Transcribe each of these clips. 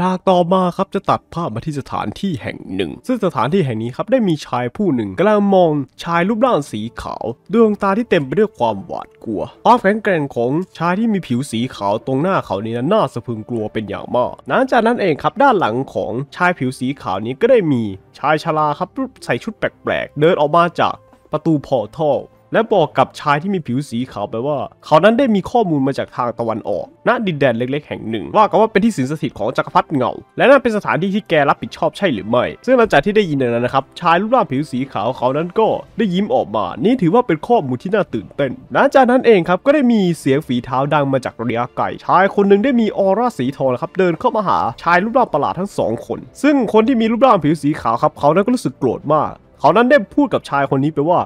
ฉากต่อมาครับ จะตัดภาพมาที่สถานที่แห่งหนึ่ง ซึ่งสถานที่แห่งนี้ครับ ได้มีชายผู้หนึ่งกำลังมองชายรูปร่างสีขาวดวงตาที่เต็มไปด้วยความหวาดกลัวความแข็งแกร่งของชายที่มีผิวสีขาวตรงหน้าเขานี้น่าสะพึงกลัวเป็นอย่างมากหลังจากนั้นเองครับ ด้านหลังของชายผิวสีขาวนี้ก็ได้มีชายชราครับใส่ชุดแปลกๆเดินออกมาจากประตูพอร์ทัลและบอกกับชายที่มีผิวสีขาวไปว่า เขานั้นได้มีข้อมูลมาจากทางตะวันออก ณ ดินแดนเล็ก ๆ แห่งหนึ่ง ว่ากันว่าเป็นที่สิงสถิตของจักรพรรดิเงา และนั่นเป็นสถานที่ที่แกรับผิดชอบใช่หรือไม่ซึ่งหลังจากที่ได้ยินงนั้นนะครับ ชายรูปร่างผิวสีขาวเขานั้นก็ได้ยิ้มออกมา นี่ถือว่าเป็นข้อมูลที่น่าตื่นเต้นหลังจากนั้นเองครับก็ได้มีเสียงฝีเท้าดังมาจากระยะไกลชายคนหนึ่งได้มีออร่าสีทองครับเดินเข้ามาหาชายรูปร่างประหลาดทั้งสองคน ซึ่งคนที่มีรูปร่างผิวสีขาวครับเขานั้นก็รู้สึกโกรธมาก เขานั้นได้พูดกับชายคนนี้ไปว่า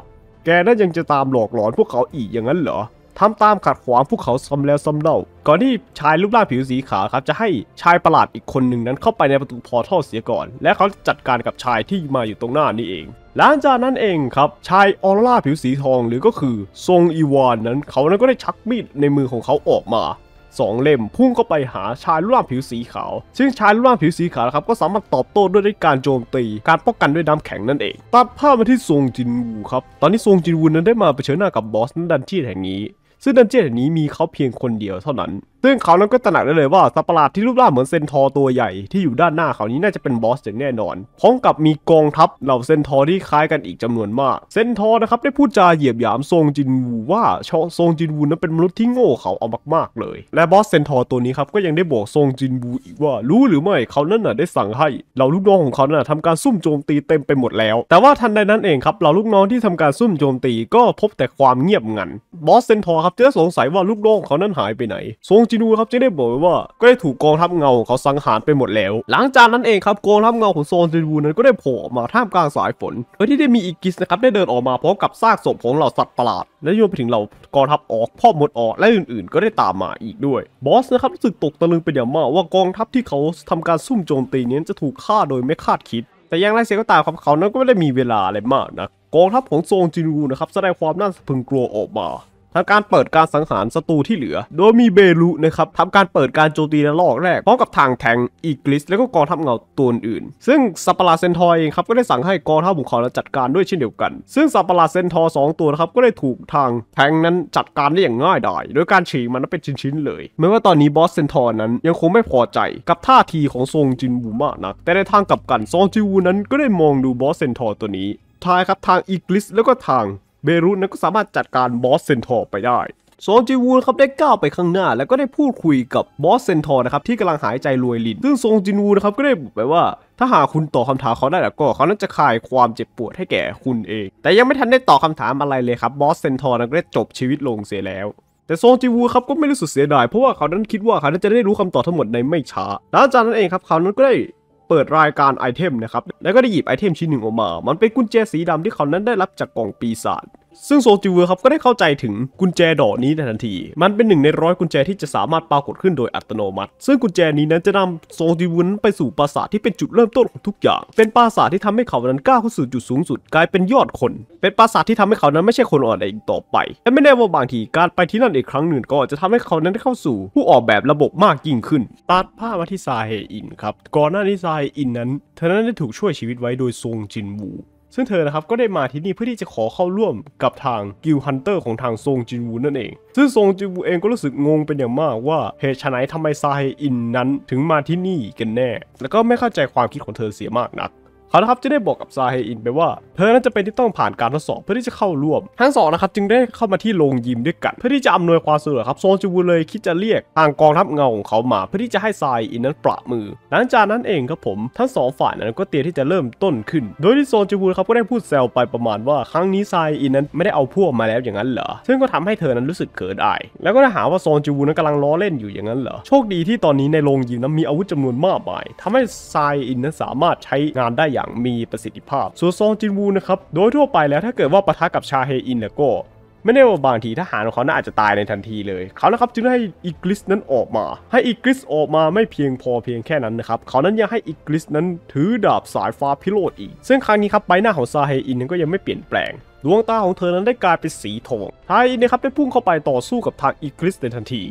แกนั้นยังจะตามหลอกหลอนพวกเขาอีกอย่างนั้นเหรอ ทำตามขัดขวางพวกเขาซ้ำแล้วซ้ำเล่า ก่อนที่ชายรูปร่างผิวสีขาวครับ จะให้ชายประหลาดอีกคนหนึ่งนั้นเข้าไปในประตูพอท่อเสียก่อน และเขาจัดการกับชายที่มาอยู่ตรงหน้านี่เอง หลังจากนั้นเองครับชายออร่าผิวสีทองหรือก็คือทรงอีวานนั้นเขานั้นก็ได้ชักมีดในมือของเขาออกมาสองเล่มพุ่งเข้าไปหาชายร่างผิวสีขาวซึ่งชายร่างผิวสีขาวครับก็สามารถตอบโต้ด้วยการโจมตี การป้องกันด้วยน้าแข็งนั่นเองตัดภาพมาที่ซงจินวูครับตอนนี้ซงจินวูนั้นได้มาเผชิญหน้ากับบอสนั้นดันเจี้ยนแห่งนี้ ซึ่งดันเจี้ยนแห่งนี้มีเขาเพียงคนเดียวเท่านั้นซึ่งเขานั้นก็ตระหนักได้เลยว่าสัตว์ประหลาดที่รูปร่างเหมือนเซนทอตัวใหญ่ที่อยู่ด้านหน้าเขานี้น่าจะเป็นบอสอย่างแน่นอนพร้อมกับมีกองทัพเหล่าเซนทอที่คล้ายกันอีกจำนวนมากเซนทอนะครับได้พูดจาเหยียบหยามทรงจินวูว่าชอทรงจินวูนั้นเป็นมนุษย์ ที่โง่เขาเอามากๆเลย และบอสเซนทอตัวนี้ครับก็ยังได้บอกทรงจินวูอีกว่ารู้หรือไม่เขานั้นน่ะได้สั่งให้เหล่าลูกน้องของเขาน่ะทำการซุ่มโจมตีเต็มไปหมดแล้ว แต่ว่าทันใดนั้นเองครับเหล่าลูกน้องที่ทำการซุ่มโจมตีก็พบแต่ความเงียบงันบอสเซนทอครับจะสงสัยว่าลูกน้องเขานั้นหายไปไหน ทรงจินูครับจะได้บอกว่าก็ได้ถูกกองทัพเงาเขาสังหารไปหมดแล้ว หลังจากนั้นเองครับกองทัพเงาของโซนจินูนั้นก็ได้โผล่มาท่ามกลางสายฝนโดยที่ได้มีอีกิสนะครับได้เดินออกมาพร้อมกับซากศพของเหล่าสัตว์ประหลาด และโยนไปถึงเหล่ากองทัพออกพ่อหมดออกและอื่นๆ ก็ได้ตามมาอีกด้วยบอสนะครับรู้สึกตกตะลึงเป็นอย่างมากว่ากองทัพที่เขาทำการซุ่มโจมตีนี้จะถูกฆ่าโดยไม่คาดคิดแต่ยังไรเสียก็ตามครับเขานั้นก็ไม่ได้มีเวลาอะไรมากนะกองทัพของโซงจินูนะครับแสดงความน่าสะพึงกลัวออกมาทำการเปิดการสังหารศัตรูที่เหลือ โดยมีเบลุนะครับทำการเปิดการโจมตีในลอกแรกพร้อมกับทางแทงอีกลิสแล้วก็กองทัพเงาตัวอื่น ซึ่งสาปลราเซนทอยเองครับก็ได้สั่งให้กองทัพบุกและจัดการด้วยเช่นเดียวกัน ซึ่งสาปลราเซนทอสองตัวนะครับก็ได้ถูกทางแทงนั้นจัดการได้อย่างง่ายดายโดยการฉีกมันเป็นชิ้นๆเลยแม้ว่าตอนนี้บอสเซนทอนั้น ยังคงไม่พอใจกับท่าทีของซงจินบูมากนักแต่ในทางกลับกันซองจิวูนั้น ก็ได้มองดูบอสเซนทอตัวนี้ท้ายครับทางอีกลิสแล้วก็ทางเบรุนั้นก็สามารถจัดการบอสเซนทอร์ไปได้ซงจีวูนครับได้ก้าวไปข้างหน้า แล้วก็ได้พูดคุยกับบอสเซนทอร์นะครับที่กำลังหายใจรวยลิน ซึ่งซงจิวูนะครับก็ได้บอกไปว่าถ้าหากคุณตอบคาถามเขาได้แล้วก็ เขานั้นจะคลายความเจ็บปวดให้แก่คุณเอง แต่ยังไม่ทันได้ตอบคาถามอะไรเลยครับบอสเซนทอร์นั้นก็ได้จบชีวิตลงเสียแล้ว แต่ซงจิวูครับก็ไม่รู้สึกเสียดายเพราะว่าเขานั้นคิดว่าเขานั้นจะได้รู้คำตอบทั้งหมดในไม่ช้าหลังจากนั้นเองครับเขานั้นก็ได้เปิดรายการไอเทมนะครับ แล้วก็ได้หยิบไอเทมชิ้นหนึ่งออกมา มันเป็นกุญแจสีดำที่เขานั้นได้รับจากกล่องปีศาจซึ่งโซจิเวอร์ครับก็ได้เข้าใจถึงกุญแจดอกนี้ในทันที มันเป็นหนึ่งในร้อยกุญแจที่จะสามารถปรากฏขึ้นโดยอัตโนมัติ ซึ่งกุญแจนี้นั้นจะนำโซจิเวอร์ไปสู่ปราสาทที่เป็นจุดเริ่มต้นของทุกอย่าง เป็นปราสาทที่ทำให้เขานั้นก้าวเข้าสู่จุดสูงสุดกลายเป็นยอดคน เป็นปราสาทที่ทำให้เขานั้นไม่ใช่คนอ่อนแออีกต่อไป และไม่แน่ว่าบางทีการไปที่นั่นอีกครั้งหนึ่งก็จะทำให้เขานั้นได้เข้าสู่ผู้ออกแบบระบบมากยิ่งขึ้น ตัดภาพมาที่ซาเฮอินครับ ก่อนหน้านี้ซาเฮอินนั้นเธอนั้นได้ถูกช่วยชีวิตไว้โดยซงจินวูซึ่งเธอนะครับก็ได้มาที่นี่เพื่อที่จะขอเข้าร่วมกับทางกิลฮันเตอร์ของทางซงจินวูนั่นเองซึ่งซงจินวูเองก็รู้สึกงงเป็นอย่างมากว่าเหตุไฉนทำไมซาเฮอินนั้นถึงมาที่นี่กันแน่ แล้วก็ไม่เข้าใจความคิดของเธอเสียมากนักเขานะครับจะได้บอกกับซาเฮอินไปว่า เธอนั้นจะเป็นที่ต้องผ่านการทดสอบเพื่อที่จะเข้าร่วม ทั้งสองนะครับจึงได้เข้ามาที่โรงยิมด้วยกัน เพื่อที่จะอำนวยความสะดวกครับโซนจูบูเลยคิดจะเรียกทางกองทัพเงาของเขามา เพื่อที่จะให้ซาเฮอินนั้นปรามือ หลังจากนั้นเองครับผม ทั้งสองฝ่ายนั้นก็เตรียมที่จะเริ่มต้นขึ้น โดยที่โซนจูบูครับก็ได้พูดแซวไปประมาณว่า ครั้งนี้ซาเฮอินนั้นไม่ได้เอาพวกมาแล้วอย่างนั้นเหรอซึ่งก็ทำให้เธอนั้นรู้สึกเขินอายแล้วก็ได้หาว่าโซนจูบูนั้นกำลังล้อเล่นอยู่อย่างนั้นเหรอโชคดีที่ตอนนี้ในโรงยิมนั้นมีอาวุธจำนวนมากมายทำให้ซาเฮอินนั้นสามารถใช้งานได้อย่างางมีประสิทธิภาพ ส่วนซองจินวูนะครับโดยทั่วไปแล้วถ้าเกิดว่าปะทะกับชาเฮอินเนี่ยก็ไม่ได้ว่าบางทีทหารของเขาน่าอาจจะตายในทันทีเลยเขานะครับจึงให้อิกลิสนั้นออกมา ให้อิกลิสออกมาไม่เพียงพอเพียงแค่นั้นนะครับเขานั้นยังให้อิกลิสนั้นถือดาบสายฟ้าพิโรธอีก ซึ่งครั้งนี้ครับใบหน้าของซาเฮอินนั้นก็ยังไม่เปลี่ยนแปลงดวงตาของเธอนั้นได้กลายเป็นสีทองไทยนะครับได้พุ่งเข้าไปต่อสู้กับทางอิกลิสในทันที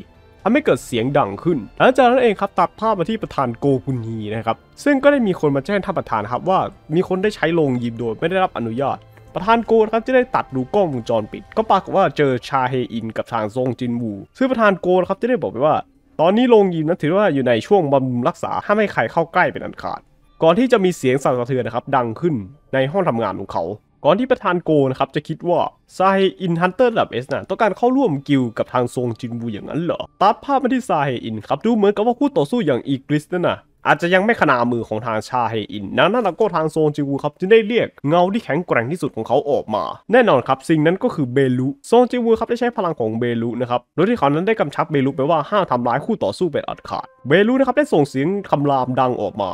ทำให้เกิดเสียงดังขึ้น หลังจากนั้นเองครับตัดภาพมาที่ประธานโกกุนีนะครับ ซึ่งก็ได้มีคนมาแจ้งท่านประธานครับว่า มีคนได้ใช้โรงยิมโดยไม่ได้รับอนุญาต ประธานโกนะครับจะได้ตัดดูกล้องวงจรปิดก็ปรากฏว่าเจอชาเฮอินกับทางซงจินวู ซึ่งประธานโกนะครับจะได้บอกไปว่า ตอนนี้โรงยิมนั้นถือว่าอยู่ในช่วงบำรุงรักษาห้ามให้ใครเข้าใกล้เป็นอันขาด ก่อนที่จะมีเสียงสั่นสะเทือนนะครับดังขึ้นในห้องทำงานของเขาก่อนที่ประธานโกนะครับจะคิดว่าไซอินฮันเตอร์ระดับเอสนะต้องการเข้าร่วมกิลกับทางทรงจินบูอย่างนั้นเหรอตัดภาพมาที่ไซอินครับดูเหมือนกับว่าคู่ต่อสู้อย่างอีกริสนั่นนะอาจจะยังไม่ขนามือของทางชาเฮอิน นั้นั้นเราก็ทางโซนจิวูครับจึงได้เรียกเงาที่แข็งแกร่งที่สุดของเขาออกมา แน่นอนครับสิ่งนั้นก็คือเบลุโซนจิวูครับได้ใช้พลังของเบลุนะครับโดยที่เขานั้นได้กำชับเบลุไปว่าห้ามทำร้ายคู่ต่อสู้เป็นอัดขาดเบลุนะครับได้ส่งเสียงคำรามดังออกมา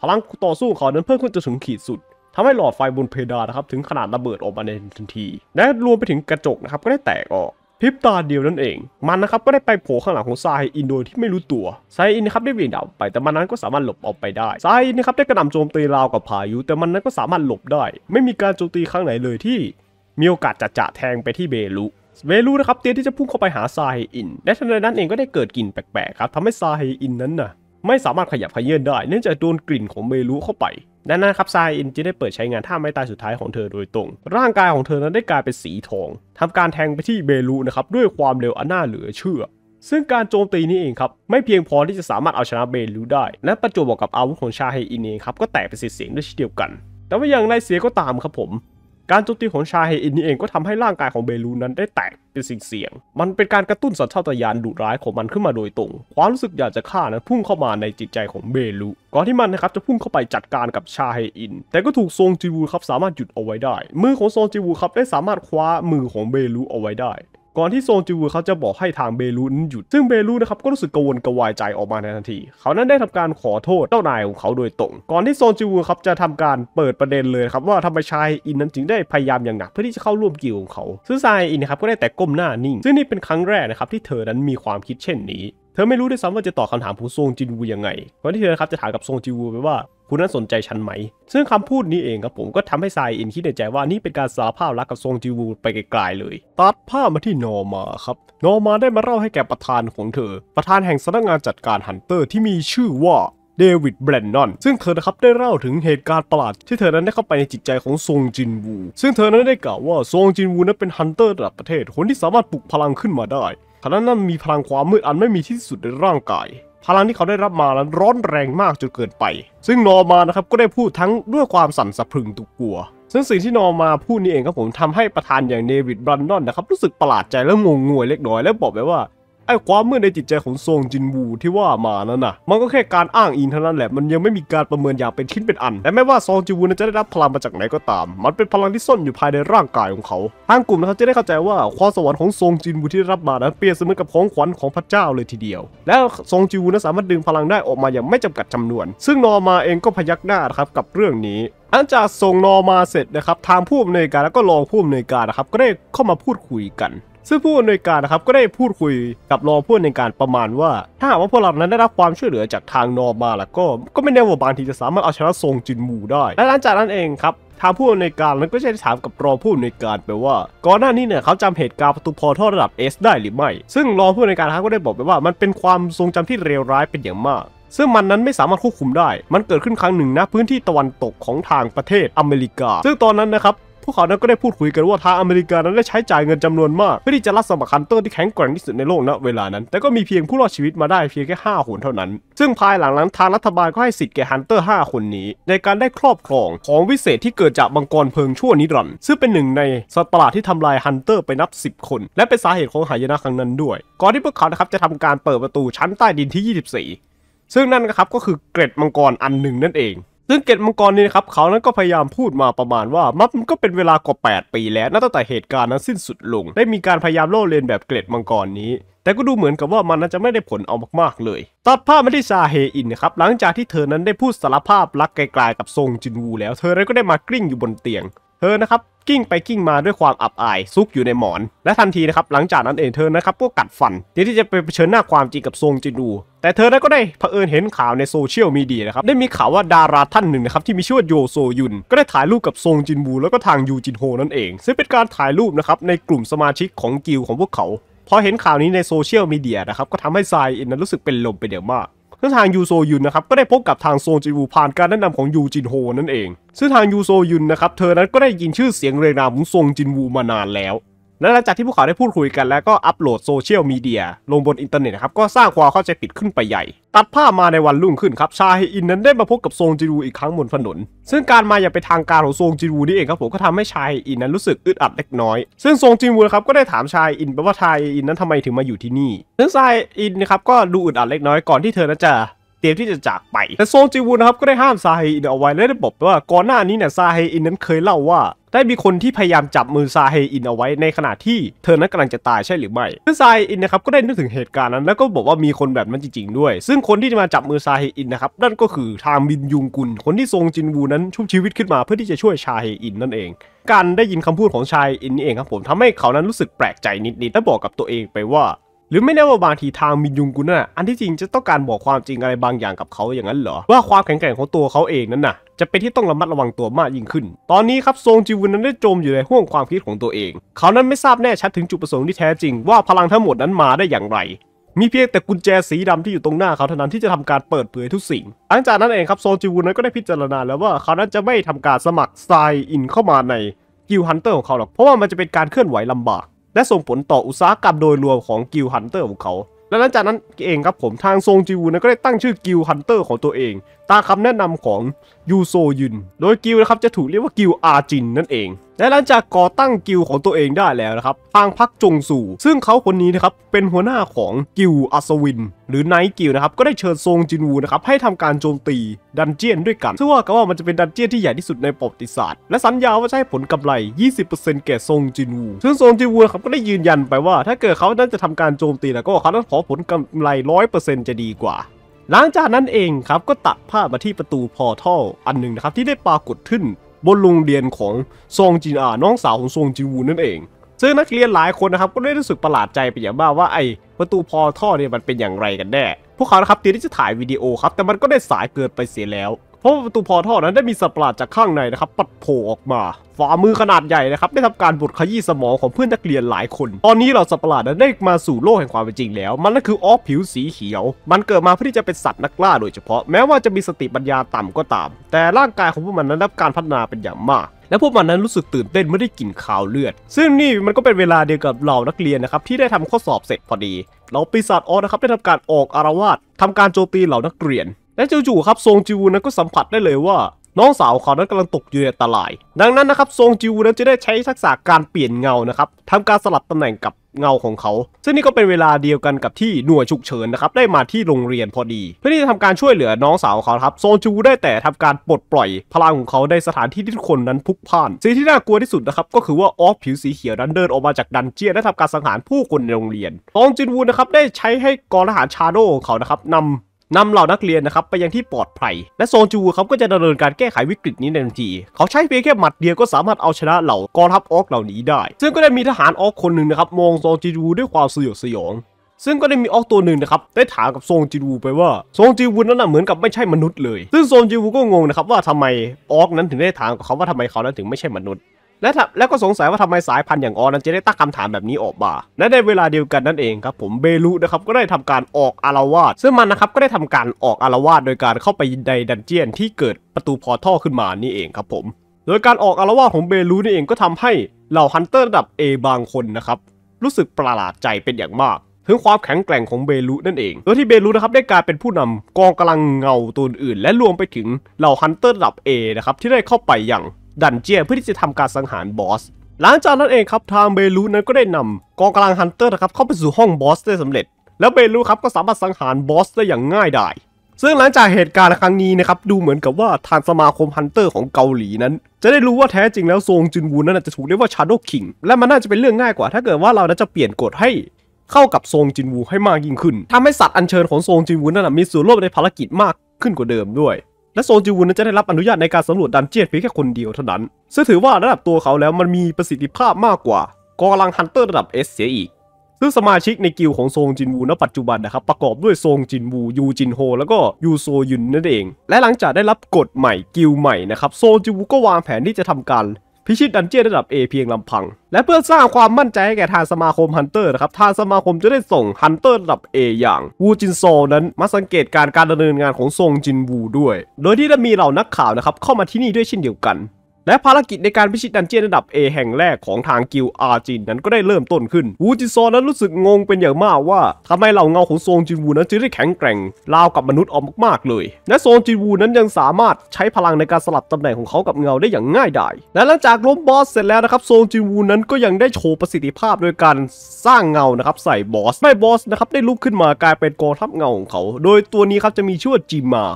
พลังต่อสู้ของเขานั้นเพิ่มขึ้นจนถึงขีดสุดทำให้หลอดไฟบนเพดานนะครับถึงขนาดระเบิดออกมาในทันที และรวมไปถึงกระจกนะครับก็ได้แตกออกพริบตาเดียวนั่นเอง มันนะครับก็ได้ไปโผล่ข้างหลังของไซอินโดยที่ไม่รู้ตัวไซอินนะครับได้วิ่งดาวไป แต่มันนั้นก็สามารถหลบออกไปได้ไซอินนะครับได้กระหน่ำโจมตีราวกับพายุ แต่มันนั้นก็สามารถหลบได้ ไม่มีการโจมตีข้างไหนเลยที่ มีโอกาสจะจะแทงไปที่เบลุเวลูนะครับเตรียมที่จะพุ่งเข้าไปหาซายอินและทันใดนั้นเองก็ได้เกิดกลิ่นแปลกๆครับทำให้ซายอินนั้นนะ่ะไม่สามารถขยับขยื่นได้เนื่องจากโดนกลิ่นของเมลูเข้าไปดังนั้นครับทรายอินจึงได้เปิดใช้งานท่าไม้ตายสุดท้ายของเธอโดยตรง ร่างกายของเธอนั้นได้กลายเป็นสีทอง ทำการแทงไปที่เบลูนะครับด้วยความเร็วอันน่าเหลือเชื่อ ซึ่งการโจมตีนี้เองครับไม่เพียงพอที่จะสามารถเอาชนะเบลูได้และประจวบกับอาวุธของชาเฮอินเองครับก็แตกเป็นเสียงด้วยเช่นเดียวกัน แต่ว่าอย่างไรเสียก็ตามครับผมการโจมตีของชาเฮอินนี่เองก็ทำให้ร่างกายของเบลูนั้นได้แตกเป็นสิ่งเสี่ยง มันเป็นการกระตุ้นสัญชาตญาณดุร้ายของมันขึ้นมาโดยตรง ความรู้สึกอยากจะฆ่านั้นพุ่งเข้ามาในจิตใจของเบลู ก่อนที่มันนะครับจะพุ่งเข้าไปจัดการกับชาเฮอิน แต่ก็ถูกซงจีวูครับสามารถหยุดเอาไว้ได้ มือของซงจีวูครับได้สามารถคว้ามือของเบลูเอาไว้ได้ก่อนที่โซนจิวเขาจะบอกให้ทางเบลูนหยุดซึ่งเบลูนะครับก็รู้สึกกังวลกระวายใจออกมาในทันที เขานั้นได้ทำการขอโทษเจ้านายของเขาโดยตรง ก่อนที่โซนจิวครับจะทำการเปิดประเด็นเลยครับว่าทำไมชายอินนั้นจึงได้พยายามอย่างหนัก เพื่อที่จะเข้าร่วมกิวของเขาซึ่งชายอินนะครับก็ได้แต่ก้มหน้านิ่ง ซึ่งนี่เป็นครั้งแรกนะครับที่เธอนั้นมีความคิดเช่นนี้ เธอไม่รู้ด้วยซ้ำว่าจะตอบคำถามผู้ทรงจินวูยังไงก่อนที่เธอครับจะถามกับทรงจินวูไปว่าคุณนั้นสนใจฉันไหม ซึ่งคำพูดนี้เองครับผมก็ทำให้ไซอินคิดในใจว่านี่เป็นการสารภาพรักกับซงจิวู ไปไกลๆเลยตัดภาพมาที่นอมาครับนอมาได้มาเล่าให้แก่ประธานของเธอ ประธานแห่งสำนักงานจัดการฮันเตอร์ที่มีชื่อว่าเดวิดแบรนนอน ซึ่งเธอนะครับได้เล่าถึงเหตุการณ์ประหลาดที่เธอนั้นได้เข้าไปในจิตใจของซงจินวู ซึ่งเธอนั้นได้กล่าวว่าซงจินวูนั้นเป็นฮันเตอร์ระดับประเทศคนที่สามารถปลุกพลังขึ้นมาได้ ขณะนั้นมีพลังความมืดอันไม่มีที่สุดในร่างกายพลังที่เขาได้รับมานั้นร้อนแรงมากจนเกินไป ซึ่งนอมานะครับก็ได้พูดทั้งด้วยความสั่นสะพรึงตุกกลัว ซึ่งสิ่งที่นอมาพูดนี่เองครับผมทำให้ประธานอย่างเนวิดบรันนอนนะครับ รู้สึกประหลาดใจและงงงวยเล็กน้อยและบอกไปว่าไอ้ความมืดในจิตใจของซงจินวูที่ว่ามานั้นน่ะมันก็แค่การอ้างอิงเท่านั้นแหละ มันยังไม่มีการประเมินอย่างเป็นชิ้นเป็นอัน และไม่ว่าซงจินวูนั้นจะได้รับพลังมาจากไหนก็ตาม มันเป็นพลังที่ซ่อนอยู่ภายในร่างกายของเขา ทางกลุ่มนะครับจะได้เข้าใจว่าความสวรรค์ของซงจินวูที่ได้รับมานั้นเปรียบเสมือนกับของขวัญของพระเจ้าเลยทีเดียว แล้วซงจินวูนั้นสามารถดึงพลังได้ออกมาอย่างไม่จำกัดจำนวน ซึ่งนอมาเองก็พยักหน้าครับกับเรื่องนี้หลังจากส่งนอมาเสร็จนะครับทางผู้อำนวยการแล้วก็รองผู้อำนวยการนะครับก็ได้เข้ามาพูดคุยกันซึ่งผู้อำนวยการนะครับก็ได้พูดคุยกับรองผู้อำนวยการประมาณว่า ถ้าหากว่าพวกเรานั้นได้รับความช่วยเหลือจากทางนอมาแล้วก็ก็ไม่แน่ว่าบางทีจะสามารถเอาชนะทรงจินมูได้และหลังจากนั้นเองครับ ทางผู้อำนวยการนั้นก็ได้ถามกับรองผู้อำนวยการไปว่าก่อนหน้านี้เนี่ยเขาจำเหตุการณ์ประตูพอท่อระดับ S ได้หรือไม่ซึ่งรองผู้อำนวยการรับก็ได้บอกไปว่ามันเป็นความทรงจำที่เลวร้ายเป็นอย่างมาก ซึ่งมันนั้นไม่สามารถควบคุมได้ มันเกิดขึ้นครั้งหนึ่งนะพื้นที่ตะวันตกของทางประเทศอเมริกา ซึ่งตอนนั้นนะครับพวกเขานั้นก็ได้พูดคุยกันว่าทางอเมริกานั้นได้ใช้จ่ายเงินจำนวนมาก เพื่อที่จะรับสมัครฮันเตอร์ที่แข็งแกร่งที่สุดในโลกณเวลานั้นแต่ก็มีเพียงผู้รอดชีวิตมาได้เพียงแค่5คนเท่านั้น ซึ่งภายหลังนั้นทางรัฐบาลก็ให้สิทธิ์แก่ฮันเตอร์ 5 คนนี้ ในการได้ครอบครองของวิเศษที่เกิดจากมังกรเพลิงชั่วนิรันด์ซึ่งเป็นหนึ่งในสัตว์ประหลาดที่ทำลายฮันเตอร์ไปนับ 10 คน และเป็นสาเหตุของหายนะครั้งนั้นด้วยก่อนที่พวกเขานะครับจะทำการเปิดประตูชั้นใต้ดินที่ 24 ซึ่งนั่นนะครับก็คือเกร็ดมังกรอันหนึ่งนั่นเองซึ่งเกตมังกรนี่นะครับ เขานั้นก็พยายามพูดมาประมาณว่า มัฟนก็เป็นเวลากว่า8ปีแล้ว นับตั้งแต่เหตุการณ์นั้นสิ้นสุดลง ได้มีการพยายามโล่เลียนแบบเกตมังกรนี้ แต่ก็ดูเหมือนกับว่ามันนจะไม่ได้ผลเอามากๆเลยตัดภาพมาที่ซาเฮอินนะครับ หลังจากที่เธอนั้นได้พูดสารภาพรักไกลๆกับซงจินวู แล้ว เธอเลยก็ได้มากลิ้งอยู่บนเตียง เธอนะครับกิ้งไปกิ้งมาด้วยความอับอายซุกอยู่ในหมอน และทันทีนะครับหลังจากนั้นเองเธอนะครับก็กัดฟันเียที่จะไปเผชิญหน้าความจริงกับซงจินดูแต่เธอนั้นก็ได้เผอิญเห็นข่าวในโซเชียลมีเดียนะครับได้มีข่าวว่าดาราท่านหนึ่งนะครับที่มีชื่อว่าโยโซยุน ก็ได้ถ่ายรูปกับซงจินบูแล้วก็ทางยูจินโฮนั่นเอง ซึ่งเป็นการถ่ายรูปนะครับในกลุ่มสมาชิกของกิลของพวกเขา พอเห็นข่าวนี้ในโซเชียลมีเดียนะครับก็ทำให้ซายอินนั้นรู้สึกเป็นลมไปเดี๋ยวมากซึ่งทางยูโซยุนนะครับ ก็ได้พบกับทางโซจิวูผ่านการแนะนำของยูจินโฮนั่นเอง ซึ่งทางยูโซยุนนะครับ เธอนั้นก็ได้ยินชื่อเสียงเรนามของโซจินวูมานานแล้วและหลังจากที่พวกเขาได้พูดคุยกันแล้วก็อัปโหลดโซเชียลมีเดียลงบนอินเทอร์เน็ตนะครับ ก็สร้างความเข้าใจผิดขึ้นไปใหญ่ ตัดภาพมาในวันรุ่งขึ้นครับชาฮอินนั้นได้มาพบกับโซงจิรูอีกครั้งบนถนน ซึ่งการมาอย่างเป็นทางการของโซงจิรูนี่เองครับผมก็ทำให้ชาฮอินนั้นรู้สึกอึดอัดเล็กน้อย ซึ่งโซงจิรูครับก็ได้ถามชาฮอินว่าชาฮอินนั้นทำไมถึงมาอยู่ที่นี่ซึ่งชาฮอินนะครับก็ดูอึดอัดเล็กน้อยก่อนที่เธอนั้นจะเตรียมที่จะจากไปแต่โซงจิวูนะครับก็ได้ห้ามซาเฮอินเอาไว้และได้บอกว่าก่อนหน้านี้เนี่ยซาเฮอินนั้นเคยเล่าว่าได้มีคนที่พยายามจับมือซาเฮอินเอาไว้ในขณะที่เธอนั้นกำลังจะตายใช่หรือไม่ซึ่งซาเฮอินนะครับก็ได้นึกถึงเหตุการณ์นั้นแล้วก็บอกว่ามีคนแบบนั้นจริงๆด้วย ซึ่งคนที่จะมาจับมือซาเฮอินนะครับนั่นก็คือ ทางมินยุงกุลคนที่ทรงจินวูนั้นชุบชีวิตขึ้นมาเพื่อที่จะช่วยชาเฮอินนั่นเอง การได้ยินคำพูดของชายอินนี่เองครับผมทำให้เขานั้นรู้สึกแปลกใจนิดๆและบอกกับตัวเองไปว่าหรือไม่แน่ว่าบางทีทางมินยุงกุนน่ะอันที่จริงจะต้องการบอกความจริงอะไรบางอย่างกับเขาอย่างนั้นเหรอว่าความแข็งแกร่งของตัวเขาเองนั้นน่ะจะเป็นที่ต้องระมัดระวังตัวมากยิ่งขึ้น ตอนนี้ครับทรงจิวุนนั้นได้จมอยู่ในห่วงความคิดของตัวเอง เขานั้นไม่ทราบแน่ชัดถึงจุดประสงค์ที่แท้จริงว่าพลังทั้งหมดนั้นมาได้อย่างไร มีเพียงแต่กุญแจสีดำที่อยู่ตรงหน้าเขาเท่านั้นที่จะทำการเปิดเผยทุกสิ่งหลังจากนั้นเองครับโซจิวุนนั้นก็ได้พิจารณาแล้วว่าเขานั้นจะไม่ทำการสมัครไซน์อินเข้ามาในกิลฮันเตอร์ของเขาหรอกเพราะว่ามันจะเป็นการเคลื่อนไหวลำบากและส่งผลต่ออุตสาหกรรมโดยรวมของกิลฮันเตอร์ของเขา และหลังจากนั้นเองครับผมทางซงจิวูนก็ได้ตั้งชื่อกิลฮันเตอร์ของตัวเองตามคำแนะนำของยูโซยุนโดยกิลนะครับจะถูกเรียกว่ากิลอาจิน นั่นเอง และหลังจากก่อตั้งกิลของตัวเองได้แล้วนะครับทางพักจงสู่ซึ่งเขาคนนี้นะครับ เป็นหัวหน้าของกิลอัศวิน หรือไนกิลนะครับ ก็ได้เชิญซงจินวูนะครับ ให้ทำการโจมตีดันเจียนด้วยกัน ซึ่งว่ากันว่ามันจะเป็นดันเจียนที่ใหญ่ที่สุดในประวัติศาสตร์และ สัญญาว่าจะให้ผลกำไร 20%แก่ซงจินวูซึ่งซงจินวูนะครับก็ได้ยืนยันไปว่า ถ้าเกิดเขานั้นจะทำการโจมตีแล้วก็เขาต้องขอผลกำไร 100%จะดีกว่าหลังจากนั้นเองครับก็ตัดภาพมาที่ประตูพอท่ออันหนึ่งนะครับที่ได้ปรากฏขึ้นบนโรงเรียนของซองจินอาน้องสาวของซองจิวูนั่นเองซึ่งนักเรียนหลายคนนะครับก็ได้รู้สึกประหลาดใจไปอย่างมากว่าไอประตูพอท่อเนี่ยมันเป็นอย่างไรกันแน่ พวกเขาครับเตรียมที่จะถ่ายวิดีโอครับ แต่มันก็ได้สายเกินไปเสียแล้วพราะประตูพอท่อนั้นได้มีสัตว์ประหลาดจากข้างในนะครับปัดโผล่ออกมาฝ่ามือขนาดใหญ่นะครับได้ทำการบดขยี้สมองของเพื่อนนักเรียนหลายคน ตอนนี้เราสัตว์ประหลาดนั้นได้มาสู่โลกแห่งความเป็นจริงแล้ว มันนั่นคือออฟผิวสีเขียว มันเกิดมาเพื่อที่จะเป็นสัตว์นักล่าโดยเฉพาะแม้ว่าจะมีสติปัญญาต่ำก็ตาม แต่ร่างกายของพวกมันนั้นรับการพัฒนาเป็นอย่างมาก และพวกมันนั้นรู้สึกตื่นเต้นไม่ได้กลิ่นขาวเลือด ซึ่งนี่มันก็เป็นเวลาเดียวกับเหล่านักเรียนนะครับที่ได้ทำข้อสอบเสร็จพอดีเราปีศาจออนะครับได้ทำการออกอารวาสทำการโจมตีเหล่านักเรียนและจู่ๆครับซงจิวนั้นก็สัมผัสได้เลยว่าน้องสาวเขานั้นกำลังตกอยู่ในอันตราย ดังนั้นนะครับซงจิวนั้นจะได้ใช้ทักษะการเปลี่ยนเงานะครับทำการสลับตำแหน่งกับเงาของเขาซึ่งนี่ก็เป็นเวลาเดียวกันกับที่หน่วยฉุกเฉินนะครับได้มาที่โรงเรียนพอดี เพื่อที่จะทำการช่วยเหลือน้องสาวเขาครับโซจูได้แต่ทำการปลดปล่อยพลังของเขาในสถานที่ที่ทุกคนนั้นพุกพ่านสิ่งที่น่ากลัวที่สุดนะครับก็คือว่าออฟผิวสีเขียวนั้นเดินออกมาจากดันเจี้ยนและทำการสังหารผู้คนในโรงเรียนโซงจินวูนะครับได้ใช้ให้กองทหารชาโดของเขานะครับนำนำเหล่านักเรียนนะครับไปยังที่ปลอดภัย และโซนจูเขาก็จะดำเนินการแก้ไขวิกฤตนี้ในทันทีเขาใช้เพียงแค่หมัดเดียวก็สามารถเอาชนะเหล่า กองทัพออกเหล่านี้ได้ ซึ่งก็ได้มีทหารออกคนหนึ่งนะครับมองโซนจูด้วยความสยดสยอง ซึ่งก็ได้มีออกตัวหนึ่งนะครับได้ถามกับโซงจีวูไปว่าโซงจีวูนั้นเหมือนกับไม่ใช่มนุษย์เลยซึ่งโซงจีวูก็งงนะครับว่าทำไมออกนั้นถึงได้ถามกับเขาว่าทำไมเขานั้นถึงไม่ใช่มนุษย์และแล้วก็สงสัยว่าทำไมสายพันธุ์อย่างออนั้นจะได้ตั้งคำถามแบบนี้ออกมาและในเวลาเดียวกันนั่นเองครับ ผมเบลูนะครับก็ได้ทำการออกอารวาสซึ่งมันนะครับก็ได้ทำการออกอารวาสโดยการเข้าไปในดันเจียนที่เกิดประตูพอท่อขึ้นมานี่เองครับผมโดยการออกอารวาสของเบลูนี่เองก็ทำให้เหล่าฮันเตอร์ระดับ A บางคนนะครับรู้สึกประหลาดใจเป็นอย่างมาก ถึงความแข็งแกร่งของเบลูนั่นเองโดยที่เบลูนะครับได้กลายเป็นผู้นำกองกำลังเงาตัวอื่น และรวมไปถึงเหล่าฮันเตอร์ระดับ A นะครับที่ได้เข้าไปอย่างดันเจียเพื่อที่จะทำการสังหารบอส หลังจากนั้นเองครับทางเบลูนั้นก็ได้นำกองกำลังฮันเตอร์นะครับเข้าไปสู่ห้องบอสได้สำเร็จ แล้วเบลูครับก็สามารถสังหารบอสได้อย่างง่ายดายซึ่งหลังจากเหตุการณ์ครั้งนี้นะครับ ดูเหมือนกับว่าทางสมาคมฮันเตอร์ของเกาหลีนั้น จะได้รู้ว่าแท้จริงแล้วซงจุนวูนั้นจะถูกเรียกว่าชารโดคิงและมันน่าจะเป็นเรื่องง่ายกว่าถ้าเกิดว่าเราจะเปลี่ยนกฎให้ เข้ากับซงจินวู ให้มากยิ่งขึ้นทำให้สัตว์อัญเชิญของซงจินวูนั้นมีส่วนร่วมในภารกิจมากขึ้นกว่าเดิมด้วยและโซนจิวุนั้นจะได้รับอนุญาตในการสำรวจดันเจียนเพียงแค่คนเดียวเท่านั้น ซึ่งถือว่าระดับตัวเขาแล้วมันมีประสิทธิภาพมากกว่ากองกำลังฮันเตอร์ระดับเอสเสียอีก ซึ่งสมาชิกในกิลของโซงจินวู ณปัจจุบันนะครับ ประกอบด้วยโซงจินวูยูจินโฮแล้วก็ยูโซยุนนั่นเอง และหลังจากได้รับกฎใหม่กิลใหม่นะครับโซงจินวูก็วางแผนที่จะทำการพิชิตดันเจี้ยนระดับ A เพียงลำพัง และเพื่อสร้างความมั่นใจให้แก่ทางสมาคมฮันเตอร์นะครับ ทางสมาคมจะได้ส่งฮันเตอร์ระดับ A อย่าง วูจินโซนั้นมาสังเกตการการดำเนินงานของซงจินวูด้วย โดยที่จะมีเหล่านักข่าวนะครับ เข้ามาที่นี่ด้วยเช่นเดียวกันและภารกิจในการพิชิตดันเจียนระดับ A แห่งแรกของทางกิลอาจินนั้นก็ได้เริ่มต้นขึ้น วูจิซอนั้นรู้สึกงงเป็นอย่างมากว่า ทำไมเหล่าเงาของโซงจินวูนั้นจึงได้แข็งแกร่งราวกับมนุษย์ออกมากๆเลย และโซงจินวูนั้นยังสามารถใช้พลังในการสลับตำแหน่งของเขากับเงาได้อย่างง่ายดาย และหลังจากล้มบอสเสร็จแล้วนะครับโซงจินวูนั้นก็ยังได้โชว์ประสิทธิภาพโดยการสร้างเงานะครับใส่บอส ไม่บอสนะครับได้ลุกขึ้นมากลายเป็นกองทัพเงาของเขา โดยตัวนี้ครับจะมีชื่อว่าจิมา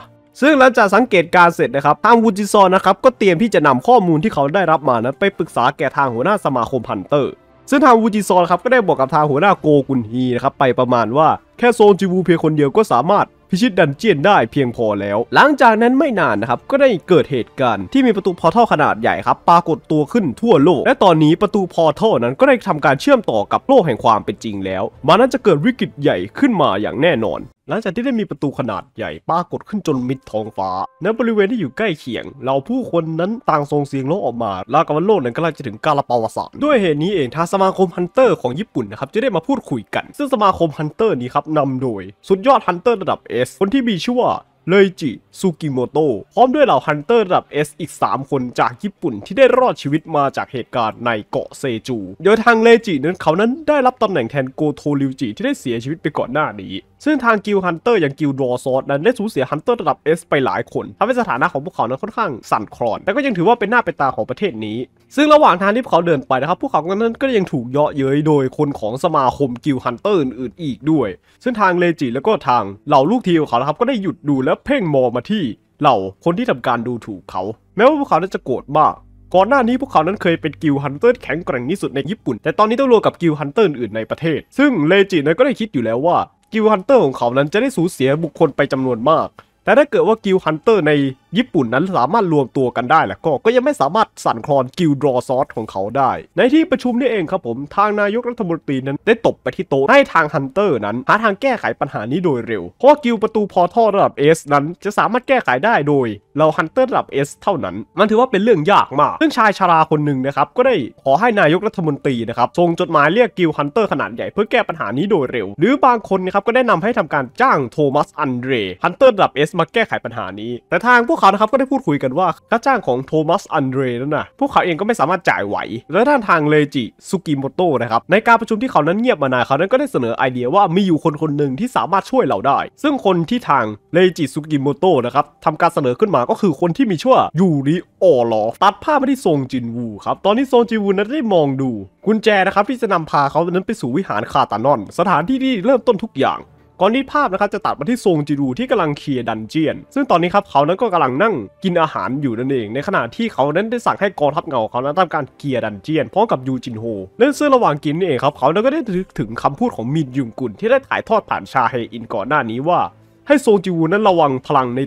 ซึ่งหลังจากสังเกตการเสร็จนะครับ ทางวูจิซอนนะครับ ก็เตรียมที่จะนำข้อมูลที่เขาได้รับมานะไปปรึกษาแก่ทางหัวหน้าสมาคมพันเตอร์ ซึ่งทางวูจิซอนครับก็ได้บอกกับทางหัวหน้าโกกุนฮีนะครับไปประมาณว่าแค่โซนจิวูเพียงคนเดียวก็สามารถพิชิตดันเจียนได้เพียงพอแล้ว หลังจากนั้นไม่นานนะครับก็ได้เกิดเหตุการณ์ที่มีประตูพอท่อขนาดใหญ่ครับปรากฏตัวขึ้นทั่วโลก และตอนนี้ประตูพอท่อนั้นก็ได้ทำการเชื่อมต่อกับโลกแห่งความเป็นจริงแล้วมันน้นจะเกิดวิกฤตใหญ่ขึ้นมาอย่างแน่นอนหลังจากที่ได้มีประตูขนาดใหญ่ปรากฏขึ้นจนมิดท้องฟ้าในบริเวณที่อยู่ใกล้เคียง เราผู้คนนั้นต่างส่งเสียงร้องออกมาลากับว่าโลกนั้นกำลังจะถึงการละปาวสานด้วยเหตุนี้เองทางสมาคมฮันเตอร์ของญี่ปุ่นนะครับ จะได้มาพูดคุยกัน ซึ่งสมาคมฮันเตอร์นี้ครับนำโดย สุดยอดฮันเตอร์ระดับ S คนที่มีชื่อว่าเลจิ ซูกิโมโตะ พร้อมด้วยเหล่าฮันเตอร์ระดับ S อีก 3 คนจากญี่ปุ่นที่ได้รอดชีวิตมาจากเหตุการณ์ในเกาะเซจู โดยทางเลจินั้นเขานั้นได้รับตำแหน่งแทนโกโทริวจิที่ได้เสียชีวิตไปก่อนหน้านี้ ซึ่งทางกิลฮันเตอร์อย่างกิลดอซอดนั้นได้สูญเสียฮันเตอร์ระดับ S ไปหลายคนทำให้สถานะของพวกเขานั้นค่อนข้างสั่นคลอนแต่ก็ยังถือว่าเป็นหน้าเป็นตาของประเทศนี้ ซึ่งระหว่างทางที่พวกเขาเดินไปนะครับ พวกเขานั้นก็ยังถูกเยาะเย้ยโดยคนของสมาคมกิลฮันเตอร์อื่นๆอีกด้วย ซึ่งทางเลจิแล้วก็ทางเหล่าลูกทีมของเขาครับก็ได้หยุดดูและเพ่งมองมาที่ เหล่าคนที่ทำการดูถูกเขา แม้ว่าพวกเขานั้นจะโกรธมาก ก่อนหน้านี้พวกเขานั้นเคยเป็นกิลฮันเตอร์แข็งแกร่งที่สุดในญี่ปุ่น แต่ตอนนี้ต้องรวมกับกิลฮันเตอร์อื่นในประเทศ ซึ่งเลจินั้นก็ได้คิดอยู่แล้วว่ากิลฮันเตอร์ของเขานั้นจะได้สูญเสียบุคคลไปจำนวนมากแต่ถ้าเกิดว่ากิลฮันเตอร์ในญี่ปุ่นนั้นสามารถรวมตัวกันได้แล้วก็ก็ยังไม่สามารถสั่นคลอนกิลดรอซอสของเขาได้ ในที่ประชุมนี่เองครับผม ทางนายกรัฐมนตรีนั้นได้ตบไปที่โต๊ะให้ทางฮันเตอร์นั้น หาทางแก้ไขปัญหานี้โดยเร็ว เพราะกิลประตูพอท่อระดับเอสนั้นจะสามารถแก้ไขได้โดย เราฮันเตอร์ระดับเอสเท่านั้น มันถือว่าเป็นเรื่องยากมากซึ่งชายชาราคนหนึ่งนะครับก็ได้ขอให้นายกรัฐมนตรีนะครับส่งจดหมายเรียกกิลฮันเตอร์ขนาดใหญ่เพื่อแก้ปัญหานี้โดยเร็ว หรือบางคนนะครับก็ได้นำให้ทำการจ้างโทมัสอันเดรฮันเตอร์ระดับเอสสมาแก้ไขปัญหานี้ แต่ทางพวกเขานะครับก็ได้พูดคุยกันว่าค่าจ้างของโทมัสอันเดรนั้นนะพวกเขาเองก็ไม่สามารถจ่ายไหว และด้านทางเลจิสุกิโมโตะนะครับ ในการประชุมที่เขานั้นเงียบมานานเขานั้นก็ได้เสนอไอเดียว่ามีอยู่คนคนหนึ่งที่สามารถช่วยเราได้ ซึ่งคนที่ทางเลจิสุกิโมโตะนะครับทำการเสนอขึ้นมาก็คือคนที่มีชื่อยูริโอลอตัดภาพมาที่ทรงจินวูครับ ตอนนี้ทรงจินวูนั้นได้มองดู กุญแจนะครับที่จะนำพาเขานั้นไปสู่วิหารคาตานอน สถานที่ที่เริ่มต้นทุกอย่างก่อนที่ภาพนะครับจะตัดมาที่ซงจิรูที่กำลังเคลียร์ดันเจียน ซึ่งตอนนี้ครับเขานั้นก็กำลังนั่งกินอาหารอยู่นั่นเอง ในขณะที่เขานั้นได้สั่งให้กองทัพเงาเขานั้นทำการเคลียร์ดันเจียนพร้อมกับยูจินโฮและซึ่งระหว่างกินนี่เองครับ เขานั้นก็ได้ถึกถึงคำพูดของมินยุงกุนที่ได้ถ่ายทอดผ่านชาเฮอินก่อนหน้านี้ว่า ให้ซงจิวูนั้นระวังพลังใน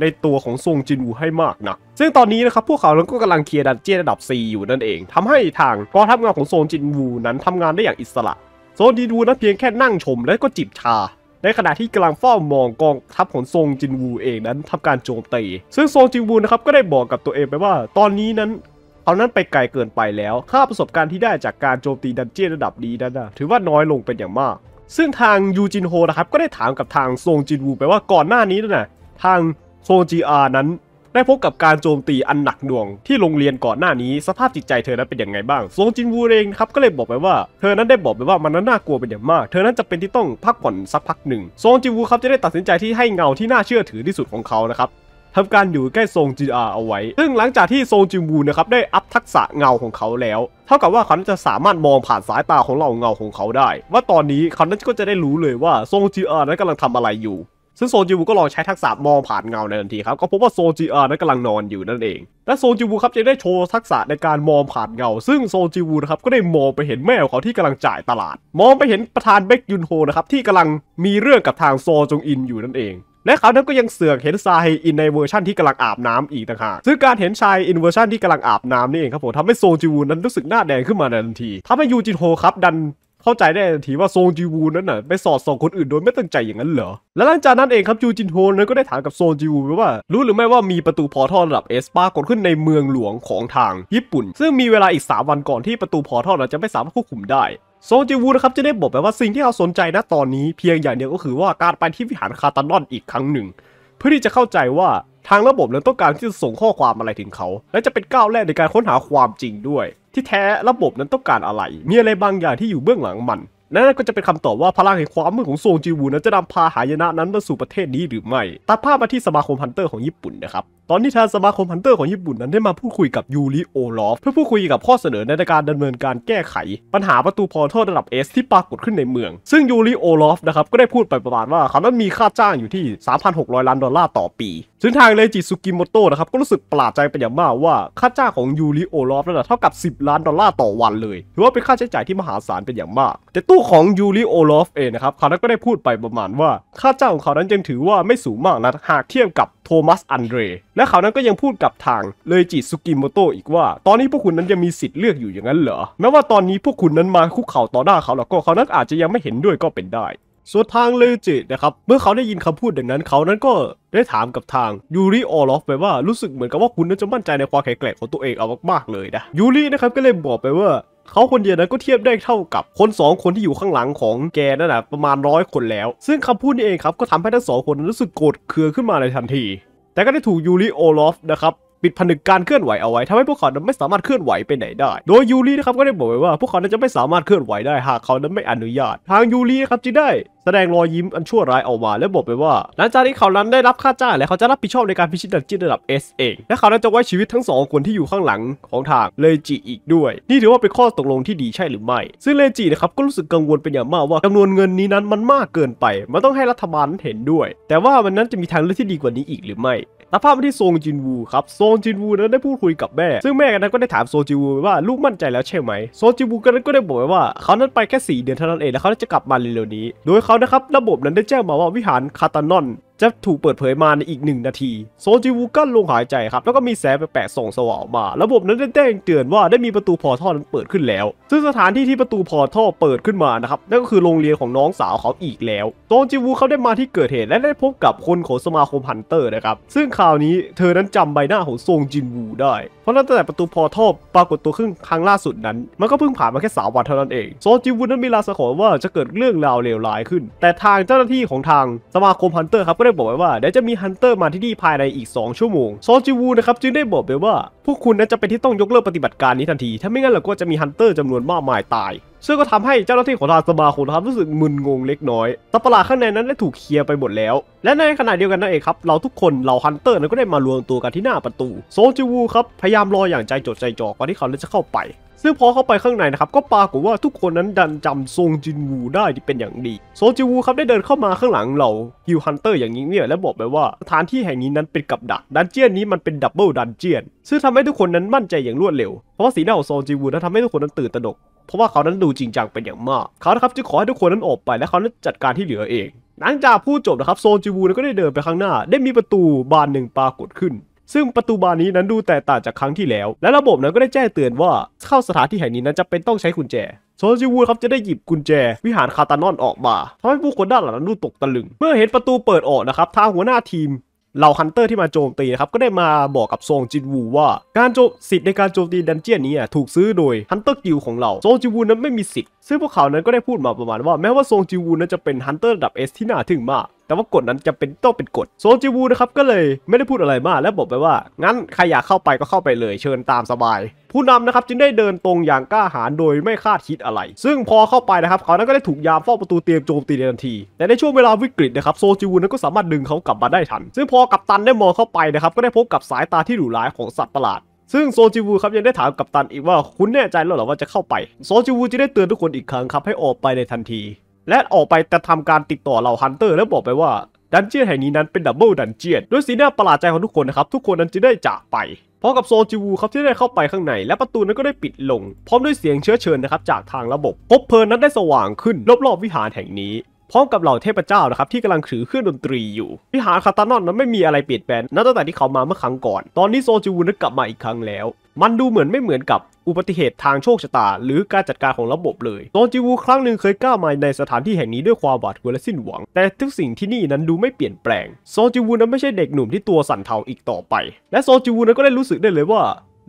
ในตัวของซงจินวูให้มากนะซึ่งตอนนี้นะครับพวกเขาล้ก็กำลังเคลียร์ดันเจียนระดับ4อยู่นั่นเอง ทำให้ทางกองทัพเงาของซงจินูนั้นทำงานได้อย่างอิสระโซนดีดูนะเพียงแค่นั่งชมและก็จิบชาในขณะที่กำลังเฝ้ามองกองทัพของซงจินวูเองนั้น ทำการโจมตีซึ่งซงจินวูนะครับ ก็ได้บอกกับตัวเองไปว่า ตอนนี้นั้นเอานั้นไปไกลเกินไปแล้วค่าประสบการณ์ที่ได้จากการโจมตีดันเจี้ยนระดับดีนั้นนะถือว่าน้อยลงเป็นอย่างมาก ซึ่งทางยูจินโฮนะครับ ก็ได้ถามกับทางซงจินวู ไปว่าก่อนหน้านี้นะทางโซจีอานั้นได้พบกับการโจมตีอันหนักหน่วงที่โรงเรียนก่อนหน้านี้ สภาพจิตใจเธอนั้นเป็นอย่างไงบ้างซงจินวูเองครับ ก็เลยบอกไปว่า เธอนั้นได้บอกไปว่ามันนั้นน่ากลัวเป็นอย่างมาก เธอนั้นจะเป็นที่ต้องพักผ่อนสักพักหนึ่งซงจินวูครับจะได้ตัดสินใจที่ให้เงาที่น่าเชื่อถือที่สุดของเขานะครับทำการอยู่ใกล้ซงจินอาเอาไว้ ซึ่งหลังจากที่ซงจินวูนะครับได้อัพทักษะเงาของเขาแล้ว เท่ากับว่าเขาจะสามารถมองผ่านสายตาของเราเงาของเขาได้ ว่าตอนนี้เขานั้นก็จะได้รู้เลยว่าซงจินอานั้นกำลังทำอะไรอยู่ซึ่งโซจิวูก็ลองใช้ทักษะมองผ่านเงาในทันทีครับ ก็พบว่าโซจิอานั้นกำลังนอนอยู่นั่นเองและโซจิวูครับจะได้โชว์ทักษะในการมองผ่านเงาซึ่งโซจิวูนะครับก็ได้มองไปเห็นแม่ของเขาที่กำลังจ่ายตลาด มองไปเห็นประธานเบกยุนโฮนะครับที่กำลังมีเรื่องกับทางโซจงอินอยู่นั่นเอง และเขานี่นก็ยังเสือกเห็นชายอินในเวอร์ชั่นที่กำลังอาบน้ำอีกต่างหากซึ่งการเห็นชายอินเวอร์ชั่นที่กำลังอาบน้ำนี่เองครับผมทำให้โซจิวูนั้นรู้สึกหน้าแดงขึ้นมาในทันทีทำให้ยูจินโฮครับดันเข้าใจได้ทันทีว่าซงจีวูนั้นน่ะไปสอดส่องคนอื่นโดยไม่ตั้งใจอย่างนั้นเหรอ และหลังจากนั้นเองครับจูจินโฮนั้นก็ได้ถามกับโซงจีวูไปว่ารู้หรือไม่ว่ามีประตูพอท่อระดับเอสปากดขึ้นในเมืองหลวงของทางญี่ปุ่น ซึ่งมีเวลาอีก 3 วันก่อนที่ประตูพอท่อนั้นจะไม่สามารถควบคุมได้โซจิวูนะครับจะได้บอกไปว่าสิ่งที่เขาสนใจนะตอนนี้ เพียงอย่างเดียวก็คือว่าการไปที่วิหารคาตาลอนอีกครั้งหนึ่ง เพื่อที่จะเข้าใจว่าทางระบบนั้นต้องการที่จะส่งข้อความอะไรถึงเขา และจะเป็นก้าวแรกในการค้นหาความจริงด้วย ที่แท้ระบบนั้นต้องการอะไร มีอะไรบางอย่างที่อยู่เบื้องหลังมัน นั่นก็จะเป็นคำตอบว่าพลังแห่งความมืดของโซงจีวูนั้นจะนำพาหายนะนั้นมาสู่ประเทศนี้หรือไม่ตัดภาพมาที่สมาคมฮันเตอร์ของญี่ปุ่นนะครับตอนนี้ทางสมาคมฮันเตอร์ของญี่ปุ่นนั้นได้มาพูดคุยกับยูริโอลอฟเพื่อพูดคุยกับข้อเสนอในการดำเนินการแก้ไข ปัญหาประตูพอ์ทษระดับเอสที่ปรากฏขึ้นในเมือง ซึ่งยูริโอลอฟนะครับ ก็ได้พูดไปประมาณว่า เขานั้นมีค่าจ้างอยู่ที่ 3,600 ล้านดอลลาร์ต่อปี ซึ่งทางเลจิสุกิโมโตะนะครับ ก็รู้สึกประหลาดใจเป็นอย่างมากว่าค่าจ้างของยูริโอลอฟนั้นเท่ากับ 10 ล้านดอลลาร์ต่อวันเลยถือว่าเป็นค่าใช้จ่ายที่มหาศาลเป็นอย่างมาก แต่ตู้ของยูริโอลอฟเองนะครับเขานั้นก็ได้พูดไปประมาณว่าค่าจ้างของเขานั้นยังถือว่าไม่สูงมากนะหากเทียบกับโทมัสอันเดรและเขานั้นก็ยังพูดกับทางเลยจิซุกิโมโตะอีกว่า ตอนนี้พวกคุณนั้นยังมีสิทธิ์เลือกอยู่อย่างนั้นเหรอแม้ว่าตอนนี้พวกคุณนั้นมาคุกเข่าต่อหน้าเขา แล้วก็เขานั้นอาจจะยังไม่เห็นด้วยก็เป็นได้ส่วนทางเลจินะครับเมื่อเขาได้ยินคำพูดดังนั้น เขานั้นก็ได้ถามกับทางยูริออลอฟไปว่ารู้สึกเหมือนกับว่าคุณนั้นจะมั่นใจในความแข็งแกร่งของตัวเองเอามากๆเลยนะยูรินะครับก็เลยบอกไปว่า เขาคนเดียวนั้นก็เทียบได้เท่ากับคน2 คนที่อยู่ข้างหลังของแกนั่นแหะประมาณร้อยคนแล้ว ซึ่งคำพูดนี้เองครับก็ทำให้ทั้งสองคนรู้สึกโกรธเคืองขึ้นมาในทันทีแต่ก็ได้ถูกยูริโอลอฟนะครับปิดผนึกการเคลื่อนไหวเอาไว้ทำให้พวกเขานั้นไม่สามารถเคลื่อนไหวไปไหนได้โดยยูรีนะครับก็ได้บอกไว้ว่า พวกเขานั้นจะไม่สามารถเคลื่อนไหวได้หากเขานั้นไม่อนุญาต ทางยูระครับจึงได้แสดงรอยยิ้มอันชั่วร้ายออกมาและบอกไปว่าหลังจากที่เขานั้นได้รับค่าจ้างและเขาจะรับผิดชอบในการพิชิตดันจินระดับ S เองและเขานั้นจะไว้ชีวิตทั้งสองคนที่อยู่ข้างหลังของทางเลจิอีกด้วยนี่ถือว่าเป็นข้อตกลงที่ดีใช่หรือไม่ซึ่งเลจินะครับก็รู้สึกกังวลเป็นอย่างมากว่าจำนวนเงินนี้นั้นมันมากเกินไปมันต้องให้รัฐบาลเห็นด้วย แต่ว่ามันนั้นจะมีทางเลือกที่ดีกว่านี้อีกหรือไม่ตัดภาพมาที่โซงจินวูครับ โซงจินวูนั้นได้พูดคุยกับแม่ ซึ่งแม่กันนั้นก็ได้ถามโซจินวูว่า ลูกมั่นใจแล้วใช่ไหม โซจินวูกันนั้นก็ได้บอกไว่า เขานั้นไปแค่ส่เดือนเท่านั้นเอง แล้วเขาจะกลับมาเร็วๆนี้ โดยเขานะครับระบบนั้นได้แจ้งมาว่าวิหารคาตานอนจะถูกเปิดเผยมาในอีก1นาทีโซจิวูกั้นลงหายใจครับ แล้วก็มีแสงแปลกๆส่องสว่างมา ระบบนั้นได้แจ้งเตือนว่าได้มีประตูพอท่อนั้นเปิดขึ้นแล้ว ซึ่งสถานที่ที่ประตูพอท่อเปิดขึ้นมานะครับนั่นก็คือโรงเรียนของน้องสาวเขาอีกแล้วโซจิวูเขาได้มาที่เกิดเหตุและได้พบกับคนของสมาคมฮันเตอร์นะครับซึ่งคราวนี้เธอนั้นจำใบหน้าของโซงจินวูได้เพราะตั้งแต่ประตูพอท่อปรากฏตัวขึ้นครั้งล่าสุดนั้นมันก็เพิ่งผ่านมาแค่สาวันเท่านั้นเองโซจิวูนั้นมีลาสขอว่าจะเกิดเรื่องราวเลวร้ายขึ้น แต่ทางเจ้าหน้าที่ของทางสมาคมฮันเตอร์ครับก็ไได้บอกไว้ว่าเดี๋ยวจะมีฮันเตอร์มาที่นี่ภายในอีก 2 ชั่วโมงซอจิวูนะครับ จึงได้บอกไปว่า พวกคุณนั้นจะเป็นที่ต้องยกเลิกปฏิบัติการนี้ทันที ถ้าไม่งั้นเราก็จะมีฮันเตอร์จำนวนมากมายตาย ซึ่งก็ทำให้เจ้าหน้าที่ของทางสมาคมนะครับรู้สึกมึนงงเล็กน้อยสัตว์ประหลาดข้างในนั้นได้ถูกเคลียร์ไปหมดแล้ว และในขณะเดียวกันนั่นเองครับเราทุกคนเหล่าฮันเตอร์นั้นก็ได้มารวมตัวกันที่หน้าประตูโซจิวูครับพยายามรออย่างใจจดใจจ่อก่อนที่เขาจะเข้าไปซึ่งพอเข้าไปข้างในนะครับก็ปรากฏว่าทุกคนนั้นดันจำซงจินวูได้ที่เป็นอย่างดีซงจินวูครับได้เดินเข้ามาข้างหลังเราฮิวฮันเตอร์อย่างนี้เนี่ยและบอกไปว่าสถานที่แห่งนี้นั้นเป็นกับดักดันเจียนนี้มันเป็นดับเบิลดันเจียนซึ่งทำให้ทุกคนนั้นมั่นใจอย่างรวดเร็ว เพราะว่าสีหน้าของซงจินวูนั้นทำให้ทุกคนนั้นตื่นตระหนก เพราะว่าเขานั้นดูจริงจังเป็นอย่างมากเขาครับจึงขอให้ทุกคนนั้นออกไป และเขานั้นจัดการที่เหลือเองหลังจากพูดจบนะครับโซนจิวูก็ได้เดินไปข้างหน้าได้มีประตูบานหนึ่งปรากฏขึ้นซึ่งประตูบานนี้นั้นดูแตกต่างจากครั้งที่แล้ว และระบบนั้นก็ได้แจ้งเตือนว่า เข้าสถานที่แห่งนี้นั้นจะเป็นต้องใช้กุญแจโซจิวูครับจะได้หยิบกุญแจวิหารคาตานอนออกมาทำให้ผู้คนด้านหลังนั้นดูตกตะลึง เมื่อเห็นประตูเปิดออกนะครับทางหัวหน้าทีมเหล่าฮันเตอร์ที่มาโจมตีนะครับ ก็ได้มาบอกกับซงจินวูว่า การโจมสิทธิ์ในการโจมตีดันเจี้ยนนี้ถูกซื้อโดยฮันเตอร์กิวของเราซงจินวูนั้นไม่มีสิทธิ์ซึ่งพวกเขานั้นก็ได้พูดมาประมาณว่าแม้ว่าซงจินวูนั้นจะเป็นฮันเตอร์ระดับเอสที่น่าทึ่งมากแต่ว่ากฎนั้นจะเป็นต้องเป็นกฎโซจิวูนะครับก็เลยไม่ได้พูดอะไรมาก และบอกไปว่า งั้นใครอยากเข้าไปก็เข้าไปเลยเชิญตามสบาย ผู้นำนะครับจึงได้เดินตรงอย่างกล้าหาญโดยไม่คาดคิดอะไร ซึ่งพอเข้าไปนะครับเขานั้นก็ได้ถูกยามเฝ้าประตูเตรียมโจมตีในทันที แต่ในช่วงเวลาวิกฤตนะครับโซจิวูนั้นก็สามารถดึงเขากลับมาได้ทัน ซึ่งพอกัปตันได้มองเข้าไปนะครับ ก็ได้พบกับสายตาที่ดุร้ายของสัตว์ประหลาดซึ่งโซจิวูครับยังได้ถามกัปตันอีกว่าคุณแน่ใจแล้วหรอว่าจะเข้าไปโซจิวูจึงได้เตือนทุกคนอีกครั้งครับให้ออกไปในทันทีและออกไปกระทำการติดต่อเหล่าฮันเตอร์แล้วบอกไปว่าดันเจียนแห่งนี้นั้นเป็นดับเบิลดันเจียนด้วยสีหน้าประหลาดใจของทุกคนนะครับ ทุกคนนั้นจะได้จากไป พร้อมกับโซจิวูครับที่ได้เข้าไปข้างใน และประตูนั้นก็ได้ปิดลง พร้อมด้วยเสียงเชื้อเชิญนะครับจากทางระบบ พบเพลินนั้นได้สว่างขึ้นรอบๆวิหารแห่งนี้ พร้อมกับเหล่าเทพเจ้านะครับที่กำลังถือเครื่องดนตรีอยู่วิหารคาตานอนนั้นไม่มีอะไรเปลี่ยนแปลงนับตั้งแต่ที่เขามาเมื่อครั้งก่อน ตอนนี้โซจิวูนั้นกลับมาอีกครั้งแล้วมันดูเหมือนไม่เหมือนกับอุบัติเหตุทางโชคชะตา หรือการจัดการของระบบเลยตอนจิวูครั้งหนึ่งเคยก้าวมาในสถานที่แห่งนี้ด้วยความหวาดกลัวและสิ้นหวัง แต่ทุกสิ่งที่นี่นั้นดูไม่เปลี่ยนแปลงโซจิวูนั้นไม่ใช่เด็กหนุ่มที่ตัวสั่นเทาอีกต่อไป และโซจิวูนั้นก็ได้รู้สึกได้เลยว่า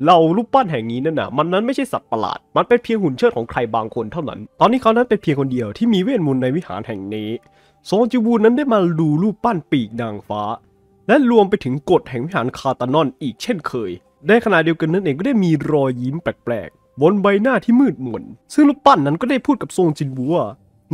เรารูปปั้นแห่งนี้นั่นนะมันนั้นไม่ใช่สัตว์ประหลาด มันเป็นเพียงหุ่นเชิดของใครบางคนเท่านั้น ตอนนี้เขานั้นเป็นเพียงคนเดียวที่มีเวทมนต์ในวิหารแห่งนี้โซจิวูนั้นได้มาดูรูปปั้นปีกนางฟ้า และรวมไปถึงกฎแห่งวิหารคาตานอนอีกเช่นเคยในขณะเดียวกันนั่นเองก็ได้มีรอยยิ้มแปลกๆบนใบหน้าที่มืดมนซึ่งรูปปั้นนั้นก็ได้พูดกับซงจินบัว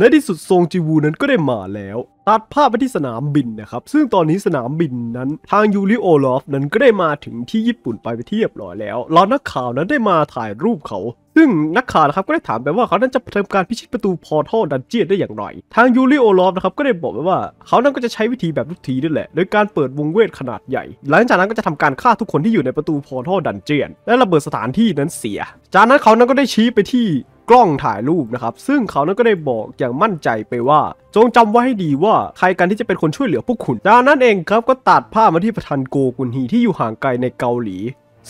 ในที่สุดทรงจีวูนั้นก็ได้มาแล้ว ตัดภาพไปที่สนามบินนะครับซึ่งตอนนี้สนามบินนั้น ทางยูริโอลอฟนั้นก็ได้มาถึงที่ญี่ปุ่นไปไปที่เรียบร้อยแล้วเรานักข่าวนั้นได้มาถ่ายรูปเขา ซึ่งนักข่าวนะครับก็ได้ถามไปว่าเขานั้นจะทำการพิชิตประตูพอทัอดันเจียนได้อย่างไรทางยูริโอลอฟนะครับก็ได้บอกไปว่าเขานั้นก็จะใช้วิธีแบบทุกทีนั่นแหละโดยการเปิดวงเวทขนาดใหญ่ หลังจากนั้นก็จะทำการฆ่าทุกคนที่อยู่ในประตูพอทัอดันเจียน และระเบิดสถานที่นั้นเสีย จากนั้นเขานั้นก็ได้ชี้ไปที่กล้องถ่ายรูปนะครับ ซึ่งเขานั้นก็ได้บอกอย่างมั่นใจไปว่า จงจำไว้ให้ดีว่าใครกันที่จะเป็นคนช่วยเหลือพวกคุณจากนั้นเองครับก็ตัดภาพมาที่ประธานโกกุนฮี ที่อยู่ห่างไกลในเกาหลี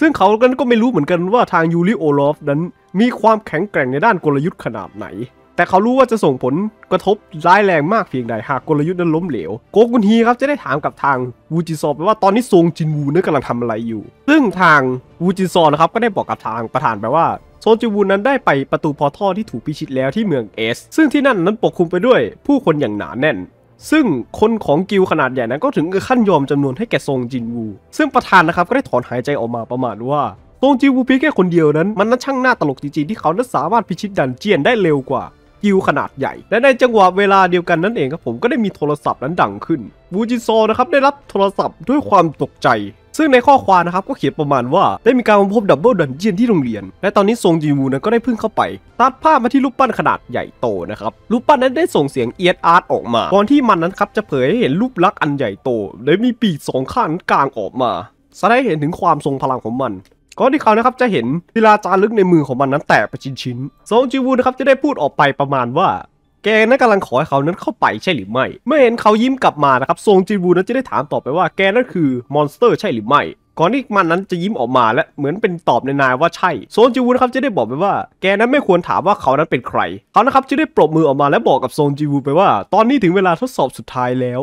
ซึ่งเขากันก็ไม่รู้เหมือนกันว่าทางยูริโอลอฟนั้นมีความแข็งแกร่งในด้านกลยุทธ์ขนาดไหน แต่เขารู้ว่าจะส่งผลกระทบร้ายแรงมากเพียงใดหากกลยุทธ์นั้นล้มเหลวโกกุนฮีครับจะได้ถามกับทางวูจิซอไปว่าตอนนี้ซงจินวูนั้นกำลังทำอะไรอยู่ซึ่งทางวูจิซอนะครับก็ได้บอกกับทางประธานไปว่าโซนจูวูนั้นได้ไปประตูพอท่อที่ถูกพิชิตแล้วที่เมืองเอสซึ่งที่นั่นนั้นปกคลุมไปด้วยผู้คนอย่างหนาแน่น ซึ่งคนของกิลขนาดใหญ่นั้นก็ถึงกับขั้นยอมจำนวนให้แก่ซงจินวูซึ่งประธานนะครับก็ได้ถอนหายใจออกมาประมาณว่าซงจินวูเพียงแค่คนเดียวนั้นมันนั้นช่างน่าตลกจริงๆที่เขานั้นสามารถพิชิตดันเจียนได้เร็วกว่ากิลขนาดใหญ่และในจังหวะเวลาเดียวกันนั่นเองครับผมก็ได้มีโทรศัพท์นั้นดังขึ้นบูจิโซนะครับได้รับโทรศัพท์ด้วยความตกใจซึ่งในข้อความนะครับก็เขียนประมาณว่าได้มีการพบดับเบิลดันเจียนที่โรงเรียน และตอนนี้ทรงจีวูนั้นก็ได้พึ่งเข้าไปตัดภาพมาที่รูปปั้นขนาดใหญ่โตนะครับ รูปปั้นนั้นได้ส่งเสียงเอียดอาร์ตออกมา ก่อนที่มันนั้นครับจะเผยให้เห็นรูปลักษณ์อันใหญ่โตและมีปีกสองข้างกลางออกมาแสดงเห็นถึงความทรงพลังของมันก่อนที่เขานะครับจะเห็นศิลาจารึกในมือของมันนั้นแตกไปชิ้นๆซรงจีวูนะครับจะได้พูดออกไปประมาณว่าแกนั้นกำลังขอให้เขานั้นเข้าไปใช่หรือไม่ เมื่อเห็นเขายิ้มกลับมานะครับ ซงจีบวูนั้นจะได้ถามตอบไปว่าแกนั้นคือมอนสเตอร์ใช่หรือไม่ก่อนที่มันนั้นจะยิ้มออกมาและเหมือนเป็นตอบในนายว่าใช่โซนจิวูนะครับจะได้บอกไปว่า แกนั้นไม่ควรถามว่าเขานั้นเป็นใคร เขานะครับจะได้ปรบมือออกมาและบอกกับโซนจิวูไปว่า ตอนนี้ถึงเวลาทดสอบสุดท้ายแล้ว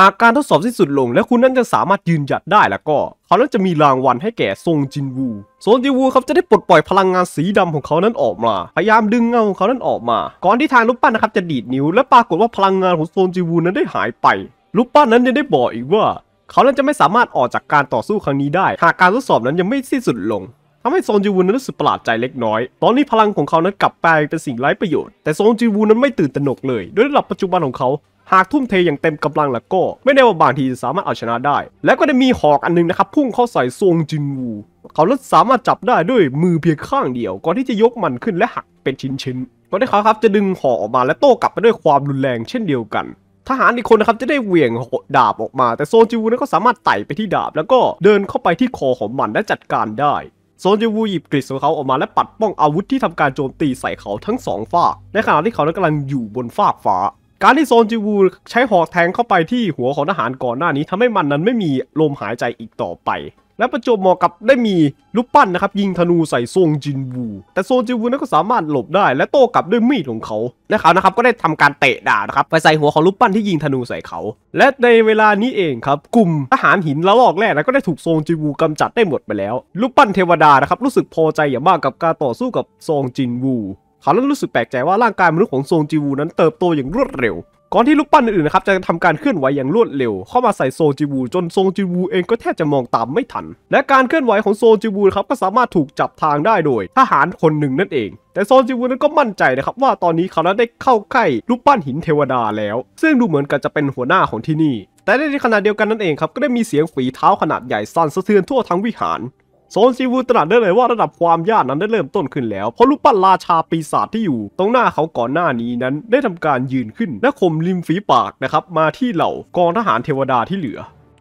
หากการทดสอบสิ้นสุดลงและคุณนั้นจะสามารถยืนหยัดได้แล้วก็ เขานั้นจะมีรางวัลให้แก่ซงจินวูซงจินวูครับจะได้ปลดปล่อยพลังงานสีดำของเขานั้นออกมาพยายามดึงเงาของเขานั้นออกมา ก่อนที่ทางลูกปั้นนะครับจะดีดนิ้วและปรากฏว่าพลังงานของซงจินวูนั้นได้หายไปลูกปั้นนั้นยังได้บอกอีกว่า เขานั้นจะไม่สามารถออกจากการต่อสู้ครั้งนี้ได้หากการทดสอบนั้นยังไม่สิ้นสุดลงทำให้ซงจิวูนั้นรู้สึกประหลาดใจเล็กน้อย ตอนนี้พลังของเขานั้นกลับไปเป็นสิ่งไร้ประโยชน์แต่ซงจิวูนั้นไม่ตื่นตระหนกเลยด้วยระดับปัจจุบันของเขาหากทุ่มเทอย่างเต็มกำลังแล้วก็ไม่แน่ว่าบางทีจะสามารถเอาชนะได้ แล้วก็ได้มีหอกอันนึงนะครับ พุ่งเข้าใส่ซงจินวู เขาล้สามารถจับได้ด้วยมือเพียงข้างเดียวก่อนที่จะยกมันขึ้นและหักเป็นชิ้นๆก่อนที้เขาครับจะดึงหอกออกมาและโต้กลับไปด้วยความรุนแรง เช่นเดียวกัน ทหารอีกคนนะครับจะได้เหวี่ยงดาบออกมา แต่โซจิวูนั้นก็สามารถไต่ไปที่ดาบ แล้วก็เดินเข้าไปที่คอของมันและจัดการได้โซนจิวูหยิบกริชของเขาออกมาและปัดป้องอาวุธที่ทำการโจมตีใส่เขาทั้งสองฝาในขณะที่เขานั้นกำลังอยู่บนฟากฟ้าการที่โซนจิวู ใช้หอกแทงเข้าไปที่หัวของทหารก่อนหน้านี้ทำให้มันนั้นไม่มีลมหายใจอีกต่อไปและประจบเหมาะกับได้มีลูกปั้นนะครับ ยิงธนูใส่โซงจินวู แต่โซนจิวูนั้นก็สามารถหลบได้และโต้กลับด้วยมีดของเขาและเขานะครับก็ได้ทำการเตะดาบนะครับไปใส่หัวของลูกปั้นที่ยิงธนูใส่เขา และในเวลานี้เองครับกลุ่มทหารหินละลอกแรกนะก็ได้ถูกโซงจิวูกำจัดได้หมดไปแล้วลูกปั้นเทวดานะครับรู้สึกพอใจอย่างมากกับการต่อสู้กับโซงจินวูเขาเริ่มรู้สึกแปลกใจว่าร่างกายมนุษย์ของโซงจิวูนั้นเติบโตอย่างรวดเร็ว ก่อนที่ลูกปั้นอื่นๆนะครับจะทำการเคลื่อนไหวอย่างรวดเร็วเข้ามาใส่โซจิวูจนโซจิวูเองก็แทบจะมองตามไม่ทัน และการเคลื่อนไหวของโซจิวูครับก็สามารถถูกจับทางได้โดย ทหารคนหนึ่งนั่นเอง แต่โซนจิวูนั้นก็มั่นใจนะครับว่าตอนนี้เขานั้นได้เข้าใกล้รูปปั้นหินเทวดาแล้ว ซึ่งดูเหมือนกันจะเป็นหัวหน้าของที่นี่ แต่ในขณะเดียวกันนั่นเองครับก็ได้มีเสียงฝีเท้าขนาดใหญ่สั่นสะเทือนทั่วทั้งวิหารโซนซีวูตระหนักได้เลยว่าระดับความยากนั้นได้เริ่มต้นขึ้นแล้วเพราะลูกปั้นราชาปีศาจที่อยู่ ตรงหน้าเขาก่อนหน้านี้นั้นได้ทำการยืนขึ้นและคมริมฝีปากนะครับมาที่เหล่ากองทหารเทวดาที่เหลือ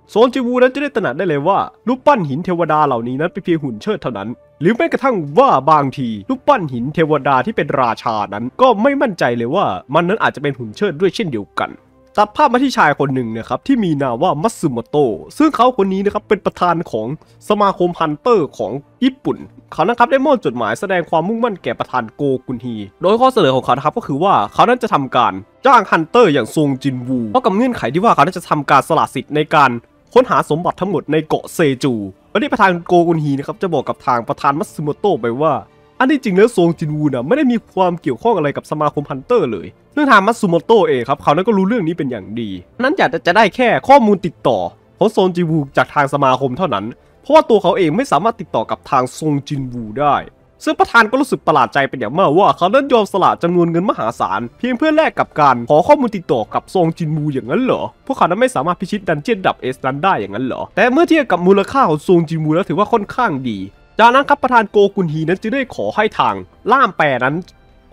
โซนจิวูนั้นจะได้ตระหนักได้เลยว่า รูปปั้นหินเทวดาเหล่านี้นั้นเป็นเพียงหุ่นเชิดเท่านั้น หรือแม้กระทั่งว่าบางทีรูปปั้นหินเทวดาที่เป็นราชานั้น ก็ไม่มั่นใจเลยว่า มันนั้นอาจจะเป็นหุ่นเชิดด้วยเช่นเดียวกันตัดภาพมาที่ชายคนหนึ่งนะครับที่มีนามว่ามัตสึโมโตะซึ่งเขาคนนี้นะครับเป็นประธานของสมาคมฮันเตอร์ของญี่ปุ่น เขานะครับได้มอบจดหมายแสดงความมุ่งมั่นแก่ประธานโกกุนฮีโดยข้อเสนอของเขาครับก็คือว่าเขานั้นจะทำการจ้างฮันเตอร์อย่างซงจินวูเพราะกับเงื่อนไขที่ว่าเขานั้นจะทำการสละสิทธิ์ในการค้นหาสมบัติทั้งหมดในเกาะเซจูวันนี้ประธานโกกุนฮีนะครับจะบอกกับทางประธานมัตสึโมโตะไปว่าอันที่จริงแล้วซงจินวูน่ะไม่ได้มีความเกี่ยวข้องอะไรกับสมาคมฮันเตอร์เลยเรื่องทางมัตสึโมโตะเองครับเขานั้นก็รู้เรื่องนี้เป็นอย่างดี นั้นอยากจะได้แค่ข้อมูลติดต่อของโซงจินวู จากทางสมาคมเท่านั้น เพราะว่าตัวเขาเองไม่สามารถติดต่อกับทางซงจินวูได้ซึ่งประธานก็รู้สึกประหลาดใจเป็นอย่างมากว่าเขานล้นยอมสละจำนวนเงินมหาศาลเพียงเพื่อแลกกับการขอข้อมูลติดต่อกับซงจินวูอย่างนั้นเหรอพวกเขานั้นไม่สามารถพิชิตดันเจียนดับเอสนั้นได้อย่างนั้นเหรอแต่เมื่อเทียบกับมูลค่าของซงจินวูแล้วถือว่าค่อนข้างดีจากนั้นครับ ประธานโกกุนฮีนั้นจึงได้ขอให้ทางล่ามแปรนั้น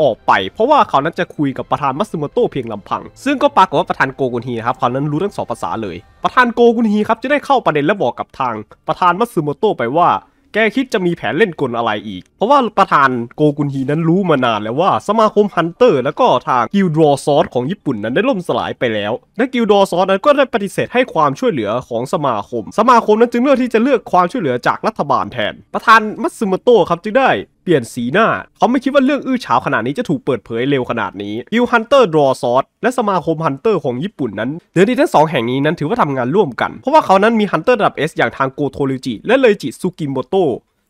ออกไป เพราะว่าเขานั้นจะคุยกับประธานมัตสึโมโตะเพียงลำพัง ซึ่งก็ปรากฏว่าประธานโกกุนฮีครับเขานั้นรู้ทั้งสองภาษาเลย ประธานโกกุนฮีครับจะได้เข้าประเด็นและบอกกับทาง ประธานมัตสึโมโตะไปว่าแกคิดจะมีแผนเล่นกลอะไรอีก เพราะว่าประธานโกกุนฮีนั้นรู้มานานแล้วว่าสมาคมฮันเตอร์แล้วก็ทางกิลดรอซอสของญี่ปุ่นนั้นได้ล่มสลายไปแล้ว และกิลดรอซอสนั้นก็ได้ปฏิเสธให้ความช่วยเหลือของสมาคม สมาคมนั้นจึงเลือกที่จะเลือกความช่วยเหลือจากรัฐบาลแทน ประธานมัตสึมโตะครับจึงได้ลี่ยนสีหน้า เขาไม่คิดว่าเรื่องอื้อฉาวขนาดนี้จะถูกเปิดเผยเร็วขนาดนี้ฮิลฮันเตอร์ดรอซอสและสมาคมฮันเตอร์ของญี่ปุ่นนั้น เดือนที่ทั้งสองแห่งนี้นั้นถือว่าทำงานร่วมกัน เพราะว่าเขานั้นมีฮันเตอร์ระดับ S อย่างทางโกโทริจิ และเลยจิซูกิโมโต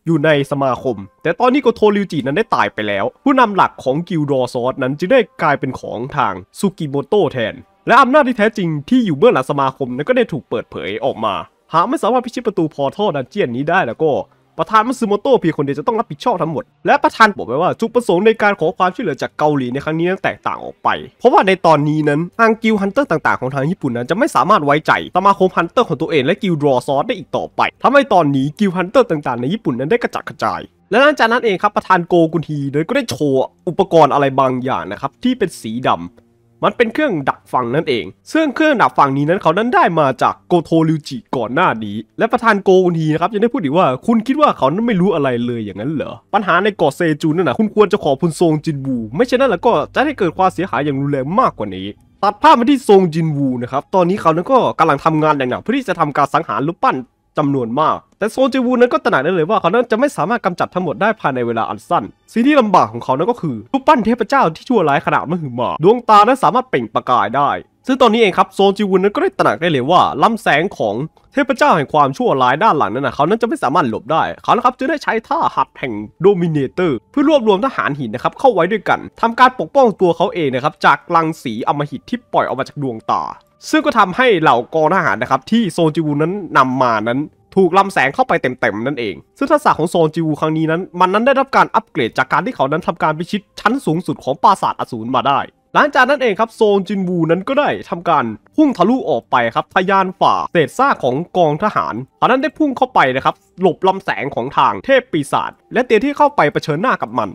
อยู่ในสมาคม แต่ตอนนี้โกโทริวจินั้นได้ตายไปแล้ว ผู้นำหลักของกิลดอซอสนั้นจึงได้กลายเป็นของทางซูกิโมโตแทน และอำนาจที่แท้จริงที่อยู่เบื้องหลังสมาคมนั้นก็ได้ถูกเปิดเผยออกมา หากไม่สามารถพิชิตประตูพอท่อดันเจียนนี้ได้แล้วก็ประธานมัซึโมโตะเพียงคนเดียวจะต้องรับผิดชอบทั้งหมด และประธานบอกไว้ว่าจุดประสงค์ในการขอความช่วยเหลือจากเกาหลีในครั้งนี้นั้นแตกต่างออกไป เพราะว่าในตอนนี้นั้นทางกิลฮันเตอร์ต่างๆของทางญี่ปุ่นนั้นจะไม่สามารถไว้ใจสมาคมฮันเตอร์ของตัวเองและกิลดรอซอสได้อีกต่อไปทำให้ตอนนี้กิลฮันเตอร์ต่างๆในญี่ปุ่นนั้นได้กระจัดกระจาย และหลังจากนั้นเองครับประธานโกกุนทีเลยก็ได้โชว์อุปกรณ์อะไรบางอย่างนะครับที่เป็นสีดำมันเป็นเครื่องดักฟังนั่นเองซึ่งเครื่องดักฟังนี้นั้นเขานั้นได้มาจากโกโทริวจิก่อนหน้านี้ และประธานโกนีนะครับยังได้พูดอีกว่าคุณคิดว่าเขานั้นไม่รู้อะไรเลยอย่างนั้นเหรอ ปัญหาในเกาะเซจูนั่นนะคุณควรจะขอพุนทรงจินบูไม่ใช่นั่นแล้วก็จะให้เกิดความเสียหายอย่างรุนแรงมากกว่านี้ ตัดภาพมาที่ทรงจินวูนะครับตอนนี้เขานั้นก็กำลังทำงานอย่างหนักเพื่อที่จะทำการสังหารลูปปั้นจำนวนมากแต่โซจิวูนั้นก็ตระหนักได้เลยว่าเขานั้นจะไม่สามารถกำจัดทั้งหมดได้ภายในเวลาอันสั้นสิ่งที่ลำบากของเขานั้นก็คือรูปปั้นเทพเจ้าที่ชั่วร้ายขนาดมหึมา ดวงตานั้นสามารถเปล่งประกายได้ ซึ่งตอนนี้เองครับโซจิวูนนั้นก็ได้ตระหนักได้เลยว่าลำแสงของเทพเจ้าแห่งความชั่วร้ายด้านหลังนั้นนะเขานั้นจะไม่สามารถหลบได้ เขานะครับจึงได้ใช้ท่าหัดแห่งโดมิเนเตอร์ เพื่อรวบรวมทหารหินนะครับเข้าไว้ด้วยกัน ทำการปกป้องตัวเขาเองนะครับจากรังสีอมหิตที่ปล่อยออกมาจากดวงตา ซึ่งก็ทำให้เหล่ากองทหารนะครับที่โซจิวูนั้นนำมานั้นถูกลำแสงเข้าไปเต็มๆนั่นเองซึ่งทักษะของโซนจิวครั้งนี้นั้น มันนั้นได้รับการอัปเกรดจากการที่เขานั้นทำการพิชิตชั้นสูงสุดของปราสาทอสูรมาได้ หลังจากนั้นเองครับ โซนจินวู นั้นก็ได้ทำการพุ่งทะลุออกไปครับทะยานฝ่าเศษซากของกองทหาร เขานั้นได้พุ่งเข้าไปนะครับหลบลำแสงของทางเทพปีศาจ และเตียที่เข้าไปเผชิญหน้ากับมัน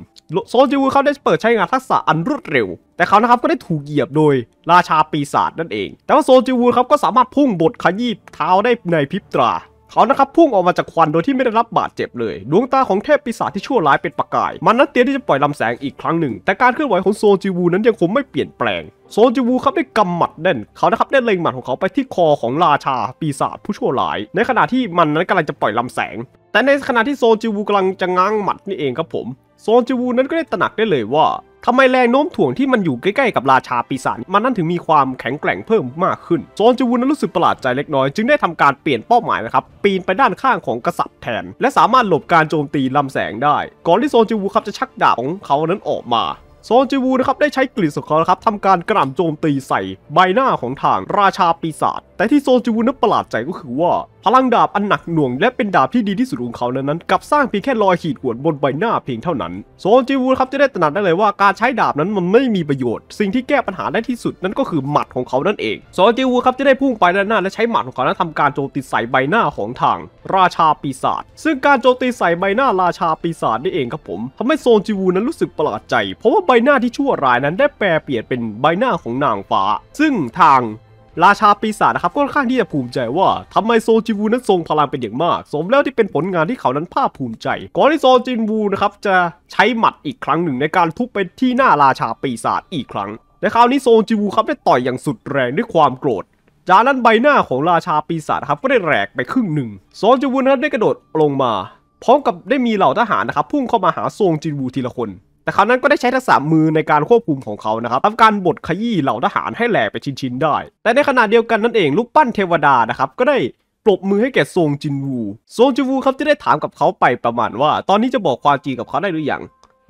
โซนจิวเขาได้เปิดใช้งานทักษะอันรวดเร็ว แต่เขานะครับก็ได้ถูกเหยียบโดยราชาปีศาจนั่นเอง แต่ว่าโซนจิวครับก็สามารถพุ่งบดขยี้เท้าได้ในพริบตาเขานะครับพุ่งออกมาจากควันโดยที่ไม่ได้รับบาดเจ็บเลยดวงตาของเทพปีศาจที่ชั่วร้ายเป็นประกาย มันนั้นเตรียมที่จะปล่อยลำแสงอีกครั้งหนึ่ง แต่การเคลื่อนไหวของโซจิวูนั้นยังคงไม่เปลี่ยนแปลงโซจิวูครับได้กำหมัดแน่นเขานะครับได้เล็งหมัดของเขาไปที่คอของราชาปีศาจผู้ชั่วร้าย ในขณะที่มันนั้นกำลังจะปล่อยลำแสงแต่ในขณะที่โซจิวูกำลังจะง้างหมัดนี่เองครับผมโซจิวูนั้นก็ได้ตระหนักได้เลยว่าทำไมแรงโน้มถ่วงที่มันอยู่ใกล้ๆกับราชาปีศาจมันนั่นถึงมีความแข็งแกร่งเพิ่มมากขึ้นโซนจูวูนั้นรู้สึกประหลาดใจเล็กน้อยจึงได้ทำการเปลี่ยนเป้าหมายนะครับปีนไปด้านข้างของกษัตริย์แทน และสามารถหลบการโจมตีลำแสงได้ ก่อนที่โซนจูวูครับจะชักดาบของเขานั้นออกมาโซนจูวูนะครับได้ใช้กลิ่นกอร์ขครับทำการกระหน่ำโจมตีใส่ใบหน้าของทางราชาปีศาจแต่ที่โซจูนั้นประหลาดใจก็คือว่าพลังดาบอันหนักหน่วงและเป็นดาบที่ดีที่สุดของเขานั้นกับสร้างเพียงแค่รอยขีดข่วนบนใบหน้าเพียงเท่านั้นโซจูวูครับจะได้ตระหนักได้เลยว่าการใช้ดาบนั้นมันไม่มีประโยชน์ สิ่งที่แก้ปัญหาได้ที่สุดนั้นก็คือหมัดของเขานั่นเองโซจูวูครับจะได้พุ่งไปด้านหน้าและใช้หมัดของเขานั้นทำการโจมตีใส่ใบหน้าของทาง ราชาปีศาจซึ่งการโจมตีใส่ใบหน้าราชาปีศาจนี่เองครับผมทำให้โซจูวูนั้นรู้สึกประหลาดใจเพราะว่าใบหน้าที่ชั่วร้ายนั้น ได้แปลเปลี่ยนเป็นใบหน้าของนางฟ้า ซึ่งทางราชาปีศาจนะครับก็ค่อนข้างที่จะภูมิใจว่าทำไมโซจิวูนั้นทรงพลังเป็นอย่างมาก สมแล้วที่เป็นผลงานที่เขานั้นภาคภูมิใจก่อนที่โซจินวูนะครับจะใช้หมัดอีกครั้งหนึ่งในการทุบไปที่หน้าราชาปีศาจอีกครั้งแนคราวนี้โซจิวูครับได้ต่อยอย่างสุดแรงด้วยความโกรธ จากนั้นใบหน้าของราชาปีศาจครับก็ได้แหลกไปครึ่งหนึ่งโซจิวูนั้นได้กระโดดลงมาพร้อมกับได้มีเหล่าทหารนะครับพุ่งเข้ามาหาโซจินวูทีละคนแต่คราวนั้นก็ได้ใช้ทักษะมือในการควบคุมของเขานะครับทำการบดขยี้เหล่าทหารให้แหลกไปชิ้นๆ ได้ แต่ในขณะเดียวกันนั่นเองลูกปั้นเทวดานะครับ ก็ได้ปรบมือให้แก่ซงจินวูซงจินวูครับที่ได้ถามกับเขาไปประมาณว่า ตอนนี้จะบอกความจริงกับเขาได้หรือยัง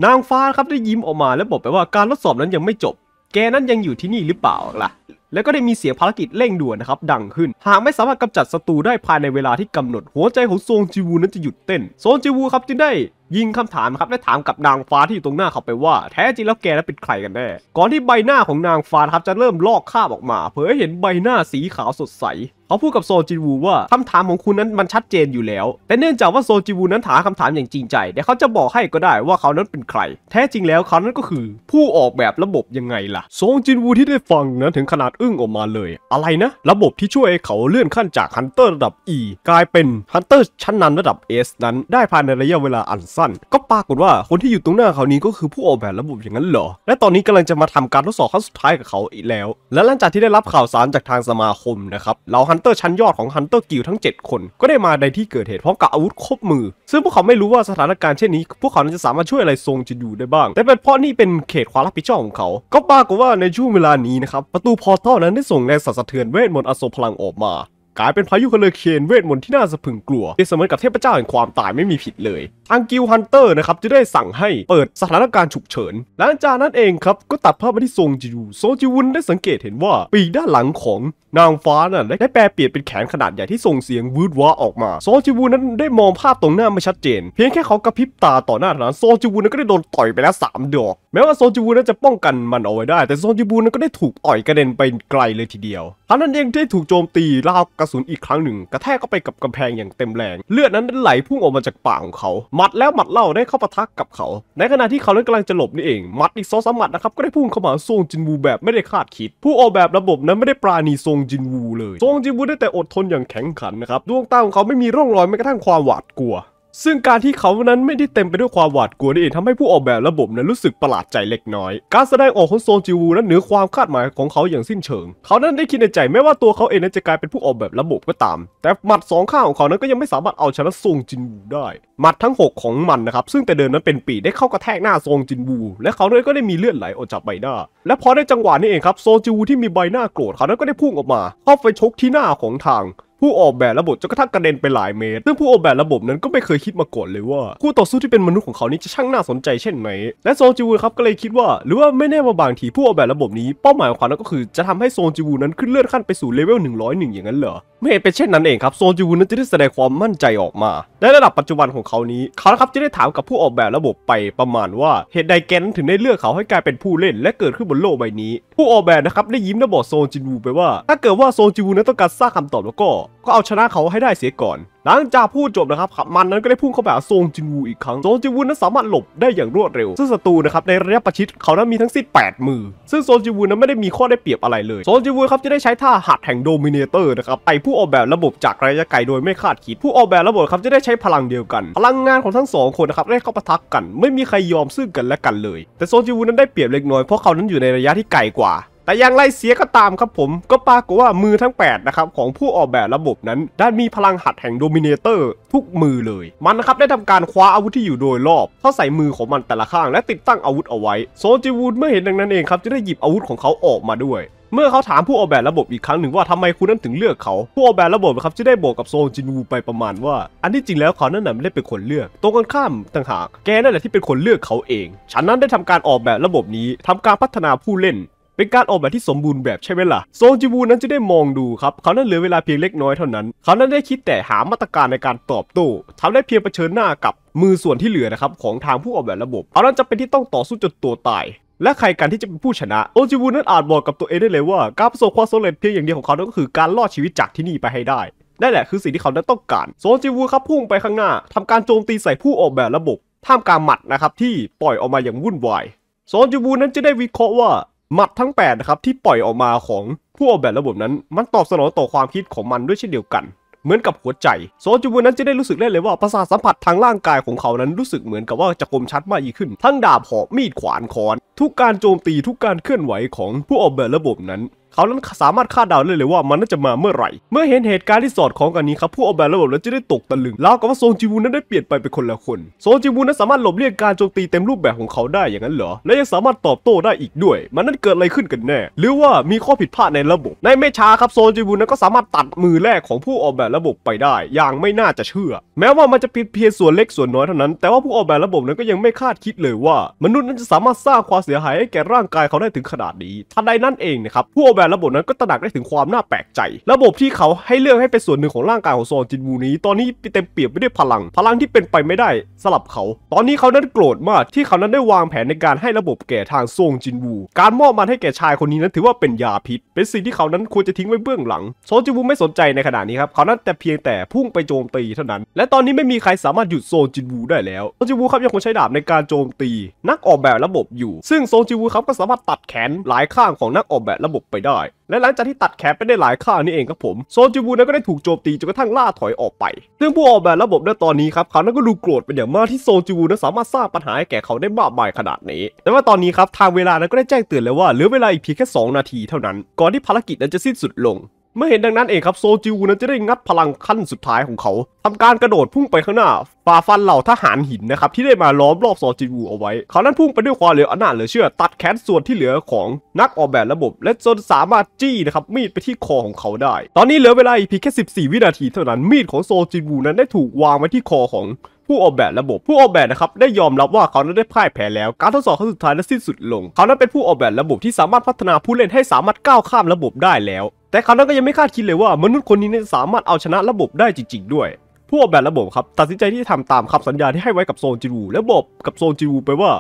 นางฟ้าครับได้ยิ้มออกมาและบอกไปว่าการทดสอบนั้นยังไม่จบ แกนั้นยังอยู่ที่นี่หรือเปล่าล่ะแล้วก็ได้มีเสียงภารกิจเร่งด่วนนะครับดังขึ้น หากไม่สามารถกำจัดศัตรูได้ภายในเวลาที่กำหนดหัวใจของซงจิวูนั้นจะหยุดเต้นซงจิวูครับจึงได้ยิงคำถามครับและถามกับนางฟ้าที่อยู่ตรงหน้าเขาไปว่า แท้จริงแล้วแกแล้เป็นใครกันแน่ก่อนที่ใบหน้าของนางฟ้าครับจะเริ่มลอกคาบออกมา เผยเห็นใบหน้าสีขาวสดใสเขาพูดกับโซจิวูว่า คำถามของคุณนั้นมันชัดเจนอยู่แล้วแต่เนื่องจากว่าโซจิวูนั้นถามคาถามอย่างจริงใจเดี๋ยวเขาจะบอกให้ก็ได้ว่าเขานั้นเป็นใคร แท้จริงแล้วเขานั้นก็คือผู้ออกแบบระบบยังไงล่ะโซจินวูที่ได้ฟังนั้นถึงขนาดอึ้งออกมาเลย อะไรนะ ระบบที่ช่วยเขาเลื่อนขั้นจากฮันเตอร์ระดับ E กลายเป็นฮันเตอร์ชั้นนำระดับ S นั้นได้ภายในระยะเวลาอันสั้นก็ปรากฏว่าคนที่อยู่ตรงหน้าเขานี้ก็คือผู้ออกแบบระบบอย่างนั้นเหรอ และตอนนี้กำลังจะมาทำการทดสอบขั้นสุดท้ายกับเขาอีกแล้ว และหลังจากที่ได้รับข่าวสารจากทางสมาคมนะครับเหล่าฮันเตอร์ชั้นยอดของฮันเตอร์กิลทั้ง 7 คน ก็ได้มาในที่เกิดเหตุพร้อมกับอาวุธครบมือ ซึ่งพวกเขาไม่รู้ว่าสถานการณ์เช่นนี้พวกเขาจะสามารถช่วยอะไรทรงจะอยู่ได้บ้าง แต่เป็นเพราะนี่เป็นเขตความรับผิดชอบของเขา ก็ปรากฏว่าในช่วงเวลานี้นะครับประตูพอร์ทัลนั้นได้ส่งแรงสั่นสะเทือนเวทมนต์อโศพลังออกมา กลายเป็นพายุเฮอริเคนเวทมนต์ที่น่าสะพึงกลัวเปรียบเสมือนกับเทพเจ้าแห่งความตายไม่มีผิดเลยอังกิลฮันเตอร์นะครับจะได้สั่งให้เปิดสถานการณ์ฉุกเฉินหลังจากนั้นเองครับ ก็ตัดภาพไปที่ทรงจิวโซจิวุนได้สังเกตเห็นว่าปีกด้านหลังของนางฟ้าน่ะได้แปลเปลี่ยนเป็นแขนขนาดใหญ่ที่ส่งเสียงวืดว้าออกมาโซจิวุนนั้นได้มองภาพตรงหน้าไม่ชัดเจนเพียงแค่เขากระพริบตาต่อหน้านั้นโซจิวุนนั้นก็ได้โดนต่อยไปแล้ว3ดอกแม้ว่าโซจิวุนนั้นจะป้องกันมันเอาไว้ได้แต่โซจิวุนนั้นก็ได้ถูกต่อยกระเด็นไปไกลเลยทีเดียวท่านั้นเองได้ถูกโจมตีลาวกระสุนอีกครั้งหนึ่งกระแทกเข้าไปกับกำแพงอย่างเต็มแรง เลือดนั้นไหลพุ่งออกมาจากปากของเขามัดแล้วมัดเล่าได้เข้าปะทักกับเขา ในขณะที่เขาเล่นกำลังจะหลบนี่เอง มัดอีกสองสามมัดนะครับก็ได้พุ่งเข้ามาทรงจินวูแบบไม่ได้คาดคิด ผู้ออกแบบระบบนั้นไม่ได้ปราณีทรงจินวูเลยทรงจินวูได้แต่อดทนอย่างแข็งขันนะครับดวงตาของเขาไม่มีร่องรอยแม้กระทั่งความหวาดกลัวซึ่งการที่เขานั้นไม่ได้เต็มไปด้วยความหวาดกลัวนี่เองทำให้ผู้ออกแบบระบบนั้นรู้สึกประหลาดใจเล็กน้อย การแสดงออกของโซนจิวูนั้นเหนือความคาดหมายของเขาอย่างสิ้นเชิง เขานั้นได้คิดในใจแม้ว่าตัวเขาเองนั้นจะกลายเป็นผู้ออกแบบระบบก็ตาม แต่หมัดสองข้างของเขานั้นก็ยังไม่สามารถเอาชนะโซงจินวูได้ หมัดทั้ง 6 ของมันนะครับซึ่งแต่เดิมนั้นเป็นปีได้เข้ากระแทกหน้าโซงจินวูและเขานั้ยก็ได้มีเลือดไหลออกจากใบหน้า และพอได้จังหวะนี้เองครับโซงจิวูที่มีใบหน้าโกรธเขานั้นก็ได้พุ่งออกมาเข้าไปชกที่หน้าของทางผู้ออกแบบระบบจนกระทั่งกระเด็นไปหลายเมตร ซึ่งผู้ออกแบบระบบนั้นก็ไม่เคยคิดมาก่อนเลยว่า คู่ต่อสู้ที่เป็นมนุษย์ของเขานี้จะช่างน่าสนใจเช่นไหนและโซนจิวูครับก็เลยคิดว่า หรือว่าไม่แน่ว่าบางทีผู้ออกแบบระบบนี้ เป้าหมายของเขาก็คือ จะทำให้โซนจิวูนั้นขึ้นเลื่อนขั้นไปสู่เลเวล101 อย่างนั้นเหรอไม่เป็นเช่นนั้นเองครับโซนจูนั้นจะได้แสดงความมั่นใจออกมาในระดับปัจจุบันของเขานี้เขาครับจะได้ถามกับผู้ออกแบบระบบไปประมาณว่าเหตุใดแกนถึงได้เลือกเขาให้กลายเป็นผู้เล่น และเกิดขึ้นบนโลกใบนี้ ผู้ออกแบบนะครับได้ยิ้มและบอกโซนจินวูไปว่าถ้าเกิดว่าโซนจูวูนั้นต้องการสร้างคำตอบแล้วก็ก็เอาชนะเขาให้ได้เสียก่อน หลังจากพูดจบนะครับขับ มันนั้นก็ได้พุ่งเข้าไปหาซงจินวูอีกครั้งซงจินวูนั้นสามารถหลบได้อย่างรวดเร็ว ซึ่งศัตรูนะครับในระยะประชิดเขานั้นมีทั้งสิ้นแมือ ซึ่งซงจินวูนั้นไม่ได้มีข้อได้เปรียบอะไรเลยซงจินวูครับจะได้ใช้ท่าหัดแห่งโดมิเนเตอร์นะครับไปผู้ออกแบบระบบจากระยะไกลโดยไม่คาดคิด ผู้ออกแบบระบบครับจะได้ใช้พลังเดียวกัน พลังงานของทั้งสองคนนะครับได้เข้าปะทักกัน ไม่มีใครยอมซึ่งกันและกันเลย แต่โซจิวูนั้นได้เปรียบเล็กน้อยเพราะเขานั้นอยู่ในระยะที่ไกลกว่าแต่อย่างไรเสียก็ตามครับผม ก็ปรากฏว่ามือทั้ง8นะครับของผู้ออกแบบระบบนั้นด้านมีพลังหัดแห่งโดมิเนเตอร์ ทุกมือเลย มันนะครับได้ทำการคว้าอาวุธที่อยู่โดยรอบ เข้าใส่มือของมันแต่ละข้าง และติดตั้งอาวุธเอาไว้ โซจิวูดเมื่อเห็นดังนั้นเองครับ จะได้หยิบอาวุธของเขาออกมาด้วย เมื่อเขาถามผู้ออกแบบระบบอีกครั้งหนึ่งว่าทำไมคุณนั้นถึงเลือกเขา ผู้ออกแบบระบบครับจะได้บอกกับโซจินวูไปประมาณว่า อันที่จริงแล้วเขานั่นน่ะไม่ได้เป็นคนเลือก ตรงกันข้ามต่างหาก แกนั่นแหละที่เป็นคนเลือกเขาเองฉันนั้นได้ทำการออกแบบระบบนี้ทำการพัฒนาผู้เล่นเป็นการออกแบบที่สมบูรณ์แบบใช่ไหมล่ะซงจิบูนั้นจะได้มองดูครับ เขานั้นเหลือเวลาเพียงเล็กน้อยเท่านั้น เขานั้นได้คิดแต่หามาตรการในการตอบโต้ทำได้เพียงเผชิญหน้ากับมือส่วนที่เหลือนะครับของทางผู้ออกแบบระบบเขานั้นจะเป็นที่ต้องต่อสู้จนตัวตาย และใครกันที่จะเป็นผู้ชนะ โอจิบูนั้นอาจบอกกับตัวเองได้เลยว่าการประสบความสำเร็จเพียงอย่างเดียวของเขาก็คือการรอดชีวิตจากที่นี่ไปให้ได้ได้นแหละคือสิ่งที่เขานั้นต้องการโซจิบูครับพุ่งไปข้างหน้า ทำการโจมตีใส่ผู้ออกแบบระบบท่ามกลางหมัดนะครับที่ปล่อยออกมาอย่างวุ่นวายโซจิบูนั้นจะได้วิเคราะห์ว่าหมัดทั้ง8นะครับที่ปล่อยออกมาของผู้ออกแบบระบบนั้น มันตอบสนองต่อความคิดของมันด้วยเช่นเดียวกัน เหมือนกับหัวใจโซจูบุนั้นจะได้รู้สึกได้เลยว่าประสาทสัมผัสทางร่างกายของเขานั้นรู้สึกเหมือนกับว่าจะคมชัดมากยิ่งขึ้น ทั้งดาบหอกมีดขวานคอน ทุกการโจมตีทุกการเคลื่อนไหวของผู้ออกแบบระบบนั้นเขานั้นสามารถ คาดเดาได้เลยว่า มันน่าจะมา เมื่อไหร่เมื่อ เห็น เหตุการณ์ ที่ สอดคล้อง กันนี้ ครับ ผู้ ออกแบบระบบแล้วจะ ได้ ตกตะลึง แล้วกับว่า โซงจีวูนั้น ได้ เปลี่ยน ไป เป็น คนละคน โซงจีวูนั้น สามารถ หลบเลี่ยงการ โจมตี เต็ม รูป แบบ ของเขา ได้ อย่าง นั้น เหรอ และ ยัง สามารถ ตอบโต้ ได้ อีกด้วย มัน นั้นเกิด อะไร ขึ้น กัน แน่ หรือ ว่า มี ข้อ ผิด พลาด ใน ระบบ ในไม่ช้าครับ โซนจีวูนั้นก็สามารถตัดมือแรกของผู้ออกแบบระบบไปได้อย่างไม่น่าจะเชื่อ แม้ว่ามันจะผิดเพี้ยนส่วนเล็กส่วนน้อยเท่านั้นแต่ว่าผู้ออกแบบระบบนั้นก็ยังไม่คาดคิดเลยว่ามนุษย์นั้นจะสามารถสร้างความเสียหายให้แก่ร่างกายเขาได้ถึงขนาดนี้ทันใดนั้นเองนะครับผู้ออกแบบระบบนั้นก็ตระหนักได้ถึงความน่าแปลกใจ ระบบที่เขาให้เลือกให้เป็นส่วนหนึ่งของร่างกายของซอนจินวูนี้ตอนนี้เต็มเปี่ยมไปด้วยพลังพลังที่เป็นไปไม่ได้สลับเขา ตอนนี้เขานั้นโกรธมากที่เขานั้นได้วางแผนในการให้ระบบแก่ทางซงจินวู การมอบมันให้แก่ชายคนนี้นั้นถือว่าเป็นยาพิษ เป็นสิ่งที่เขานั้นควรจะทิ้งไว้เบื้องหลังซอนจินวูไม่สนใจในขณะนี้ครับเขานั้นแต่เพียงแต่พุ่งไปโจมตีเท่านั้นและตอนนี้ไม่มีใครสามารถหยุดโซนจินวู ได้แล้วโซนจินวูครับยังคงใช้ดาบในการโจมตี นักออกแบบระบบอยู่ ซึ่งโซนจินวูครับก็สามารถตัดแขนหลายข้างของนักออกแบบระบบไปได้ได้และหลังจากที่ตัดแขนไปได้หลายข้านี่เองครับผมโซจูบูนั้นก็ได้ถูกโจมตีจนกระทั่งล่าถอย ออกไป ซึ่งผู้ออกแบบระบบในตอนนี้ครับเขานั้นก็ดูโกรธเป็นอย่างมากที่โซจูบูนั้นสามารถสร้างปัญหาให้แก่เขาได้มากมายขนาดนี้แต่ว่าตอนนี้ครับทางเวลานั้นก็ได้แจ้งเตือนแล้วว่าเหลือเวลาอีกเพียงแค่ 2 นาทีเท่านั้น ก่อนที่ภารกิจนั้นจะสิ้นสุดลงเมื่อเห็นดังนั้นเองครับโซจิวนั้นจะได้งัดพลังขั้นสุดท้ายของเขา ทำการกระโดดพุ่งไปข้างหน้าฝ่าฟันเหล่าทหารหินนะครับที่ได้มาล้อมรอบโซจิวเอาไว้เขานั้นพุ่งไปด้วยความเร็วอันน่าเหลือเชื่อ ตัดแขนส่วนที่เหลือของ นักออกแบบระบบและจนสามารถจี้นะครับมีดไปที่คอของเขาได้ตอนนี้เหลือเวลาเพียงแค่14วินาทีเท่านั้นมีดของโซจิวนั้นได้ถูกวางไว้ที่คอของ ผู้ออกแบบระบบ ผู้ออกแบบนะครับได้ยอมรับว่าเขานั้นได้พ่ายแพ้แล้ว การทดสอบครั้งสุดท้ายนั้นสิ้นสุดลง เขานั้นเป็นผู้ออกแบบระบบที่สามารถพัฒนาผู้เล่นให้สามารถก้าวข้ามระบบได้แล้วแต่เขานั้นก็ยังไม่คาดคิดเลยว่า มนุษย์คนนี้สามารถเอาชนะระบบได้จริงๆด้วยผู้ออกแบบระบบครับตัดสินใจที่จะทำตามคำสัญญาที่ให้ไว้กับโซนจิรูและบอกกับโซนจิรูไปว่า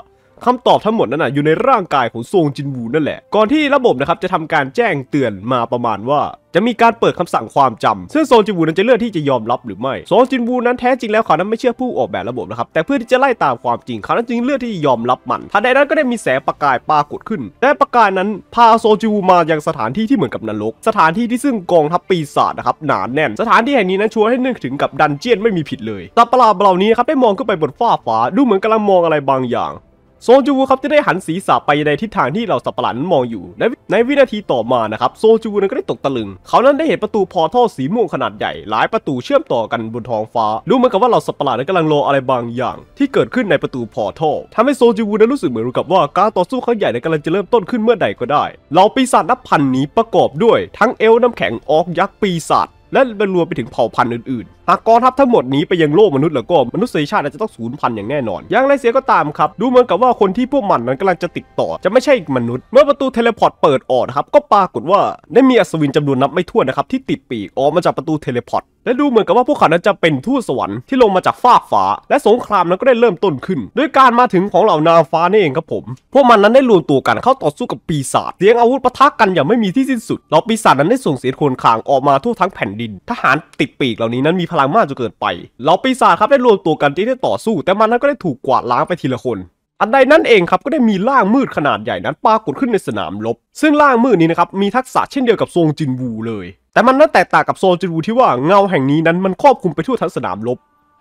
คำตอบทั้งหมดนั้นนะอยู่ในร่างกายของซงจินวูนั่นแหละ ก่อนที่ระบบนะครับจะทำการแจ้งเตือนมาประมาณว่า จะมีการเปิดคำสั่งความจำซึ่งโซนจินวูนั้นจะเลือกที่จะยอมรับหรือไม่ โซนจินวูนั้นแท้จริงแล้วเขานั้นไม่เชื่อผู้ออกแบบระบบนะครับ แต่เพื่อที่จะไล่ตามความจริงเขานั้นจึงเลือกที่จะยอมรับมันทันใดนั้นก็ได้มีแสงประกายปรากฏขึ้น และประกายนั้นพาโซนจินวูมายังสถานที่ที่เหมือนกับนรก สถานที่ที่ซึ่งกองทัพปีศาจนะครับหนานแน่น สถานที่แห่งนี้นั้นชวนให้นึกถึงกับดันเจียนไม่มีผิดเลยตาประหลาดเหล่านี้ครับได้มองขึ้นไปบนฟ้าฟ้าดูเหมือนกำลังมองอะไรบางอย่างโซจูครับจะได้หันศีรษะไปในทิศทางที่เราสัปหลานันมองอยู่ในในวินาทีต่อมานะครับ โซจูนั้นก็ได้ตกตะลึงเขานั้นได้เห็นประตูพอท่อสีม่วงขนาดใหญ่หลายประตูเชื่อมต่อกันบนท้องฟ้า ดูเหมือนกับว่าเราสัปหลานนั้นกำลังรออะไรบางอย่าง ที่เกิดขึ้นในประตูพอท่อทำให้โซจูนั้นรู้สึกเหมือนกับว่าการต่อสู้ครั้งใหญ่นั้นกำลังจะเริ่มต้นขึ้นเมื่อใดก็ได้เราปีศาจนับพันนี้ประกอบด้วย ทั้งเอลน้ำแข็งออกยักษ์ปีศาจและบรรวมไปถึงเผ่าพันธุ์อื่นๆ หากกองทัพทั้งหมดนี้ไปยังโลกมนุษย์แล้วก็มนุษยชาติจะต้องสูญพันธุ์อย่างแน่นอน อย่างไรเสียก็ตามครับ ดูเหมือนกับว่าคนที่พวกมันนั้นกำลังจะติดต่อ จะไม่ใช่มนุษย์ เมื่อประตูเทเลพอร์ตเปิดออกครับ ก็ปรากฏว่าได้มีอัศวินจำนวนนับไม่ถ้วนนะครับ ที่ติดปีกออกมาจากประตูเทเลพอร์ตและดูเหมือนกับว่าพวกเขานั้นจะเป็นทูตสวรรค์ที่ลงมาจากฟากฟ้าและสงครามนั้นก็ได้เริ่มต้นขึ้น ด้วยการมาถึงของเหล่านาฟ้านี่เองครับผม พวกมันนั้นได้รวมตัวกันเข้าต่อสู้กับปีศาจเลี้ยงอาวุธปะทะกันอย่างไม่มีที่สิ้นสุดเหล่าปีศาจนั้นได้ส่งเสียงโคลนคางออกมาทั่วทั้งแผ่นดิน ทหารติดปีกเหล่านี้นั้นมีพลังมากจนเกินไปเหล่าปีศาจครับได้รวมตัวกันที่ได้ต่อสู้แต่มันนั้นก็ได้ถูกกวาดล้างไปทีละคน อันใดนั่นเองครับก็ได้มีล่างมืดขนาดใหญ่นั้นปรากฏขึ้นในสนามรบ ซึ่งล่างมืดนี้นะครับมีทักษะเช่นเดียวกับทรงจินวูเลยแต่มันนั้นแตกต่างกับโซนจิรูที่ว่าเงาแห่งนี้นั้นมันครอบคลุมไปทั่วทั้งสนามรบ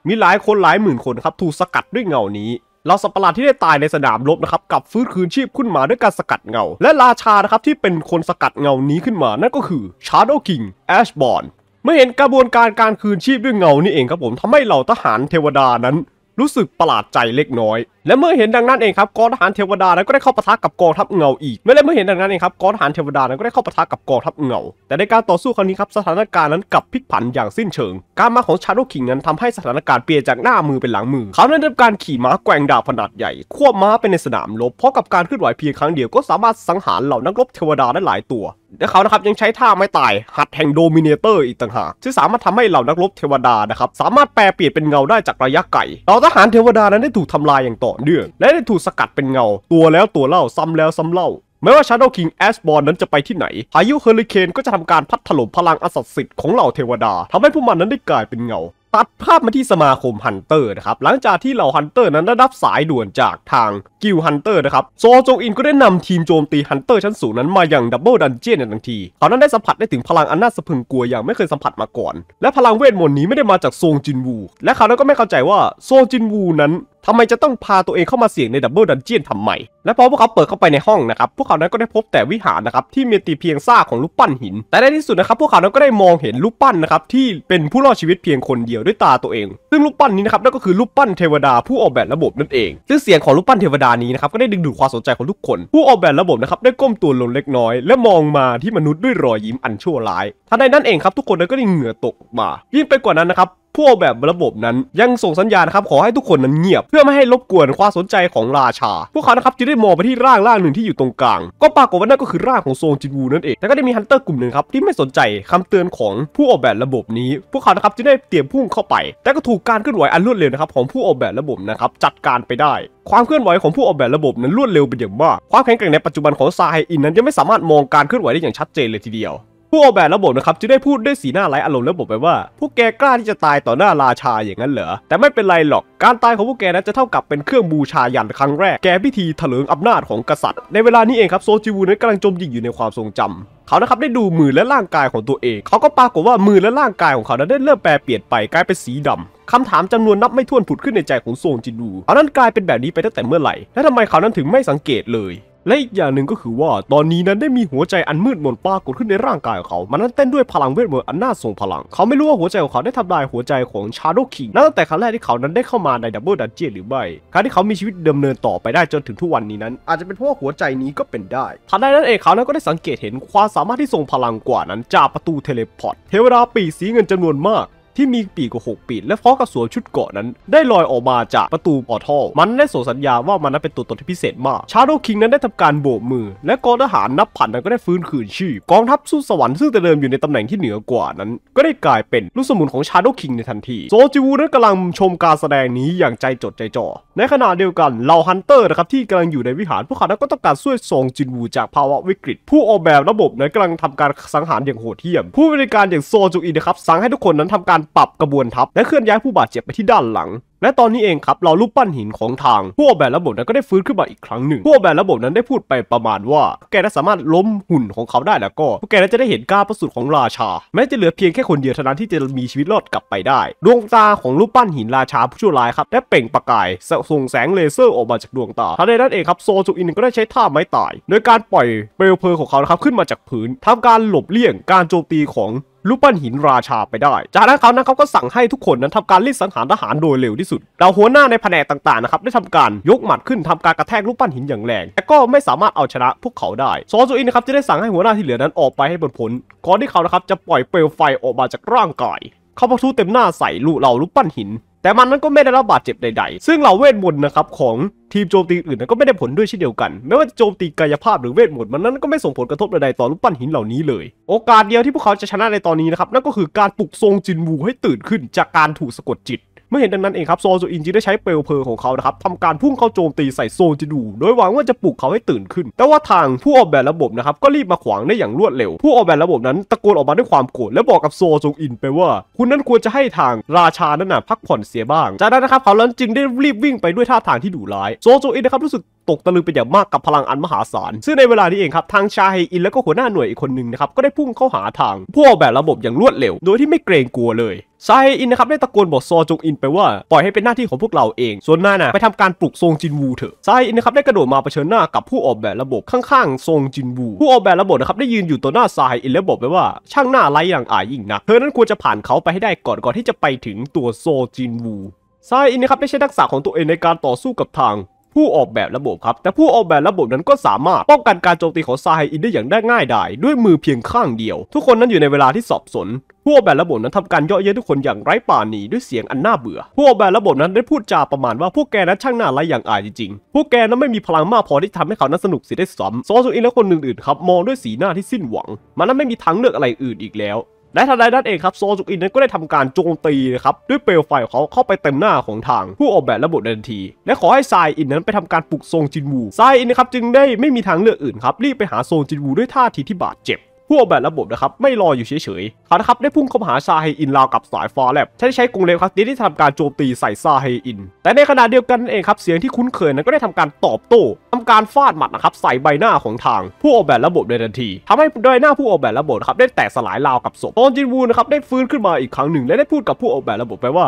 มีหลายคนหลายหมื่นคนครับถูกสกัดด้วยเงานี้ เราสัปประหลาดที่ได้ตายในสนามรบนะครับกับฟื้นคืนชีพขึ้นมาด้วยการสกัดเงา และราชานะครับที่เป็นคนสกัดเงานี้ขึ้นมานั่นก็คือชาร์โดกิงแอชบอนเมื่อเห็นกระบวนการการคืนชีพด้วยเงานี่เองครับผมทำให้เหล่าทหารเทวดานั้นรู้สึกประหลาดใจเล็กน้อยและเมื่อเห็นดังนั้นเองครับ กองทหารเทวดานั้นก็ได้เข้าปะทะกับกองทัพเงาอีกไม่ได้เมื่อเห็นดังนั้นเองครับกองทหารเทวดานั้นก็ได้เข้าปะทะกับกองทัพเงา แต่ในการต่อสู้ครั้งนี้ครับสถานการณ์นั้นกลับพลิกผันอย่างสิ้นเชิง การมาของชาโดคิงนั้นทำให้สถานการณ์เปลี่ยนจากหน้ามือเป็นหลังมือเขาได้ับการขี่ม้าแกว่งดาบขนาดใหญ่ ควบม้าไปในสนามรบเพราะกับการเคลื่อนไหวเพียงครั้งเดียวก็สามารถสังหารเหล่านักรบเทวดาได้หลายตัวและเขานะครับยังใช้ท่าไม่ตายหัดแห่งโดมิเนเตอร์อีกต่างหากที่สามารถทำให้เหล่านักรบเทวดานะครับสามารถแปลเปลี่ยนเป็นเงาได้จากระยะไกลเหล่าทหารเทวดานั้นได้ถูกทำลายอย่างต่ออเนื่องและได้ถูกสกัดเป็นเงา ตัวแล้วตัวเล่าซ้ำแล้ว ซ้ำเล่า ไม่ว่าชา a ด o w King a s b o r n นั้นจะไปที่ไหนพายุเฮอริเคนก็จะทำการพัดถล่มพลังอสัตสิทธิ์ของเหล่าเทวดาทำให้ผู้มันนั้นได้กลายเป็นเงา ตัดภาพมาที่สมาคมฮันเตอร์นะครับหลังจากที่เหล่าฮันเตอร์นั้นได้รับสายด่วนจากทางกิลฮันเตอร์นะครับโซจงอินก็ได้นำทีมโจมตีฮันเตอร์ชั้นสูงนั้นมาอย่างดับเบิลดันเจียนในทันทีเขานั้นได้สัมผัสได้ถึงพลังอันน่าสะพึงกลัวอย่างไม่เคยสัมผัสมาก่อน และพลังเวทมนต์นี้ไม่ได้มาจากโซงจินวู และเขานั้นก็ไม่เข้าใจว่าโซงจินวูนั้นทำไมจะต้องพาตัวเองเข้ามาเสี่ยงในดับเบิลดันเจียนทำไม และพอพวกเขาเปิดเข้าไปในห้องนะครับ พวกเขานั้นก็ได้พบแต่วิหารนะครับที่มีตีเพียงซ่าของรูปปั้นหิน แต่ในที่สุดนะครับพวกเขานั้นก็ได้มองเห็นรูปปั้นนะครับที่เป็นผู้รอดชีวิตเพียงคนเดียวด้วยตาตัวเอง ซึ่งรูปปั้นนี้นะครับนั่นก็คือรูปปั้นเทวดาผู้ออกแบบระบบนั่นเอง ซึ่งเสียงของรูปปั้นเทวดานี้นะครับก็ได้ดึงดูดความสนใจของทุกคน ผู้ออกแบบระบบนะครับได้ก้มตัวลงเล็กน้อย และมองมาที่มนุษย์ด้วยรอยยิ้มอันชั่วร้ายทันใดนั้นเองครับ ทุกคนนั้นก็ได้เหงื่อตกมายิ่งไปกว่านั้นนะครับผู้ออกแบบระบบนั้นยังส่งสัญญาณครับขอให้ทุกคนนั้นเงียบเพื่อไม่ให้รบกวนความสนใจของราชา พวกเขานะครับจึงได้มองไปที่ร่างร่างหนึ่งที่อยู่ตรงกลาง ก็ปรากฏว่านั่นก็คือร่างของโซงจินวูนั่นเองแต่ก็ได้มีฮันเตอร์กลุ่มหนึ่งครับที่ไม่สนใจคำเตือนของผู้ออกแบบระบบนี้ พวกเขานะครับจึงได้เตรียมพุ่งเข้าไป แต่ก็ถูกการเคลื่อนไหวอันรวดเร็วนะครับของผู้ออกแบบระบบนะครับจัดการไปได้ ความเคลื่อนไหวของผู้ออกแบบระบบนั้นรวดเร็วเป็นอย่างมากความแข็งแกร่งในปัจจุบันของซาไฮอินนั้นยังไม่สามารถมองการเคลื่อนไหวได้อย่างชัดเจนเลยทีเดียวผู้ออกแบบระบบนะครับจึงได้พูดด้วยสีหน้าไร้อารมณ์และบอกไปว่า พวกแกกล้าที่จะตายต่อหน้าราชาอย่างนั้นเหรอแต่ไม่เป็นไรหรอก การตายของพวกแกนั้นจะเท่ากับเป็นเครื่องบูชายันครั้งแรก แกพิธีถลิงอำนาจของกษัตริย์ ในเวลานี้เองครับโซจิวูนั้นกำลังจมดิ่งอยู่ในความทรงจำ เขานะครับได้ดูมือและร่างกายของตัวเอง เขาก็ปรากฏว่ามือและร่างกายของเขานั้นได้เริ่มแปลเปลี่ยนไปกลายเป็นสีดำ คำถามจำนวนนับไม่ถ้วนผุดขึ้นในใจของโซจิวูเขานั้นกลายเป็นแบบนี้ไปตั้งแต่เมื่อไหร่และทำไมเขานั้นถึงไม่สังเกตเลยและอีกอย่างหนึ่งก็คือว่าตอนนี้นั้นได้มีหัวใจอันมืดมนปรากฏขึ้นในร่างกายของเขา มันนั้นเต้นด้วยพลังเวทมนต์อันน่าทรงพลัง เขาไม่รู้ว่าหัวใจของเขาได้ทำลายหัวใจของชาโดคิงนั่นตั้งแต่ครั้งแรกที่เขานั้นได้เข้ามาในดับเบิลดันเจียนหรือไม่การที่เขามีชีวิตดำเนินต่อไปได้จนถึงทุกวันนี้นั้นอาจจะเป็นเพราะหัวใจนี้ก็เป็นได้ ทันใดนั้นเองเขานั้นก็ได้สังเกตเห็นความสามารถที่ทรงพลังกว่านั้นจากประตูเทเลพอร์ต เทวดาปีสีเงินจำนวนมากที่มีปีกกว่า 6 ปี และพร้อมกับสวมชุดเกาะนั้น ได้ลอยออกมาจากประตูออทอมันได้ส่งสัญญาว่ามันนั้นเป็นตัวตนที่พิเศษมาก ชาโดว์คิงนั้นได้ทำการโบกมือและกองทหารนับพันนั้นก็ได้ฟื้นคืนชีพกองทัพสู้สวรรค์ซึ่งแต่เดิมอยู่ในตำแหน่งที่เหนือกว่านั้น ก็ได้กลายเป็นลูกสมุนของชาโดว์คิงในทันที โซจิวูนั้นกำลังชมการแสดงนี้อย่างใจจดใจจ่อ ในขณะเดียวกันเหล่าฮันเตอร์นะครับที่กำลังอยู่ในวิหารพวกเขาก็ต้องการช่วยส่งจินวู จากภาวะวิกฤต ผู้ออกแบบระบบนั้นกำลังทำการสังหารอย่างโหดเหี้ยมผู้บริการอย่างโซจูอินนะครับสั่งให้ทุกคนนั้นทำการปรับกระบวนทัพและเคลื่อนย้ายผู้บาดเจ็บไปที่ด้านหลัง และตอนนี้เองครับเรารูปปั้นหินของทางผู้ออกแบบระบบนั้นก็ได้ฟื้นขึ้นมาอีกครั้งหนึ่งผู้ออกแบบระบบนั้นได้พูดไปประมาณว่า แกนั้นสามารถล้มหุ่นของเขาได้แล้วก็พวกแกนั้นจะได้เห็นกล้าประสุดของราชา แม้จะเหลือเพียงแค่คนเดียวเท่านั้นที่จะมีชีวิตรอดกลับไปได้ดวงตาของรูปปั้นหินราชาผู้ชั่วร้ายครับได้เปล่งประกายส่งแสงเลเซอร์ ออกมาจากดวงตาทันใดนั้นเองครับโซจูอินก็ได้ใช้ท่าไม้ตาย โดยการปล่อยเปลวเพลิงของเขาครับขึ้นมาจากพื้น ทำการหลบเลี่ยง การโจมตีของรูปปั้นหินราชาไปได้ จากนั้นเขานั้นเขาก็สั่งให้ทุกคนนั้นทำการรีดสังหารทหารโดยเร็วที่สุดดาวหัวหน้าในแผนกต่างๆนะครับได้ทำการยกหมัดขึ้นทำการกระแทกรูปปั้นหินอย่างแรง แต่ก็ไม่สามารถเอาชนะพวกเขาได้ซอนซูอินนะครับจะได้สั่งให้หัวหน้าที่เหลือนั้นออกไปให้บนผลก่อนที่เขานะครับจะปล่อยเปลวไฟออกมาจากร่างกาย เขาพุ่งเต็มหน้าใส่ลูกเหล่าลูกปั้นหินแต่มันนั้นก็ไม่ได้รับบาดเจ็บใด ๆ ซึ่งเหล่าเวทมนต์นะครับของทีมโจมตีอื่นก็ไม่ได้ผลด้วยเช่นเดียวกัน ไม่ว่าจะโจมตีกายภาพหรือเวทมนต์มันนั้นก็ไม่ส่งผลกระทบใดๆต่อรูปปั้นหินเหล่านี้เลย โอกาสเดียวที่พวกเขาจะชนะในตอนนี้นะครับนั่นก็คือการปลุกทรงจินวูให้ตื่นขึ้น จากการถูกสะกดจิตมื่อเห็นดังนั้นเองครับโซจูอินจึงได้ใช้เปลวเพลิงของเขานะครับทำการพุ่งเข้าโจมตีใส่โซจิดู โดยหวังว่าจะปลุกเขาให้ตื่นขึ้น แต่ว่าทางผู้ออกแบบระบบนะครับก็รีบมาขวางได้อย่างรวดเร็ว ผู้ออกแบบระบบนั้นตะโกนออกมาด้วยความโกรธและบอกกับโซจูอินไปว่า คุณนั้นควรจะให้ทางราชานั้นนะพักผ่อนเสียบ้าง จากนั้นนะครับเขาลั้นจึงได้รีบวิ่งไปด้วยท่าทางที่ดุร้ายโซจูอินนะครับรู้สึกตกตะลึงเป็นอย่างมากกับพลังอันมหาศาลซึ่งในเวลานี้เองครับทางชาไฮอินและก็หัวหน้าหน่วยอีกคนหนึ่งนะครับก็ได้พุ่งเข้าหาทางออกแบบระบบอย่างรวดเร็ว โดยที่ไม่เกรงกลัวเลยซาเฮอินนะครับได้ตะโกนบอกซอจงอินไปว่า ปล่อยให้เป็นหน้าที่ของพวกเราเอง ส่วนหน้าน่ะไปทำการปลุกซงจินวูเถอะซาเฮอินนะครับได้กระโดดมาเผชิญหน้ากับผู้ออกแบบระบบข้างๆซงจินวู ผู้ออกแบบระบบนะครับได้ยืนอยู่ต่อหน้าซาเฮอินแล้วบอกไปว่าช่างหน้าไรอย่างอายยิ่งนักเธอนั้นควรจะผ่านเขาไปให้ได้ก่อนก่อนที่จะไปถึงตัวโซจินวูซาอินนะครับได้ใช้ทักษะของตัวเองในการต่อสู้กับทางผู้ออกแบบระบบครับ แต่ผู้ออกแบบระบบนั้นก็สามารถป้องกันการโจมตีของซาไซอินได้อย่างได้ง่ายดายด้วยมือเพียงข้างเดียว ทุกคนนั้นอยู่ในเวลาที่สอบสน ผู้ออกแบบระบบนั้นทำการเยาะเย้ยทุกคนอย่างไร้ป่าหนีด้วยเสียงอันน่าเบื่อ ผู้ออกแบบระบบนั้นได้พูดจาประมาณว่าพวกแกนั้นช่างน่าไรอย่างอายจริงๆ พวกแกนั้นไม่มีพลังมากพอที่ทำให้เขานั้นสนุกเสียได้ซ้ำซอสุอินและคนอื่นๆครับมองด้วยสีหน้าที่สิ้นหวัง มันนั้นไม่มีทางเลือกอะไรอื่นอีกแล้วและทันใดนั้นเองครับโซจุกอินนั้นก็ได้ทำการโจมตีนะครับด้วยเปลวไฟของเขาเข้าไปเต็มหน้าของทาง ผู้ออกแบบระบบทันที และขอให้ทรายอินนั้นไปทำการปลุกโซงจินวูทรายอินนะครับจึงได้ไม่มีทางเลือกอื่นครับรีบไปหาโซงจินวูด้วยท่าทีที่บาดเจ็บผู้ออกแบบระบบนะครับไม่รออยู่เฉยๆเขานะครับ ได้พุ่งเข้าหาซาเฮอินราวกับสายฟ้าแลบใช้ใช้กรงเล็บครับที่ทำการโจมตีใส่ซาเฮอิน แต่ในขณะเดียวกันเองครับเสียงที่คุ้นเคยนั้นก็ได้ทำการตอบโต้ทำการฟาดหมัดนะครับใส่ใบหน้าของทางผู้ออกแบบระบบในทันที ทำให้ใบหน้าผู้ออกแบบระบบครับได้แตกสลายราวกับศพตอนจินวูนะครับได้ฟื้นขึ้นมาอีกครั้งหนึ่งและได้พูดกับผู้ออกแบบระบบไปว่า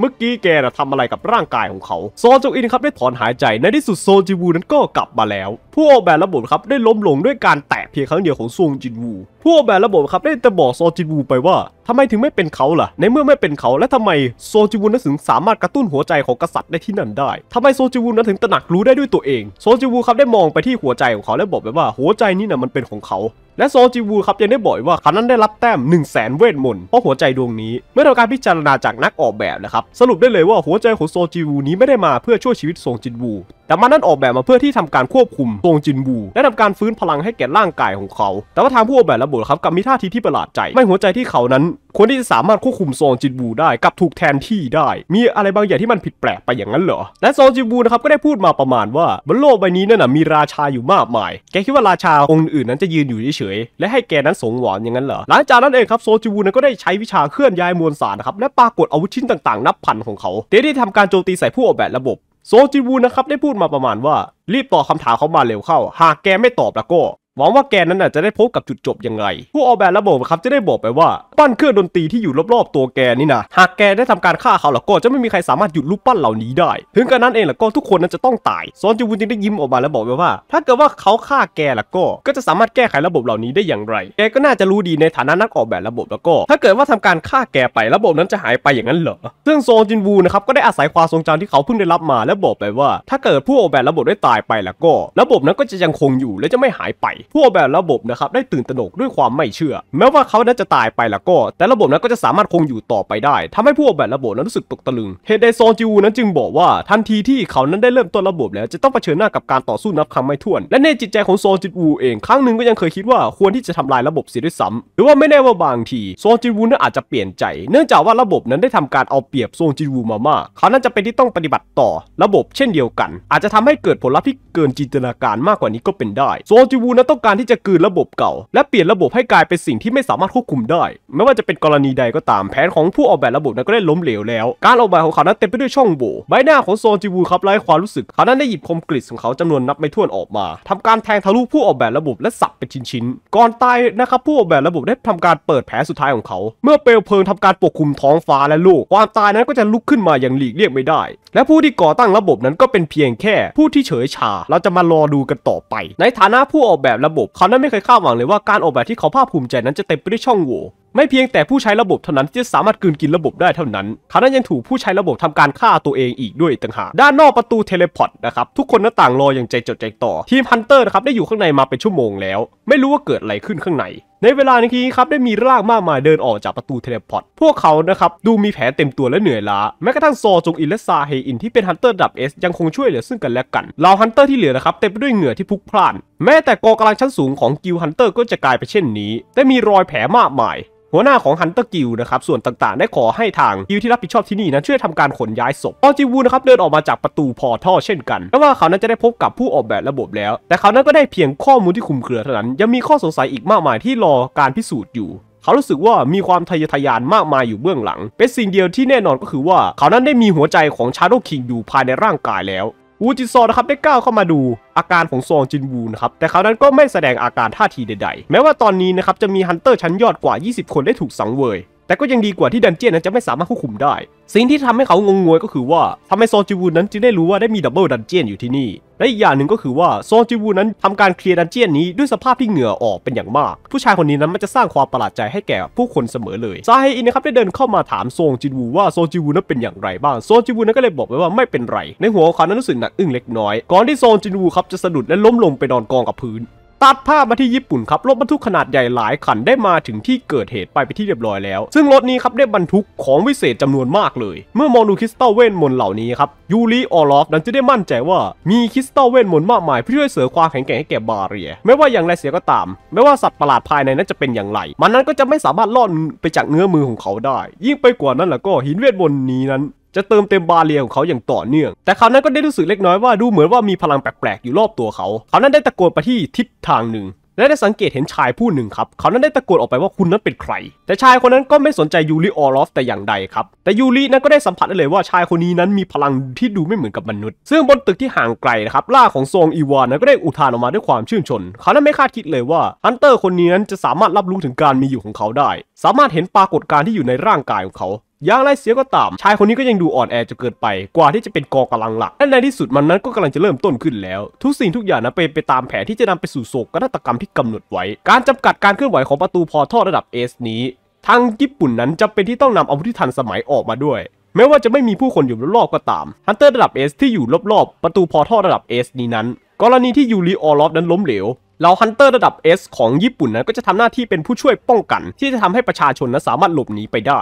เมื่อกี้แกนะทำอะไรกับร่างกายของเขาโซนจงอินครับได้ถอนหายใจ ในที่สุดโซนจิวูนั้นก็กลับมาแล้ว ผู้ออกแบบระบบครับได้ล้มลงด้วยการแตะเพียงครั้งเดียวของซงจินวู ผู้ออกแบบระบบครับได้แต่บอกโซจินวูไปว่า ทำไมถึงไม่เป็นเขาล่ะ ในเมื่อไม่เป็นเขาและทำไมโซจิวูนั้นถึงสามารถกระตุ้นหัวใจของกษัตริย์ได้ที่นั่นได้ทำไมโซจิวูนั้นถึงตระหนักรู้ได้ด้วยตัวเองโซจิวูครับได้มองไปที่หัวใจของเขาและบอกไปว่าหัวใจนี่นะมันเป็นของเขาและโซจิวูครับยังได้บอกว่าเขานั้นได้รับแต้ม 1 0 0 0 0แสนเวทมนต์เพราะหัวใจดวงนี้ เมื่อทำการพิจารณาจากนักออกแบบนะครับ สรุปได้เลยว่าหัวใจของโซจิวูนี้ไม่ได้มาเพื่อช่วยชีวิตโซจิวูแต่มันนั้นออกแบบมาเพื่อที่ทำการควบคุมตรงจินบูและทำการฟื้นพลังให้แก่ร่างกายของเขา แต่ว่าทางผู้ออกแบบระบบครับกับมีท่าทีที่ประหลาดใจไม่หัวใจที่เขานั้น คนที่จะสามารถควบคุมซองจินบูได้กับถูกแทนที่ได้ มีอะไรบางอย่างที่มันผิดแปลกไปอย่างนั้นเหรอ และซองจินบูนะครับก็ได้พูดมาประมาณว่าบนโลกใบนี้นั่นนะมีราชาอยู่มากมาย แกคิดว่าราชาองค์อื่นนั้นจะยืนอยู่เฉยๆและให้แกนั้นสงหวานอย่างนั้นเหรอหลังจากนั้นเองครับโซจินบูนั้นก็ได้ใช้วิชาเคลื่อนย้ายมวลสารครับและปรากฏอาวุธชิ้นต่างๆนับพันของเขาเดที่ทำการโจมตีใส่ผู้ออกแบบระบบโซจิวูนะครับได้พูดมาประมาณว่า รีบตอบคำถามเขามาเร็วเข้า หากแกไม่ตอบแล้วก็หวังว่าแกนั้นน่ะจะได้พบกับจุดจบยังไงผู้ออกแบบระบบครับจะได้บอกไปว่า ปั้นเครื่องดนตรีที่อยู่รอบๆตัวแกนี่นะ หากแกได้ทำการฆ่าเขาแล้วก็จะไม่มีใครสามารถหยุดรูปปั้นเหล่านี้ได้ ถึงกระนั้นเองแล้วก็ทุกคนนั้นจะต้องตายซอนจูวุนจึงได้ยิ้มออกมาแล้วบอกไปว่า ถ้าเกิดว่าเขาฆ่าแกแล้วก็ ก็จะสามารถแก้ไขระบบเหล่านี้ได้อย่างไร แกก็น่าจะรู้ดีในฐานะนักออกแบบระบบแล้วก็ ถ้าเกิดว่าทำการฆ่าแกไประบบนั้นจะหายไปอย่างนั้นเหรอซึ่งซอนจินวูนะครับก็ได้อาศัยความทรงจำที่เขาเพิ่งได้รับมาแล้วบอกไปว่า ถ้าเกิดผู้ออกแบบระบบได้ตายไปแล้วก็ ระบบนั้นก็จะยังคงอยู่และจะไม่หายไปพวกแบบระบบนะครับได้ตื่นตระหนกด้วยความไม่เชื่อ แม้ว่าเขานั้นจะตายไปแล้วก็ แต่ระบบนั้นก็จะสามารถคงอยู่ต่อไปได้ทำให้พวกแบบระบบนั้นรู้สึกตกตะลึงเหตุใดซองจิวูนั้นจึงบอกว่า ทันทีที่เขานั้นได้เริ่มต้นระบบแล้ว จะต้องเผชิญหน้ากับการต่อสู้นับครั้งไม่ถ้วน และในจิตใจของโซจิวูเอง ครั้งหนึ่งก็ยังเคยคิดว่า ควรที่จะทำลายระบบเสียด้วยซ้ำหรือว่าไม่แน่ว่าบางทีโซจิวูนั้นอาจจะเปลี่ยนใจเนื่องจากว่าระบบนั้นได้ทำการเอาเปรียบโซจิวูมามาก เขานั้นจะเป็นที่ต้องปฏิบัติต่อระบบ เช่นเดียวกัน อาจจะทำให้เกิดผลลัพธ์ที่เกินจินตนาการมากกว่านี้ก็เป็นได้อซจิวูนั้นต้ององการที่จะกืนระบบเก่า และเปลี่ยนระบบให้กลายเป็นสิ่งที่ไม่สามารถควบคุมได้ ไม่ว่าจะเป็นกรณีใดก็ตามแผนของผู้ออกแบบระบบนั้นก็ได้ล้มเหลวแล้ว การออกแบบของเขานั้นเต็มไปด้วยช่องโหว่ใบหน้าของโซนจิวูครับไร้ความรู้สึกเขานั้นได้หยิบคมกริชของเขาจำนวนนับไม่ถ้วนออกมา ทำการแทงทะลุผู้ออกแบบระบบและสับเป็นชิ้นๆก่อนตายนะครับผู้ออกแบบระบบได้ทำการเปิดแผลสุดท้ายของเขา เมื่อเปลวเพลิงทำการปกคลุมท้องฟ้าและโลกความตายนั้นก็จะลุกขึ้นมาอย่างหลีกเลี่ยงไม่ได้ และผู้ที่ก่อตั้งระบบนั้นก็เป็นเพียงแค่ผู้ที่เฉยชา เราจะมารอดูกันต่อไป ในฐานะผู้ออกแบบบบระบบเขานั้นไม่เคยคาดหวังเลยว่าการออกแบบที่เขาภาคภูมิใจนั้นจะเต็มไปด้วยช่องโหว่ไม่เพียงแต่ผู้ใช้ระบบเท่านั้นที่จะสามารถ กืนกินระบบได้เท่านั้นคานั้นยังถูกผู้ใช้ระบบทำการฆ่าตัวเองอีกด้วยต่างหาก ด้านนอกประตูเทเลพอร์ตนะครับทุกคนนต่างรออย่างใจจดใจต่อทีมฮันเตอร์นะครับได้อยู่ข้างในมาเป็นชั่วโมงแล้ว ไม่รู้ว่าเกิดอะไรขึ้นข้างใน ในเวลานี้ครับได้มีร่างมากมายเดินออกจากประตูเทเลพอร์ตพวกเขานะครับดูมีแผลเต็มตัวและเหนื่อยล้าแม้กระทั่งซอจงอินและซาเฮอินที่เป็นฮันเตอร์ดับเอสยังคงช่วยเหลือซึ่งกันและกันเหล่าฮันเตอร์ที่เหลือนะครับเต็มไปด้วยเหงื่อที่พุกพล่าน แม้แต่กองกำลังชั้นสูงของกิลฮันเตอร์ก็จะกลายไปเช่นนี้ แต่มีรอยแผลมากมายหัวหน้าของฮันเตอร์กิลนะครับ ส่วนต่างๆ ได้ขอให้ทางกิลที่รับผิดชอบที่นี่นะ ช่วยทำการขนย้ายศพออจิวูนะครับเดินออกมาจากประตูพอท่อเช่นกัน และว่าเขานั้นจะได้พบกับผู้ออกแบบระบบแล้ว แต่เขานั้นก็ได้เพียงข้อมูลที่คุมเครือเท่านั้น ยังมีข้อสงสัยอีกมากมายที่รอการพิสูจน์อยู่ เขารู้สึกว่ามีความทะเยอทะยานมากมายอยู่เบื้องหลัง เป็นสิ่งเดียวที่แน่นอนก็คือว่าเขานั้นได้มีหัวใจของชาโดคิงอยู่ภายในร่างกายแล้ววูจินซอนะครับได้ก้าวเข้ามาดูอาการของซองจินวูนะครับแต่เขานั้นก็ไม่แสดงอาการท่าทีใดๆ แม้ว่าตอนนี้นะครับจะมีฮันเตอร์ชั้นยอดกว่า 20 คนได้ถูกสังเวยแต่ก็ยังดีกว่าที่ดันเจี้ยนนั้นจะไม่สามารถควบคุมได้ สิ่งที่ทำให้เขางงงวยก็คือว่าทำให้โซจิวูนั้นจึงได้รู้ว่าได้มีดับเบิลดันเจี้ยนอยู่ที่นี่ และอีกอย่างหนึ่งก็คือว่าโซจิวู นั้นทำการเคลียร์ดันเจี้ยนนี้ด้วยสภาพที่เหงื่อออกเป็นอย่างมาก ผู้ชายคนนี้นั้นมันจะสร้างความประหลาดใจให้แก่ผู้คนเสมอเลย ซาเฮอินนะครับได้เดินเข้ามาถามโซจิวูว่าโซจิวูนั้นเป็นอย่างไรบ้างโซจิวูนั้นก็เลยบอกไปว่าไม่เป็นไร ในหัวของเขานั้นรู้สึกหนักอึ้งเล็กน้อย ก่อนที่โซจิวูครับจะสะดุดและล้มลงไปนอนกองกับพื้นตัดภาพมาที่ญี่ปุ่นครับรถบรรทุกขนาดใหญ่หลายคันได้มาถึงที่เกิดเหตุไปไปที่เรียบร้อยแล้ว ซึ่งรถนี้ครับได้บรรทุกของวิเศษจำนวนมากเลยเมื่อมองดูคริสตัลเวนมนเหล่านี้ครับยูริออลอฟนั้นจะได้มั่นใจว่ามีคริสตัลเวนมนมากมายเพื่อช่วยเสริมความแข็งแกร่งให้แก่บาเรียไม่ว่าอย่างไรเสียก็ตามไม่ว่าสัตว์ประหลาดภายในนั้นจะเป็นอย่างไร มันนั้นก็จะไม่สามารถล่อนไปจากเนื้อมือของเขาได้ ยิ่งไปกว่านั้นแล้วก็หินเวทมนต์นี้นั้นจะเติมเต็มบาเรียของเขาอย่างต่อเนื่อง แต่คราวนั้นก็ได้รู้สึกเล็กน้อยว่าดูเหมือนว่ามีพลังแปลก ๆ อยู่รอบตัวเขาคราวนั้นได้ตะโกนไปที่ทิศทางหนึ่ง และได้สังเกตเห็นชายผู้หนึ่งครับ เขานั้นได้ตะโกนออกไปว่าคุณนั้นเป็นใคร แต่ชายคนนั้นก็ไม่สนใจยูริออรอฟ แต่อย่างใดครับ แต่ยูรินั้นก็ได้สัมผัสได้เลยว่าชายคนนี้นั้นมีพลังที่ดูไม่เหมือนกับมนุษย์ ซึ่งบนตึกที่ห่างไกลนะครับล่าของซองอีวานนั้นก็ได้อุทานออกมาด้วยความชื่นชน เขานั้นไม่คาดคิดเลยว่าฮันเตอร์คนนี้นั้นจะสามารถรับรู้ถึงการมีอยู่ของเขาได้ สามารถเห็นปรากฏการณ์ที่อยู่ในร่างกายของเขาอย่างไรเสียก็ตาม ชายคนนี้ก็ยังดูอ่อนแอจะเกิดไป กว่าที่จะเป็นกองกำลังหลักและในที่สุดมันนั้นก็กำลังจะเริ่มต้นขึ้นแล้ว ทุกสิ่งทุกอย่างนั้นเป็นไปตามแผนที่จะนำไปสู่โศกนาฏกรรมที่กำหนดไว้ การจำกัดการเคลื่อนไหวของประตูพอท่อระดับเอสนี้ ทางญี่ปุ่นนั้นจำเป็นที่ต้องนำอาวุธที่ทันสมัยออกมาด้วย แม้ว่าจะไม่มีผู้คนอยู่รอบๆก็ตาม ฮันเตอร์ระดับเอสที่อยู่รอบๆประตูพอท่อระดับเอสนี้นั้นกรณีที่ยูริออลอฟนั้นล้มเหลวเราฮันเตอร์ระดับเอสของญี่ปุ่นนั้นก็จะทำหน้าที่เป็นผู้ช่วยป้องกันที่จะทำให้ประชาชนนั้นสามารถหลบหนีไปได้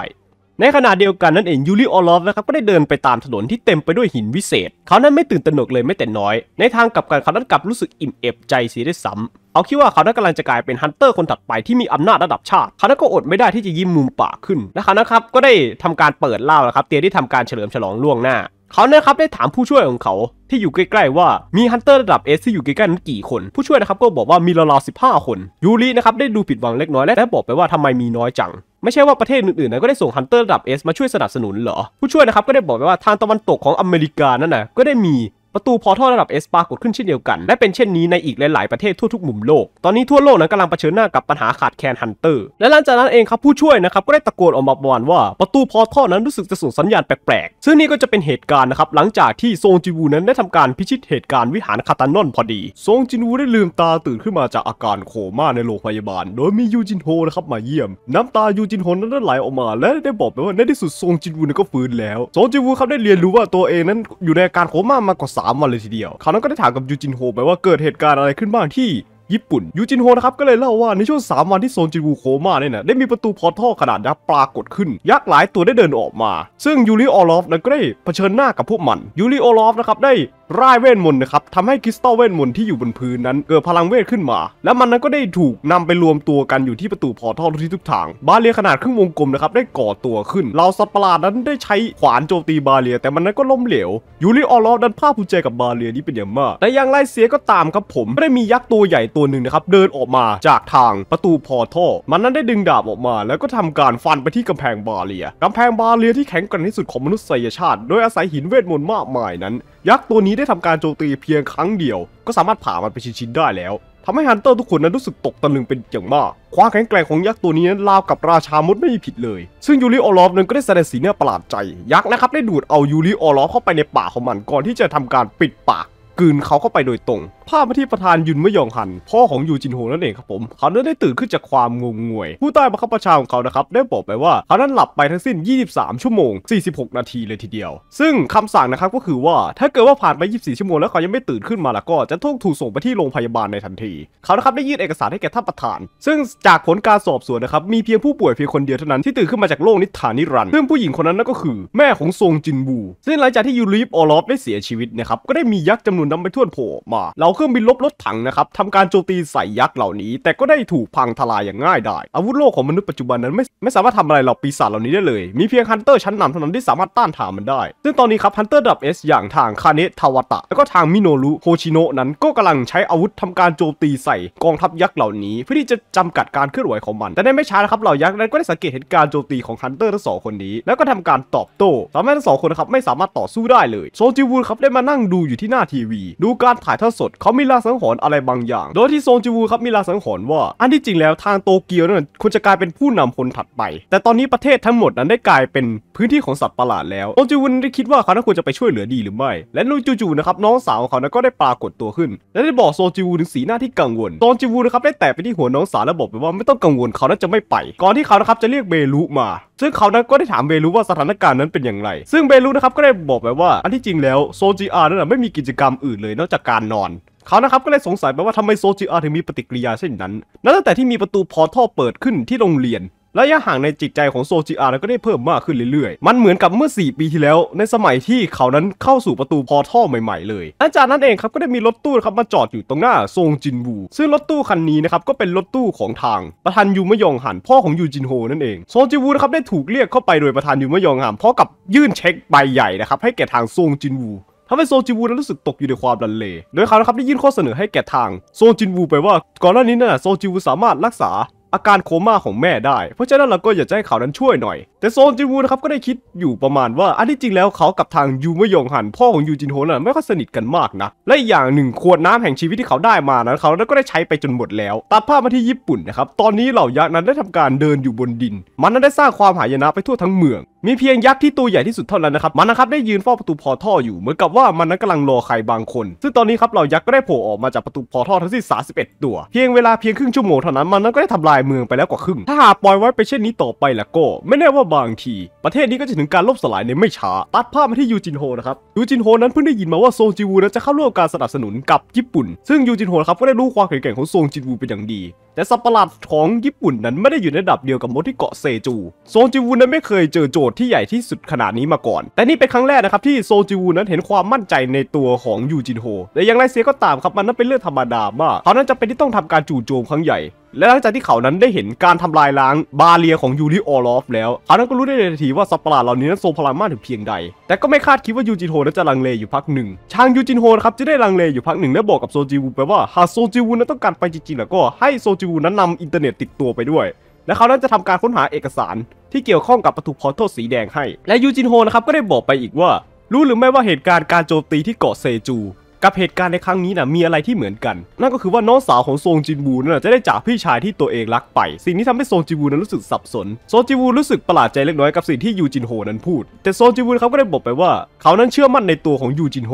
ในขณะเดียวกันนั่นเองยูริออลอฟนะครับก็ได้เดินไปตามถนนที่เต็มไปด้วยหินวิเศษ เขานั้นไม่ตื่นตระหนกเลยไม่แต่น้อย ในทางกลับกันเขานั้นกลับรู้สึกอิ่มเอฟใจเสียด้วยซ้ำเขาคิดว่าเขานั้นกำลังจะกลายเป็นฮันเตอร์คนถัดไปที่มีอำนาจระดับชาติเขานั้นก็อดไม่ได้ที่จะยิ้มมุมปากขึ้นนะครับนะครับก็ได้ทำการเปิดเล่านะครับ เตรียมที่ทำการเฉลิมฉลองล่วงหน้า เขาเนี่ยครับได้ถามผู้ช่วยของเขาที่อยู่ใกล้ๆ ว่ามีฮันเตอร์ระดับเอสที่อยู่ใกล้ๆนั้นกี่คนผู้ช่วยนะครับก็บอกว่ามีราวๆสิบห้าคนยูรินะครับได้ดูผิดหวังเล็กน้อยและได้บอกไปว่าทำไมมีน้อยจังไม่ใช่ว่าประเทศอื่นๆนะก็ได้ส่งฮันเตอร์ระดับ S มาช่วยสนับสนุนเหรอ ผู้ช่วยนะครับก็ได้บอกไปว่าทางตะวันตกของอเมริกานั่นนะก็ได้มีประตูพอท่อระดับเอสปรากดขึ้นเช่นเดียวกัน และเป็นเช่นนี้ในอีกหลายๆประเทศทั่วทุกมุมโลก ตอนนี้ทั่วโลกนั้นกำลังเผชิญหน้ากับปัญหาขาดแคลนฮันเตอร์และหลังจากนั้นเองครับ ผู้ช่วยนะครับก็ได้ตะโกนออกมาบอกาว่าประตูพอท่อนั้นรู้สึกจะส่งสัญญาณแปลกๆ ซึ่งนี่ก็จะเป็นเหตุการณ์นะครับหลังจากที่ซงจิวูนั้นได้ทำการพิชิตเหตุการณ์วิหารคาตานอนพอดีซงจินวูได้ลืมตาตื่นขึ้นมาจากอาการโคม่าในโรงพยาบาล โดยมียูจินโฮนะครับมาเยี่ยมน้ำตายูจินโฮนั้นไหลออกมา และได้บอกไปว่าในที่สุดซงจินวูก็ฟื้นแล้วซงจินวูครับได้เรียนรู้ว่าตัวเองนั้นอยู่ในอาการโคม่ามากกว่า3วันเลยทีเดียวเขานั้นก็ได้ถามกับยูจินโฮไปว่าเกิดเหตุการณ์อะไรขึ้นบ้างที่ ญี่ปุ่นยูจินโฮนะครับก็เลยเล่าว่าในช่วง3วันที่โซนจินวูโคม่าเนี่ยนะได้มีประตูพอท่อขนาดยักษ์ปรากฏขึ้น ยักษ์หลายตัวได้เดินออกมา ซึ่งยูริออลอฟนั้นก็ได้เผชิญหน้ากับพวกมัน ยูริออลอฟนะครับได้ร่ายเวทมนต์นะครับทำให้คริสตัลเวทมนต์ที่อยู่บนพื้นนั้นเกิดพลังเวทขึ้นมา แล้วมันนั้นก็ได้ถูกนำไปรวมตัวกันอยู่ที่ประตูพอร์ทัลทุกทิศทุกทางบาเรียขนาดครึ่งวงกลมนะครับได้ก่อตัวขึ้น เราสัตว์ประหลาดนั้นได้ใช้ขวานโจมตีบาเรีย แต่มันนั้นก็ล้มเหลวยูริออลอฟดันภาพผู้เใจกับบาเรียนี้เป็นอย่างมาก แต่อย่างไรเสียก็ตามครับผมได้มียักษ์ตัวใหญ่ตัวหนึ่งนะครับเดินออกมาจากทางประตูพอร์ทัลมันนั้นได้ดึงดาบออกมา แล้วก็ทำการฟันไปที่กำแพงบาเรียกำแพงบาเรียที่แข็งแกร่งที่สุดของมนุษยชาติ โดยอาศัยหินเวทมนต์มากมายนั้น ยักษ์ตัวนี้ได้ทำการโจมตีเพียงครั้งเดียว ก็สามารถผ่ามันไปชิ้น ๆ ได้แล้วทำให้ฮันเตอร์ทุกคนนั้นรู้สึกตกตะลึงเป็นอย่างมาก ความแข็งแกร่งของยักษ์ตัวนี้นั้นราวกับราชามดไม่มีผิดเลย ซึ่งยูริโอลอฟนั้นก็ได้แสดงสีหน้าประหลาดใจยักษ์นะครับได้ดูดเอายูริโอลอฟเข้าไปในปากของมันก่อนที่จะทำการปิดปาก กืนเขาเข้าไปโดยตรงภาพมาที่ประธานยุนมะยองหัน พ่อของยูจินโฮนั่นเองครับผม เขาได้ตื่นขึ้นจากความงงงวย ผู้ใต้บังคับบัญชาของเขานะครับได้บอกไปว่า เขานั้นหลับไปทั้งสิ้น 23 ชั่วโมง 46 นาทีเลยทีเดียว ซึ่งคำสั่งนะครับก็คือว่าถ้าเกิดว่าผ่านไป 24 ชั่วโมงแล้วเขายังไม่ตื่นขึ้นมาแล้วก็จะต้องถูกส่งไปที่โรงพยาบาลในทันทีเขานะครับได้ยื่นเอกสารให้แก่ท่านประธาน ซึ่งจากผลการสอบสวนนะครับมีเพียงผู้ป่วยเพียงคนเดียวเท่านั้นที่ตื่นขึ้นมาจากโลกนิทานนิรันด์ซึ่งผู้หญิงคนนั้นนั่นก็คือ แม่ของซงจินบู ซึ่งหลังจากที่ยูริฟออลอฟได้เสียชีวิตนะครับก็ได้มียักษ์จำนวนนับไม่ถ้วนโผล่มาเราเครื่องบินลบรถถังนะครับทำการโจมตีใส่ยักษ์เหล่านี้ แต่ก็ได้ถูกพังทลายอย่างง่ายดายอาวุธโลกของมนุษย์ปัจจุบันนั้น ไม่ไม่สามารถทำอะไรเหล่าปีศาจเหล่านี้ได้เลย มีเพียงฮันเตอร์ชั้นนำเท่านั้นที่สามารถต้านทานมันได้ ซึ่งตอนนี้ครับฮันเตอร์ดับเอสอย่างทางคาเนะทาวตะ แล้วก็ทางมิโนรุโฮชิโนะนั้นก็กำลังใช้อาวุธทำการโจมตีใส่กองทัพยักษ์เหล่านี้เพื่อที่จะจำกัดการเคลื่อนไหวของมัน แต่ในไม่ช้านะครับเหล่ายักษ์นั้นก็ได้สังเกตเห็นการโจมตีของฮันเตอร์ทั้งสองคนนี้ แล้วก็ทำการตอบโต้ทำให้ทั้งสองคนนะครับไม่สามารถต่อสู้ได้เลยโซจิวูนครับได้มานั่งดูอยู่ที่หน้าทีวี ดูการถ่ายทอดสดเขามีลางสังหรณ์อะไรบางอย่าง โดยที่โซนจิวูครับมีลางสังหรณ์ว่า อันที่จริงแล้วทางโตเกียวนั้นควรจะกลายเป็นผู้นำคนถัดไป แต่ตอนนี้ประเทศทั้งหมดนั้นได้กลายเป็นพื้นที่ของสัตว์ประหลาดแล้ว โซนจิวูได้คิดว่า เขาควรจะไปช่วยเหลือดีหรือไม่ และนูจู่ๆนะครับน้องสาวของเขาก็ได้ปรากฏตัวขึ้นและได้บอกโซนจิวูถึงสีหน้าที่กังวล โซนจิวูนะครับได้แตะไปที่หัวน้องสาวและบอกไปว่าไม่ต้องกังวลเขานั้นจะไม่ไป ก่อนที่เขานะครับจะเรียกเบลุมา ซึ่งเขานั้นก็ได้ถามเบลูว่าสถานการณ์นั้นเป็นอย่างไรซึ่งเบลูนะครับก็ได้บอกไปว่าอันที่จริงแล้วโซจีอาร์นั้นไม่มีกิจกรรมอื่นเลย นอกจากการนอนเขานะครับ ก็เลยสงสัยไปว่าทำไมโซจิอาถึงมีปฏิกิริยาเช่นนั้น นั้นตั้งแต่ที่มีประตูพอท่อเปิดขึ้นที่โรงเรียนระยะห่างในจิตใจของโซจิอาก็ได้เพิ่มมากขึ้นเรื่อยๆ มันเหมือนกับเมื่อ 4 ปีที่แล้วในสมัยที่เขานั้นเข้าสู่ประตูพอท่อใหม่ๆเลยอาจารย์นั้นเองครับก็ได้มีรถตู้ครับมาจอดอยู่ตรงหน้าซงจินวู ซึ่งรถตู้คันนี้นะครับก็เป็นรถตู้ของทางประธานยูมยองหันพ่อของยูจินโฮนั่นเอง โซจิวูนะครับได้ถูกเรียกเข้าไปโดยประธานยูมยองหันพร้อมกับยื่นเช็คใบใหญ่นะครับให้แก่ทางซงจินวูทำให้โซจินวูนั้นรู้สึกตกอยู่ในความดังเล โดยเขานะครับได้ยื่นข้อเสนอให้แก่ทาง โซจินวูไปว่าก่อนหน้านี้นะ่ะโซจินวูสามารถรักษา อาการโคม่าของแม่ได้ เพราะฉะนั้นเราก็อยากจะให้เขานั้นช่วยหน่อยแต่โซนจิวูนะครับก็ได้คิดอยู่ประมาณว่าอันที่จริงแล้วเขากับทางยูมยองหันพ่อของยูจินโฮน่ะไม่ค่อยสนิทกันมากนะและอย่างหนึ่งขวดน้ำแห่งชีวิตที่เขาได้มานั้นเขาก็ได้ใช้ไปจนหมดแล้วตัดภาพมาที่ญี่ปุ่นนะครับตอนนี้เหล่ายักษ์นั้นได้ทำการเดินอยู่บนดิน มันนั้นได้สร้างความหายนะไปทั่วทั้งเมืองมีเพียงยักษ์ที่ตัวใหญ่ที่สุดเท่านั้นนะครับมันนะครับได้ยืนเฝ้าประตูพอท่ออยู่เหมือนกับว่ามันนั้นกำลังรอใครบางคน ซึ่งตอนนี้ครับเหล่ายักษ์ก็ได้โผล่ออกมาจากประตูพอท่อทั้งสิ้น31ตัวเพียงเวลาเพียงครึ่งชั่วโมงเท่านั้นมันนั้นก็ได้ทำลายเมืองไปแล้วกว่าครึ่งถ้าหากปล่อยไว้ไปเช่นนี้ต่อไปล่ะก็ไม่แน่ว่าางที ประเทศนี้ก็จะถึงการล่มสลายในไม่ช้า ตัดภาพมาที่ยูจินโฮนะครับยูจินโฮนั้นเพิ่งได้ยินมาว่าโซจิวูนั้นจะเข้าร่วมการสนับสนุนกับญี่ปุ่น ซึ่งยูจินโฮครับก็ได้รู้ความแข็งแกร่งของโซจิวูเป็นอย่างดี แต่สัปปะหลาดของญี่ปุ่นนั้นไม่ได้อยู่ในระดับเดียวกับมดที่เกาะเซจูโซจิวู นั้นไม่เคยเจอโจทย์ที่ใหญ่ที่สุดขนาดนี้มาก่อนแต่นี่เป็นครั้งแรกนะครับที่โซจิวูนั้นเห็นความมั่นใจในตัวของยูจินโฮแต่อย่างไรเสียก็ตามครับมันนั้นเป็นเรื่องธรรมดามากเขานั้นจะเป็นที่ต้องทำการจู่โจมครั้งใหญ่และหลังจากที่เขานั้นได้เห็นการทำลายล้างบาเลียของยูริออลอฟแล้วเขานั้นก็รู้ได้ในทันทีว่าสัตว์ประหลาดเหล่านี้นั้นทรงพลังมากถึงเพียงใด แต่ก็ไม่คาดคิดว่ายูจิโฮนั้นจะลังเลอยู่พักหนึ่งชางยูจินโฮนะครับจะได้ลังเลอยู่พักหนึ่งและบอกกับโซจิวูไปว่าหากโซจิวูนั้นต้องการไปจริงๆแล้วก็ให้โซจิวูนั้นนำอินเทอร์เน็ตติดตัวไปด้วย และเขานั้นจะทำการค้นหาเอกสาร ที่เกี่ยวข้องกับประตูพอร์ทสีแดงให้และยูจินโฮนะครับก็ได้บอกไปอีกว่า รู้หรือไม่ว่าเหตุการณ์การโจมตีที่เกาะเซจูกับเหตุการณ์ในครั้งนี้นะ่ะมีอะไรที่เหมือนกัน นั่นก็คือว่าน้องสาวของโซงจินบูนั่ะจะได้จากพี่ชายที่ตัวเองรักไป สิ่งนี้ทำให้โซงจินบูนั้นรู้สึกสับสนโซงจินบูรู้สึกประหลาดใจเล็กน้อยกับสิ่งที่ยูจินโฮนั้นพูดแต่โซงจินบูเขาก็ได้บอกไปว่า เขานั้นเชื่อมั่นในตัวของยูจินโฮ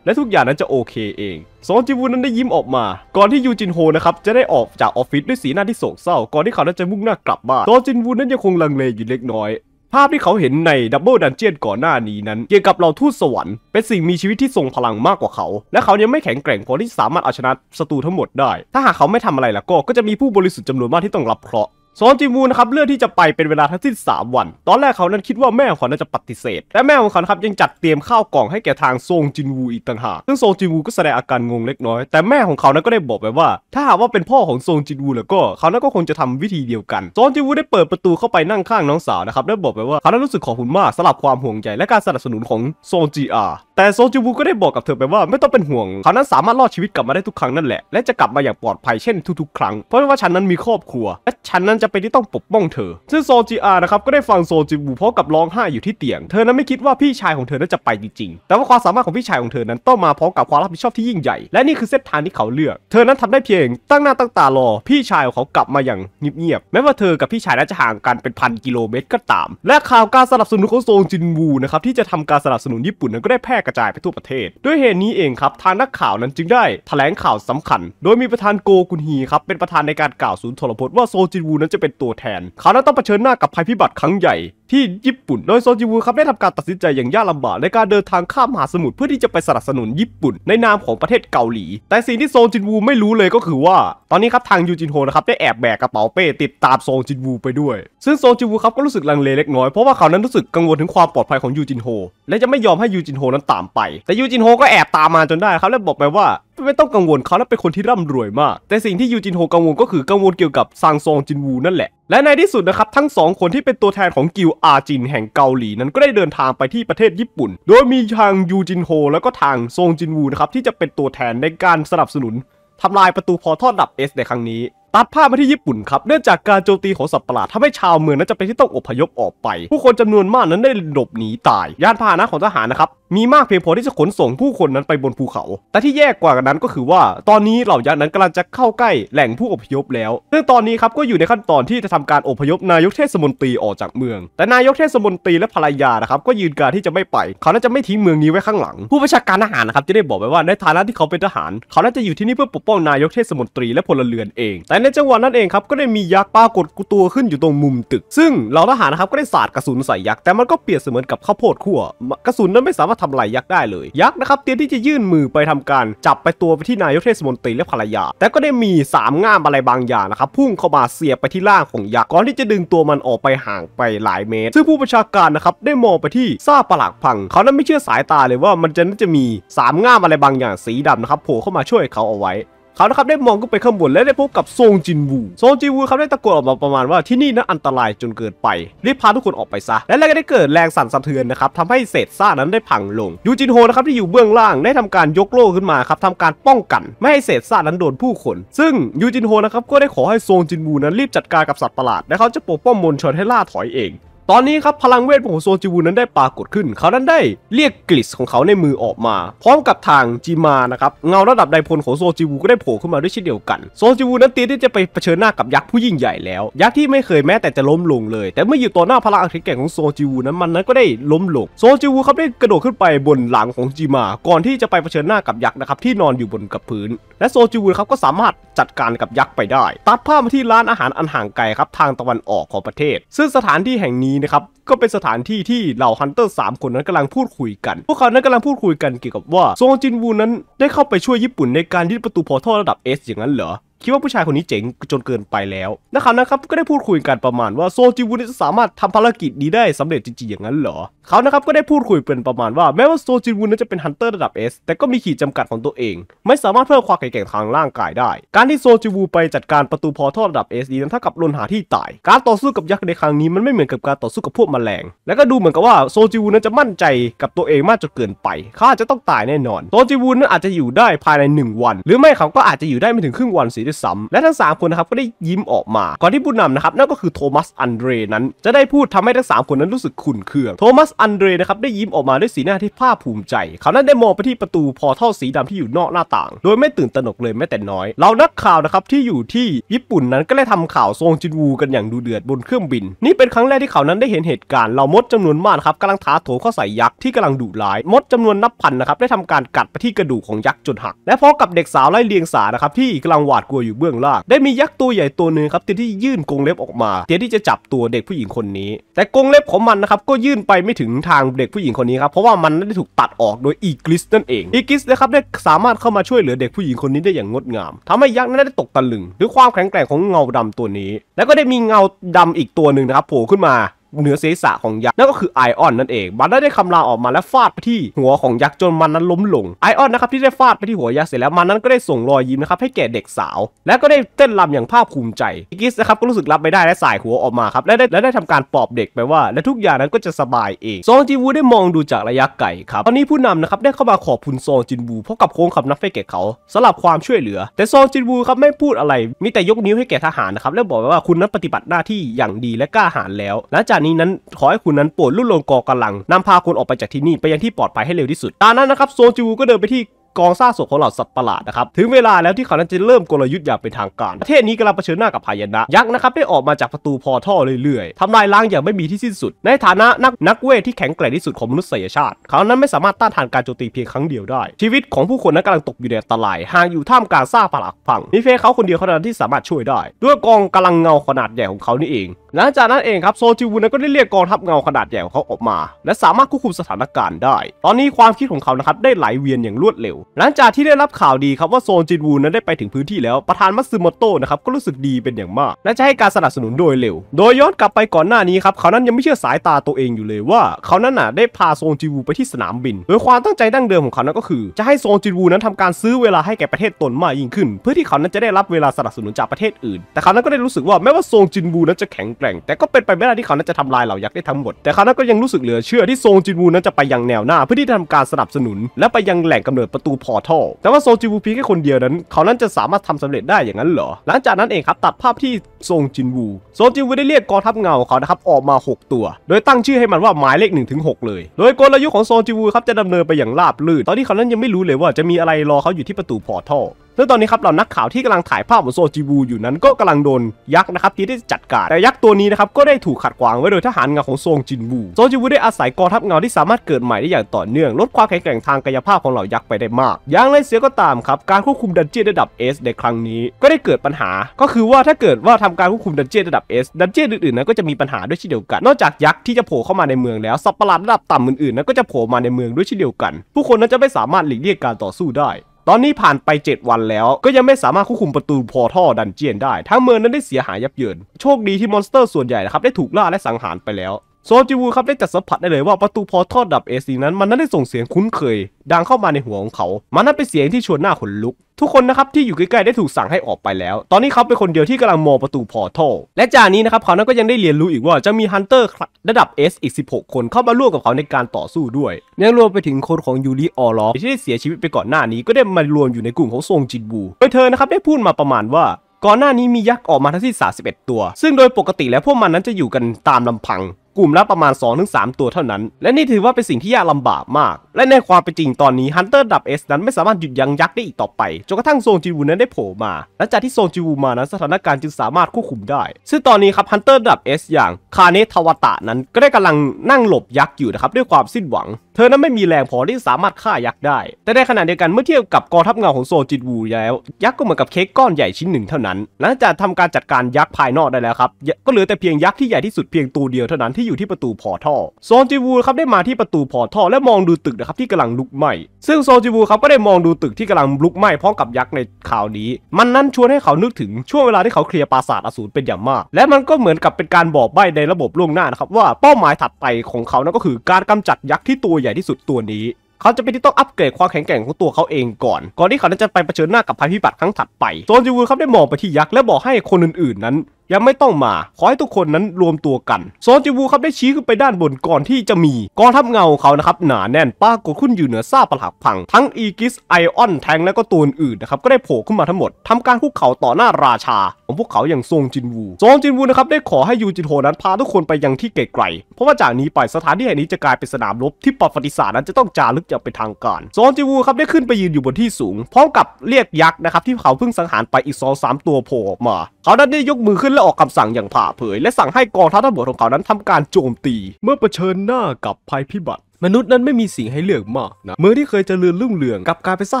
และทุกอย่างนั้นจะโอเคเองโซงจินบูนั้นได้ยิ้มออกมาก่อนที่ยูจินโฮนะครับจะได้ออกจากออฟฟิศด้วยสีหน้าที่โศกเศร้า ก่อนที่เขานั้นจะมุ่งหน้ากลับบ้านสงจินบูนั้นยังคงลังเลอยู่เล็กน้อยภาพที่เขาเห็นในดับเบิลดันเจียนก่อนหน้านี้นั้น เกี่ยวกับเราทูตสวรรค์เป็นสิ่งมีชีวิตที่ทรงพลังมากกว่าเขา และเขายังไม่แข็งแกร่งพอที่สามารถเอาชนะศัตรูทั้งหมดได้ ถ้าหากเขาไม่ทำอะไรล่ะก็ก็จะมีผู้บริสุทธิ์จำนวนมากที่ต้องรับเคราะห์ซอนจิมูนะครับเลือกที่จะไปเป็นเวลาทั้งสิ้น3วัน ตอนแรกเขานั้นคิดว่าแม่ของเขาจะปฏิเสธและแม่ของเขาครับยังจัดเตรียมข้าวกล่องให้แก่ทางซงจินวูอีกต่างหากซึ่งซงจินวูก็แสดงอาการงงเล็กน้อยแต่แม่ของเขานั้นก็ได้บอกไปว่า ถ้าหากว่าเป็นพ่อของซงจินวูแล้วก็เขานั้นก็คงจะทำวิธีเดียวกันซนจินวูได้เปิดประตูเข้าไปนั่งข้างน้องสาวนะครับและบอกไปว่าเขานั้นรู้สึกขอบคุณมากสำหรับความห่วงใยและการสนับสนุนของซงจีอาแต่โซจิวูก็ได้บอกกับเธอไปว่าไม่ต้องเป็นห่วงเขานั้นสามารถรอดชีวิตกลับมาได้ทุกครั้งนั่นแหละและจะกลับมาอย่างปลอดภัยเช่นทุกๆครั้ง เพราะว่าฉันนั้นมีครอบครัวและฉันนั้นจำเป็นที่ต้องปกป้องเธอ ซึ่งโซจีอานะครับ ก็ได้ฟังโซจิบูพร้อมกับร้องไห้อยู่ที่เตียง เธอนั้นไม่คิดว่าพี่ชายของเธอนั้นจะไปจริง ๆ แต่ว่าความสามารถของพี่ชายของเธอนั้นต้องมาพร้อมกับความรับผิดชอบที่ยิ่งใหญ่ และนี่คือเส้นทางที่เขาเลือก เธอนั้นทำได้เพียง ตั้งหน้าตั้งตารอพี่ชายของเขากลับมาอย่างเงียบๆ แม้ว่าเธอกับพี่ชายนั้นจะห่างกันเป็นพันกิโลเมตรก็ตาม และข่าวการสนับสนุนของโซจินบูนะครับที่จะทำการสนับสนุนญี่ปุ่นนั้นก็ได้แพร่กระจายไปทั่วประเทศ ด้วยเหตุนี้เองครับทางนักข่าวนั้นจึงได้ แถลงข่าวสำคัญ โดยมีประธานโกคุนฮีครับเป็นประธานในการกล่าวศูนย์ทรพจน์ว่าโซจินบูนั้นจะเป็นตัวแทนเขาต้องเผชิญหน้ากับภัยพิบัติครั้งใหญ่ ที่ญี่ปุ่น โดยโซจิวู ครับได้ทำการตัดสินใจอย่างยากลาบากในการเดินทางข้ามมหาสมุทรเพื่อที่จะไปสนับสนุนญี่ปุ่นในนามของประเทศเกาหลี แต่สิ่งที่โซจินวูไม่รู้เลยก็คือว่า ตอนนี้ครับทางยูจินโฮนะครับได้แอบแบกกระเป๋าเป้ติดตามโซจินวูไปด้วยซึ่งโซจินวูครับก็รู้สึกลังเลเล็กน้อย เพราะว่าเขานั้นรู้สึกกังวลถึงความปลอดภัยของยูจินโฮและจะไม่ยอมให้ยูจินโฮนั้นตามไป แต่ยูจินโฮก็แอบตามมาจนได้ครับและบอกไปว่าไม่ต้องกังวลเขาและเป็นคนที่ร่ำรวยมาก แต่สิ่งที่ยูจินโฮกังวลก็คือกังวลเกี่ยวกับซางซองจินวูนั่นแหละและในที่สุดนะครับ ทั้งสองคนที่เป็นตัวแทนของกิวอาจินแห่งเกาหลีนั้นก็ได้เดินทางไปที่ประเทศญี่ปุ่น โดยมีทางยูจินโฮแล้วก็ทางซองจินวูนะครับ ที่จะเป็นตัวแทนในการสนับสนุน ทำลายประตูพอทอดดับเอสในครั้งนี้ตัดภาพมาที่ญี่ปุ่นครับเนื่องจากการโจมตีของสัตว์ประหลาดทำให้ชาวเมืองนั้นจะเป็นที่ต้องอพยพออกไป ผู้คนจำนวนมากนั้นได้หลบหนีตายยานพาหนะของทหารนะครับมีมากเพียงพอที่จะขนส่งผู้คนนั้นไปบนภูเขา แต่ที่แย่กว่านั้นก็คือว่า ตอนนี้เหล่ายักษ์นั้นกำลังจะเข้าใกล้แหล่งผู้อพยพแล้วซึ่งตอนนี้ครับก็อยู่ในขั้นตอนที่จะทำการอพยพนายกเทศมนตรีออกจากเมือง แต่นายกเทศมนตรีและภรรยานะครับก็ยืนการที่จะไม่ไป เขาน่าจะไม่ทิ้งเมืองนี้ไว้ข้างหลัง ผู้ประชาการทหารนะครับจะได้บอกไว้ว่า ในฐานะที่เขาเป็นทหาร เขาน่าจะอยู่ที่นี่เพื่อปกป้องนายกเทศมนตรีและพลเรือนเองแในจังหวะนั้นเองครับก็ได้มียักษ์ปรากฏตัวขึ้นอยู่ตรงมุมตึก ซึ่งเราทหารนะครับก็ได้สาดกระสุนใส่ยักษ์แต่มันก็เปรียบเสมือนกับข้าวโพดขั่วกระสุนนั้นไม่สามารถทำลายยักษ์ได้เลย ยักษ์นะครับเตรียมที่จะยื่นมือไปทำการ จับไปตัวไปที่นายกเทศมนตรีและภรรยาแต่ก็ได้มี 3ง่ามอะไรบางอย่างนะครับ พุ่งเข้ามาเสียบไปที่ล่างของยักษ์ก่อนที่จะดึงตัวมันออกไปห่างไปหลายเมตรซึ่งผู้ประชาการนะครับได้มองไปที่ซาปลักพัง เขานั้นไม่เชื่อสายตาเลยว่ามันจะน่าจะมี 3ง่ามอะไรบางอย่างสีดำนะครับ โผล่เข้ามาช่วยเขาเอาไว้เขานะครับได้มองขึ้นไปข้างบนและได้พบกับโซงจินวูโซงจินวูครับได้ตะโกนออกมาประมาณว่าที่นี่นั้นอันตรายจนเกินไป รีบพาทุกคนออกไปซะ และแล้วก็ได้เกิดแรงสั่นสะเทือนนะครับทำให้เศษซากนั้นได้พังลงยูจินโฮนะครับที่อยู่เบื้องล่างได้ทำการยกโล่ขึ้นมาครับทำการป้องกันไม่ให้เศษซากนั้นโดนผู้คน ซึ่งยูจินโฮนะครับก็ได้ขอให้โซงจินวูนั้นรีบจัดการกับสัตว์ประหลาดและเขาจะปกป้องมนชนให้ล่าถอยเองตอนนี้ครับพลังเวทของโซจิวูนั้นได้ปรากฏขึ้น เขานั้นได้เรียกกลิสของเขาในมือออกมา พร้อมกับทางจิมานะครับเงาระดับไดพลของโซจิวูก็ได้โผล่ขึ้นมาด้วยเช่นเดียวกันโซจิวูนั้นเตรียมที่จะไปเผชิญหน้ากับยักษ์ผู้ยิ่งใหญ่แล้ว ยักษ์ที่ไม่เคยแม้แต่จะล้มลงเลยแต่เมื่ออยู่ต่อหน้าพลังอักแข็งของโซจิวูนั้นมันนั้นก็ได้ล้มลงโซจิวูครับได้กระโดดขึ้นไปบนหลังของจิมา ก่อนที่จะไปเผชิญหน้ากับยักษ์นะครับที่นอนอยู่บนกับพื้นและโซจิวูครับก็สามารถจัดการกับยักษ์ไปได้ตัดภาพมาที่ร้านอาหารอันห่างไกลครับทางตะวันออกของประเทศ ซึ่งสถานที่แห่งนี้ี้นะครับก็เป็นสถานที่ที่เหล่าฮันเตอร์3 คนนั้นกำลังพูดคุยกัน พวกเขา นั้นกำลังพูดคุยกันเกี่ยวกับว่าโซจินวู นั้นได้เข้าไปช่วยญี่ปุ่นในการยึดประตูพอท่อระดับ S อย่างนั้นเหรอคิดว่าผู้ชายคนนี้เจ๋งจนเกินไปแล้วนะครับนะครับก็ได้พูดคุยกันประมาณว่าโซจิวุจะสามารถทำภารกิจนี้ได้สำเร็จจริงๆ อย่างนั้นเหรอเขานะครับก็ได้พูดคุยเป็นประมาณว่าแม้ว่าโซจิวุนั้นจะเป็นฮันเตอร์ระดับ S แต่ก็มีขีดจำกัดของตัวเอง ไม่สามารถเพิ่มความแข็งแกร่งทางร่างกายได้ การที่โซจิวูไปจัดการประตูพอท่อระดับ S นีนั้นเท่ากับลนหาที่ตาย การต่อสู้กับยักษ์ในครั้งนี้มันไม่เหมือนกับการต่อสู้กับพวกแมลง และก็ดูเหมือนกับว่าโซจิวูนั้นจะมั่นใจกับตัวเองมากจนเกินไปเขาอาจจะต้องตายแน่นอนโซจิวุนั้นอาจจะอยู่ได้ภายใน 1 วัน หรือไม่เขาก็อาจจะอยู่ได้ไม่ถึงครึ่งวันสิด้วยซ้ำและทั้ง 3 คนนะครับก็ได้ยิ้มออกมา ก่อนที่ผู้นำนะครับนั่นก็คือโทมัสอันเดรนั้น จะได้พูดทำให้ทั้ง3คนนั้นรู้สึกขุ่นเคืองโทมัสอันเดรนะครับได้ยิ้มออกมาด้วยสีหน้าที่ภาคภูมิใจ เขานั้นได้มองไปที่ประตูพอท่อสีดำที่อยู่นอกหน้าต่าง โดยไม่ตื่นตระหนกเลยแม้แต่น้อย เรานักข่าวนะครับที่อยู่ที่ญี่ปุ่นนั้นก็ได้ทำข่าวทรงจินวูกันอย่างดูเดือดบนเครื่องบิน นี่เป็นครั้งแรกที่เขานั้นได้เห็นเหตุการณ์เรามดจำนวนมากครับกำลังท้าโถเข้าใส่ยักษ์ที่กำลังดุร้าย มดจำนวนนับพันนะครับได้ทำการกัดไปที่กระดูกของยักษ์จนหักและพอกับเด็กสาวไล่เลียงสานะครับที่กำลังหวาดกลัวอยู่เบื้องล่างได้มียักษ์ตัวใหญ่ตัวหนึ่งครับที่ยื่นกรงเล็บออกมาเตรียมที่จะจับตัวเด็กผู้หญิงคนนี้ แต่กรงเล็บของมันนะครับก็ยื่นไปไม่ถึงทางเด็กผู้หญิงคนนี้ครับเพราะว่ามันได้ถูกตัดออกโดยอีกิสนั่นเองอีกิสนะครับได้สามารถเข้ามาช่วยเหลือเด็กผู้หญิงคนนี้ได้อย่างงดงาม ทำให้ยักษ์นั้นได้ตกตะลึงด้วยความแข็งแกร่งของเงาดำตัวนี้ แล้วก็ได้มีเงาดำอีกตัวหนึ่งนะครับโผล่ขึ้นมาเหนือศีรษะของยักษ์นั่นก็คือไอออน นั่นเอง มันได้ได้คำรามออกมาและฟาดไปที่หัวของยักษ์จนมันนั้นล้มลงไอออนนะครับที่ได้ฟาดไปที่หัวยักษ์เสร็จแล้วมันนั้นก็ได้ส่งรอยยิ้มนะครับให้แก่เด็กสาว และก็ได้เต้นรำอย่างภาคภูมิใจอิกิสนะครับก็รู้สึกรับไม่ได้และสายหัวออกมาครับและได้และได้ทำการปลอบเด็กไปว่าและทุกอย่างนั้นก็จะสบายเองซองจินวูได้มองดูจากระยะไกลครับตอนนี้ผู้นำนะครับได้เข้ามาขอบคุณซองจินวูเพราะกับโค้งคำนับให้แก่เขาสำหรับความช่วยเหลือ แต่ซองจินวูครับไม่พูดอะไร มีแต่ยกนิ้วให้แก่ทหารนะครับแลวบอกว่าคุณนั้นปฏิบัติหน้าที่อย่างดีและกล้าหาญแล้วหลังจากนี้นั้น ขอให้คุณนั้นโปรดลุ่นลงกอกํลัง นำพาคุณออกไปจากที่นี่ ไปยังที่ปลอดภัยให้เร็วที่สุด ตอนนั้นนะครับโซจูก็เดินไปที่กองซากศพของเหล่าสัตว์ประหลาดนะครับ ถึงเวลาแล้วที่เขานั้นจะเริ่มกลยุทธ์อย่างเป็นทางการ ประเทศนี้กำลังเผชิญหน้ากับพายนะยักษ์นะครับได้ออกมาจากประตูพอท่อเรื่อยๆ ทำลายล้างอย่างไม่มีที่สิ้นสุด ในฐานะนักนักเวทที่แข็งแกร่งที่สุดของมนุษยชาติ เขานั้นไม่สามารถต้านทานการโจมตีเพียงครั้งเดียวได้ ชีวิตของผู้คนนั้นกำลังตกอยู่ในอันตรายห่างอยู่ท่ามกลางซากปรักพังมีเพียงเขาคนเดียวเท่านั้นที่สามารถช่วยได้ ด้วยกองกำลังเงาขนาดใหญ่ของเขานี่เอง หลังจากนั้นเองครับโซจิวุนก็ได้เรียกกองทัพเงาขนาดใหญ่ของเขาออกมา และสามารถควบคุมสถานการณ์ได้ ตอนนี้ความคิดของเขานะครับได้ไหลเวียนอย่างรวดเร็วหลังจากที่ได้รับข่าวดีครับว่าโซนจินวูนั้นได้ไปถึงพื้นที่แล้วประธานมัตสึโมโตะนะครับก็รู้สึกดีเป็นอย่างมาก และจะให้การสนับสนุนโดยเร็ว โดยย้อนกลับไปก่อนหน้านี้ครับเขานั้นยังไม่เชื่อสายตาตัวเองอยู่เลยว่า เขานั้นน่ะได้พาโซนจินวูไปที่สนามบินโดยความตั้งใจดั้งเดิมของเขานั้นก็คือจะให้โซนจินวูนั้นทำการซื้อเวลาให้แก่ประเทศตนมากยิ่งขึ้น เพื่อที่เขานั้นจะได้รับเวลาสนับสนุนจากประเทศอื่นแต่เขานั้นก็ได้รู้สึกว่าแม้ว่าโซนจินวูนั้นจะแข็งแกร่ง แต่ก็เป็นไปไม่ได้ที่เขานั้นจะทำลายเหล่ายักษ์ได้ทั้งหมดแต่เขานั้นก็ยังรู้สึกเหลือเชื่อที่โซนจินวูนั้นจะไปยังแนวหน้าเพื่อที่จะทการสนับสนุน และไปยังแหล่งกำเนิดประตููพอร์ทัลแต่ว่าโซจิวูพีแค่คนเดียวนั้นเขานั้นจะสามารถทำสำเร็จได้อย่างนั้นเหรอหลังจากนั้นเองครับตัดภาพที่โซงจินวูโซจินวูได้เรียกกองทัพเงาเขานะครับออกมา 6 ตัว โดยตั้งชื่อให้มันว่าหมายเลข1นถึงหเลยโดยกลยุทธ์ของโซจิวูครับจะดำเนินไปอย่างราบรื่นตอนที่เขานั้นยังไม่รู้เลยว่าจะมีอะไรรอเขาอยู่ที่ประตูพอร์ทัลซึ่งตอนนี้ครับเหล่านักข่าวที่กำลังถ่ายภาพของโซจิบูอยู่นั้นก็กำลังโดนยักษ์นะครับที่ได้จัดการแต่ยักษ์ตัวนี้นะครับก็ได้ถูกขัดขวางไว้โดยทหารเงาของโซงจินบูโซจิบูได้อาศัยกองทัพเงาที่สามารถเกิดใหม่ได้อย่างต่อเนื่อง ลดความแข็งแกร่งทางกายภาพของเหล่ายักษ์ไปได้มาก อย่างไรเสียก็ตามครับการควบคุมดันเจี้ยนระดับเอสในครั้งนี้ก็ได้เกิดปัญหา ก็คือว่าถ้าเกิดว่าทำการควบคุมดันเจี้ยนระดับเอสดันเจี้ยนอื่นๆนั้นก็จะมีปัญหาด้วยเช่นเดียวกัน นอกจากยักษ์ที่จะโผล่เข้ามาในเมืองแล้วสัตว์ประหลาดระดับต่ำอื่นๆนั้นก็จะโผล่มาในเมืองด้วยเช่นเดียวกัน ผู้คนนั้นจะไม่สามารถหลีกเลี่ยงการต่อสู้ได้ตอนนี้ผ่านไป 7 วันแล้ว ก็ยังไม่สามารถควบคุมประตูพอท่อดันเจียนได้ทั้งเมืองนั้นได้เสียหายยับเยิน โชคดีที่มอนสเตอร์ส่วนใหญ่นะครับ ได้ถูกล่าและสังหารไปแล้วโซจิวูครับได้จัดสัมผัสได้เลยว่าประตูพอทอดดับเอซีนั้นมันนั้นได้ส่งเสียงคุ้นเคย ดังเข้ามาในหัวของเขา มันนั้นเป็นเสียงที่ชวนหน้าขนลุก ทุกคนนะครับที่อยู่ใกล้ๆ ได้ถูกสั่งให้ออกไปแล้ว ตอนนี้เขาเป็นคนเดียวที่กำลังมองประตูพอทอดและจากนี้นะครับเขานั้นก็ยังได้เรียนรู้อีกว่าจะมีฮันเตอร์ระดับเออีก 16 คนเข้ามาร่วมกับเขาในการต่อสู้ด้วยยังรวมไปถึงคนของยูริออล็อกที่ได้เสียชีวิตไปก่อนหน้านี้ก็ได้มารวมอยู่ในกลุ่มของโซงจินบูโดยเธอนะครับได้พูดมาประมาณว่า ก่อนหน้านี้มียักษ์ออกมาทั้งที่31ตัว ซึ่งโดยปกติแล้วพวกมันนั้นจะอยู่กันตามลำพังกลุ่มละประมาณ 2-3 ตัวเท่านั้น และนี่ถือว่าเป็นสิ่งที่ยากลำบากมาก และในความเป็นจริงตอนนี้ฮันเตอร์ดับเอสนั้นไม่สามารถหยุดยั้งยักษ์ได้อีกต่อไปจนกระทั่งโซงจิวูนั้นได้โผล่มา และจากที่โซงจิวูมานั้นสถานการณ์จึงสามารถควบคุมได้ ซึ่งตอนนี้ครับฮันเตอร์ดับเอสอย่าง คาเนทาวตะนั้นก็ได้กำลังนั่งหลบยักษ์อยู่นะครับด้วยความสิ้นหวังเธอนั้นไม่มีแรงพอที่สามารถฆ่ายักษ์ได้ แต่ในขณะเดียวกันเมื่อเทียบกับกองทัพเงาของโซจิตวูแล้ว ยักษ์ก็เหมือนกับเค้กก้อนใหญ่ชิ้นหนึ่งเท่านั้น หลังจากทำการจัดการยักษ์ภายนอกได้แล้วครับ ก็เหลือแต่เพียงยักษ์ที่ใหญ่ที่สุดเพียงตัวเดียวเท่านั้น ที่อยู่ที่ประตูพอท่อโซจิวูครับได้มาที่ประตูพอท่อและมองดูตึกนะครับที่กำลังลุกไหม้ซึ่งโซจิวูครับก็ได้มองดูตึกที่กำลังลุกไหม้พร้อมกับยักษ์ในข่าวนี้มันนั้นชวนให้เขานึกถึงช่วงเวลาที่เขาเคลียร์ปราสาทอสูรเป็นอย่างมาก และมันก็เหมือนกับเป็นการบอกใบ้ในระบบล่วงหน้านะครับว่าเป้าหมายถัดไปของเขานั่นก็คือการกาจัดยักษ์ที่ตัวใหญ่ที่สุดตัวนี้ เขาจะเป็นที่ต้องอัปเกรดความแข็งแกร่งของตัวเขาเองก่อน ก่อนที่เขาจะไปเผชิญหน้ากับภัยพิบัติครั้งถัดไปโซนจูวูครับได้มองไปที่ยักษ์และบอกให้คนอื่นๆ นั้นยังไม่ต้องมาขอให้ทุกคนนั้นรวมตัวกันโซนจิวูครับได้ชี้ขึ้นไปด้านบนก่อนที่จะมี กองทัพเงาเขานะครับหนาแน่นป้ากดขึ้นอยู่เหนือซาประหลักพังทั้งอีกิสไอออนแทงและก็ตัวอื่นนะครับก็ได้โผล่ขึ้นมาทั้งหมด ทำการคุกเข่าต่อหน้าราชาของพวกเขาอย่างซงจินวูซงจินวูนะครับได้ขอให้ยูจิโทนั้น พาทุกคนไปยังที่ไกลๆเพราะว่าจากนี้ไปสถานที่แห่งนี้จะกลายเป็นสนามรบที่ประวัติศาสตร์นั้นจะต้องจารึกอย่างเป็นทางการซงจินวูครับได้ขึ้นไปยืนอยู่บนที่สูงพร้อมกับเรียกยักษ์นะครับที่เขาเพิ่งสังหารไปอีกสองสามตัวโผล่มาเขาดันได้ยกมือขึ้นและออกคำสั่งอย่างผ่าเผยและสั่งให้กองทัพทหารของเขานั้นทำการโจมตีเมื่อเผชิญหน้ากับภัยพิบัติ มนุษย์นั้นไม่มีสิ่งให้เลือกมากนะเมื่อที่เคยจเจริญรุ่งเรืองกับการไปสร้า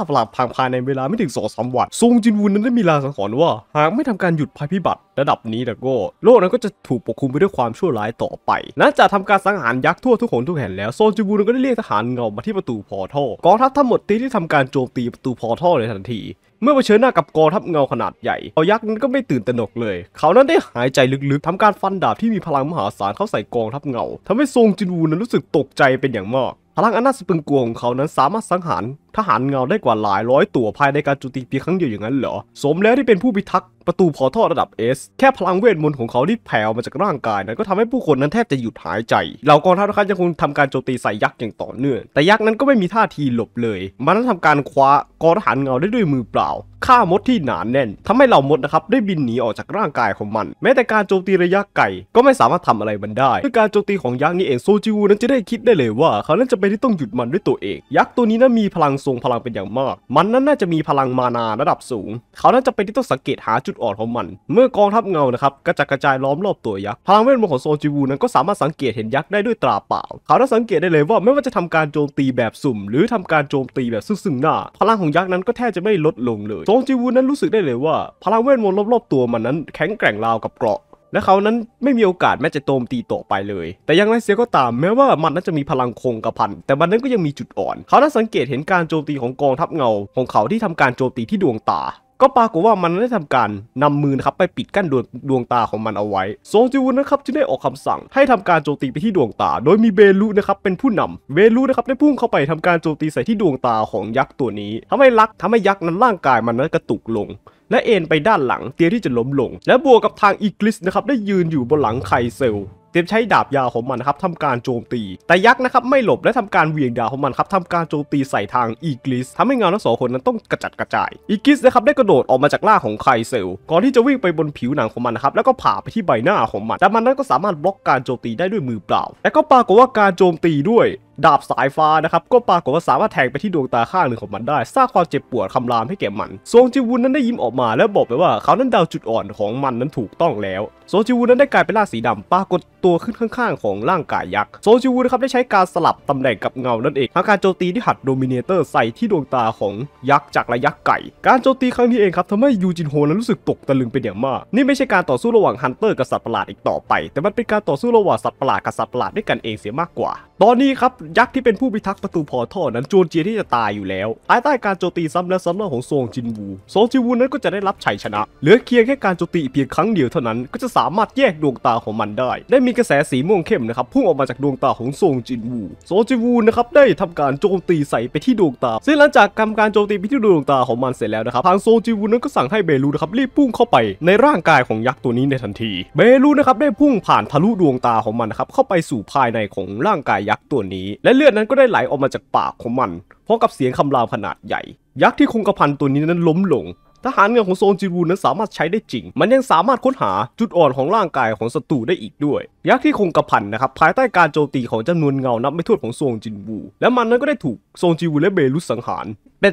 งปราบพังภายในเวลาไม่ถึงสองสามวันซงจินวุนนั้นได้มีลาสังหรณ์ว่าหากไม่ทำการหยุดภัยพิบัติระดับนี้แล้วก็โลกนั้นก็จะถูกปกคลุมไปด้วยความชั่วร้ายต่อไปหลังจากทำการสังหารยักษ์ทั่วทุกหนทุกแห่งแล้วซซงจินวุนก็ได้เรียกทหารเงามาที่ประตูพอท่อกองทัพทั้งหมดตีที่ทำการโจมตีประตูพอท่อลยทันทีเมื่อเผชิญหน้ากับกองทัพเงาขนาดใหญ่เขายักษ์นั้นก็ไม่ตื่นตระหนกเลย เขานั้นได้หายใจลึกๆทำการฟันดาบที่มีพลังมหาศาลเข้าใส่กองทัพเงา ทำให้ทรงจินวูนั้นรู้สึกตกใจเป็นอย่างมาก พลังอันน่าสะพรึงกลัวของเขานั้นสามารถสังหารทหารเงาได้กว่าหลายร้อยตัวภายในการจุติเพียงครั้งเดียวอย่างนั้นเหรอ สมแล้วที่เป็นผู้พิทักษ์ประตูพอท่อระดับเอสแค่พลังเวทมนต์ของเขาที่แผ่วมาจากร่างกายนั้นก็ทำให้ผู้คนนั้นแทบจะหยุดหายใจ เหล่ากองทัพทหารยังคงทำการโจมตีใส่ยักษ์อย่างต่อเนื่อง แต่ยักษ์นั้นก็ไม่มีท่าทีหลบเลย มันนั้นทำการคว้ากองทหารเงาได้ด้วยมือเปล่าฆ่ามดที่หนานแน่น ทำให้เหล่ามดนะครับได้บินหนีออกจากร่างกายของมัน แม้แต่การโจมตีระยะไกลก็ไม่สามารถทำอะไรมันได้ด้วยการโจมตีของยักษ์นี้เองโซจิวนั้นจะได้คิดได้เลยว่า เขานั้นจะเป็นที่ต้องหยุดมันด้วยตัวเอง ยักษ์ตัวนี้นั้นมีพลังทรงพลังเป็นอย่างมาก มันนั้นน่าจะมีพลังมานาระดับสูง เขาน่าจะเป็นที่ต้องสังเกตหาจุดอ่อนของมัน เมื่อกองทัพเงานะครับกระจัดกระจายล้อมรอบตัวยักษ์ พลังเวทมนต์ของโซจิวูนั้นก็สามารถสังเกตเห็นยักษ์ได้ด้วยตราเปล่า เขาได้สังเกตได้เลยว่าไม่ว่าจะทำการโจมตีแบบสุ่มหรือทำการโจมตีแบบซึ่งหน้าพลังของยักษ์นั้นก็แทบจะไม่ลดลงเลย โซจิวูนั้นรู้สึกได้เลยว่าพลังเวทมนต์รอบๆตัวมันนั้นแข็งแกร่งราวกับเกราะและเขานั้นไม่มีโอกาสแม้จะโจมตีต่อไปเลย แต่ยังไรเสียก็ตาม แม้ว่ามันนั้นจะมีพลังคงกระพัน แต่มันนั้นก็ยังมีจุดอ่อน เขาได้สังเกตเห็นการโจมตีของกองทัพเงาของเขาที่ทำการโจมตีที่ดวงตา ก็ปรากฏว่ามันได้ทำการนำมือครับไปปิดกั้นดวงดวงตาของมันเอาไว้โซงจิวุนนะครับจึงได้ออกคำสั่งให้ทำการโจมตีไปที่ดวงตา โดยมีเบลูนะครับเป็นผู้นำเบลูนะครับได้พุ่งเข้าไปทำการโจมตีใส่ที่ดวงตาของยักษ์ตัวนี้ ทำให้ลักทำให้ยักษ์นั้นร่างกายมันนั้นกระตุกลงและเอ็นไปด้านหลังเตียที่จะล้มลง และบวกกับทางอีกลิสนะครับได้ยืนอยู่บนหลังไคเซลเตรียมใช้ดาบยาวของมันนะครับทำการโจมตี แต่ยักษ์นะครับไม่หลบและทำการเวียงดาบของมันครับทำการโจมตีใส่ทางอีกลิส ทำให้เงาทั้งสองคนนั้นต้องกระจัดกระจายอีกลิสนะครับได้กระโดดออกมาจากล่าของไคเซล ก่อนที่จะวิ่งไปบนผิวหนังของมันนะครับแล้วก็ผ่าไปที่ใบหน้าของมันแต่มันนั้นก็สามารถบล็อกการโจมตีได้ด้วยมือเปล่าและก็ปรากฏว่าการโจมตีด้วยดาบสายฟ้านะครับก็ปรากฏว่าสามารถแทงไปที่ดวงตาข้างหนึ่งของมันได้ สร้างความเจ็บปวดคำรามให้แก่มันซงจิวุนนั้นได้ยิ้มออกมาและบอกไปว่าเขานั้นดาวจุดอ่อนของมันนั้นถูกต้องแล้วโซจิวุนนั้นได้กลายเป็นร่างสีดำปรากฏตัวขึ้นข้างๆ ของร่างกายยักษ์โซจิวุนนะครับได้ใช้การสลับตำแหน่งกับเงานั่นเองทำการโจมตีที่หัดโดมิเนเตอร์ใส่ที่ดวงตาของยักษ์จากระยะไก่การโจมตีครั้งนี้เองครับทำให้ยูจินโฮนั้นรู้สึกตกตะลึงเป็นอย่างมากนี่ไม่ใช่การต่อสู้ระหว่างฮันเตอร์กับสัตว์ประหลาดอีกต่อไป แต่มันเป็นการต่อสู้ระหว่างสัตว์ประหลาดกับสัตว์ประหลาดด้วยกันเองเสียมากกว่าตอนนี้ครับยักษ์ที่เป็นผู้พิทักษ์ประตูพอท่อนั้นจวนเจียที่จะตายอยู่แล้วภายใต้การโจมตีซ้ำและซ้ำเล่าของซงจินวูซงจินวูนั้นก็จะได้รับชัยชนะเหลือเคียงแค่การโจมตีเพียงครั้งเดียวเท่านั้นก็จะสามารถแยกดวงตาของมันได้ ได้มีกระแสสีม่วงเข้มนะครับพุ่งออกมาจากดวงตาของซงจินวูซงจินวูนะครับได้ทำการโจมตีใส่ไปที่ดวงตาซึ่งหลังจากทำการโจมตีไปที่ดวงตาของมันเสร็จแล้วนะครับทางโซจินวูนั้นก็สั่งให้เบลูนะครับรีบพุ่งเข้าไปในร่างกายของยักษ์ตัวนี้ในทันทีเบลูนะครับได้พุ่งผ่านทะลุดวงตาของมันนะครับเข้าไปสู่ภายในของร่างกายยัยักษ์ตัวนี้และเลือดนั้นก็ได้ไหลออกมาจากปากของมันพร้อมกับเสียงคำรามขนาดใหญ่ ยักษ์ที่คงกระพันตัวนี้นั้นล้มลง ทหารเงาของโซนจิรูนั้นสามารถใช้ได้จริง มันยังสามารถค้นหาจุดอ่อนของร่างกายของศัตรูได้อีกด้วย ยักษ์ที่คงกระพันนะครับภายใต้การโจมตีของจำนวนเงานับไม่ถ้วนของโซนจินวูและมันนั้นก็ได้ถูกโซนจิวูและเบลุสสังหาร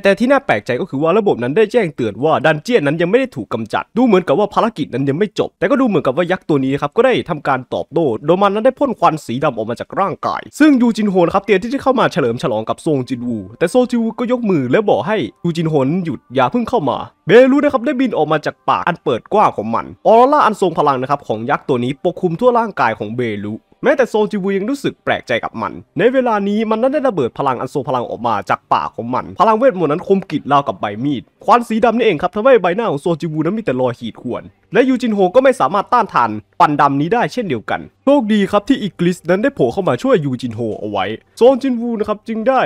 แต่ที่น่าแปลกใจก็คือว่าระบบนั้นได้แจ้งเตือนว่าดันเจียนนั้นยังไม่ได้ถูกกำจัด ดูเหมือนกับว่าภารกิจนั้นยังไม่จบ แต่ก็ดูเหมือนกับว่ายักษ์ตัวนี้ครับก็ได้ทำการตอบโต้ โดมันนั้นได้พ่นควันสีดำออกมาจากร่างกาย ซึ่งยูจินโฮนครับเตรียมที่จะเข้ามาเฉลิมฉลองกับโซงจินวูแต่โซจินวูก็ยกมือและบอกให้ยูจินโฮนหยุดอย่าเพิ่งเข้ามาเบลูนะครับได้บินออกมาจากปากอันเปิดกว้างของมัน ออร่าอันทรงพลังนะครับของยักษ์ตัวนี้ปกคลุมทั่วร่างกายของเบลูแม้แต่โซจิวูยังรู้สึกแปลกใจกับมัน ในเวลานี้มันนั้นได้ระเบิดพลังอันโซพลังออกมาจากปากของมัน พลังเวทมนต์นั้นคมกิดราวกับใบมีดควันสีดำนี่เองครับทำให้ใบหน้าของโซจิวูนั้นมีแต่รอยขีดข่วน และยูจินโฮก็ไม่สามารถต้านทานปันดำนี้ได้เช่นเดียวกัน โชคดีครับที่อิกลิสนั้นได้โผล่เข้ามาช่วยยูจินโฮเอาไว้โซจินวูนะครับจึงได้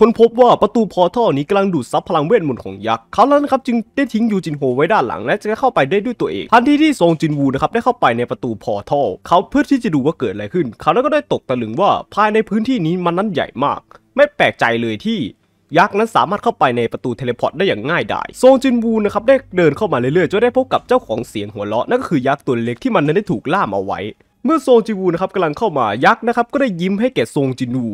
ค้นพบว่าประตูพอท่อนี้กำลังดูดซับพลังเวทมนต์ของยักษ์เขาแล้วนะครับจึงได้ทิ้งยูจินโฮไว้ด้านหลัง และจะเข้าไปได้ด้วยตัวเองทันทีที่ซงจินวูนะครับได้เข้าไปในประตูพอท่อเขาเพื่อที่จะดูว่าเกิดอะไรขึ้น เขาแล้วก็ได้ตกตะลึงว่าภายในพื้นที่นี้มันนั้นใหญ่มาก ไม่แปลกใจเลยที่ ยักษ์นั้นสามารถเข้าไปในประตูเทเลพอร์ตได้อย่างง่ายดายโซงจินวูนะครับได้เดินเข้ามาเรื่อยๆจนได้พบกับเจ้าของเสียงหัวเราะนั่นก็คือยักษ์ตัวเล็กที่มันนั้นได้ถูกล่ามเอาไว้ เมื่อโซงจินวูนะครับกำลังเข้ามายักษ์นะครับก็ได้ยิ้มให้แก่โซงจินวู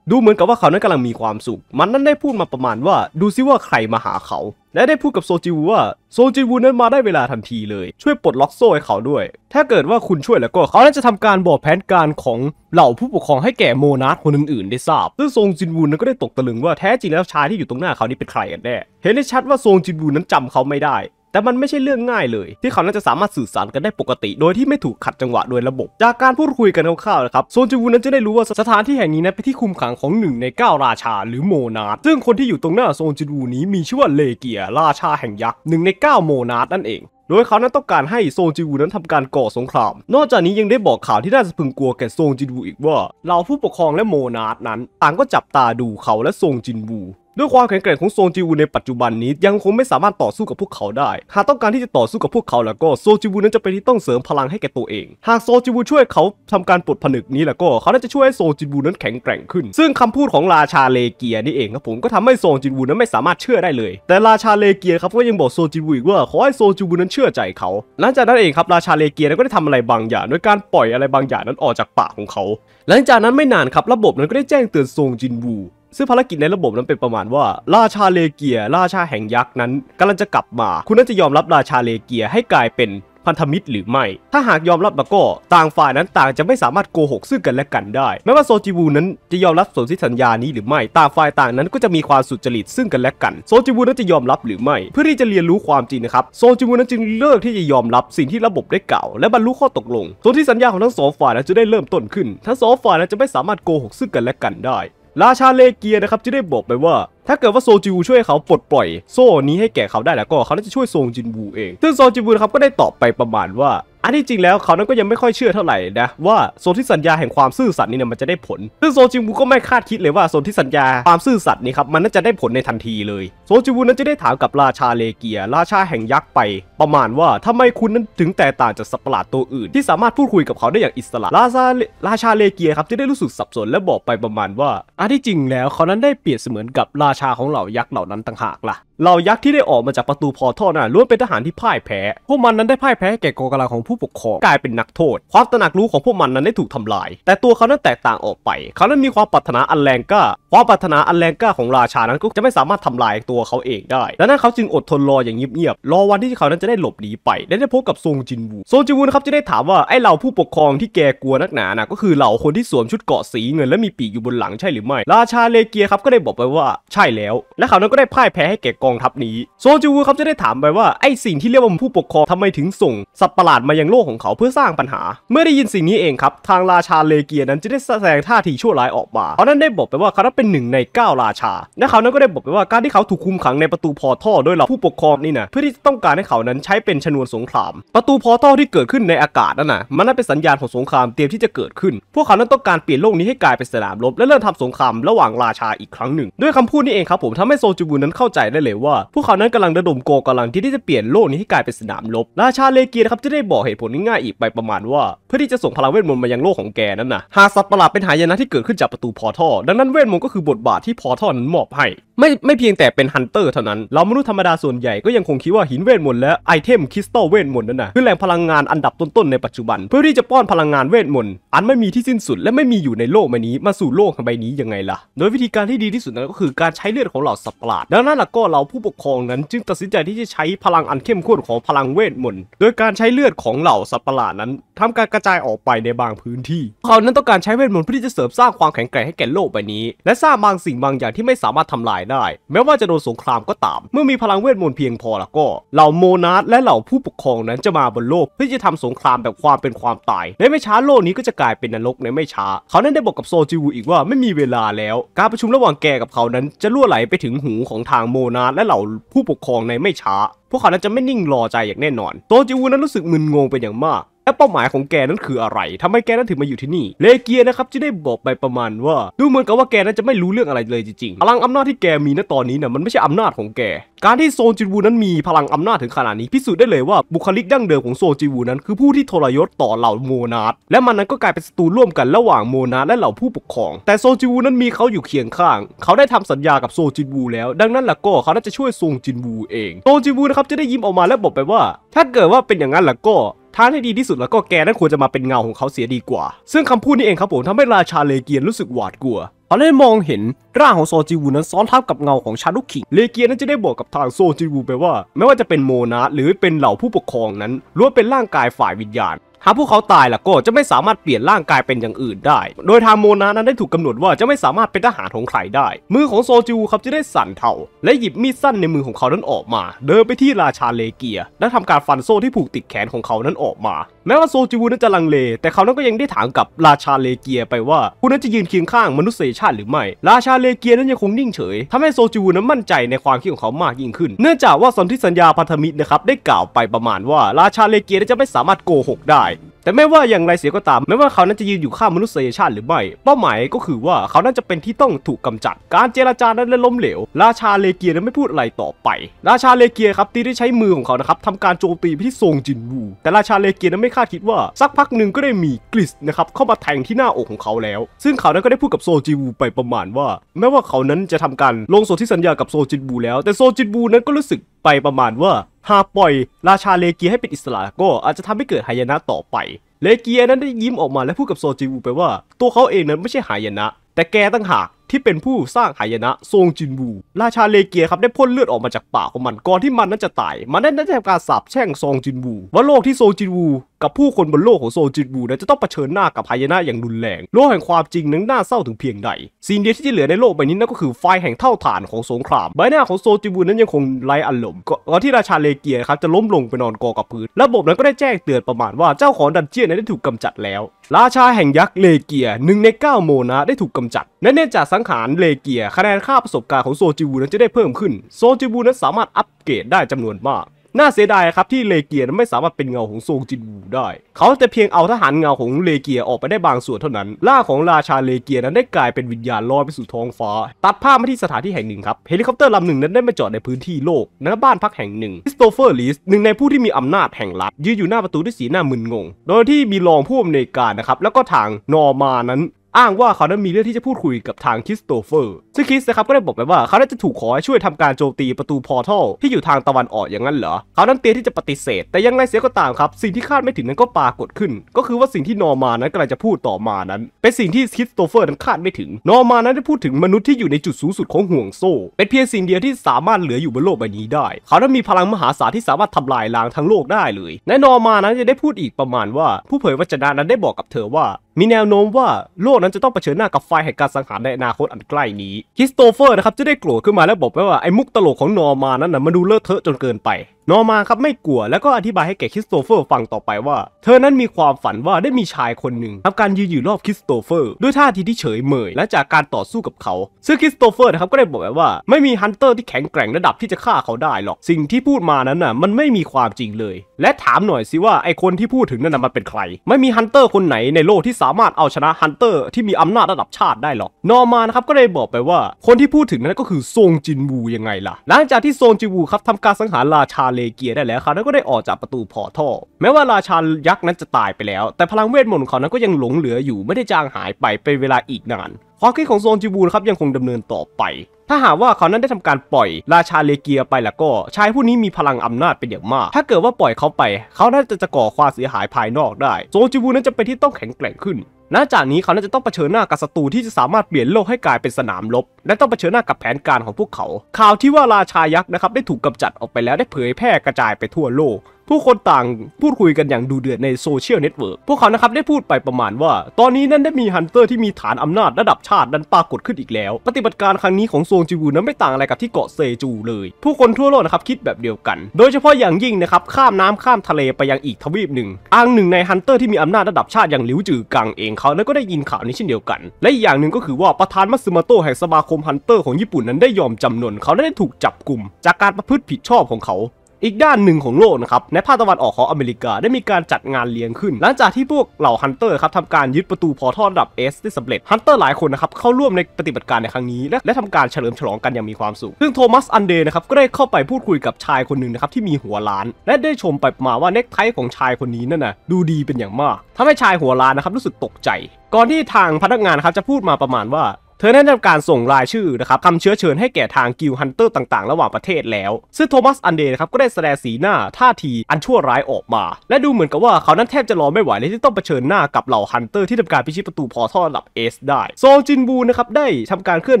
ดูเหมือนกับว่าเขานั้นกำลังมีความสุข มันนั้นได้พูดมาประมาณว่า ดูซิว่าใครมาหาเขา และได้พูดกับโซจิวูว่า โซจิวูนั้นมาได้เวลาทันทีเลย ช่วยปลดล็อกโซ่ให้เขาด้วย ถ้าเกิดว่าคุณช่วยแล้วก็ เขานั้นจะทำการบอกแผนการของ เหล่าผู้ปกครองให้แก่โมนาร์คนอื่นๆ ได้ทราบ ซึ่งโซจิวูนั้นก็ได้ตกตะลึงว่าแท้จริงแล้วชายที่อยู่ตรงหน้าเขานี่เป็นใครกันแน่ เห็นได้ชัดว่าโซจิวูนั้นจำเขาไม่ได้แต่มันไม่ใช่เรื่องง่ายเลย ที่เขานั้นจะสามารถสื่อสารกันได้ปกติ โดยที่ไม่ถูกขัดจังหวะโดยระบบ จากการพูดคุยกันคร่าวๆนะครับโซนจูวูนั้นจะได้รู้ว่าสถานที่แห่งนี้นั้นเป็นที่คุมขังของหนึ่งใน 9 ราชาหรือโมนาดซึ่งคนที่อยู่ตรงหน้าโซนจูวูนี้มีชื่อว่าเลเกียราชาแห่งยักษ์หนึ่งใน 9 โมนาดนั่นเอง โดยเขานั้นต้องการให้โซนจิวูนั้นทำการก่อสงคราม นอกจากนี้ยังได้บอกข่าวที่น่าสะพึงกลัวแก่โซนจิวูอีกว่าเราผู้ปกครองและโมนาดนั้น ต่างก็จับตาดูเขาและโซนจินวูด้วยความแข็งแกร่งของโซจิวูในปัจจุบันนี้ยังคงไม่สามารถต่อสู้กับพวกเขาได้หากต้องการที่จะต่อสู้กับพวกเขาแล้วก็โซจิวูนั้นจะเป็นที่ต้องเสริมพลังให้แก่ตัวเองหากโซจิวูช่วยเขาทำการปลดผนึกนี้แล้วก็เขาน่าจะช่วยให้โซจิวูนั้นแข็งแกร่งขึ้น ซึ่งคำพูดของราชาเลเกียนี่เองครับผมก็ทำให้โซจิวูนั้นไม่สามารถเชื่อได้เลยแต่ราชาเลเกียครับก็ยังบอกโซจิวูอีกว่าขอให้โซจิวูนั้นเชื่อใจเขา หลังจากนั้นเองครับราชาเลเกียก็ได้ทำอะไรบางอย่างด้วยการปล่อยอะไรบางอย่างนั้นออกจากปากของเขาหลังจากนั้นไม่นานครับระบบนั้นก็ได้แจ้งเตือนโซงจินวูซึ่งภารกิจในระบบนั้นเป็นประมาณว่าราชาเลเกีย ราชาแห่งยักษ์นั้นกำลังจะกลับมา คุณน่าจะยอมรับราชาเลเกีย ให้กลายเป็นพันธมิตรหรือไม่ ถ้าหากยอมรับมาก็ต่างฝ่ายนั้นต่างจะไม่สามารถโกหกซึ่งกันและกันได้แม้ว่าโซจิวูนั้นจะยอมรับสนธิสัญญานี้หรือไม่ต่างฝ่ายต่างนั้นก็จะมีความสุจริตซึ่งกันและกันโซจิวูนั้นจะยอมรับหรือไม่ เพื่อที่จะเรียนรู้ความจริงนะครับโซจิวูนั้นจึงเลิกที่จะยอมรับสิ่งที่ระบบได้กล่าวและบรรลุข้อตกลงสนธิสัญญาของทั้งสองฝ่ายนั้นจะได้เริ่มต้นขึ้นทั้งสองฝ่ายนั้นจะไม่สามารถโกหกซึ่งกันและกันได้ราชาเลเกียนะครับจะได้บอกไปว่า ถ้าเกิดว่าโซจิวช่วยเขาปลดปล่อย โซ่นี้ให้แก่เขาได้แล้วก็เขาจะช่วยโซงจินบูเอง ซึ่งโซจินบูนะครับก็ได้ตอบไปประมาณว่าอันที่จริงแล้วเขานั้นก็ยังไม่ค่อยเชื่อเท่าไหร่นะว่าโซนที่สัญญาแห่งความซื่อสัตย์นี่เนี่ยมันจะได้ผลซึ่งโซจิวูก็ไม่คาดคิดเลยว่าโซนที่สัญญาความซื่อสัตย์นี่ครับมันน่าจะได้ผลในทันทีเลยโซจิวูนั้นจะได้ถามกับราชาเลเกีย ราชาแห่งยักษ์ไป ประมาณว่าทำไมคุณนั้นถึงแตกต่างจากสัตว์ประหลาดตัวอื่นที่สามารถพูดคุยกับเขาได้อย่างอิสระราชาราชาเลเกียครับจะได้รู้สึกสับสนและบอกไปประมาณว่าอันที่จริง แล้วเขานั้นได้เปรียบเสมือนกับราชาของเหล่ายักษ์เหล่านั้นต่างหากล่ะเหล่ายักษ์ที่ได้ออกมาจากประตูพอท่อน่ะล้วนเป็นทหารที่พ่ายแพ้ พวกมันนั้นได้พ่ายแพ้แก่กองกำลังของผู้ปกครอง กลายเป็นนักโทษ ความตระหนักรู้ของพวกมันนั้นได้ถูกทำลาย แต่ตัวเขานั้นแตกต่างออกไป เขานั้นมีความปรารถนาอันแรงกล้า ความปรารถนาอันแรงกล้าของราชา นั้นก็จะไม่สามารถทำลายตัวเขาเองได้ดังนั้นเขาจึงอดทนรออย่างเงียบ ๆ รอวันที่เขานั้นจะได้หลบหนีไป และได้พบกับซงจินวูซงจินวูนะครับจะได้ถามว่าไอ้เหล่าผู้ปกครองที่แกกลัวนักหนาน่ะก็คือเหล่าคนที่สวมชุดเกาะสีเงิน และมีปีกอยู่บนหลังใช่หรือไม่ราชาเลเกียครับก็ได้บอกไปว่าใช่แล้วและเขานั้นก็ได้พ่ายแพ้ให้แกองทัพนี้โซจูวครับจะได้ถามไปว่า ไอสิ่งที่เรียกว่าผู้ปกครองทำไมถึงส่งสัตว์ประหลาดมายังโลกของเขาเพื่อสร้างปัญหา เมื่อได้ยินสิ่งนี้เองครับ ทางราชาเลเกียนั้นจะได้แสดงท่าทีชั่วร้ายออกมาเขานั้นได้บอกไปว่าเขาเป็นหนึ่งใน 9 ราชาและเขานั้นก็ได้บอกไปว่าการที่เขาถูกคุมขังในประตูพอท่อโดยเหล่าผู้ปกครองนี่นะเพื่อที่จะต้องการให้เขานั้นใช้เป็นชนวนสงคราม ประตูพอท่อที่เกิดขึ้นในอากาศนั่นนะมันน่าเป็นสัญญาณของสงครามเตรียมที่จะเกิดขึ้น พวกเขานั้นต้องการเปลี่ยนโลกนี้ให้กลายเป็นสนามรบ และเริ่มทำสงครามระหว่างราชาอีกครั้งหนึ่ง ด้วยคำพูดนี้เองครับผมทำให้โซจูบุนั้นเข้าใจได้เลยว่าพวกเขานั้นกำลังระดมโกกำลังที่จะเปลี่ยนโลกนี้ให้กลายเป็นสนามรบ ราชาเลเกียนะครับจะได้บอกเหตุผลง่ายๆอีกไปประมาณว่า เพื่อที่จะส่งพลังเวทมนต์มายังโลกของแกนั้นนะหาสัตว์ประหลาดเป็นหายนะที่เกิดขึ้นจากประตูพอท่อดังนั้นเวทมนต์ก็คือบทบาทที่พอท่อนั้นมอบให้ไม่ไม่เพียงแต่เป็นฮันเตอร์เท่านั้นเรามนุษย์ธรรมดาส่วนใหญ่ก็ยังคงคิดว่าหินเวทมนต์และไอเทมคริสตัลเวทมนต์นั่นนะคือแหล่งพลังงานอันดับต้นๆในปัจจุบัน เพื่อที่จะป้อนพลังงานเวทมนต์อันไม่มีที่สิ้นสุดและไม่มีอยู่ในโลกใบนี้มาสู่โลกใบนี้ยังไงล่ะโดยวิธีการที่ดีที่สุดนั้นก็คือการใช้เลือดของเหล่าสัตว์ประหลาดดังนั้นล้วก็เราผู้ปกครองนั้นจึงตัดสินใจที่จะใช้พลังอันเข้มข้นของพลังเวทมนต์โดยการใช้เลือดของเหล่าสัตว์ประหลาดนั้นทำการกระจายออกไปในบางพื้นที่เขานั้นต้องการใช้เวทมนต์เพื่อที่จะเสริมสร้างความแข็งแกร่งให้แก่โลกใบนี้ และสร้างบางสิ่งบางอย่างที่ไม่สามารถทำลายได้ แม้ว่าจะโดนสงครามก็ตาม เมื่อมีพลังเวทมนต์เพียงพอแล้วก็ เหล่าโมนาสและเหล่าผู้ปกครองนั้นจะมาบนโลกเพื่อจะทำสงครามแบบความเป็นความตายในไม่ช้าโลกนี้ก็จะกลายเป็นนรกในไม่ช้า เขานั้นได้บอกกับโซจิวอีกว่าไม่มีเวลาแล้วการประชุมระหว่างแกกับเขานั้น จะล่วไหลไปถึงหูของทางโมนาสและเหล่าผู้ปกครองในไม่ช้าพวกเขานั้นจะไม่นิ่งรอใจอย่างแน่นอนโตจิวูนั้นรู้สึกมึนงงเป็นอย่างมากและเป้าหมายของแกนั้นคืออะไรทำให้แกนั้นถึงมาอยู่ที่นี่ เลเกียนะครับจะได้บอกไปประมาณว่า ดูเหมือนกับว่าแกนั้นจะไม่รู้เรื่องอะไรเลยจริงๆพลังอำนาจที่แกมีณตอนนี้นะ่ะมันไม่ใช่อำนาจของแกการที่โซจินวูนั้นมีพลังอำนาจถึงขนาดนี้พิสูจน์ได้เลยว่าบุคลิกดั้งเดิมของโซจินวูนั้น คือผู้ที่ทรยศต่อเหล่าโมนาสและมันนั้นก็กลายเป็นศัตรูร่วมกันระหว่างโมนาสและเหล่าผู้ปกครอง แต่โซจินวูนั้นมีเขาอยู่เคียงข้าง เขาได้ทำสัญญากับโซจินวูแล้วดังนั้นล่ะก็เขาน่าจะช่วยโซจิวูเองโซจิวูนะครับจะได้ยิ้มออกมาแลวบอกไปว่า ถ้าเกิดว่าเป็นอย่างนั้นล่ะก็ทางที่ดีที่สุดแล้วก็แกนั้นควรจะมาเป็นเงาของเขาเสียดีกว่า ซึ่งคำพูดนี้เองครับผมทำให้ราชาเลเกียนรู้สึกหวาดกลัวเขาได้มองเห็นร่างของโซจิวูนั้นซ้อนทับกับเงาของชาลุกิงเลเกียนั้นจะได้บอกกับทางโซจิวูไปว่า ไม่ว่าจะเป็นโมนาหรือเป็นเหล่าผู้ปกครองนั้นล้วนเป็นร่างกายฝ่ายวิญญาณหากพวกเขาตายล่ะก็จะไม่สามารถเปลี่ยนร่างกายเป็นอย่างอื่นได้ โดยทางโมนานั้นได้ถูกกำหนดว่าจะไม่สามารถเป็นทหารของใครได้ มือของโซจูครับจะได้สั่นเทาและหยิบมีดสั้นในมือของเขานั้นออกมา เดินไปที่ราชาเลเกียและทำการฟันโซ่ที่ผูกติดแขนของเขานั้นออกมา แม้ว่าโซจูนั้นจะลังเล แต่เขานั้นก็ยังได้ถามกับราชาเลเกียไปว่าคุณนั้นจะยืนเคียงข้างมนุษยชาติหรือไม่ ราชาเลเกียนั้นยังคงนิ่งเฉยทำให้โซจูนั้นมั่นใจในความคิดของเขามากยิ่งขึ้นเนื่องจากว่าสนธิสัญญาพันธมิตรนะครับได้กล่าวไปประมาณว่า ราชาเลเกียจะไม่สามารถโกหกได้แต่ไม่ว่าอย่างไรเสียก็ตามไม่ว่าเขานั้นจะยืนอยู่ข้างมนุษยชาติหรือไม่ เป้าหมายก็คือว่าเขานั้นจะเป็นที่ต้องถูกกำจัด การเจรจานั้นล้มเหลว ราชาเลเกียนั้นไม่พูดอะไรต่อไป ราชาเลเกียครับที่ได้ใช้มือของเขานะครับทำการโจมตีไปที่ทรงจินวูแต่ราชาเลเกียนั้นไม่คาดคิดว่า สักพักหนึ่งก็ได้มีกริสนะครับเข้ามาแทงที่หน้าอกของเขาแล้ว ซึ่งเขานั้นก็ได้พูดกับโซจินวูไปประมาณว่า แม้ว่าเขานั้นจะทำการลงสนธิสัญญากับโซจินวูแล้ว แต่โซจินวูนั้นก็รู้สึกไปประมาณว่าหากปล่อยราชาเลเกียให้เป็นอิสระก็อาจจะทำให้เกิดหายนะต่อไป เลเกียนั้นได้ยิ้มออกมาและพูดกับโซจิวูไปว่า ตัวเขาเองนั้นไม่ใช่หายนะ แต่แกตั้งหากที่เป็นผู้สร้างหายนะโซงจินบูราชาเลเกียครับได้พ่นเลือดออกมาจากปากของมัน ก่อนที่มันนั้นจะตาย มันได้ได้ทำการสาปแช่งโซงจินบูว่าโลกที่โซงจินบูกับผู้คนบนโลกของโซจิบูนะจะต้องเผชิญหน้ากับพายนะอย่างรุนแรงโลกแห่งความจริงนั้นน่าเศร้าถึงเพียงใดสิ่งเดียวที่จะเหลือในโลกใบนี้นั่นก็คือไฟแห่งเท่าฐานของสงครามใบหน้าของโซจิบูนั้นยังคงไร้อารมณ์ก่อนที่ราชาเลเกียครับจะล้มลงไปนอนกอกับพื้นระบบนั้นก็ได้แจ้งเตือนประมาณว่าเจ้าของดันเจียนั้นได้ถูกกำจัดแล้ว ราชาแห่งยักษ์เลเกียหนึ่งใน 9 โมนะได้ถูกกำจัดแเนื่องจากสังขารเลเกียคะแนนค่าประสบการณ์ของโซจิบูนั้นจะได้เพิ่มขึ้นโซจิบูนั้นสามารถอัปเกรดได้จำนวนมากน่าเสียดายครับที่เลเกียไม่สามารถเป็นเงาของซงจินวูได้ เขาจะเพียงเอาทหารเงาของเลเกียออกไปได้บางส่วนเท่านั้น ล่าของราชาเลเกียนั้นได้กลายเป็นวิญญาณลอยไปสู่ท้องฟ้า ตัดภาพมาที่สถานที่แห่งหนึ่งครับเฮลิคอปเตอร์ลำหนึ่งนั้นได้มาจอดในพื้นที่โลกณบ้านพักแห่งหนึ่งคริสโตเฟอร์ลิสหนึ่งในผู้ที่มีอำนาจแห่งรัฐยืนอยู่หน้าประตูด้วยสีหน้ามึนงง โดยที่มีรองผู้อำนวยการนะครับแล้วก็ทางนอร์มานั้นอ้างว่าเขานั้นมีเรื่องที่จะพูดคุยกับทางคริสโตเฟอร์ ซึ่งคริสนะครับ ก็ได้บอกไปว่าเขาได้จะถูกขอให้ช่วยทำการโจมตีประตูพอร์ทัลที่อยู่ทางตะวันออกอย่างนั้นเหรอ เขานั้นเตรียมที่จะปฏิเสธ แต่ยังไงเสียก็ตามครับ สิ่งที่คาดไม่ถึงนั้นก็ปรากฏขึ้น ก็คือว่าสิ่งที่นอร์มานั้นกำลังจะพูดต่อมานั้น เป็นสิ่งที่คริสโตเฟอร์นั้นคาดไม่ถึง นอร์มานั้นได้พูดถึง มนุษย์ที่อยู่ในจุดสูงสุดของห่วงโซ่ เป็นเพียงสิ่งเดียวที่สามารถเหลืออยู่บนโลกใบนี้ได้ เขานั้นมีพลังมหาศาลที่สามารถทำลายล้างทั้งโลกได้เลยและนอร์มานั้นจะได้พูดอีกประมาณว่า ผู้เผยวจนะนั้นได้บอกกับเธอว่ามีแนวโน้มว่า โลกนั้นจะต้องเผชิญหน้ากับไฟแห่งการสังหารในอนาคตอันใกล้นี้ คริสโตเฟอร์นะครับจะได้โกรธขึ้นมาและบอกไปว่า ไอ้มุกตลกของนอร์มานั้นนะมันดูเลอะเทอะจนเกินไปนอมาครับ ไม่กลัวแล้วก็อธิบายให้แก่คริสโตเฟอร์ฟังต่อไปว่า เธอนั้นมีความฝันว่าได้มีชายคนหนึ่งทำการยืนอยู่รอบคริสโตเฟอร์ด้วยท่าทีที่เฉยเมยและจากการต่อสู้กับเขาซึ่งคริสโตเฟอร์นะครับก็ได้บอกไว้ว่าไม่มีฮันเตอร์ที่แข็งแกร่งระดับที่จะฆ่าเขาได้หรอก สิ่งที่พูดมานั้นน่ะมันไม่มีความจริงเลย และถามหน่อยสิว่า ไอคนที่พูดถึงนั้นน่ะมันเป็นใคร ไม่มีฮันเตอร์คนไหนในโลกที่สามารถเอาชนะฮันเตอร์ที่มีอำนาจระดับชาติได้หรอกนอมานะครับก็ได้บอกไปว่า คนที่พูดถึงนั้นก็คือซงจินวูยังไงล่ะหลังจากที่ซงจินวูครับทำการสังหารราชาเลเกียได้แล้วเขาก็ได้ออกจากประตูพอท่อ แม้ว่าราชายักษ์นั้นจะตายไปแล้ว แต่พลังเวทมนต์ของเขานั้นก็ยังหลงเหลืออยู่ไม่ได้จางหายไปเป็นเวลาอีกนานความคิดของโซนจิบูนะครับยังคงดำเนินต่อไป ถ้าหากว่าเขานั้นได้ทำการปล่อย ราชาเลเกียไปแล้วก็ชายผู้นี้มีพลังอำนาจเป็นอย่างมาก ถ้าเกิดว่าปล่อยเขาไปเขาน่าจะจะก่อความเสียหายภายนอกได้ โซนจิบูนั้นจะเป็นที่ต้องแข็งแกร่งขึ้นณจากนี้เขาน่าจะต้องเผชิญหน้ากับศัตรูที่จะสามารถเปลี่ยนโลกให้กลายเป็นสนามรบ และต้องเผชิญหน้ากับแผนการของพวกเขา ข่าวที่ว่าราชายักษ์นะครับได้ถูกกำจัดออกไปแล้วได้เผยแพร่กระจายไปทั่วโลกผู้คนต่างพูดคุยกันอย่างดูเดือดในโซเชียลเน็ตเวิร์กพวกเขานะครับได้พูดไปประมาณว่า ตอนนี้นั้นได้มีฮันเตอร์ที่มีฐานอำนาจระดับชาตินั้นปรากฏขึ้นอีกแล้ว ปฏิบัติการครั้งนี้ของโซงจิวูนั้นไม่ต่างอะไรกับที่เกาะเซจูเลยผู้คนทั่วโลกนะครับคิดแบบเดียวกัน โดยเฉพาะอย่างยิ่งนะครับ ข้ามน้ำข้ามทะเลไปยังอีกทวีปหนึ่งอ้างหนึ่งในฮันเตอร์ที่มีอำนาจระดับชาติอย่างหลิวจือกังเองเขาแล้วก็ได้ยินข่าวนี้เช่นเดียวกันและอีกอย่างหนึ่งก็คือว่าประธานมัตสึมาโตะแห่งสมาคมฮันเตอร์ของญี่ปุ่นนั้นได้ยอมจำนนเขาได้ถูกจับกลุ่มจากการประพฤติผิดชอบของเขาอีกด้านหนึ่งของโลกนะครับในภาคตะวันออกของอเมริกาได้มีการจัดงานเลี้ยงขึ้น หลังจากที่พวกเหล่าฮันเตอร์ครับทำการยึดประตูพอทอระดับเอสได้สำเร็จฮันเตอร์หลายคนนะครับเข้าร่วมในปฏิบัติการในครั้งนี้ และและทำการเฉลิมฉลองกันอย่างมีความสุขซึ่งโทมัสอันเดย์นะครับก็ได้เข้าไปพูดคุยกับชายคนหนึ่งนะครับที่มีหัวล้าน และได้ชมไปมาว่าเน็กไทของชายคนนี้นั่นนะดูดีเป็นอย่างมาก ทำให้ชายหัวล้านนะครับรู้สึกตกใจก่อนที่ทางพนักงานครับจะพูดมาประมาณว่าเธอได้ทำการส่งรายชื่อนะครับคำเชื้อเชิญให้แก่ทางกิลฮันเตอร์ต่างๆระหว่างประเทศแล้วซึ่งโทมัสอันเดย์นะครับ ก็ได้แสดงสีหน้าท่าทีอันชั่วร้ายออกมา และดูเหมือนกับว่าเขานั้นแทบจะรอไม่ไหวเลย ที่ต้องเผชิญหน้ากับเหล่าฮันเตอร์ที่ทำการพิชิตประตูพอท่อหลับเอสได้ซองจินบูนะครับ ได้ทำการเคลื่อน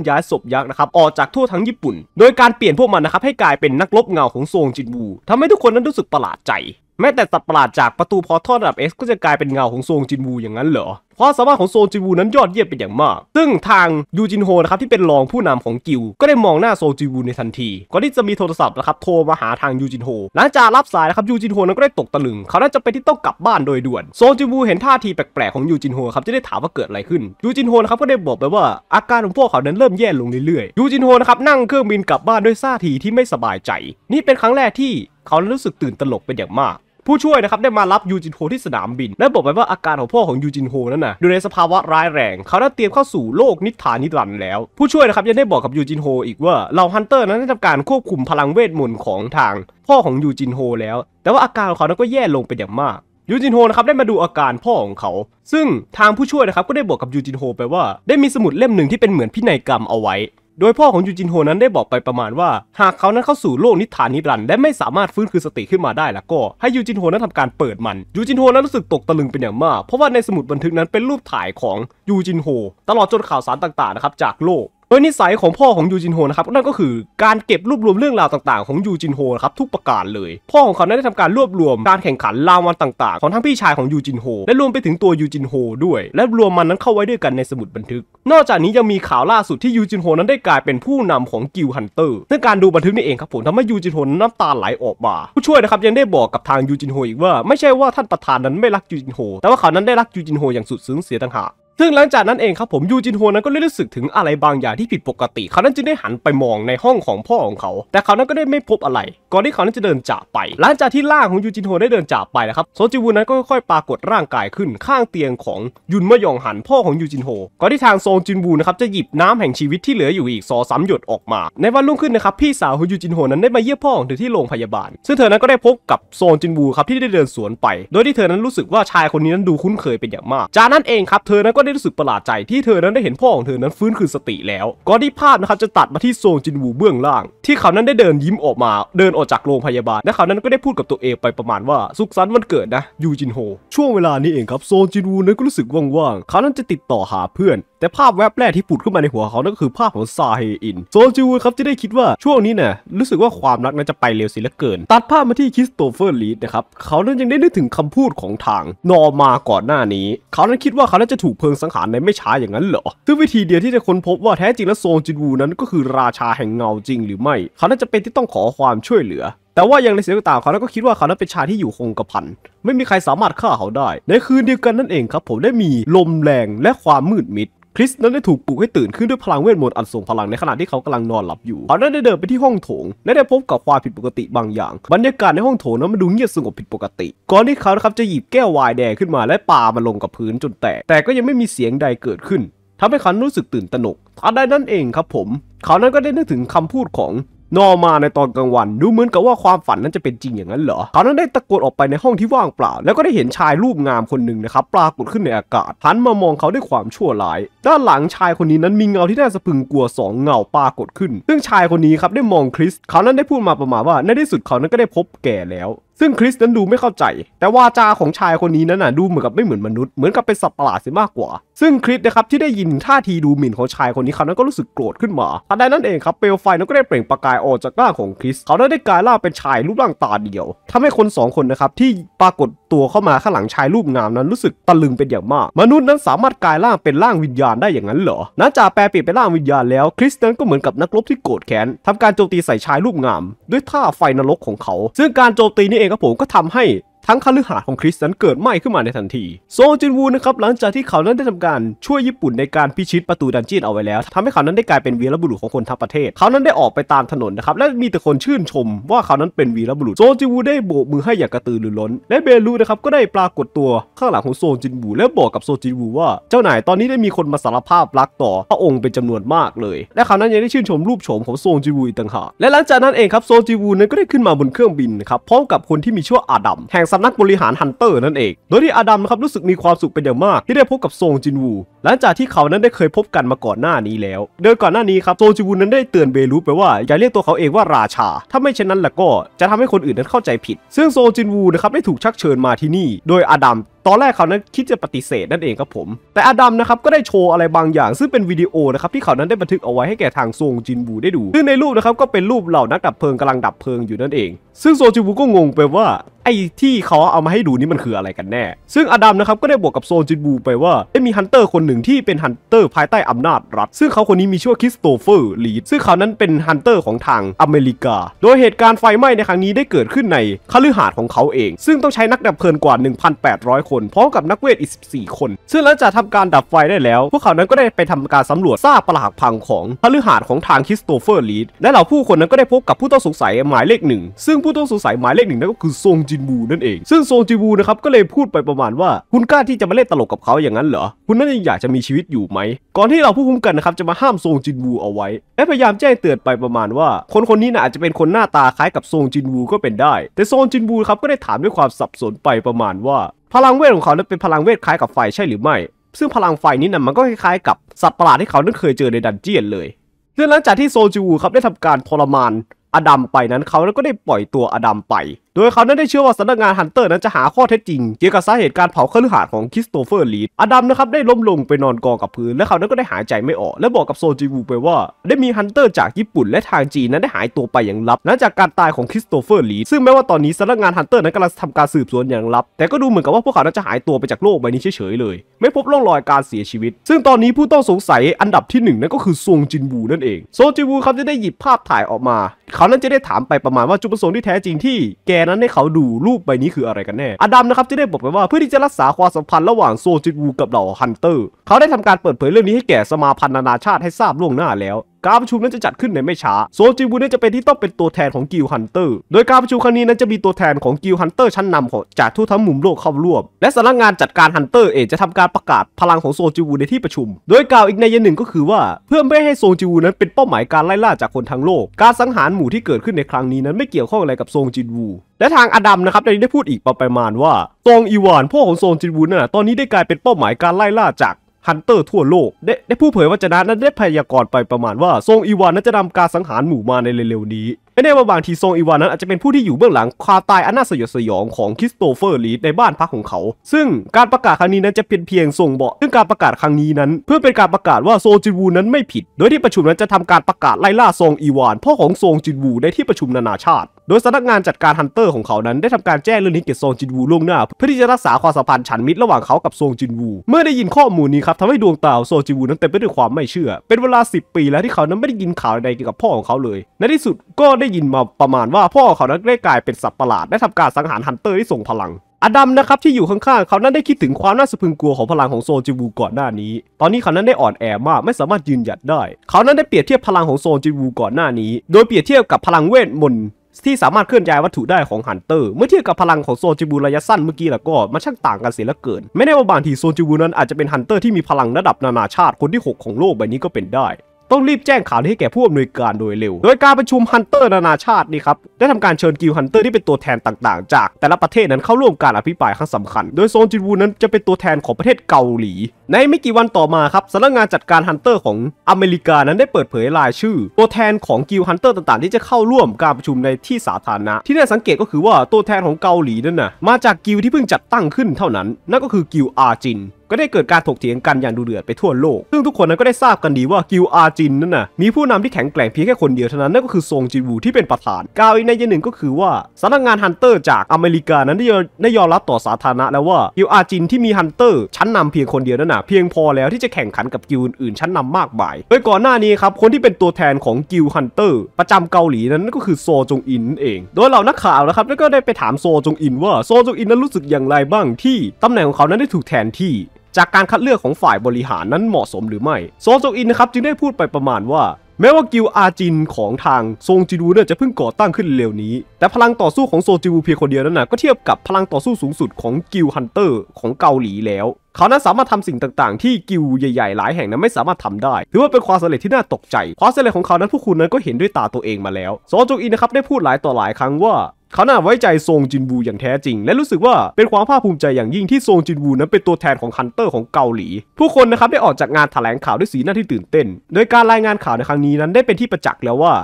ย้ายศพยักษ์นะครับออกจากทั่วทั้งญี่ปุ่น โดยการเปลี่ยนพวกมันนะครับให้กลายเป็นนักลบเงาของซองจินบู ทำให้ทุกคนนั้นรู้สึกประหลาดใจแม้แต่สัตว์ประหลาดจากประตูพอทอดระดับ X ก็จะกลายเป็นเงาของโซงจินวูอย่างนั้นเหรอความสามารถของโซงจินวูนั้นยอดเยี่ยมเป็นอย่างมาก ซึ่งทางยูจินโฮนะครับที่เป็นรองผู้นำของกิลก็ได้มองหน้าโซงจินวูในทันทีก่อนที่จะมีโทรศัพท์นะครับโทรมาหาทางยูจินโฮ หลังจากรับสายนะครับยูจินโฮนั้นก็ได้ตกตะลึง เขาน่าจะไปที่ต้องกลับบ้านโดยด่วนโซงจินวูเห็นท่าทีแปลกๆของยูจินโฮครับจะได้ถามว่าเกิดอะไรขึ้น ยูจินโฮนะครับก็ได้บอกไปว่าอาการของพวกเขานั้นเริ่มแย่ลงเรื่อยๆยูจินโฮนะครับนั่งเครื่องบินกลับบ้านด้วยท่าทีที่ไม่สบายใจ นี่เป็นครั้งแรกที่เขารู้สึกตื่นตลกเป็นอย่างมากผู้ช่วยนะครับได้มารับยูจินโฮที่สนามบินและบอกไปว่าอาการของพ่อของยูจินโฮนั้นนะอยู่ในสภาวะร้ายแรงเขาได้เตรียมเข้าสู่โลกนิทานนิรันด์แล้วผู้ช่วยนะครับยังได้บอกกับยูจินโฮอีกว่าเราฮันเตอร์นั้นได้ทำการควบคุมพลังเวทมนต์ของทางพ่อของยูจินโฮแล้ว แต่ว่าอาการของเขานั้นก็แย่ลงไปอย่างมาก ยูจินโฮนะครับได้มาดูอาการพ่อของเขา ซึ่งทางผู้ช่วยนะครับก็ได้บอกกับยูจินโฮไปว่า ได้มีสมุดเล่มหนึ่งที่เป็นเหมือนพินัยกรรมเอาไว้โดยพ่อของยูจินโฮนั้นได้บอกไปประมาณว่าหากเขานั้นเข้าสู่โลกนิทานนิรันด์และไม่สามารถฟื้นคืนสติขึ้นมาได้ล่ะก็ให้ยูจินโฮนั้นทำการเปิดมันยูจินโฮนั้นรู้สึกตกตะลึงเป็นอย่างมาก เพราะว่าในสมุดบันทึกนั้นเป็นรูปถ่ายของยูจินโฮตลอดจนข่าวสารต่างๆนะครับจากโลกโดยนิสัยของพ่อของยูจินโฮนะครับนั่นก็คือการเก็บรวบรวมเรื่องราวต่างๆของยูจินโฮครับทุกประการเลย พ่อของเขาได้ทำการรวบรวมการแข่งขันรางวัลต่าง ๆ ของทั้งพี่ชายของยูจินโฮและรวมไปถึงตัวยูจินโฮด้วย และรวมมันนั้นเข้าไว้ด้วยกันในสมุดบันทึกนอกจากนี้ยังมีข่าวล่าสุดที่ยูจินโฮนั้นได้กลายเป็นผู้นำของกิลฮันเตอร์ซึ่งการดูบันทึกนี่เองครับผมทำให้ยูจินโฮน้ำตาไหลออกมา ผู้ช่วยนะครับยังได้บอกกับทางยูจินโฮอีกว่าไม่ใช่ว่าท่านประธานนั้นไม่รักยูจินโฮแต่ว่าเขานั้นได้รักยูจินโฮอย่างสุดซึ้งเสียต่างหากซึ่งหลังจากนั้นเองครับผมยูจินโฮนั้นก็รู้สึกถึงอะไรบางอย่างที่ผิดปกติ เขานั้นจึงได้หันไปมองในห้องของพ่อของเขา แต่เขานั้นก็ได้ไม่พบอะไรก่อนที่เขานั้นจะเดินจากไป หลังจากที่ร่างของยูจินโฮได้เดินจากไปนะครับโซจิวุนั้นก็ค่อยๆปรากฏร่างกายขึ้นข้างเตียงของยุนมะยองหันพ่อของยูจินโฮก่อนที่ทางโซจินบูนะครับจะหยิบน้ำแห่งชีวิตที่เหลืออยู่อีกซอสามหยดออกมาในวันรุ่งขึ้นนะครับพี่สาวของยูจินโฮนั้นได้มาเยี่ยมพ่อของเธอที่โรงพยาบาลซึ่งเธอนั้นก็ได้พบกับโซจินบูครับที่ได้เดินสวนไป โดยที่เธอนั้นรู้สึกว่าชายคนนี้นั้นดูคุ้นเคยเป็นอย่างมากจากนั้นเองครับเธอนั้นก็ได้รู้สึกประหลาดใจที่เธอนั้นได้เห็นพ่อของเธอนั้นฟื้นคืนสติแล้วก่อนที่ภาพนะครับจะตัดมาที่โซงจินวูเบื้องล่าง ที่เขานั้นได้เดินยิ้มออกมา เดินออกจากโรงพยาบาลและเขานั้นก็ได้พูดกับตัวเองไปประมาณว่าสุขสันต์วันเกิดนะ ยูจินโฮช่วงเวลานี้เองครับโซงจินวูนั้นก็รู้สึกว่างๆเขานั้นจะติดต่อหาเพื่อนแต่ภาพแวบแรกที่ผุดขึ้นมาในหัวเขา นั่นก็คือภาพของซาเฮอินโซจูครับจะได้คิดว่าช่วงนี้เนี่ยรู้สึกว่าความรักนั้นจะไปเร็วสิเหลือเกิน ตัดภาพมาที่คริสโตเฟอร์ลีดนะครับ เขานั้นยังได้นึกถึงคำพูดของทางนอมาก่อนหน้านี้ เขานั้นคิดว่าเขาน่าจะถูกเพลิงสังหารในไม่ช้าอย่างนั้นเหรอซึ่งวิธีเดียวที่จะค้นพบว่าแท้จริงแล้วโซจิวู นั้นก็คือราชาแห่งเงาจริง หรือไม่ เขาน่าจะเป็นที่ต้องขอความช่วยเหลือแต่ว่าอย่างในเสียงต่างเขานั้นก็คิดว่า เขานั้นเป็นชายที่อยู่คงกระพันไม่มีใครสามารถฆ่าเขาได้ ในคืนเดียวกันนั่นเองครับผมได้มีลมแรงและความมืดมิดคริสนั้นได้ถูกปลุกให้ตื่นขึ้นด้วยพลังเวทมนต์อันทรงพลังในขณะที่เขากำลังนอนหลับอยู่เขาได้เดินไปที่ห้องโถง และได้พบกับความผิดปกติบางอย่างบรรยากาศในห้องโถงนั้นมันดูเงียบสงบผิดปกติ ก่อนที่เขานะครับจะหยิบแก้ววายแดงขึ้นมา และปามันลงกับพื้นจนแตกแต่ก็ยังไม่มีเสียงใดเกิดขึ้นทำให้เขารู้สึกตื่นตระหนกทันใดนั้นเองครับผมเขานั้นก็ได้นึกถึงคำพูดของนอมาในตอนกลางวัน ดูเหมือนกับว่าความฝันนั้นจะเป็นจริงอย่างนั้นเหรอ เขานั้นได้ตะโกนออกไปในห้องที่ว่างเปล่า แล้วก็ได้เห็นชายรูปงามคนหนึ่งนะครับปรากฏขึ้นในอากาศหันมามองเขาด้วยความชั่วร้าย ด้านหลังชายคนนี้นั้นมีเงาที่ น่าสะพึงกลัว 2 เงาปรากฏขึ้น ซึ่งชายคนนี้ครับได้มองคริสเขานั้นได้พูดมาประมาณว่าในที่สุดเขานั้นก็ได้พบแก่แล้วซึ่งคริสนั้นดูไม่เข้าใจ แต่วาจาของชายคนนี้นั้นน่ะดูเหมือนกับไม่เหมือนมนุษย์ เหมือนกับเป็นสัตว์ประหลาดเสียมากกว่า ซึ่งคริสนะครับที่ได้ยินท่าทีดูหมิ่นของชายคนนี้เขานั้นก็รู้สึกโกรธขึ้นมาทันใดนั้นเองครับเปลวไฟนั้นก็ได้เปล่งประกายออกจากร่างของคริส เขาได้กลายร่างเป็นชายรูปร่างตาเดียว ทำให้คน 2 คนนะครับที่ปรากฏตัวเข้ามาข้างหลังชายรูปงามนั้นรู้สึกตะลึงเป็นอย่างมาก มนุษย์นั้นสามารถกลายร่างเป็นร่างวิญญาณได้อย่างนั้นเหรอนาจาแปลเปลี่ยนเป็นร่างวิญญาณแล้ว คริสนั้นก็เหมือนกับนักรบที่โกรธแค้นทำการโจมตีใส่ชายรูปงาม ด้วยท่าไฟนรกของเขา ซึ่งการโจมตีนี้เองครับผมก็ทำให้ทั้งคฤหาสน์ของคริสนั้นเกิดไหม้ขึ้นมาในทันที โซจินวูนะครับหลังจากที่เขานั้นได้ทำการช่วยญี่ปุ่นในการพิชิตประตูดันจีนเอาไว้แล้ว ทำให้เขานั้นได้กลายเป็นวีรบุรุษของคนทั้งประเทศ เขานั้นได้ออกไปตามถนนนะครับและมีแต่คนชื่นชมว่าเขานั้นเป็นวีรบุรุษโซจินวูได้โบกมือให้อย่างกระตือรือร้นและเบลูนะครับก็ได้ปรากฏตัวข้างหลังของโซจินวูและบอกกับโซจินวูว่าเจ้านายตอนนี้ได้มีคนมาสารภาพรักต่อพระองค์เป็นจำนวนมากเลยและเขานั้นยังได้ชื่นชมรูปโฉมของโซจินวูต่างหากและหลังจากนั้นเองครับโซจินวูนั้นก็ได้ขึ้นมาบนเครื่องบินนะครับพร้อมกับคนที่มีชื่ออาดัมแห่งำนักบริหารฮันเตอร์นั่นเอง โดยที่อาดัมนะครับ รู้สึกมีความสุขเป็นอย่างมากที่ได้พบกับโซงจินวูหลังจากที่เขานั้นได้เคยพบกันมาก่อนหน้านี้แล้ว โดยก่อนหน้านี้ครับโซจิวุนนั้นได้เตือนเบรูไปว่า อย่าเรียกตัวเขาเองว่าราชา ถ้าไม่เช่นนั้นล่ะก็จะทำให้คนอื่นนั้นเข้าใจผิด ซึ่งโซจินวูนะครับได้ถูกชักเชิญมาที่นี่ โดยอดัมตอนแรกเขานั้นคิดจะปฏิเสธนั่นเองครับผม แต่อดัมนะครับก็ได้โชว์อะไรบางอย่างซึ่งเป็นวิดีโอนะครับที่เขานั้นได้บันทึกเอาไว้ให้แก่ทางโซจินวูได้ดูซึ่งในรูปนะครับก็เป็นรูปเหล่านักดับเพลิงกำลังดับเพลิงอยู่นั่นเอง ซึ่งโซจิวูก็งงไปว่าไอ้ที่เขาเอามาให้ดูนี่มันคืออะไรกันแน่ซึ่งอดัมนะครับก็ได้บอกกับโซจินบูไปว่าได้มีฮันเตอร์คนหนึ่งึ่งที่เป็นฮันเตอร์ภายใต้อำนาจรัฐซึ่งเขาคนนี้มีชื่อคริสโตเฟอร์ลีดซึ่งเขานั้นเป็นฮันเตอร์ของทางอเมริกา โดยเหตุการณ์ไฟไหม้ในครั้งนี้ได้เกิดขึ้นใน คฤหาสน์ของเขาเอง ซึ่งต้องใช้นักดับเพลิงกว่า 1,800 คนพร้อมกับนักเวทอีก14 คน ซึ่งหลังจากทำการดับไฟได้แล้ว พวกเขานั้นก็ได้ไปทำการสำรวจซากปรักพังของคฤหาสน์ของทางคริสโตเฟอร์ลีดและเหล่าผู้คนนั้นก็ได้พบกับผู้ต้องสงสัยหมายเลขหนึ่งซึ่งผู้ต้องสงสัยหมายเลขหนึ่งนั่นก็คือซงจินบูนั่นเองซึ่งซงจินบูนะครับก็เลยพูดไปประมาณว่า คุณกล้าที่จะมาเล่นตลกกับเขาอย่างนั้นเหรอคุณนั่นอยากจะจะมีชีวิตอยู่ไหม ก่อนที่เราผู้คุมกันนะครับจะมาห้ามซงจินวูเอาไว้ และพยายามแจ้งเตือนไปประมาณว่า คนคนนี้นะอาจจะเป็นคนหน้าตาคล้ายกับซงจินวู ก็เป็นได้ แต่ซงจินวูครับก็ได้ถามด้วยความสับสนไปประมาณว่าพลังเวทของเขานั้นเป็นพลังเวทคล้ายกับไฟใช่หรือไม่ ซึ่งพลังไฟนี้นะมันก็คล้ายๆกับสัตว์ประหลาดที่เขานั้นเคยเจอในดันเจียนเลยเรื่องหลังจากที่โซจิวูครับได้ทำการทรมานอดัมไปนั้นเขาแล้วก็ได้ปล่อยตัวอดัมไปโดยเขานั้นได้เชื่อว่าสำนักงานฮันเตอร์นั้นจะหาข้อเท็จจริง เกี่ยวกับสาเหตุการเผาเคงหาดนของคริสโตเฟอร์ลีดอดัมนะครับได้ล้มลงไปนอนกองกับพื้น และเขานั้นก็ได้หายใจไม่ออกและบอกกับโซจิวูไปว่า ได้มีฮันเตอร์จากญี่ปุ่นและทางจีนนั้นได้หายตัวไปอย่างลับหลังจากการตายของคริสโตเฟอร์ลีดซึ่งแม้ว่าตอนนี้สำนักงานฮันเตอร์นั้นกำลังทำการสืบสวนอย่างลับ แต่ก็ดูเหมือนกับว่าพวกเขานั้นจะหายตัวไปจากโลกใบนี้เฉยๆเลยไม่พบร่องรอยการเสียชีวิต ซึ่งตอนนี้ผู้ต้องสงสัยอันดับที่1นั่นก็คือซงจินวูนั่นเองโซจิวูเขาจะได้หยิบภาพถ่ายออกมา เขานั้นจะได้ถามไปประมาณว่าจุดประสงค์ที่แท้จริงที่แนั้นให้เขาดูรูปใบนี้คืออะไรกันแน่ อดัมนะครับที่ได้บอกไปว่าเพื่อที่จะรักษาความสัมพันธ์ระหว่างโซจิตวูกับเหล่าฮันเตอร์ เขาได้ทำการเปิดเผยเรื่องนี้ให้แก่สมาพันธ์นานาชาติให้ทราบล่วงหน้าแล้วการประชุมนั้นจะจัดขึ้นในไม่ช้าโซจิบุนี่จะเป็นที่ต้องเป็นตัวแทนของกิลฮันเตอร์โดยการประชุมครั้งนี้นั้นจะมีตัวแทนของกิลฮันเตอร์ชั้นนำของจากทั่วทั้งมุมโลกเข้าร่วมและสำนักงานจัดการฮันเตอร์เองจะทำการประกาศพลังของโซจิวูในที่ประชุม โดยกล่าวอีกในยันหนึ่งก็คือว่า เพื่อไม่ให้โซจิวูนั้นเป็นเป้าหมายการไล่ล่าจากคนทั้งโลก การสังหารหมู่ที่เกิดขึ้นในครั้งนี้นั้นไม่เกี่ยวข้องอะไรกับโซจิบวู และทางอดัมนะครับได้พูดอีกประมาณว่าตองอีวาน พ่อของโซจินวูน่ะตอนนี้ได้กลายเป็นเป้าหมายการไล่ล่าจากฮันเตอร์ทั่วโลกได้ได้ผู้เผยว่าจะนั้นได้พยากรณ์ไปประมาณว่า ทรงอีวานนั้นจะนำการสังหารหมู่มาในเร็วๆ นี้ไม่แน่ว่าบางทีซองอีวานนั้นอาจจะเป็นผู้ที่อยู่เบื้องหลังความตายอันน่าสยดสยองของคริสโตเฟอร์ลีดในบ้านพักของเขา ซึ่งการประกาศครั้งนี้นั้นจะเป็นเพียงส่งเบาะซึ่งการประกาศครั้งนี้นั้นเพื่อเป็นการประกาศว่าโซจินวูนั้นไม่ผิด โดยที่ประชุมนั้นจะทำการประกาศไล่ล่าซองอีวานพ่อของโซงจินวูในที่ประชุมนานาชาติ โดยสำนักงานจัดการฮันเตอร์ของเขานั้น ได้ทำการแจ้งเรื่องนี้เก่ทรงจินวูล่วงหน้าเพื่อที่จะรักษาความสัมพันธ์ฉันมิตรระหว่างเขากับโซงจินวูเมื่อได้ยินข้อมูลนี้ครับทำให้ดวงตาโซจินวูนั้นเต็มไปด้วยความไม่เชื่อ เป็นเวลา 10 ปีแล้วที่เขานั้นไม่ได้ยินข่าวใดเกี่ยวกับพ่อของเขาเลย ในที่สุดก็ไดได้ยินมาประมาณว่าพ่อเขานั้นได้กลายเป็นสัตว์ประหลาดและทำการสังหารฮันเตอร์ที่ส่งพลัง อดัมนะครับที่อยู่ข้างๆเขานั้นได้คิดถึงความน่าสะพึงกลัวของพลังของโซจิบูก่อนหน้านี้ ตอนนี้เขานั้นได้อ่อนแอมากไม่สามารถยืนหยัดได้เขานั้นได้เปรียบเทียบพลังของโซจิบูก่อนหน้านี้ โดยเปรียบเทียบกับพลังเวทมนต์ที่สามารถเคลื่อนย้ายวัตถุได้ของฮันเตอร์เมื่อเทียบกับพลังของโซจิบูระยะสั้นเมื่อกี้แล้วก็มันช่างต่างกันเสียเหลือเกินไม่แน่ว่าบางทีโซจิบูนั้นอาจจะเป็นฮันเตอร์ที่มีพลังระดับนานาชาติคนที่ 6 ของโลกใบนี้ก็เป็นได้ต้องรีบแจ้งข่าวนี้ให้แก่ผู้อำนวยการโดยเร็ว โดยการประชุมฮันเตอร์นานาชาตินี่ครับได้ทำการเชิญกิลฮันเตอร์ที่เป็นตัวแทนต่าง ๆ จาก แต่ละประเทศนั้นเข้าร่วมการอภิปรายครั้งสำคัญ โดยโซนจินวูนั้นจะเป็นตัวแทนของประเทศเกาหลี ในไม่กี่วันต่อมาครับสำนักงานจัดการฮันเตอร์ของอเมริกานั้นได้เปิดเผยรายชื่อตัวแทนของกิลฮันเตอร์ต่างๆ ที่จะเข้าร่วมการประชุมในที่สาธารณะ ที่น่าสังเกตก็คือว่าตัวแทนของเกาหลีนั้นนะมาจากกิลที่เพิ่งจัดตั้งขึ้นเท่านั้น นั่นก็คือกิลอาจินก็ได้เกิดการถกเถียงกันอย่างดุเดือดไปทั่วโลก ซึ่งทุกคนนั้นก็ได้ทราบกันดีว่ากิวอาจินนั่นน่ะ มีผู้นำที่แข็งแกร่งเพียงแค่คนเดียวเท่านั้นนั่นก็คือซงจินวูที่เป็นประธานกาวอีกในยันหนึ่งก็คือว่าสำนักงานฮันเตอร์จากอเมริกานั้นได้ยอมรับต่อสาธารณะแล้วว่า กิวอาจินที่มีฮันเตอร์ชั้นนำเพียงคนเดียวนั่นน่ะเพียงพอแล้วที่จะแข่งขันกับกิวอื่นชั้นนำมากมาย โดยก่อนหน้านี้ครับคนที่เป็นตัวแทนของกิวฮันเตอร์ประจำเกาหลีนั้นก็คือโซจงอินเอง โดยเหล่านักข่าวนะครับก็ได้ไปถามโซจงอินว่าโซจงอินนั้นรู้สึกอย่างไรบ้างที่ตำแหน่งของเขานั้นได้ถูกแทนที่จากการคัดเลือกของฝ่ายบริหารนั้นเหมาะสมหรือไม่ซอนซงอินนะครับจึงได้พูดไปประมาณว่า แม้ว่ากิลอาจินของทางโซงจิวูเนี่ยจะเพิ่งก่อตั้งขึ้นเร็วนี้ แต่พลังต่อสู้ของโซจิวูเพียงคนเดียวนั้นนะก็เทียบกับพลังต่อสู้สูงสุดของกิลฮันเตอร์ ของเกาหลีแล้ว เขานั้นสามารถทำสิ่งต่างๆ ที่กิลใหญ่ ๆ หลายแห่งนั้นไม่สามารถทำได้ถือว่าเป็นความสำเร็จที่น่าตกใจความสำเร็จของเขานั้นผู้คุณนั้นก็เห็นด้วยตาตัวเองมาแล้วซอจงอินนะครับได้พูดหลายต่อหลายครั้งว่าเขาน่าไว้ใจซงจินวูอย่างแท้จริง และรู้สึกว่า เป็นความภาคภูมิใจอย่างยิ่งที่ซงจินวูนั้นเป็นตัวแทนของฮันเตอร์ของเกาหลี ผู้คนนะครับได้ออกจากงานถแถลงข่าวด้วยสีหน้าที่ตื่นเต้น โดยการรายงานข่าวในครั้งนี้นั้นได้เป็นที่ประจักษ์แล้วว่า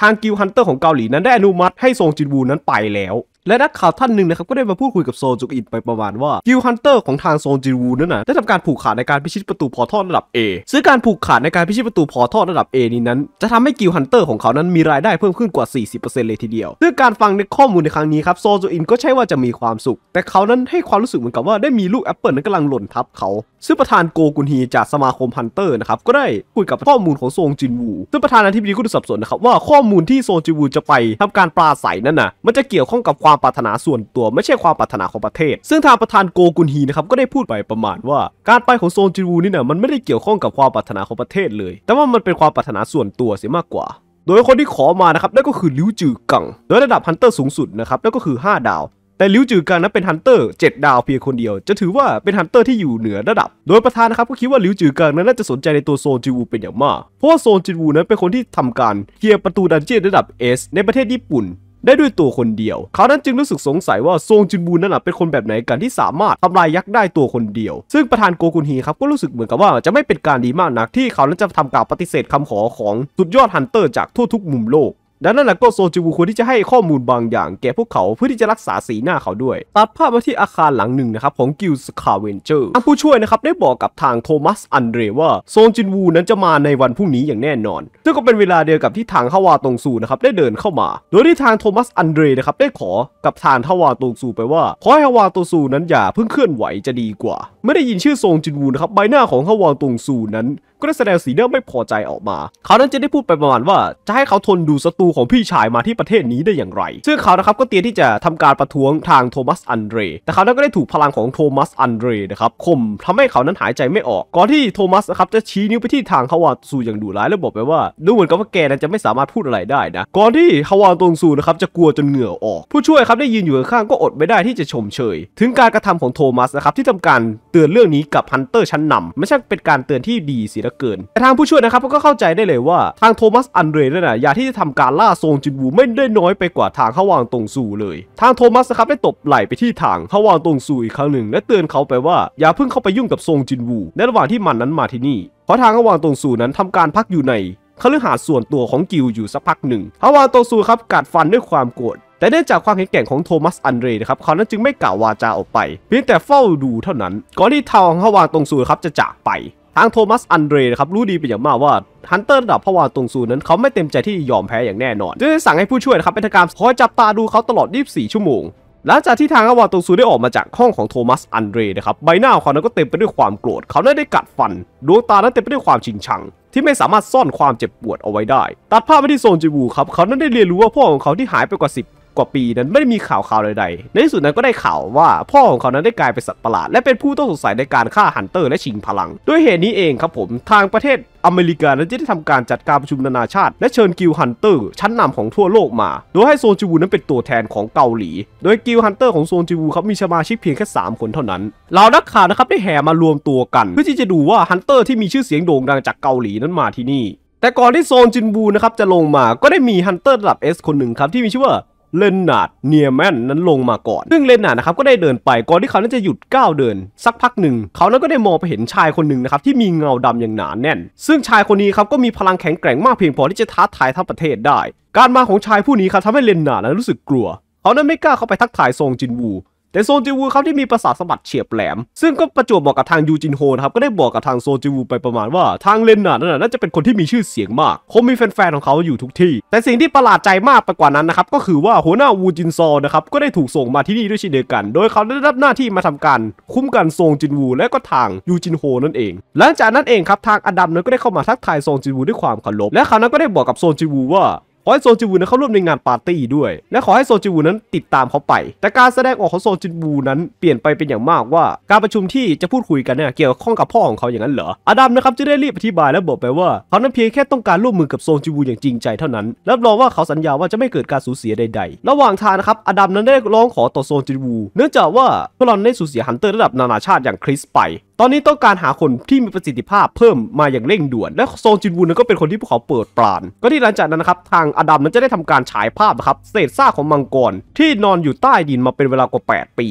ทางกิลฮันเตอร์ของเกาหลีนั้นได้อนุมัติ ให้ซงจินวูนั้นไปแล้วและนักข่าวท่านหนึ่งนะครับก็ได้มาพูดคุยกับโซจุกอินไปประมาณว่ากิลฮันเตอร์ของทางโซจิวูนั่นนะได้ทำการผูกขาดในการพิชิตประตูพอทอดระดับ A ซึ่งการผูกขาดในการพิชิตประตูพอทอดระดับ A นี้นั้น จะทำให้กิลฮันเตอร์ของเขานั้นมีรายได้เพิ่มขึ้นกว่า 40%เลยทีเดียวซึ่งการฟังในข้อมูลในครั้งนี้ครับโซจูอินก็ใช่ว่าจะมีความสุข แต่เขานั้นให้ความรู้สึกเหมือนกับว่าได้มีลูกแอปเปิลนั้นกำลังหล่นทับเขา ซึ่งประธานโกกุนฮีจากสมาคมฮันเตอร์นะครับก็ได้คุยกับข้อมูลของโซงจินวูซึ่งประธานาธิบดีก็ดูสับสนนะครับว่าข้อมูลที่โซจินวูจะไป ทำการปานั่นนะมันจะเกี่ยวข้องกับควความปรารถนาส่วนตัวไม่ใช่ความปรารถนาของประเทศ ซึ่งทางประธานโกกุนฮีนะครับก็ได้พูดไปประมาณว่า การไปของโซนจินวูนี่เนี่ยมันไม่ได้เกี่ยวข้องกับความปรารถนาของประเทศเลย แต่ว่ามันเป็นความปรารถนาส่วนตัวเสียมากกว่า โดยคนที่ขอมานะครับนั่นก็คือลิวจือกัง โดยระดับฮันเตอร์สูงสุดนะครับนั่นก็คือ 5 ดาว แต่ลิวจือกังนั้นเป็นฮันเตอร์7ดาว เพียงคนเดียว จะถือว่าเป็นฮันเตอร์ที่อยู่เหนือระดับโดยประธานนะครับก็คิดว่าลิวจือกังนั้นน่าจะสนใจในตัวโซนจิวูเป็นอย่างมากเพราะว่าโซนจิวูนั้นเป็นคนที่ทำการเคลียร์ประตูดันเจี้ยนระดับ S ในประเทศญี่ปุ่นได้ด้วยตัวคนเดียว เขานั้นจึงรู้สึกสงสัยว่าซงจินบูนนั้นเป็นคนแบบไหนกันที่สามารถทำลายยักษ์ได้ตัวคนเดียว ซึ่งประธานโกคุนฮีครับก็รู้สึกเหมือนกับว่าจะไม่เป็นการดีมากนักที่เขานั้นจะทำการปฏิเสธคำขอของ สุดยอดฮันเตอร์ จากทั่วทุกมุมโลกดังนั้นละก็โซจูบูควรที่จะให้ข้อมูลบางอย่างแก่พวกเขาเพื่อที่จะรักษาสีหน้าเขาด้วยตัดภาพมาที่อาคารหลังหนึ่งนะครับ ของกิลสคาเวนเจอร์ผู้ช่วยนะครับได้บอกกับทางโทมัสอันเดรว่าโซจินวูนั้นจะมาในวันพรุ่งนี้อย่างแน่นอน ซึ่งก็เป็นเวลาเดียวกับที่ทางฮาวาตงซูนะครับได้เดินเข้ามา โดยที่ทางโทมัสอันเดรนะครับได้ขอกับทางฮาวาตงซูไปว่าขอให้ฮาวาตงซูนั้นอย่าเพิ่งเคลื่อนไหวจะดีกว่า ไม่ได้ยินชื่อโซจินวูนะครับใบหน้าของฮาวาตงซูนั้นก็ได้แสดงสีหน้าไม่พอใจออกมา เขานั้นจะได้พูดไปประมาณว่าจะให้เขาทนดูศัตรูของพี่ชายมาที่ประเทศนี้ได้อย่างไร ซึ่งเขานะครับก็เตรียมที่จะทำการประท้วงทางโทมัสอันเดรแต่เขานั้นก็ได้ถูกพลังของโทมัสอันเดรนะครับข่มทำให้เขานั้นหายใจไม่ออก ก่อนที่โทมัสนะครับจะชี้นิ้วไปที่ทางฮาวาตูอย่างดุร้ายแล้วบอกไปว่าดูเหมือนกับว่าแกนั้นจะไม่สามารถพูดอะไรได้นะ ก่อนที่ฮาวาตงซูนะครับจะกลัวจนเหงื่อออก ผู้ช่วยครับได้ยืนอยู่ข้างก็อดไม่ได้ที่จะชมเชย ถึงการกระทำของโทมัสนะครับที่ทำการเตือนเรื่องนี้กับฮันเตอร์ชั้นนาไม่ใช่เป็นการเตือนที่ดีสิลือเกินแต่ทางผู้ช่วยนะครับก็เข้าใจได้เลยว่าทางโทมัสอันเดรนั่นนะอยากที่จะทำการล่าโซงจินวูไม่ได้น้อยไปกว่าทางเขาวางตรงสู่เลย ทางโทมัสนะครับได้ตบไหล่ไปที่ทางเขาวางตรงสู่อีกครั้งหนึ่ง และเตือนเขาไปว่าอย่าเพิ่งเข้าไปยุ่งกับโซงจินวูในระหว่างที่มันนั้นมาที่นี่เพราะทางเขาวางตรงสู่นั้นทำการพักอยู่ในคฤหาสหาส่วนตัวของกิลอยู่สักพักหนึ่งเขาวางตรงสู่ครับกัดฟันด้วยความโกรธแต่เนื่องจากความแข็งแกร่งของโทมัสอันเดรนะครับเขานั้นจึงไม่กล่าววาจาออกไปเพียงแต่เฝ้าดูเท่านั้นก่อนที่ทางฮาวางตรงสูครับจะจากไปทางโทมัส อันเดรนะครับ รู้ดีเป็นอย่างมากว่า ฮันเตอร์ ระดับพระวาตรงซูนั้น เขาไม่เต็มใจที่ยอมแพ้อย่างแน่นอน จึงสั่งให้ผู้ช่วยนะครับ เป็นทการคอยจับตาดูเขาตลอด 24 ชั่วโมง หลังจากที่ทางอาวาตงซูได้ออกมาจาก ห้องของโทมัส อันเดรนะครับ ใบหน้าของเขานั้นก็เต็มไปด้วยความโกรธ เขาได้ได้กัดฟัน ดวงตา นั้นเต็มไปด้วยความชิงชัง ที่ไม่สามารถซ่อนความเจ็บปวดเอาไว้ได้ ตัดภาพไปที่โซนจิบูครับ เขานั้นได้เรียนรู้ว่าพ่อของเขาที่หายไปกว่า 10กว่าปีนั้นไม่ได้มีข่าวข่าวใดๆ ในที่สุดนั้นก็ได้ข่าวว่า พ่อของเขานั้นได้กลายเป็นสัตว์ประหลาด และเป็นผู้ต้องสงสัยในการฆ่าฮันเตอร์และชิงพลัง ด้วยเหตุนี้เองครับผม ทางประเทศอเมริกานั้นจะได้ทำการจัดการประชุมนานาชาติ และเชิญกิลฮันเตอร์ชั้นนำของทั่วโลกมา โดยให้โซนจิวูนั้นเป็นตัวแทนของเกาหลี โดยกิลฮันเตอร์ของโซนจิวูครับมีสมาชิกเพียงแค่3คนเท่านั้น เรานักข่าวนะครับได้แห่มารวมตัวกัน เพื่อที่จะดูว่าฮันเตอร์ที่มีชื่อเสียงโด่งดังจากเกาหลีนั้นมาที่นี่แต่ก่อนที่โซนจินบูนะครับจะลงมาก็ได้มีฮันเตอร์ระดับ S คนหนึ่งครับที่มีชื่อว่าเลนนาร์ดเนียแมนนั้นลงมาก่อนซึ่งเลนนาร์ดนะครับก็ได้เดินไปก่อนที่เขานั้นจะหยุดก้าวเดิน สักพักหนึ่งเขานั้นก็ได้มองไปเห็นชายคนหนึ่งนะครับที่มีเงาดำอย่างหนาแน่น ซึ่งชายคนนี้ครับก็มีพลังแข็งแกร่งมากเพียงพอที่จะท้าทายทั้งประเทศได้ การมาของชายผู้นี้ครับทำให้เลนนาร์ดนั้นรู้สึกกลัว เขานั้นไม่กล้าเข้าไปทักทายซงจินวูแต่โซจิวูครับที่มีประสาทสมบัิเฉียบแหลม ซึ่งก็ประจวบเหมาะกับทางยูจินโฮนะครับ ก็ได้บอกกับทางโซจิวู ไปประมาณว่า ทางเลนน่ะนั่นน่าจะเป็นคนที่มีชื่อเสียงมากคงมีแฟนๆ ของเขาอยู่ทุกที่ แต่สิ่งที่ประหลาดใจมากไปกว่านั้นนะครับ ก็คือว่าหัวหน้าวูจินซอนะครับ ก็ได้ถูกส่งมาที่นี่ด้วยเช่นเดียวกัน โดยเขาได้รับหน้าที่มาทำการคุ้มกันโซจินวู และก็ทางยูจินโฮนั่นเอง หลังจากนั้นเองครับทางอดัมนั้นก็ได้เข้ามาทักทายโซจินวูด้วยความเคารพและเขานั้นก็ได้บอกกับโซจินวูว่าขอให้โซจิวูนั้นเข้าร่วมในงานปาร์ตี้ด้วย และขอให้โซจิวูนั้นติดตามเขาไป แต่การแสดงออกของโซจิวูนั้นเปลี่ยนไปเป็นอย่างมากว่า การประชุมที่จะพูดคุยกันเนี่ยเกี่ยวข้องกับพ่อของเขาอย่างนั้นเหรออดัมนะครับจะได้รีบอธิบายและบอกไปว่าเขานั้นเพียงแค่ต้องการร่วมมือกับโซจิวูอย่างจริงใจเท่านั้นรับรองว่าเขาสัญญาว่าจะไม่เกิดการสูญเสียใดๆ ระหว่างทางนะครับอดัมนั้นได้ร้องขอต่อโซจิวูเนื่องจากว่าพวกเราได้สูญเสียฮันเตอร์ระดับนานาชาติอย่างคริสไปตอนนี้ต้องการหาคนที่มีประสิทธิภาพเพิ่มมาอย่างเร่งด่วน และโซนจินวูนั้นก็เป็นคนที่พวกเขาเปิดปราณก็ที่หลังจากนั้นนะครับ ทางอดัมนั้นจะได้ทำการฉายภาพนะครับเศษซากของมังกรที่นอนอยู่ใต้ดินมาเป็นเวลากว่า 8 ปี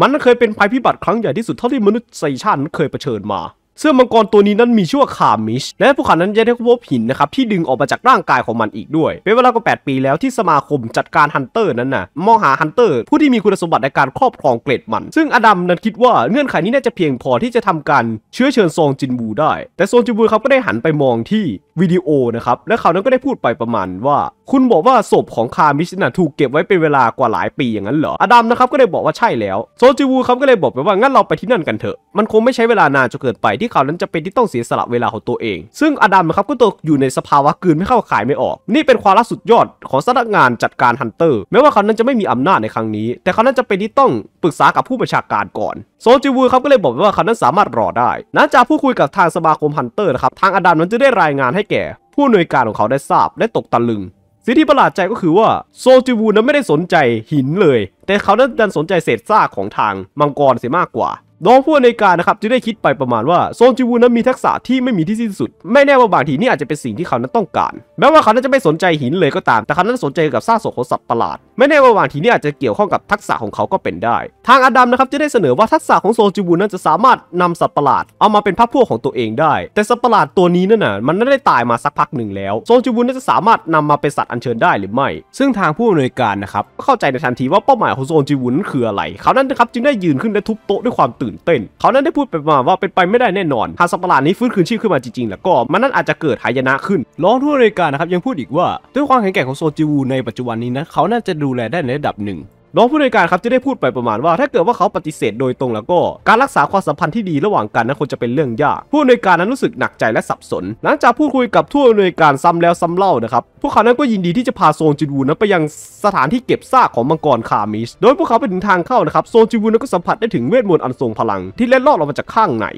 มันเคยเป็นภัยพิบัติครั้งใหญ่ที่สุดเท่าที่มนุษยชาติเคยเผชิญมาเสื้อมังกรตัวนี้นั้นมีชื่อว่าคาร์มิช และพวกขันนั้นจะได้พบหินนะครับ ที่ดึงออกมาจากร่างกายของมันอีกด้วย เป็นเวลากว่า8ปีแล้วที่สมาคมจัดการฮันเตอร์นั้นนะ่ะ มองหาฮันเตอร์ ผู้ที่มีคุณสมบัติในการครอบครองเกรดมัน ซึ่งอดัมนั้นคิดว่าเงื่อนไขนี้น่าจะเพียงพอที่จะทำการเชื้อเชิญซองจินบูได้ แต่ซองจินบูเขาก็ได้หันไปมองที่วิดีโอนะครับ และเขานั้นก็ได้พูดไปประมาณว่าคุณบอกว่าศพของคามิชนะ่ถูกเก็บไว้เป็นเวลากว่าหลายปีอย่างนั้นเหรออดัมนะครับก็เลยบอกว่าใช่แล้วโซจิวูเขาก็เลยบอกไปว่างั้นเราไปที่นั่นกันเถอะมันคงไม่ใช้เวลานานจนเกินไปที่เขานั้นจะเป็นที่ต้องเสียสละเวลาของตัวเอง ซึ่งอดัมนะครับก็ตกอยู่ในสภาวะกืนไม่เข้าขายไม่ออก นี่เป็นความรักสุดยอดของสำนักงานจัดการฮันเตอร์แม้ว่าเขานั้นจะไม่มีอำนาจในครั้งนี้แต่เขานั้นจะเป็นที่ต้องปรึกษากับผู้ประชาการก่อนโซจิวูเขาก็เลยบอกไปว่าเขานั้นสามารถรอได้หลังจากพูดคุยกับทางสมาคมฮันเตอร์นะครับทางอดัมนั้นจะได้รายงานให้แก่ ผู้นวยการของเขาได้ทราบและตกตะลึงสิ่งที่ประหลาดใจก็คือว่าโซจิวูนั้นไม่ได้สนใจหินเลย แต่เขานั้นดันสนใจเศษซากของทางมังกรเสียมากกว่าน้องผู้อำนวยการนะครับจะได้คิดไปประมาณว่าโซจิวูนั้นมีทักษะที่ไม่มีที่สิ้นสุด ไม่แน่ว่าบางทีนี่อาจจะเป็นสิ่งที่เขานั้นต้องการ แม้ว่าเขานั้นจะไม่สนใจหินเลยก็ตาม แต่เขานั้นสนใจกับซากศพของสัตว์ประหลาดแม่แน่ว่าบางทีนี่อาจจะเกี่ยวข้องกับทักษะของเขาก็เป็นได้ ทางอดัมนะครับจะได้เสนอว่าทักษะของโซจิบุนั้นจะสามารถนำสัตว์ประหลาดเอามาเป็นพรกพวกของตัวเองได้ แต่สัตว์ประหลาดตัวนี้นั่นน่ะมันได้ตายมาสักพักหนึ่งแล้วโซจิบุนั้นจะสามารถนำมาเป็นสัตว์อัญเชิญได้หรือไม่ ซึ่งทางผู้อำนวยการนะครับก็เข้าใจในทันทีว่าเป้าหมายของโซจิบุนคืออะไร เขานั้นนะครับจึงได้ยืนขึ้นและทุบโต๊ะด้วยความตื่นเต้น เขานั้นได้พูดไปมาว่าเป็นไปไม่ได้แน่นอนหากสัตว์ประหลาดนี้ฟื้นคืนชีพขึ้นมาจริงๆแล้วก็ มันนั้นอาจจะเกิดหายนะขึ้นรองผู้อำนวยการนะครับยังพูดอีกว่า ด้วยความแข็งแกร่งของโซจิุนในปัจจุบันนี้นะเขาน่าจะดูแลได้ในระดับหนึ่งน้องผู้ดนการครับจะได้พูดไปประมาณว่า ถ้าเกิดว่าเขาปฏิเสธโดยตรงแล้วก็ การรักษาความสัมพันธ์ที่ดีระหว่างกันนั้นคงจะเป็นเรื่องยาก ผู้ดนการนั้นรู้สึกหนักใจและสับสน หลังจากพูดคุยกับทั่วโดนการซ้ำแล้วซ้ำเล่านะครับพวกเขานั้นก็ยินดีที่จะพาโซนจินวูนั้นไปยังสถานที่เก็บซากของมังกรคามิสโดยพวกเขาไปถึงทางเข้านะครับโซนจินวูนั้นก็สัมผัสได้ถึงเวทมนต์อันทรงพลังที่เล็ดลอดออกมาจากข้างใน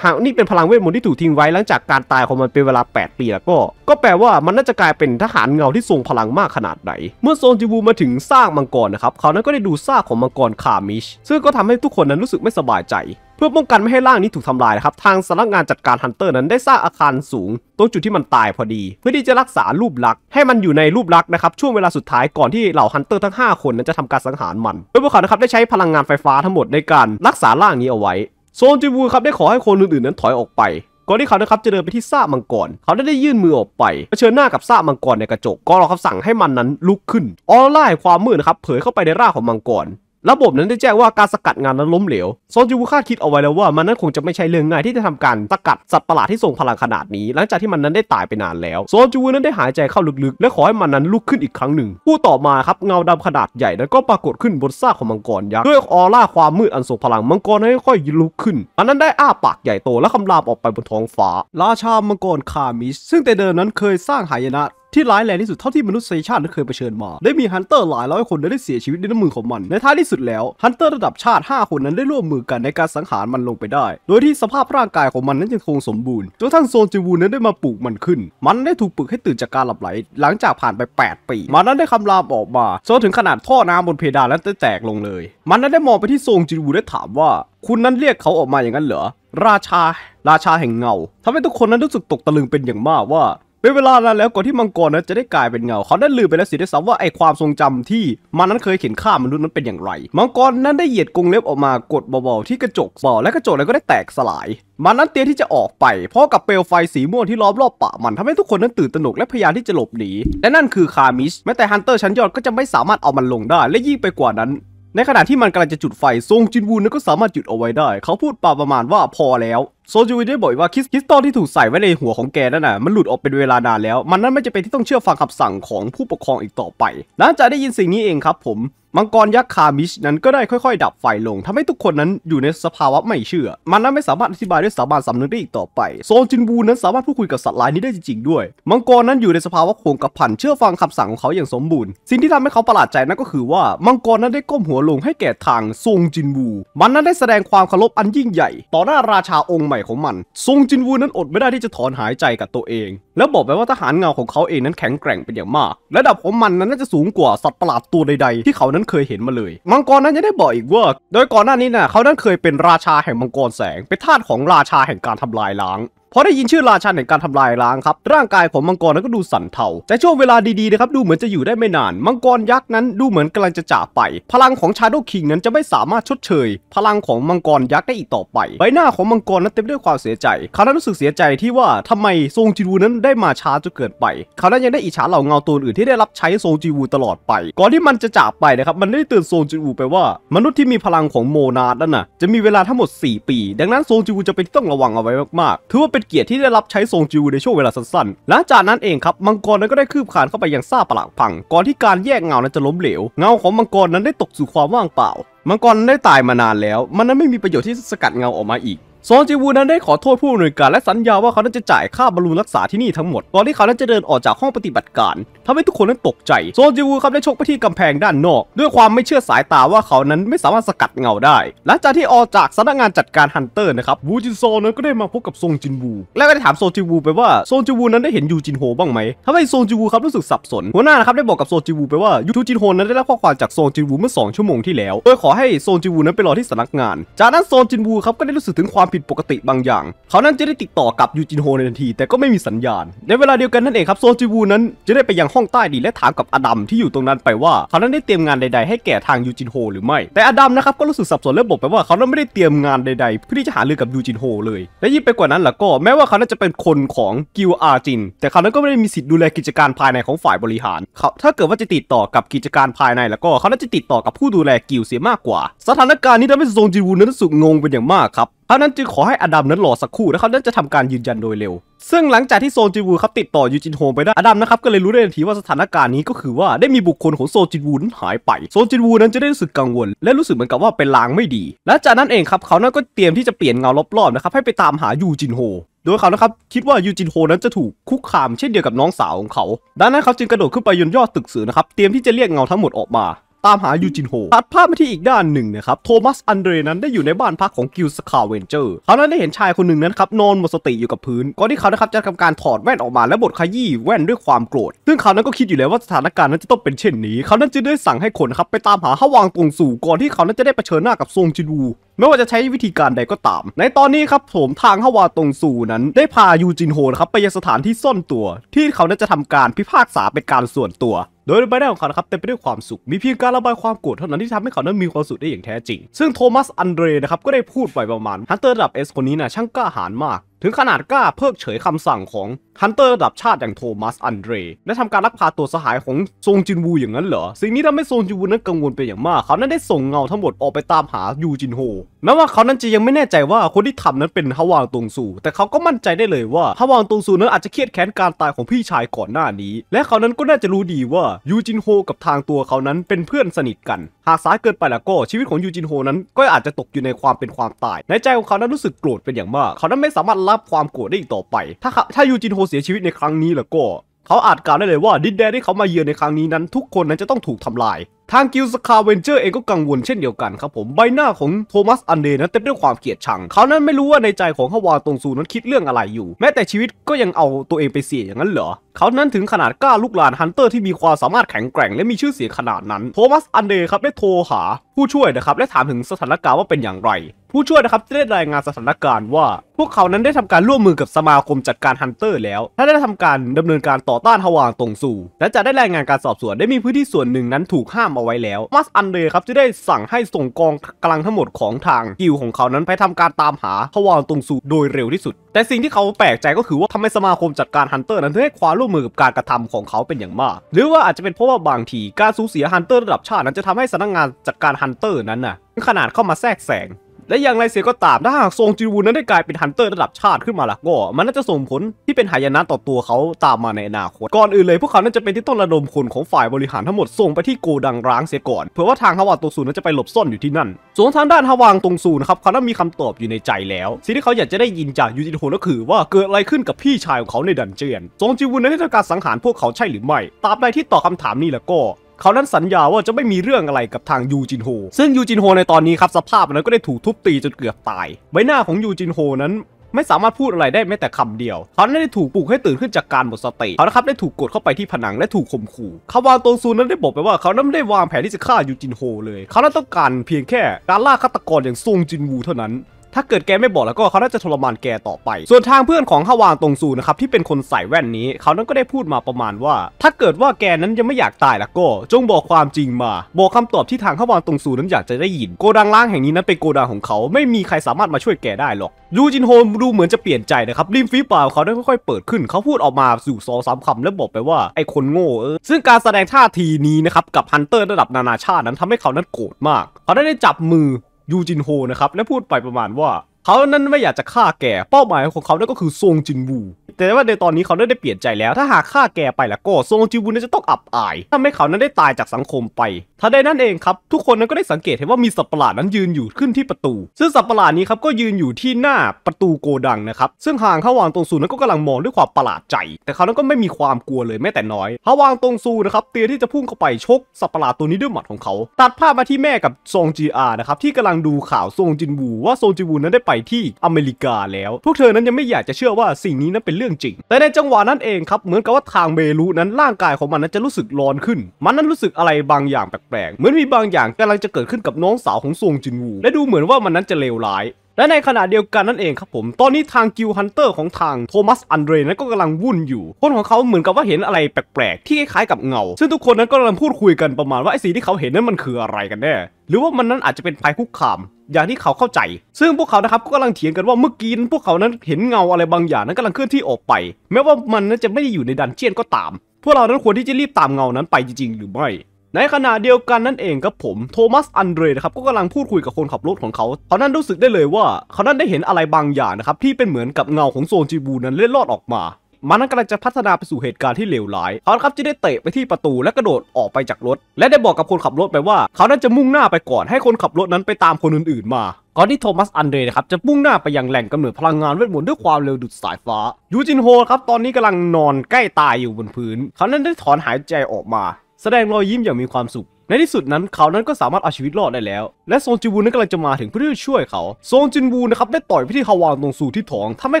หากนี่เป็นพลังเวทมนต์ที่ถูกทิ้งไว้หลังจากการตายของมันเป็นเวลา 8 ปีแล้วก็ ก็แปลว่ามันน่าจะกลายเป็นทหารเงาที่ทรงพลังมากขนาดไหน เมื่อโซนจิวูมาถึงซากมังกรนะครับเขานั้นก็ได้ดูซากของมังกรคามิชซึ่งก็ทำให้ทุกคนนั้นรู้สึกไม่สบายใจ เพื่อป้องกันไม่ให้ร่างนี้ถูกทำลายนะครับทางสำนักงานจัดการฮันเตอร์นั้นได้สร้างอาคารสูง ตรงจุดที่มันตายพอดี เพื่อที่จะรักษารูปลักษณ์ให้มันอยู่ในรูปลักษณ์นะครับช่วงเวลาสุดท้ายก่อนที่เหล่าฮันเตอร์ทั้ง 5 คนนั้นจะทำการสังหารมันโดยพวกเขานะครับได้ใช้พลังงานไฟฟ้าทั้งหมดในการรักษาร่างนี้เอาไว้โซนจิวูครับได้ขอให้คนอื่นๆนั้นถอยออกไปก่อนที่เขานะครับจะเดินไปที่ซากมังกรเขาได้ได้ยื่นมือออกไปเผชิญหน้ากับซากมังกรในกระจกก็เราคำสั่งให้มันนั้นลุกขึ้น ออร่าความมืดนะครับเผยเข้าไปในร่างของมังกรระบบนั้นได้แจ้งว่าการสกัดงานนั้นล้มเหลวซอนจิวคาดคิดเอาไว้แล้วว่ามันนั้นคงจะไม่ใช่เรื่องง่ายที่จะทำการสกัดสัตว์ประหลาดที่ทรงพลังขนาดนี้ หลังจากที่มันนั้นได้ตายไปนานแล้วซอนจิวนั้นได้หายใจเข้าลึกๆ และขอให้มันนั้นลุกขึ้นอีกครั้งหนึ่งผู้ต่อมาครับเงาดำขนาดใหญ่นั้นก็ปรากฏขึ้นบนซากของมังกรยักษ์ด้วยออร่าความมืดอันทรงพลังมังกรนั้นค่อยๆลุกขึ้นมันนั้นได้อ้าปากใหญ่โตและคำรามออกไปบนท้องฟ้า ราชามังกรคามิส ซึ่งแต่เดิมนั้นเคยสร้างหายนะที่ร้ายแรงที่สุดเท่าที่มนุษยชาติเคยเผชิญมา ได้มีฮันเตอร์หลายร้อยคนได้เสียชีวิตในน้ำมือของมัน ในท้ายที่สุดแล้ว ฮันเตอร์ระดับชาติ5คนนั้นได้ร่วมมือกันในการสังหารมันลงไปได้ โดยที่สภาพร่างกายของมันนั้นยังคงสมบูรณ์จนทั้งโซนจิวูนั้นได้มาปลูกมันขึ้น มันได้ถูกปลุกให้ตื่นจากการหลับไหลหลังจากผ่านไป8ปี มันนั้นได้คำรามออกมาจนถึงขนาดท่อน้ำบนเพดานนั้นได้แตกลงเลย มันนั้นได้มองไปที่โซนจิวูและถามว่า คุณนั้นเรียกเขาออกมาอย่างนั้นเหรอ ราชาราชาแห่งเงาทำให้ทุกคนนั้นรู้สึกตกตะลึงเป็นอย่างมากว่าเป็นเวลานานแล้วก่อนที่มังกรนั้นจะได้กลายเป็นเงา เขาได้ลืมไปแล้วสิได้สัซว่าไอความทรงจำที่มันนั้นเคยเขียนข้ามนุษย์นั้นเป็นอย่างไรมังกรนั้นได้เหยียดกรงเล็บออกมากดเบาๆที่กระจกบ่อและกระจกนั้นก็ได้แตกสลายมันนั้นเตียที่จะออกไปเพราะกับเปลวไฟสีม่วงที่ล้อมรอบปะมันทำให้ทุกคนนั้นตื่นตระหนกและพยายามที่จะหลบหนีและนั่นคือคามิชแม้แต่ฮันเตอร์ชั้นยอดก็จะไม่สามารถเอามันลงได้และยิ่งไปกว่านั้นในขณะที่มันกำลังจะจุดไฟทรงจินวูนก็สามารถจุดเอาไว้ได้ เขาพูดปาประมาณว่าพอแล้วโซจูวิได้บอกว่าคิสคิสตอลที่ถูกใส่ไว้ในหัวของแกนั่นน่ะ มันหลุดออกเป็นเวลานานแล้ว มันนั่นไม่จะเป็นที่ต้องเชื่อฟังคำสั่งของผู้ปกครองอีกต่อไปหลังจากได้ยินสิ่งนี้เองครับผม มังกรยักษ์คามิชนั้นก็ได้ค่อยๆ ดับไฟลง ทำให้ทุกคนนั้นอยู่ในสภาวะไม่เชื่อ มันนั้นไม่สามารถอธิบายด้วยสาบานสำนึกได้อีกต่อไปโซจินบูนั้นสามารถพูดคุยกับสัตว์ลายนี้ได้จริงๆด้วย มังกรนั้นอยู่ในสภาวะคงกระพันเชื่อฟังคำสั่งของเขาอย่างสมบูรณ์ สิ่งที่ทำให้เขาประหลาดใจนั่นก็คือ ว่ามังกรนั้นได้ก้มหัวลงให้แก่ทางโซจินบูมันนั้นได้แสดงความเคารพอันยิ่งใหญ่ ต่อหน้าราชาองค์ม่ของมันซงจินวูนั้นอดไม่ได้ที่จะถอนหายใจกับตัวเองแล้วบอกไปว่าทหารเงาของเขาเองนั้นแข็งแกร่งเป็นอย่างมากระดับของมันนั้นน่าจะสูงกว่าสัตว์ประหลาดตัวใดๆ ที่เขานั้นเคยเห็นมาเลยมังกรนั้นยังได้บอกอีกว่าโดยก่อนหน้านี้นะ่ะเขานั้นเคยเป็นราชาแห่งมังกรแสงเป็นทาสของราชาแห่งการทำลายล้างพอได้ยินชื่อราชันแห่งการทำลายล้างครับร่างกายของมังกรนั้นก็ดูสั่นเทาแต่ช่วงเวลาดีๆนะครับดูเหมือนจะอยู่ได้ไม่นาน มังกรยักษ์นั้นดูเหมือนกำลังจะจากไป พลังของชาโดว์คิงนั้นจะไม่สามารถชดเชยพลังของมังกรยักษ์ได้อีกต่อไปใบหน้าของมังกรนั้นเต็มด้วยความเสียใจเขานั้นรู้สึกเสียใจที่ว่าทำไมโซงจิวูนั้นได้มาช้าจนเกินไปเขานั้นยังได้อิจฉาเหล่าเงาตัวอื่นที่ได้รับใช้โซงจิวูตลอดไป ก่อนที่มันจะจากไปนะครับมันได้เตือนโซงจิวูไปว่า มนุษย์ที่มีพลังของโมนาดนั้นน่ะจะมีเวลาทั้งหมด 4 ปี ดังนั้นโซงจิวูจะเป็นที่ต้องระวังเอาไว้มากๆถือว่าเเ็นเกียรติที่ได้รับใช้ทรงจิวในช่วงเวลาสั้นๆหลังจากนั้นเองครับมังกรนั้นก็ได้คืบคานเข้าไปยังซาปลักพัง ก่อนที่การแยกเงานั้นจะล้มเหลวเงาของมังกรนั้นได้ตกสู่ความว่างเปล่า มังกรนั้นได้ตายมานานแล้ว มันนั้นไม่มีประโยชน์ที่จะสกัดเงาออกมาอีกซอนจีวูนั้นได้ขอโทษผู้อำนวยการ และสัญญาว่าเขานั้นจะจ่ายค่าบำรุงรักษาที่นี่ทั้งหมดก่อนที่เขานั้นจะเดินออกจากห้องปฏิบัติการ ทำให้ทุกคนนั้นตกใจซอนจีวูครับได้ชกไปที่กำแพงด้านนอก ด้วยความไม่เชื่อสายตาว่าเขานั้นไม่สามารถสกัดเงาได้ หลังจากที่ออกจากสำนักงานจัดการฮันเตอร์นะครับวูจินโซนั้นก็ได้มาพบกับซงจินวูและก็ได้ถามซงจิวูไปว่าซงจิวูนั้นได้เห็นยูจินโฮบ้างไหมทำให้ซงจิวูครับรู้สึกสับสนหัวหน้านะครับได้บอกกับโซจิวูไปว่ายูจินโฮนั้นได้รับข้อความจากซงจินวูเมื่องชั่วโมงที่แล้วโดยขอให้โซจีวูนั้นไปรอที่สำนักงาน จากนั้นโซจินวูครับก็ได้รู้สึกถึงความผิิดปกติบางอย่าง เขานั้นจะได้ติดต่อกับยูจินโฮในทันที แต่ก็ไม่มีสัญญาณ ในเวลาเดียวกันนั่นเองครับโซจิวูนั้น จะได้ไปยังห้องใต้ดินและถามกับอดัมที่อยู่ตรงนั้นไปว่า เขานั้นได้เตรียมงานใดๆให้แก่ทางยูจินโฮหรือไม่ แต่อดัมนะครับก็รู้สึกสับสนและบอกไปว่าเขานั้นไม่ได้เตรียมงานใดๆเพื่อที่จะหาเรื่องกับยูจินโฮเลย และยิ่งไปกว่านั้นล่ะก็แม้ว่าเขานั้นจะเป็นคนของกิวอาจินแต่เขานั้นก็ไม่ได้มีสิทธิ์ดูแลกิจการภายในของฝ่ายบริหารเขาถ้าเกิดว่าจะติดต่อกับกิจการภายใน แล้วก็เขาน่าจะติดต่อกับผู้ดูแลกิวเสียมากกว่าสถานการณ์นี้ทำให้ซจิวูนั้นสุกงงเป็นอย่างมากครับเานั้นจึงขอให้อดัมนั้นรอสักครู่และเขานั้นจะทำการยืนยันโดยเร็ว ซึ่งหลังจากที่โซจินวูครับติดต่อยูจินโฮไปได้อดัมนะครับก็เลยรู้ได้ทันทีว่าสถานการณ์นี้ก็คือว่าได้มีบุคคลของโซจินวูนั้นหายไป โซจินวูนั้นจะได้รู้สึกกังวลและรู้สึกเหมือนกับว่าเป็นลางไม่ดี และจากนั้นเองครับเขานั้นก็เตรียมที่จะเปลี่ยนเงารอบๆนะครับให้ไปตามหายูจินโฮโดยเขานะครับคิดว่ายูจินโฮนั้นจะถูกคุกคามเช่นเดียวกับน้องสาวของเขาดังนั้นเขาจึงกระโดดขึ้นไปยนยอดตึกสือนะครับเตรียมที่จะเรียกเงาทั้งหมดออกมาตามหายูจินโฮตัดภาพมาที่อีกด้านหนึ่งนะครับ โทมัส อันเดรนั้นได้อยู่ในบ้านพักของกิลสคาเวนเจอร์ เขานั้นได้เห็นชายคนหนึ่งนั้นครับนอนหมดสติอยู่กับพื้น ก่อนที่เขานะครับจะทำการถอดแว่นออกมาและบดขยี้แว่นด้วยความโกรธ ซึ่งเขานั้นก็คิดอยู่แล้วว่า สถานการณ์นั้นจะต้องเป็นเช่นนี้ เขานั้นจึงได้สั่งให้คนครับไปตามหาฮาวางตรงสู่ก่อนที่เขานั้นจะได้เผชิญหน้ากับซงจินวูไม่ว่าจะใช้วิธีการใดก็ตาม ในตอนนี้ครับผมทางฮาวาตรงสู่นั้น ได้พายูจินโฮนะครับไปยังสถานที่ซ่อนตัว ที่เขานั้นจะทำการพิพากษาเป็นการส่วนตัวโดยใบหน้าของเขาครับเต็มไปด้วยความสุข มีเพียงการระบายความโกรธเท่านั้นที่ทำให้เขานั้นมีความสุขได้อย่างแท้จริง ซึ่งโทมัสอันเดรนะครับ ก็ได้พูดไปประมาณฮันเตอร์ระดับเอสคนนี้นะช่างกล้าหาญมาก ถึงขนาดกล้าเพิกเฉยคำสั่งของฮันเตอร์ระดับชาติ อย่างโทมัสอันเดรได้ทำการลักพาตัวสหายของซงจินวูอย่างนั้นเหรอ สิ่งนี้ทำให้ซงจินวูนั้นกังวลไปอย่างมาก เขานั้นได้ส่งเงาทั้งหมดออกไปตามหายูจินโฮแม้ว่าเขานั้นจะยังไม่แน่ใจว่าคนที่ทำนั้นเป็นฮาวางตงซูแต่เขาก็มั่นใจได้เลยว่าฮาวางตงซูนั้นอาจจะเครียดแค้นการตายของพี่ชายก่อนหน้านี้ และเขานั้นก็น่าจะรู้ดีว่ายูจินโฮกับทางตัวเขานั้นเป็นเพื่อนสนิทกัน หากสายเกินไปแล้วก็ชีวิตของยูจินโฮนั้นก็อาจจะตกอยู่ในความเป็นความตาย ในใจของเขานั้นรู้สึกโกรธเป็นอย่างมากเขานั้นไม่สามารถรับความโกรธได้อีกต่อไป ถ้าถ้ายูจินโฮเสียชีวิตในครั้งนี้แล้วก็ เขาอาจกล่าวได้เลยว่าดินแดนที่เขามาเยือนในครั้งนี้นั้น ทุกคนนั้นจะต้องถูกทำลาย ทางกิลสคาเวนเจอร์เองก็กังวลเช่นเดียวกันครับผมใบหน้าของโทมัสอันเดนั้นเต็มด้วยความเกลียดชัง เขานั้นไม่รู้ว่าในใจของฮาวาตรงซูนั้นคิดเรื่องอะไรอยู่ แม้แต่ชีวิตก็ยังเอาตัวเองไปเสี่ยงอย่างนั้นเหรอเขานั้นถึงขนาดกล้าลุกลานฮันเตอร์ที่มีความสามารถแข็งแกร่งและมีชื่อเสียงขนาดนั้นโทมัสอันเดครับได้โทรหาผู้ช่วยนะครับและถามถึงสถานการณ์ว่าเป็นอย่างไร ผู้ช่วยนะครับได้รายงานสถานการณ์ว่า พวกเขานั้นได้ทำการร่วมมือกับสมาคมจัดการฮันเตอร์แล้วและได้ทำการดำเนินการต่อต้านฮวางตรงสู่และจะได้รายงานการสอบสวนได้มีพื้นที่ส่วนหนึ่งนั้นถูกห้ามเอาไว้แล้วมัสอันเดครับจะได้สั่งให้ส่งกองกำลังทั้งหมดของทางกิวของเขานั้นไปทำการตามหาฮวางตรงสู่โดยเร็วที่สุดแต่สิ่งที่เขาแปลกใจก็คือว่าทำไมสมาคมจัดการฮันเตอร์นั้นถึงให้ความร่วมมือกับการกระทำของเขาเป็นอย่างมาก หรือว่าอาจจะเป็นเพราะว่าบางที การสูญเสียฮันเตอร์ระดับชาตินั้นจะทำให้สำนักงานจัดการฮันเตอร์นั้นน่ะขนาดเข้ามาแทรกแซงและอย่างไรเสียก็ตามถ้าหากทรงจิวูนั้นได้กลายเป็นฮันเตอร์ระดับชาติขึ้นมาล่ะก็ มันน่าจะส่งผลที่เป็นหายนะต่อตัวเขาตามมาในอนาคตก่อนอื่นเลยพวกเขาน่าจะเป็นที่ต้องระดมคนของฝ่ายบริหารทั้งหมดส่งไปที่โกดังร้างเสียก่อน เพื่อว่าทางฮาวาตงซูนั้นจะไปหลบซ่อนอยู่ที่นั่น ส่วนทางด้านฮาวางตงซูนะครับเขานองมีคำตอบอยู่ในใจแล้วสิ่งที่เขาอยากจะได้ยินจากยูจิโฮก็คือ ว่าเกิดอะไรขึ้นกับพี่ชายของเขาในดันเจียนทรงจิวูนั้นได้ทำการสังหารพวกเขาใช่หรือไม่ตราบใดที่ตอบคาถามนี้แล้วก็เขานั้นสัญญาว่าจะไม่มีเรื่องอะไรกับทางยูจินโฮ ซึ่งยูจินโฮในตอนนี้ครับสภาพนั้นก็ได้ถูกทุบตีจนเกือบตาย ใบหน้าของยูจินโฮนั้น ไม่สามารถพูดอะไรได้แม้แต่คำเดียว เขาได้ถูกปลุกให้ตื่นขึ้นจากการหมดสติ เขานะครับ ได้ถูกกดเข้าไปที่ผนังและถูกข่มขู่ คาวาโตซูนั้นได้บอกไปว่า เขานั้นไม่ได้วางแผนที่จะฆ่ายูจินโฮเลย เขานั้นต้องการเพียงแค่การล่าฆาตกรอย่างซงจินวูเท่านั้นถ้าเกิดแกไม่บอกแล้วก็เขาน่าจะทรมานแกต่อไป ส่วนทางเพื่อนของฮาวานตรงซูนะครับที่เป็นคนใส่แว่นนี้เขานั้นก็ได้พูดมาประมาณว่า ถ้าเกิดว่าแกนั้นยังไม่อยากตายแล้วก็ จงบอกความจริงมา บอกคำตอบที่ทางฮาวานตรงซูนั้นอยากจะได้ยิน โกดังล่างแห่งนี้นั้นเป็นโกดังของเขาไม่มีใครสามารถมาช่วยแกได้หรอกยูจินโฮมดูเหมือนจะเปลี่ยนใจนะครับริมฟีปากเขาได้ค่อยๆเปิดขึ้นเขาพูดออกมาสู่ซอสามคำแล้วบอกไปว่าไอ้คนโง่เออซึ่งการแสดงท่าทีนี้นะครับกับฮันเตอร์ระดับนานาชาตินั้นทำให้เขานั้นโกรธมาก เขาได้จับมือยูจินโฮนะครับ และพูดไปประมาณว่าเขา นั้นไม่อยากจะ ฆ่าแก่ เป้าหมายของเขา นั่นก็คือ ซง จินวู แต่ว่า ใน ตอนนี้ เขาได้ เปลี่ยนใจ แล้ว ถ้า หากฆ่า แก่ไป แล้วก็ซง จินวู นั้นจะ ต้อง อับอายทำให้เขา นั้นได้ ตาย จาก สังคม ไปทันใดนั้นเอง ครับ ทุกคน นั้นก็ ได้ สังเกต เห็น ว่า มี สัตว์ประหลาด นั้น ยืน อยู่ ขึ้น ที่ ประตู ซึ่ง สัตว์ประหลาด นี้ ครับ ก็ ยืน อยู่ ที่ หน้า ประตู โกดัง นะครับ ซึ่งห่างเขาวางตรงซูนั้นก็กำลังมองด้วยความประหลาดใจ แต่เขานั้นก็ไม่มีความกลัวเลยแม้แต่น้อยเขาวางตรงซูนะครับเตรียมที่จะพุ่งเข้าไปชกสัตว์ประหลาดตัวนี้ด้วยหมัดของเขาตัดภาพมาที่แม่กับซงจีอานะครับที่กำลังดูข่าวซงจินวูว่าซงจินวูนั้นได้ไปที่อเมริกาแล้ว พวกเธอนั้นยังไม่อยากจะเชื่อว่าสิ่งนี้นั้นเป็นเรื่องจริง แต่ในจังหวะนั้นเองครับ เหมือนกับว่าทางเบรูนั้นร่างกายของมันนั้นจะรู้สึกร้อนขึ้น มันนั้นรู้สึกอะไรบางอย่างแปลกๆ เหมือนมีบางอย่างกำลังจะเกิดขึ้นกับน้องสาวของซงจินวู และดูเหมือนว่ามันนั้นจะเลวร้าย และในขณะเดียวกันนั่นเองครับผม ตอนนี้ทางกิลฮันเตอร์ของทางโทมัสอันเดรนั้นก็กำลังวุ่นอยู่ คนของเขาเหมือนกับว่าเห็นอะไรแปลกๆ ที่คล้ายกับเงา ซึ่งทุกคนนั้นก็กำลังพูดคุยกันประมาณว่าไอ้สีที่เขาเห็นนั้นมันคืออะไรกันแน่หรือว่ามันนั้นอาจจะเป็นภัยคุกคามอย่างที่เขาเข้าใจ ซึ่งพวกเขานะครับก็กำลังเถียงกันว่าเมื่อกี้พวกเขานั้นเห็นเงาอะไรบางอย่างนั้นกำลังเคลื่อนที่ออกไป แม้ว่ามันนั้นจะไม่ได้อยู่ในดันเจียนก็ตาม พวกเรานั้นควรที่จะรีบตามเงานั้นไปจริงๆหรือไม่ในขณะเดียวกันนั่นเองครับผมโทมัสอันเดรนะครับก็กำลังพูดคุยกับคนขับรถของเขา เขานั้นรู้สึกได้เลยว่า เขานั้นได้เห็นอะไรบางอย่างนะครับที่เป็นเหมือนกับเงาของโซนจิบู นั้นเล็ดลอดออกมามันกำลังจะพัฒนาไปสู่เหตุการณ์ที่เลวร้าย เขาครับจะได้เตะไปที่ประตูและกระโดดออกไปจากรถ และได้บอกกับคนขับรถไปว่า เขานั้นจะมุ่งหน้าไปก่อนให้คนขับรถนั้นไปตามคนอื่นๆ มาก่อนที่โทมัสอันเดรนะครับจะมุ่งหน้าไปยังแหล่งกำเนิดพลังงานเวทมนต์ด้วยความเร็วดุดสายฟ้ายูจินโฮครับตอนนี้กำลังนอนใกล้ตายอยู่บนพื้น เขานั้นได้ถอนหายใจออกมา แสดงรอยยิ้มอย่างมีความสุขในที่สุดนั้นเขานั้นก็สามารถเอาชีวิตรอดได้แล้วและโซนจินวูนั้นกำลังจะมาถึงเพื่อช่วยเขาโซนจินวูนะครับได้ต่อยไปที่ฮาวานตรงสู่ที่ท้อง ทำให้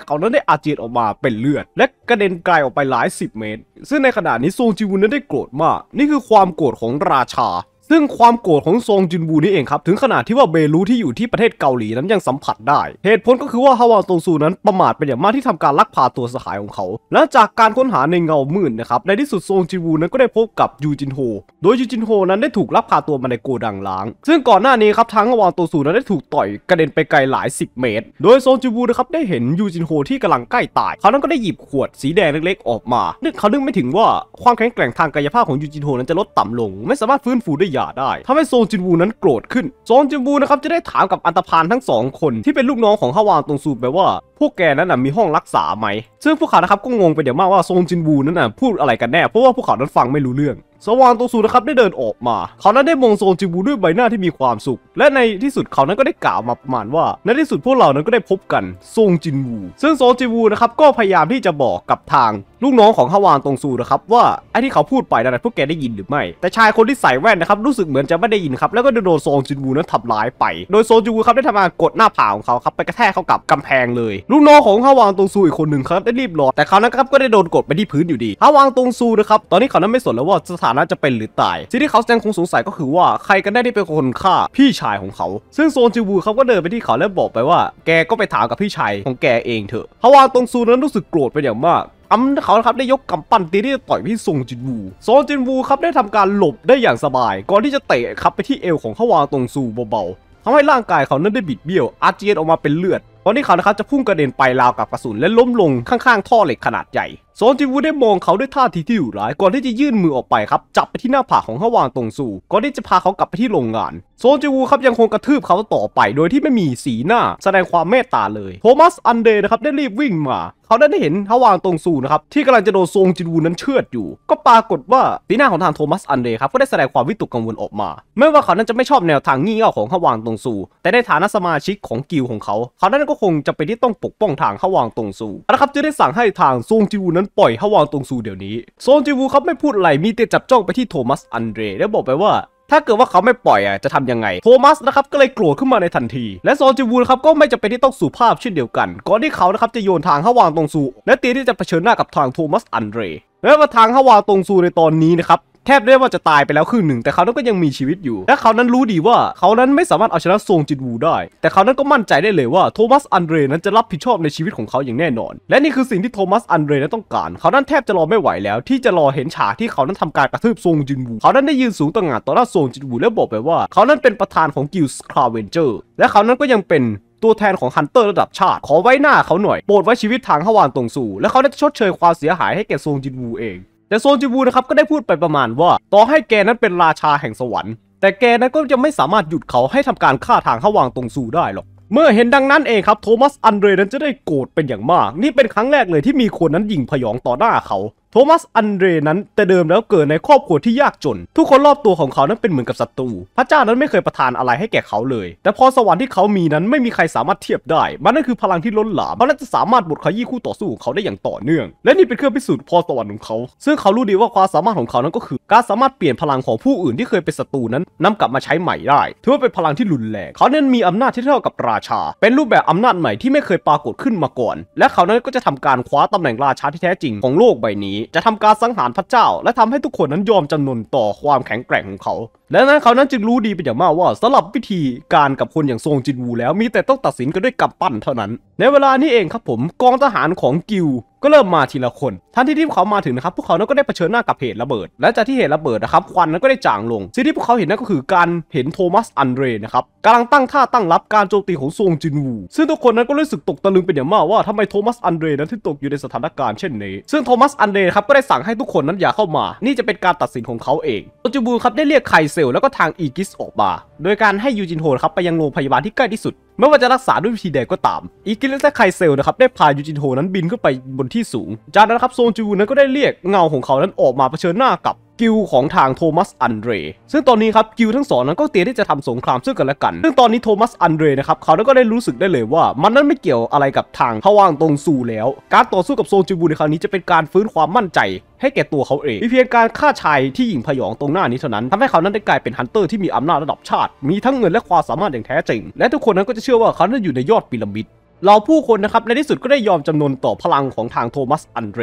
เขานั้นได้อาเจียนออกมาเป็นเลือด และกระเด็นไกลออกไปหลายสิบเมตร ซึ่งในขณะนี้โซนจินวูนั้นได้โกรธมาก นี่คือความโกรธของราชาซึ่งความโกรธของซงจุนบูนี่เองครับ ถึงขนาดที่ว่าเบรูที่อยู่ที่ประเทศเกาหลีนั้นยังสัมผัสได้ เหตุผลก็คือว่าฮาวาซงซู นั้นประมาทเป็นอย่างมากที่ทำการลักพาตัวสหายของเขาและจากการค้นหาในเงามืดนนะครับ ในที่สุดซงจุนบูนั้นก็ได้พบกับยูจินโฮโดยยูจินโฮนั้นได้ถูกลักพาตัวมาในโกดังล้าง ซึ่งก่อนหน้านี้ครับทั้งฮาวาซงซูนั้นได้ถูกต่อยกระเด็นไปไกลหลาย10เมตร โดยซงจนบูนะครับได้เห็นยูจินโฮที่กำลังใกล้ตายเขานั้นก็ได้หยิบขวดสีแดงเล็กๆออกมานเขานึกไม่ถึงว่าความแข็งแกร่งทางกายภาพของยูจินโฮนั้นจะลดต่ำลง ไม่สามารถฟื้นฟูได้ยาได้ทำให้โซนจินวูนั้นโกรธขึ้น โซนจินวูนะครับจะได้ถามกับอันตพานทั้งสองคน ที่เป็นลูกน้องของฮาวางตรงซูไปว่าพวกแกนั้นน่ะมีห้องรักษาไหม ซึ่งพวกเขานะครับก็งงไปเดี๋ยวมากว่าซงจินบูนั้นน่ะพูดอะไรกันแน่ เพราะว่าพวกเขานั้นฟังไม่รู้เรื่องสว่างตงซูนะครับได้เดินออกมา เขานั้นได้มองโซนจินบูด้วยใบหน้าที่มีความสุข และในที่สุดเขานั้นก็ได้กล่าวมาประมาณว่า ในที่สุดพวกเรานั้นก็ได้พบกันซงจินบูซึ่งโซนจินบูนะครับก็พยายามที่จะบอกกับทาง ลูกน้องของฮาวานตงซูนะครับว่าไอ้ที่เขาพูดไปนั้นพวกแกได้ยินหรือไม่ แต่ชายคนที่ใส่แว่นนะครับรู้สึกเหมือนจะไม่ได้ยินครับแล้วก็โดนโซนจินวูนั้นทำร้ายไป โดยโซนจินวูครับได้ทำการกดหน้าผากของเขาครับไปกระแทกเข้ากับกำแพงเลยลูกน้องของฮาวางตงซูอีกคนหนึ่งครับได้รีบรอแต่เขานั้นครับก็ได้โดนกดไปที่พื้นอยู่ดีฮาวางตงซู นะครับตอนนี้เขานั้นไม่สนแล้วว่าสถานะจะเป็นหรือตายสิ่งที่เขาแสดงคงสงสัยก็คือว่าใครกันแน่ที่เป็นคนฆ่าพี่ชายของเขา ซึ่งโซนจิวูเขาก็เดินไปที่เขาและบอกไปว่า แกก็ไปถามกับพี่ชายของแกเองเถอะฮาวางตงซูนั้นรู้สึกโกรธไปอย่างมากอำเขาครับได้ยกกำปั้นตีที่จะต่อยพี่ซงจินวูซงจินวูครับได้ทำการหลบได้อย่างสบาย ก่อนที่จะเตะครับไปที่เอวของฮาวางตงซูเบาๆทำให้ร่างกายเขานั้นได้บิดเบี้ยวอาเจียนออกมาเป็นเลือดกอนที่เขานะครับจะพุ่งกระเด็นไปราวกับกระสุนและล้มลงข้างๆท่อเหล็กขนาดใหญ่ซอนจิวูได้มองเขาด้วยท่าทีที่อยู่ร้ายก่อนที่จะยื่นมือออกไปครับจับไปที่หน้าผากของฮวางตงซูก่อนที่จะพาเขากลับไปที่โรงงานโซนจิวูครับยังคงกระทืบเขาต่อไป โดยที่ไม่มีสีหน้าแสดงความเมตตาเลยโทมัสอันเดย์นะครับได้รีบวิ่งมา เขาได้เห็นฮวางตงซูนะครับที่กำลังจะโดนโซนจิวูนั้นเชือดอยู่ ก็ปรากฏว่าสีหน้าของทางโทมัสอันเดย์ครับก็ได้แสดงความวิตกกังวลออกมาไม่ว่าเขานั้นจะไม่ชอบแนวทางงี่เง่าของฮวางตงซูแต่ในฐานะสมาชิกของกิลของเขา เขานั้นก็คงจะเป็นที่ต้องปกป้องทางฮวางตงซูนะครับจะได้สั่งให้ทางโซนจิวูนั้นปล่อยฮาวางตรงซูเดี๋ยวนี้โซนจิวูเขาไม่พูดอะไร มีแต่จับจ้องไปที่โทมัสอันเดรแล้วบอกไปว่า ถ้าเกิดว่าเขาไม่ปล่อยอ่ะจะทํำยังไงโทมัสนะครับก็เลยโกรธขึ้นมาในทันทีและโซนจิวูนะครับก็ไม่จำเป็นที่ต้องส่ภาพเช่นเดียวกัน ก่อนที่เขานะครับจะโยนทางเขาวางตรงซูและเตียที่จะเผชิญหน้ากับทางโทมัสอันเดรและ่าทางฮาวางตรงซูในตอนนี้นะครับแทบได้ว่าจะตายไปแล้วครึ่งหนึ่ง แต่เขานั้นก็ยังมีชีวิตอยู่ และเขานั้นรู้ดีว่าเขานั้นไม่สามารถเอาชนะซงจินวูได้แต่เขานั้นก็มั่นใจได้เลยว่าโทมัสอันเดรนั้นจะรับผิดชอบในชีวิตของเขาอย่างแน่นอนและนี่คือสิ่งที่โทมัสอันเดรนั้นต้องการเขานั้นแทบจะรอไม่ไหวแล้วที่จะรอเห็นฉากที่เขานั้นทำการกระทืบซงจินวูเขานั้นได้ยืนสูงต่หงานต่อหน้าซงจินวูและบอกไปว่า เขานั้นเป็นประธานของกิลส์คราเวนเจอร์และเขานั้นก็ยังเป็นตัวแทนของฮันเตอร์ระดับชาติขอไว้หน้าเขาหน่อยโปรดไว้ชีวิตทางฮวานตงสู่และเขาได้ชดเชยความเสียหายให้แก่ซงจินวูเองแต่โซจิบูนะครับ ก็ได้พูดไปประมาณว่า ต่อให้แกนั้นเป็นราชาแห่งสวรรค์ แต่แกนั้นก็จะไม่สามารถหยุดเขาให้ทำการฆ่าทางขวางตรงสู่ได้หรอก เมื่อเห็นดังนั้นเองครับโทมัสอันเดรนั้นจะได้โกรธเป็นอย่างมาก นี่เป็นครั้งแรกเลยที่มีคนนั้นยิงพยองต่อหน้าเขาโทมัส อันเดรนั้นแต่เดิมแล้วเกิดในครอบครัวที่ยากจน ทุกคนรอบตัวของเขานั้นเป็นเหมือนกับศัตรูพระเจ้านั้นไม่เคยประทานอะไรให้แก่เขาเลย แต่พอสวรรค์ที่เขามีนั้นไม่มีใครสามารถเทียบได้มันนั่นคือพลังที่ล้นหลามเขานั้นจะสามารถบดขยี้คู่ต่อสู้ของเขาได้อย่างต่อเนื่อง และนี่เป็นเครื่องพิสูจน์พอสวรรค์ของเขา ซึ่งเขารู้ดีว่าความสามารถของเขานั้นก็คือ การสามารถเปลี่ยนพลังของผู้อื่นที่เคยเป็นศัตรูนั้นนำกลับมาใช้ใหม่ได้ถือว่าเป็นพลังที่รุนแรงเขานั้นมีอำนาจที่เท่ากับราชา เป็นรูปแบบอำนาจใหม่ที่ไม่เคยปรากฏขึ้นมาก่อน และเขานั้นก็จะทำการคว้าตำแหน่งราชาที่แท้จริงของโลกใบนี้จะทำการสังหารพระเจ้าและทำให้ทุกคนนั้นยอมจำนนต่อความแข็งแกร่งของเขาและนั้นเขานั้นจึงรู้ดีเป็นอย่างมากว่าสำหรับวิธีการกับคนอย่างทรงจินวูแล้วมีแต่ต้องตัดสินกันด้วยกำปั้นเท่านั้น ในเวลานี้เองครับผมกองทหารของกิวก็เริ่มมาทีละคนทันทีที่พวกเขามาถึงนะครับพวกเขานั้นก็ได้เผชิญหน้ากับเหตุระเบิด และจากที่เหตุระเบิดนะครับ ควันนั้นก็ได้จางลงสิ่งที่พวกเขาเห็นนั่นก็คือการเห็นโทมัสอันเดรนะครับกำลังตั้งท่าตั้งรับการโจมตีของซงจินวูซึ่งทุกคนนั้นก็รู้สึกตกตะลึงเป็นอย่างมากว่าทำไมโทมัสอันเดรนั้นถึงตกอยู่ในสถานการณ์เช่นนี้ซึ่งโทมัสอันเดรครับก็ได้สั่งให้ทุกคนนั้นอย่าเข้ามา นี่จะเป็นการตัดสินของเขาเองโจจินวูครับได้เรียกไคเซซลแล้วก็ทางอีกิสออกมา โดยการให้ยูจินโฮนะครับ ไปยังโรงพยาบาลที่ใกล้ที่สุดไม่ว่าจะรักษาด้วยวิธีใดก็ตาม อีกิสและไคเซลนะครับได้พายูจินโฮนั้นบินขึ้นไปบนที่สูง จากนั้นครับโซนจูนั้นก็ได้เรียกเงาของเขานั้นออกมาเผชิญหน้ากับกิลของทางโทมัสอันเดรซึ่งตอนนี้ครับกิลทั้งสองนั้นก็เตรียมที่จะทำสงครามซึ่งกันและกันซึ่งตอนนี้โทมัสอันเดรนะครับเขาก็ได้รู้สึกได้เลยว่ามันนั้นไม่เกี่ยวอะไรกับทางพวางตรงสู่แล้ว การต่อสู้กับโซจิบูในครั้งนี้จะเป็นการฟื้นความมั่นใจ ให้แก่ตัวเขาเองมีเพียงการฆ่าชายที่หญิงพยองตรงหน้านี้เท่านั้น ทำให้เขานั้นได้กลายเป็นฮันเตอร์ที่มีอำนาจระดับชาติ มีทั้งเงินและความสามารถอย่างแท้จริง และทุกคนนั้นก็จะเชื่อว่าเขานั้นอยู่ในยอดปีรามิดเราผู้คนนะครับในที่สุดก็ได้ยอมจำนนต่อพลังของทางโทมัสอันเดร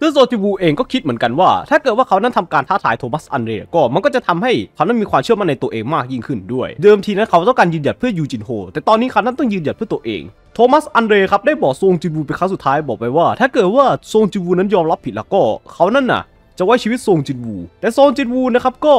ซึ่งโซจิบูเองก็คิดเหมือนกันว่า ถ้าเกิดว่าเขานั้นทำการท้าทายโทมัสอันเดร ก็มันก็จะทำให้เขานั้นมีความเชื่อมั่นในตัวเองมากยิ่งขึ้นด้วย เดิมทีนั้นเขาต้องการยืนหยัดเพื่อยูจินโฮ แต่ตอนนี้เขานั้นต้องยืนหยัดเพื่อตัวเองโทมัสอันเดรครับ ได้บอกซงจิบูเป็นครั้งสุดท้ายบอกไปว่า ถ้าเกิดว่าซงจิบูนั้นยอมรับผิดแล้วก็ เขานั้นน่ะ จะไว้ชีวิตซงจิบู แต่ซงจิบูนะครับก็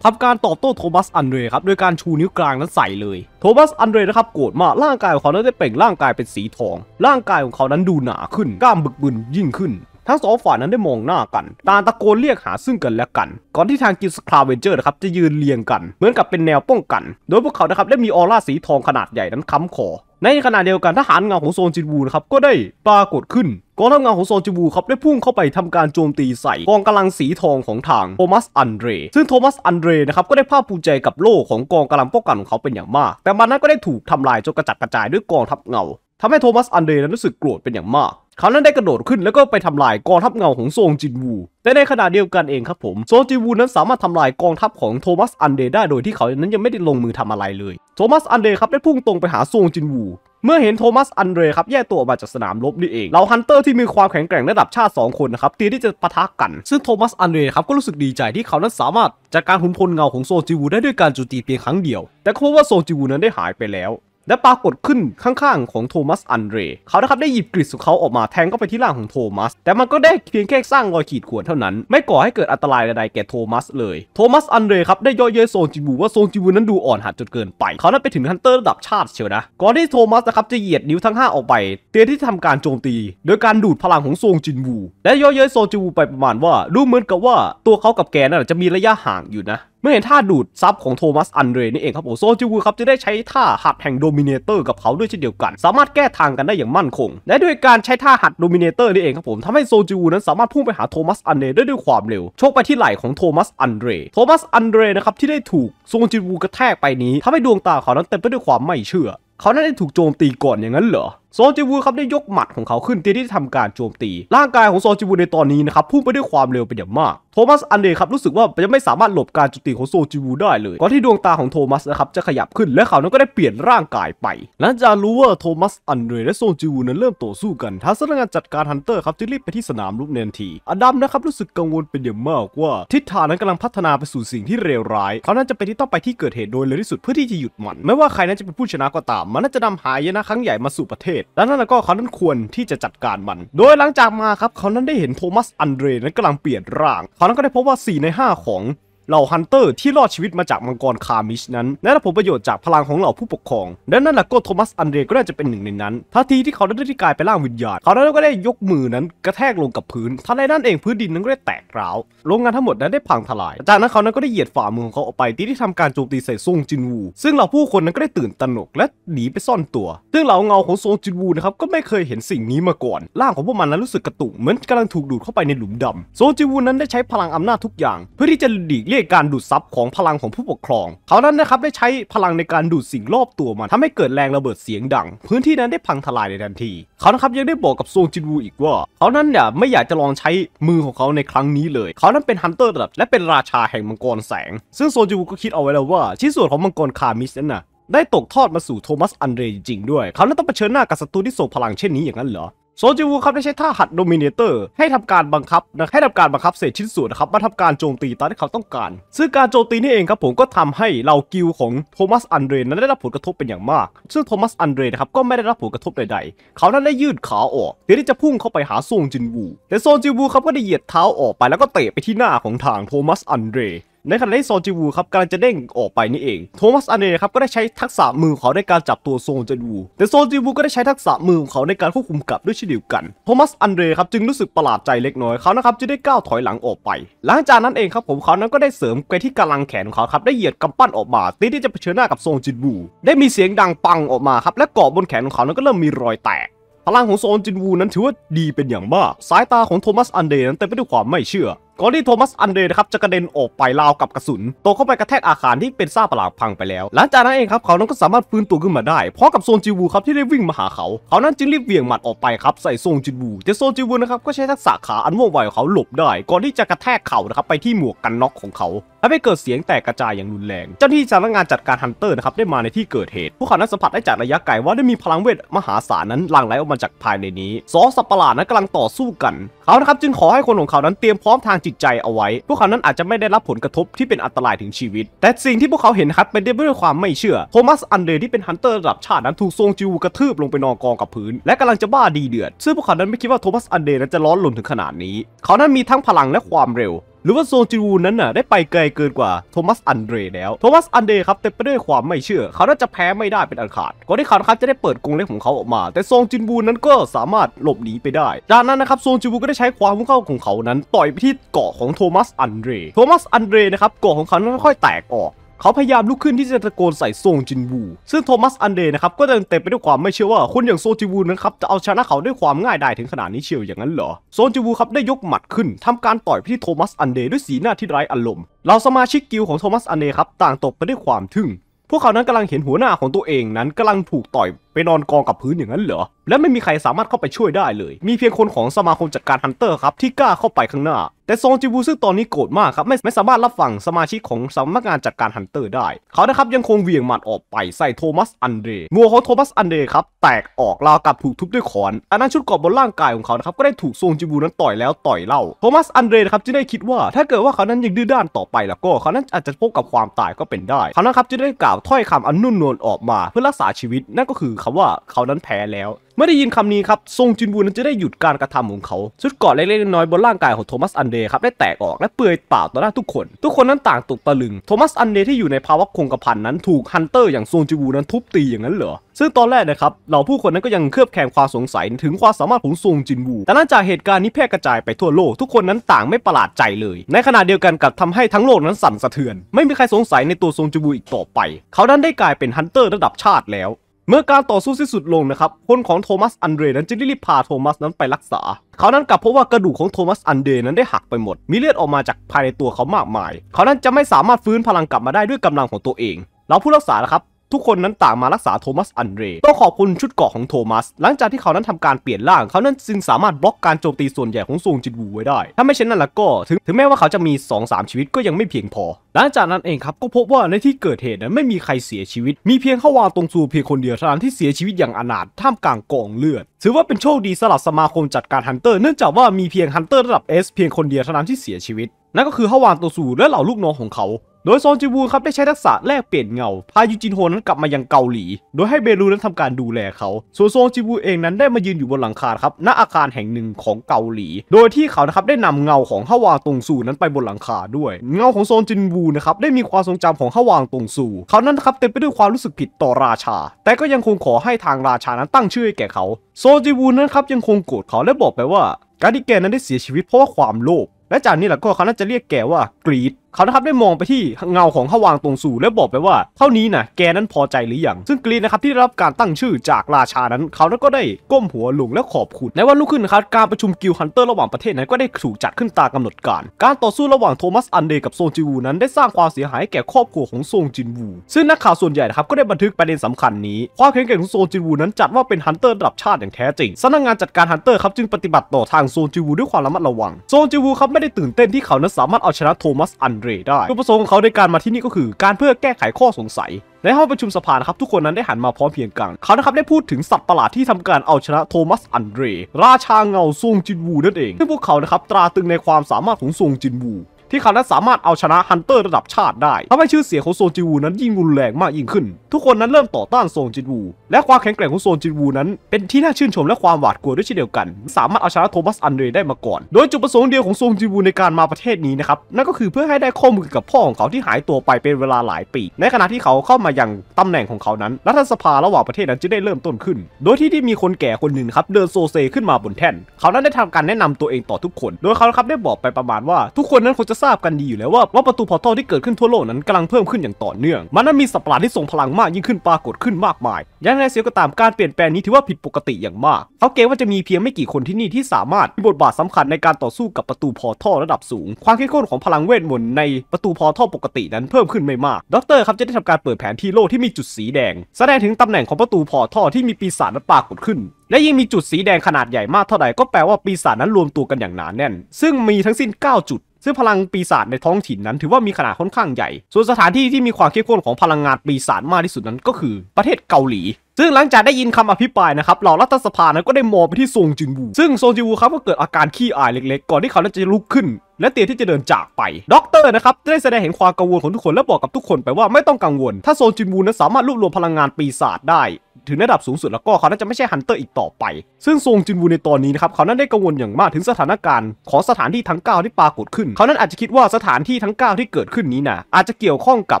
ทำการตอบโต้โทมัสอันเดรครับโดยการชูนิ้วกลางนั้นใส่เลยโทมัสอันเดรนะครับโกรธมากร่างกายของเขานั้นได้เปล่งร่างกายเป็นสีทอง ร่างกายของเขานั้นดูหนาขึ้นกล้ามบึกบึนยิ่งขึ้นทั้งสองฝ่ายนั้นได้มองหน้ากันต่างตะโกนเรียกหาซึ่งกันและกัน ก่อนที่ทางกิสคราเวนเจอร์นะครับจะยืนเรียงกัน เหมือนกับเป็นแนวป้องกัน โดยพวกเขานะครับได้มีออร่าสีทองขนาดใหญ่นั้นค้ำคอ ในขณะเดียวกันทหารเงาของโซนจินวูนะครับก็ได้ปรากฏขึ้น กองทัพเงาของโซนจินูครับได้พุ่งเข้าไปทำการโจมตีใส่ กองกำลังสีทองของทางโทมัสอันเดรซึ่งโทมัสอันเดรนะครับก็ได้ภาพภูมิใจกับโล่ของกองกำลังป้องกันของเขาเป็นอย่างมาก แต่มันนั้นก็ได้ถูกทำลายจนกระจัดกระจายด้วยกองทัพเงา ทำให้โทมัสอันเดรนั้นรู้สึกโกรธเป็นอย่างมากเขานั้นได้กระโดดขึ้นแล้วก็ไปทำลายกองทัพเงาของโซงจินวู แต่ในขณะเดียวกันเองครับผม โซงจินวูนั้นสามารถทำลายกองทัพของโทมัสอันเดได้โดยที่เขานั้นยังไม่ได้ลงมือทำอะไรเลย โทมัสอันเดครับ ได้พุ่งตรงไปหาโซงจินวู เมื่อเห็นโทมัสอันเดรครับแยกตัวออกมาจากสนามรบนี่เองเหล่าฮันเตอร์ที่มีความแข็งแกร่งระดับชาติ2คนนะครับเตรียมที่จะปะทะกัน ซึ่งโทมัสอันเดรครับก็รู้สึกดีใจที่เขานั้นสามารถจัดการหุนพลเงาของโซจิวูได้ด้วยการจูตีเพียงครั้งเดียว แต่ก็พบว่าโซจิวูนั้นได้หายไปแล้วและปรากฏขึ้นข้างๆของโทมัสอันเดรเขานะครับได้หยิบกริดของเขาออกมาแทงเข้าไปที่ร่างของโทมัส แต่มันก็ได้เพียงแค่สร้างรอยขีดข่วนเท่านั้น ไม่ก่อให้เกิดอันตรายใดๆแก่โทมัสเลย โทมัสอันเดรครับได้ย่อเย้ยโซนจิบูว่าโซนจิบูนั้นดูอ่อนหัดจนเกินไปเขานั้นไปถึงฮันเตอร์ระดับชาติเชียวนะ ก่อนที่โทมัสนะครับจะเหยียดนิ้วทั้ง5ออกไปเตรียมที่จะทำการโจมตี โดยการดูดพลังของโซนจิบูและย่อเย้ยโซนจิบูไปประมาณว่าดูเหมือนกับว่า ตัวเขากับแกนั่นจะมีระยะห่างอยู่นะเมื่อเห็นท่าดูดซับของโทมัสอันเดรนี่เองครับโอโซจิวูครับจะได้ใช้ท่าหัดแห่งโดมิเนเตอร์กับเขาด้วยเช่นเดียวกัน สามารถแก้ทางกันได้อย่างมั่นคง และด้วยการใช้ท่าหัดโดมิเนเตอร์นี่เองครับผมทำให้โซจิวูนั้นสามารถพุ่งไปหาโทมัสอันเดรได้ด้วยความเร็วโชคไปที่ไหล่ของโทมัสอันเดรโทมัสอันเดรนะครับที่ได้ถูกโซจิวูกระแทกไปนี้ทำให้ดวงตาเขานั้นเต็มไปด้วยความไม่เชื่อ เขานั้นได้ถูกโจมตีก่อนอย่างนั้นเหรอซจิวูครับได้ยกหมัดของเขาขึ้นเตรียมที่จะทำการโจมตี ร่างกายของซจิวูในตอนนี้นะครับพุ่งไปด้วยความเร็วเป็นอย่างมากโทมัสอันเดย์ครับรู้สึกว่าจะไม่สามารถหลบการโจมตีของโซจิวูได้เลยก่อนที่ดวงตาของโทมัสนะครับจะขยับขึ้นและเขานั้นก็ได้เปลี่ยนร่างกายไป หลังจากรู้ว่าโทมัสอันเดย์และโซจิวูนั้นเริ่มต่อสู้กันทางสำนักงานจัดการฮันเตอร์ครับจึงรีบไปที่สนามรกเนนทีอดัมนะครับรู้สึกกังวลเป็นอย่างมากว่าทิศทางนั้นกำลังพัฒนาไปสู่สิ่งที่เลวร้ายเขาน้นจะเป็นที่ต้องไปที่เกิดเหตุโดยเร็วที่สุดเพื่อที่จะหยุดมันไม่ว่าใครนั้นจะเป็นผู้ชนะก็ตาม มันน่าจะนำหายนะครั้งใหญ่มาสู่ประเทตดังนั้นแล้วก็เขานั้นควรที่จะจัดการมัน โดยหลังจากมาครับ เขานั้นได้เห็นโทมัสอันเดรนั้นกำลังเปลี่ยนร่าง เขานั้นก็ได้พบว่า 4 ใน 5 ของเหล่าฮันเตอร์ที่รอดชีวิตมาจากมังกรคาร์มิชนั้นได้รับผลประโยชน์จากพลังของเหล่าผู้ปกครองดังนั้นล่ะก็โทมัสอันเดรก็ได้จะเป็นหนึ่งในนั้นทันทีที่เขาได้ที่กลายไปลร่างวิญญาณเขาได้ก็ได้ยกมือนั้นกระแทกลงกับพื้น ทันใดนั้นเองพื้นดินนั้นก็ได้แตกร้าวโรงงานทั้งหมดนั้นได้พังทลาย จากนั้นเขานั้นก็ได้เหยียดฝ่ามือของเขาออกไปที่ที่ทำการโจมตีใส่ซงจินวู ซึ่งเหล่าผู้คนนั้นก็ได้ตื่นตระหนกและหนีไปซ่อนตัว ซึ่งเหล่าเงาของซงจินวูนะครับก็ไม่เคยเห็นสิ่งนี้มาก่อนร่างของพวกมันนั้นรู้สึกกระตุกเหมือนกำลังถูกดูดเข้าไปในหลุมดำซงจินวูนั้นได้ใช้พลังอำนาจทุกอย่าง เพื่อที่จะหลีกเลี่ยงการดูดซับของพลังของผู้ปกครองเขานั้นนะครับได้ใช้พลังในการดูดสิ่งรอบตัวมันทำให้เกิดแรงระเบิดเสียงดัง พื้นที่นั้นได้พังทลายในทันที เขานะครับยังได้บอกกับซงจินวูอีกว่าเขานั้นเนี่ยไม่อยากจะลองใช้มือของเขาในครั้งนี้เลยเขานั้นเป็นฮันเตอร์ระดับและเป็นราชาแห่งมังกรแสง ซึ่งโซจินวูก็คิดเอาไว้แล้วว่า ชิ้นส่วนของมังกรคามิสนั้นนะได้ตกทอดมาสู่โทมัสอันเดรจริงด้วยเขานั้นต้องเผชิญหน้ากับศัตรูที่โศงพลังเช่นนี้อย่างนั้นเหรอโซจิวูครับได้ใช้ท่าหัดโดมิเนเตอร์ ให้ทำการบังคับนะให้ทำการบังคับเศษชิ้นส่วนนะครับมาทำการโจมตีตามที่เขาต้องการ ซึ่งการโจมตีนี่เองครับผม ก็ทำให้เรากิลของโทมัสอันเดรนั้นได้รับผลกระทบเป็นอย่างมาก ซึ่งโทมัสอันเดรนะครับก็ไม่ได้รับผลกระทบใด ๆ เขานั้นได้ยืดขาออกเพื่อที่จะพุ่งเข้าไปหาโซจิวูแต่โซจิวูครับก็ได้เหยียดเท้าออกไปแล้วก็เตะไปที่หน้าของทางโทมัสอันเดรในขณะที่โซนจิวูครับกำลังจะเด้งออกไปนี่เอง โทมัสอันเดรครับก็ได้ใช้ทักษะมือของเขาในการจับตัวโซนจิวูแต่โซนจิวูก็ได้ใช้ทักษะมือของเขาในการควบคุมกลับด้วยเช่นเดียวกันโทมัสอันเดรครับจึงรู้สึกประหลาดใจเล็กน้อยเขานะครับจึงได้ก้าวถอยหลังออกไปหลังจากนั้นเองครับผมเขานั้นก็ได้เสริมไปที่กำลังแขนของเขาครับได้เหยียดกำปั้นออกมาตีที่จะเผชิญหน้ากับโซนจิวูได้มีเสียงดังปังออกมาครับและเกาะบนแขนของเขานั้นก็เริ่มมีรอยแตกพลังของโซนจินวูนั้นถือว่าดีเป็นอย่างมากสายตาของโทมัสอันเดนั้นเต็มไปด้วยความไม่เชื่อก่อนที่โทมัสอันเดรนะครับจะกระเด็นออกไปราวกับกระสุนตกเข้าไปกระแทกอาคารที่เป็นซ่าปลาพังไปแล้ว หลังจากนั้นเองครับเขานั้นก็สามารถฟื้นตัวขึ้นมาได้พร้อมกับโซนจิวูครับที่ได้วิ่งมาหาเขาเขานั้นจึงรีบเวี่ยงหมัดออกไปครับใส่โซนจิวูแต่โซนจิวูนะครับก็ใช้ทักษะขาอันว่องไวของเขาหลบได้ ก่อนที่จะกระแทกเข่านะครับไปที่หมวกกันน็อกของเขาทำให้เกิดเสียงแตกกระจายอย่างรุนแรง เจ้าหน้าที่สำนักงานจัดการฮันเตอร์นะครับได้มาในที่เกิดเหตุ พวกเขานั้นสัมผัสได้จากระยะไกลว่าได้มีพลังเวทมหาศาลนั้นหลั่งไหลออกมาจากภายในนี้ สองสัปหลาดนั้นกำลังต่อสู้กัน เขานะครับ จึงขอให้คนของเขานั้นเตรียมพร้อมทางจิตใจเอาไว้ พวกเขานั้นอาจจะไม่ได้รับผลกระทบที่เป็นอันตรายถึงชีวิต แต่สิ่งที่พวกเขาเห็นครับเป็นด้วยความไม่เชื่อ โทมัส อันเดย์ที่เป็นฮันเตอร์ระดับชาตินั้นถูกทรงจิวกระทืบลงไปนอนกองกับพื้นและกำลังจะบ้าดีเดือดซึ่งพวกเขานั้นไม่คิดว่าโทมัส อันเดยนั้นจะร้อนลนถึงขนาดนี้ เขานั้นมีทั้งพลังและความเร็วหรือว่าโซจิวูนั้นน่ะได้ไปไกลเกินกว่าโทมัสอันเดรแล้วโทมัสอันเดรครับเต็มไปด้วยความไม่เชื่อ เขาน่าจะแพ้ไม่ได้เป็นอันขาดก่อนที่เขาคัสจะได้เปิดกรงเล็บของเขาออกมา แต่โซจินวูนั้นก็สามารถหลบหนีไปได้จากนั้นนะครับโซจิวูก็ได้ใช้ความมุ้เข้าของเขานั้นต่อยไปที่เกาะของโทมัสอันเดรโทมัสอันเดรนะครับเกาะของเขาค่อยๆแตกออกเขาพยายามลุกขึ้นที่จะตะโกนใส่โซงจินวู ซึ่งโทมัสอันเดย์นะครับก็เต็มเต็มไปด้วยความไม่เชื่อว่าคนอย่างโซจิวูนะครับจะเอาชนะเขาด้วยความง่ายดายถึงขนาดนี้เชียว อย่างนั้นเหรอ โซจิวูครับได้ยกหมัดขึ้น ทำการต่อยไที่โทมัสอันเดย์ด้วยสีหน้าที่ ไร้อารมณ์เราสมาชิกกิลของโทมัสอันเดย์ครับต่างตกไปด้วยความทึ่ง พวกเขานั้นกำลังเห็นหัวหน้าของตัวเองนั้นกำลังถูกต่อยไปนอนกองกับพื้นอย่างนั้นเหรอ และไม่มีใครสามารถเข้าไปช่วยได้เลย มีเพียงคนของสมาคมจัดการฮันเตอร์ครับ ที่กล้าเข้าไปข้างหน้า แต่ซองจิบูซึ่งตอนนี้โกรธมากครับ ไม่ไม่สามารถรับฟังสมาชิกของสำนักงานจัดการฮันเตอร์ได้ เขานะครับยังคงเวียงหมัดออกไปใส่โทมัสอันเดรมัวของโทมัสอันเดรครับ แตกออกราวกับถูกทุบด้วยขอน อันนั้นชุดกอบบนร่างกายของเขานะครับก็ได้ถูกซองจิบูนั้นต่อยแล้วต่อยเล่า โทมัสอันเดร์ครับจึงได้คิดว่าถ้าเกิดว่าเขานั้นยังดื้อด้านต่อไปแล้วก็เขานั้นอาจจะพบกับความตายก็เป็นได้เขานะครับจึงได้กล่าวถ้อยคำอันนุ่นนวลออกมา เพื่อรักษาชีวิตนั่นก็คือคำว่าเขานั้นแพ้แล้ว เมื่อได้ยินคำนี้ครับ ซงจินบูนั้นจะได้หยุดการกระทำของเขาชุดเกราะเล็กๆน้อยๆบนร่างกายของโทมัสอันเดย์ครับได้แตกออกและเปื่อยเปล่าต่อหน้าทุกคน ทุกคนนั้นต่างตกตะลึง โทมัสอันเดย์ที่อยู่ในภาวะคงกระพันนั้นถูกฮันเตอร์อย่างซงจินบูนั้นทุบตีอย่างนั้นเหรอ ซึ่งตอนแรกนะครับเหล่าผู้คนนั้นก็ยังเคลือบแคลงความสงสัยถึงความสามารถของซงจินวู แต่หลังจากเหตุการณ์นี้แพร่กระจายไปทั่วโลก ทุกคนนั้นต่างไม่ประหลาดใจเลย ในขณะเดียวกันกับทำให้ทั้งโลกนั้นสั่นสะเทือน ไม่มีใครสงสัยในตัวซงจินวูอีกต่อไป เขานั้นได้กลายเป็นฮันเตอร์ระดับชาติแล้วเมื่อการต่อสู้สิ้นสุดลงนะครับ คนของโทมัสอันเดรนั้นจึงรีบพาโทมัสนั้นไปรักษา เขานั้นกลับพบว่ากระดูกของโทมัสอันเดรนั้นได้หักไปหมด มีเลือดออกมาจากภายในตัวเขามากมาย เขานั้นจะไม่สามารถฟื้นพลังกลับมาได้ด้วยกำลังของตัวเองเราผู้รักษานะครับทุกคนนั้นต่างมารักษาโทมัสอันเดรต้องขอบคุณชุดเกาะของโทมัส หลังจากที่เขานั้นทำการเปลี่ยนร่างเขานั้นจึงสามารถบล็อกการโจมตีส่วนใหญ่ของซงจินวูไว้ได้ ถ้าไม่เช่นนั้นละก็ ถึงถึงแม้ว่าเขาจะมี 2-3 ชีวิตก็ยังไม่เพียงพอ หลังจากนั้นเองครับ ก็พบว่าในที่เกิดเหตุนั้นไม่มีใครเสียชีวิต มีเพียงเขาวางตรงซูเพียงคนเดียวเท่านั้นที่เสียชีวิตอย่างอนาถท่ามกลางกองเลือด ถือว่าเป็นโชคดีสำหรับสมาคมจัดการฮันเตอร์เนื่องจากว่ามีเพียงฮันเตอร์ระดับเอสเพียงคนเดียวเท่านั้นที่เสียชีวิต นั่นก็คือฮาวานโตซูและเหล่าลูกน้องของเขาโดยซอนจิวูครับได้ใช้ทักษะแลกเปลี่ยนเงา พายูจินโฮนั้นกลับมา ยังเกาหลี โดยให้เบรูนั้นทำการดูแลเขาส่วนซอนจิวูเองนั้นได้มายืนอยู่บนหลังคาครับณอาคารแห่งหนึ่งของเกาหลี โดยที่เขานะครับได้นำเงาของฮาวางตงซูนั้นไปบนหลังคาด้วย เงาของซอนจินวูนะครับได้มีความทรงจำของฮาวางตงซูเขานั้นครับเต็มไปด้วยความรู้สึกผิดต่อราชา แต่ก็ยังคงขอให้ทางราชานั้นตั้งชื่อให้แก่เขาโซจิวูนั้นครับยังคงโกรธเขาและบอกไปว่า การที่แกนั้นได้เสียชีวิตเพราะว่าความโลภและจากนี้หละก็เขาน่าจะเรียกแกว่ากรีดเขานะครับได้มองไปที่เงาของขวางตรงสู่ และบอกไปว่า เท่านี้นะแกนั้นพอใจหรือยังซึ่งกรีนนะครับที่ได้รับการตั้งชื่อจากราชานั้นเขานั้นก็ได้ ก้มหัวลง และขอบคุณในวันรุ่งขึ้นนะครับการประชุมกิลฮันเตอร์ระหว่างประเทศนั้นก็ได้ถูกจัดขึ้นตามกำหนดการ การต่อสู้ระหว่างโทมัสอันเดกับโซงจิวูนั้นได้สร้างความเสียหายแก่ครอบครัวของโซงจินวูซึ่งนักข่าวส่วนใหญ่นะครับก็ได้บันทึกประเด็นสำคัญนี้ ความแข็งแกร่งของโซงจินวูนั้นจัดว่าเป็นฮันเตอร์ระดับชาติอย่างแท้จริงสำนักงานจัดการฮันเตอร์ครับจึงปฏิบัติต่อทางโซงจิวูด้วยความระมัดระวังโซงจิวูครับไม่ได้ตื่นเต้นที่เขานั้นสามารถเอาชนะโทมัสอันเดรได้จุดประสงค์ของเขาในการมาที่นี่ก็คือ การเพื่อแก้ไขข้อสงสัยในห้องประชุมสภานะครับทุกคนนั้นได้หันมาพร้อมเพียงกันเขานะครับได้พูดถึงสัตว์ประหลาดที่ทำการเอาชนะโทมัสอันเดรราชาเงาซงจินวูนั่นเองซึ่งพวกเขานะครับตราตึงในความสามารถของซงจินวูที่เขานั้นสามารถเอาชนะฮันเตอร์ระดับชาติได้ทำให้ชื่อเสียงของโซนจิวูนั้นยิ่งรุนแรงมากยิ่งขึ้น ทุกคนนั้นเริ่มต่อต้านโซนจิวู และความแข็งแกร่งของโซนจิวูนั้นเป็นที่น่าชื่นชมและความหวาดกลัวด้วยเช่นเดียวกัน สามารถเอาชนะโทมัสอันเดรได้มาก่อน โดยจุดประสงค์เดียวของโซนจิวูในการมาประเทศนี้นะครับนั่นก็คือเพื่อให้ได้ข้อมูลกับพ่อของเขาที่หายตัวไปเป็นเวลาหลายปี ในขณะที่เขาเข้ามายังตำแหน่งของเขานั้นรัฐสภาระหว่างประเทศนั้นจะได้เริ่มต้นขึ้น โดยที่ที่มีคนแก่คนหนึ่งครับเดินโซเซขึ้นมาบนแท่น เขานั้นได้ทำการแนะนำตัวเองต่อทุกคนโดยเขาครับได้บอกไปประมาณว่าทุกคนนั้นควรจะทราบกันดีอยู่แล้วว่าว่าประตูพอร์ทัลที่เกิดขึ้นทั่วโลกนั้นกำลังเพิ่มขึ้นอย่างต่อเนื่อง มันนั้นมีสัประหาดที่ส่งพลังมากยิ่งขึ้นปรากฏขึ้นมากมายยังไงเสียก็ตามการเปลี่ยนแปลงนี้ถือว่าผิดปกติอย่างมาก เขาเกว่าจะมีเพียงไม่กี่คนที่นี่ที่สามารถมีบทบาทสำคัญในการต่อสู้กับประตูพอร์ทัลระดับสูง ความเข้มข้นของพลังเวทมนต์ในประตูพอร์ทัลปกตินั้นเพิ่มขึ้นไม่มากด็อกเตอร์ครับจะได้ทำการเปิดแผนที่โลกที่มีจุดสีแดง แสดงถึงตำแหน่งของประตูพอร์ทัลที่มีปีศาจนั้นปรากฏขึ้น และยิ่งมีจุดสีแดงขนาดใหญ่มากเท่าใดก็แปลว่าปีศาจนั้นรวมตัวกันอย่างหนาแน่น ซึ่งมีทั้งสิ้น9จุดซึ่งพลังปีศาจในท้องถิ่นนั้น ถือว่ามีขนาดค่อนข้างใหญ่ ส่วนสถานที่ที่มีความเข้มข้นของพลังงานปีศาจมากที่สุดนั้นก็คือ ประเทศเกาหลี ซึ่งหลังจากได้ยินคำอภิปรายนะครับเหล่ารัฐสภานั้นก็ได้มองไปที่ซงจินวู ซึ่งซงจินวูครับก็เกิดอาการขี้อายเล็ก ๆก่อนที่เขาจะลุกขึ้น และเตรียมที่จะเดินจากไป ด็อกเตอร์นะครับได้แสดงเห็นความกังวลของทุกคนและบอกกับทุกคนไปว่าไม่ต้องกังวล ถ้าโซจินวูนั้นสามารถรวบรวมพลังงานปีศาจได้ถึงระดับสูงสุดแล้วก็เขาน่าจะไม่ใช่ฮันเตอร์อีกต่อไป ซึ่งซงจินวูในตอนนี้นะครับเขานั้นได้กังวลอย่างมากถึงสถานการณ์ ของสถานที่ทั้ง 9 ที่ปรากฏขึ้น เขานั้นอาจจะคิดว่าสถานที่ทั้ง 9 ที่เกิดขึ้นนี้นะอาจจะเกี่ยวข้องกับ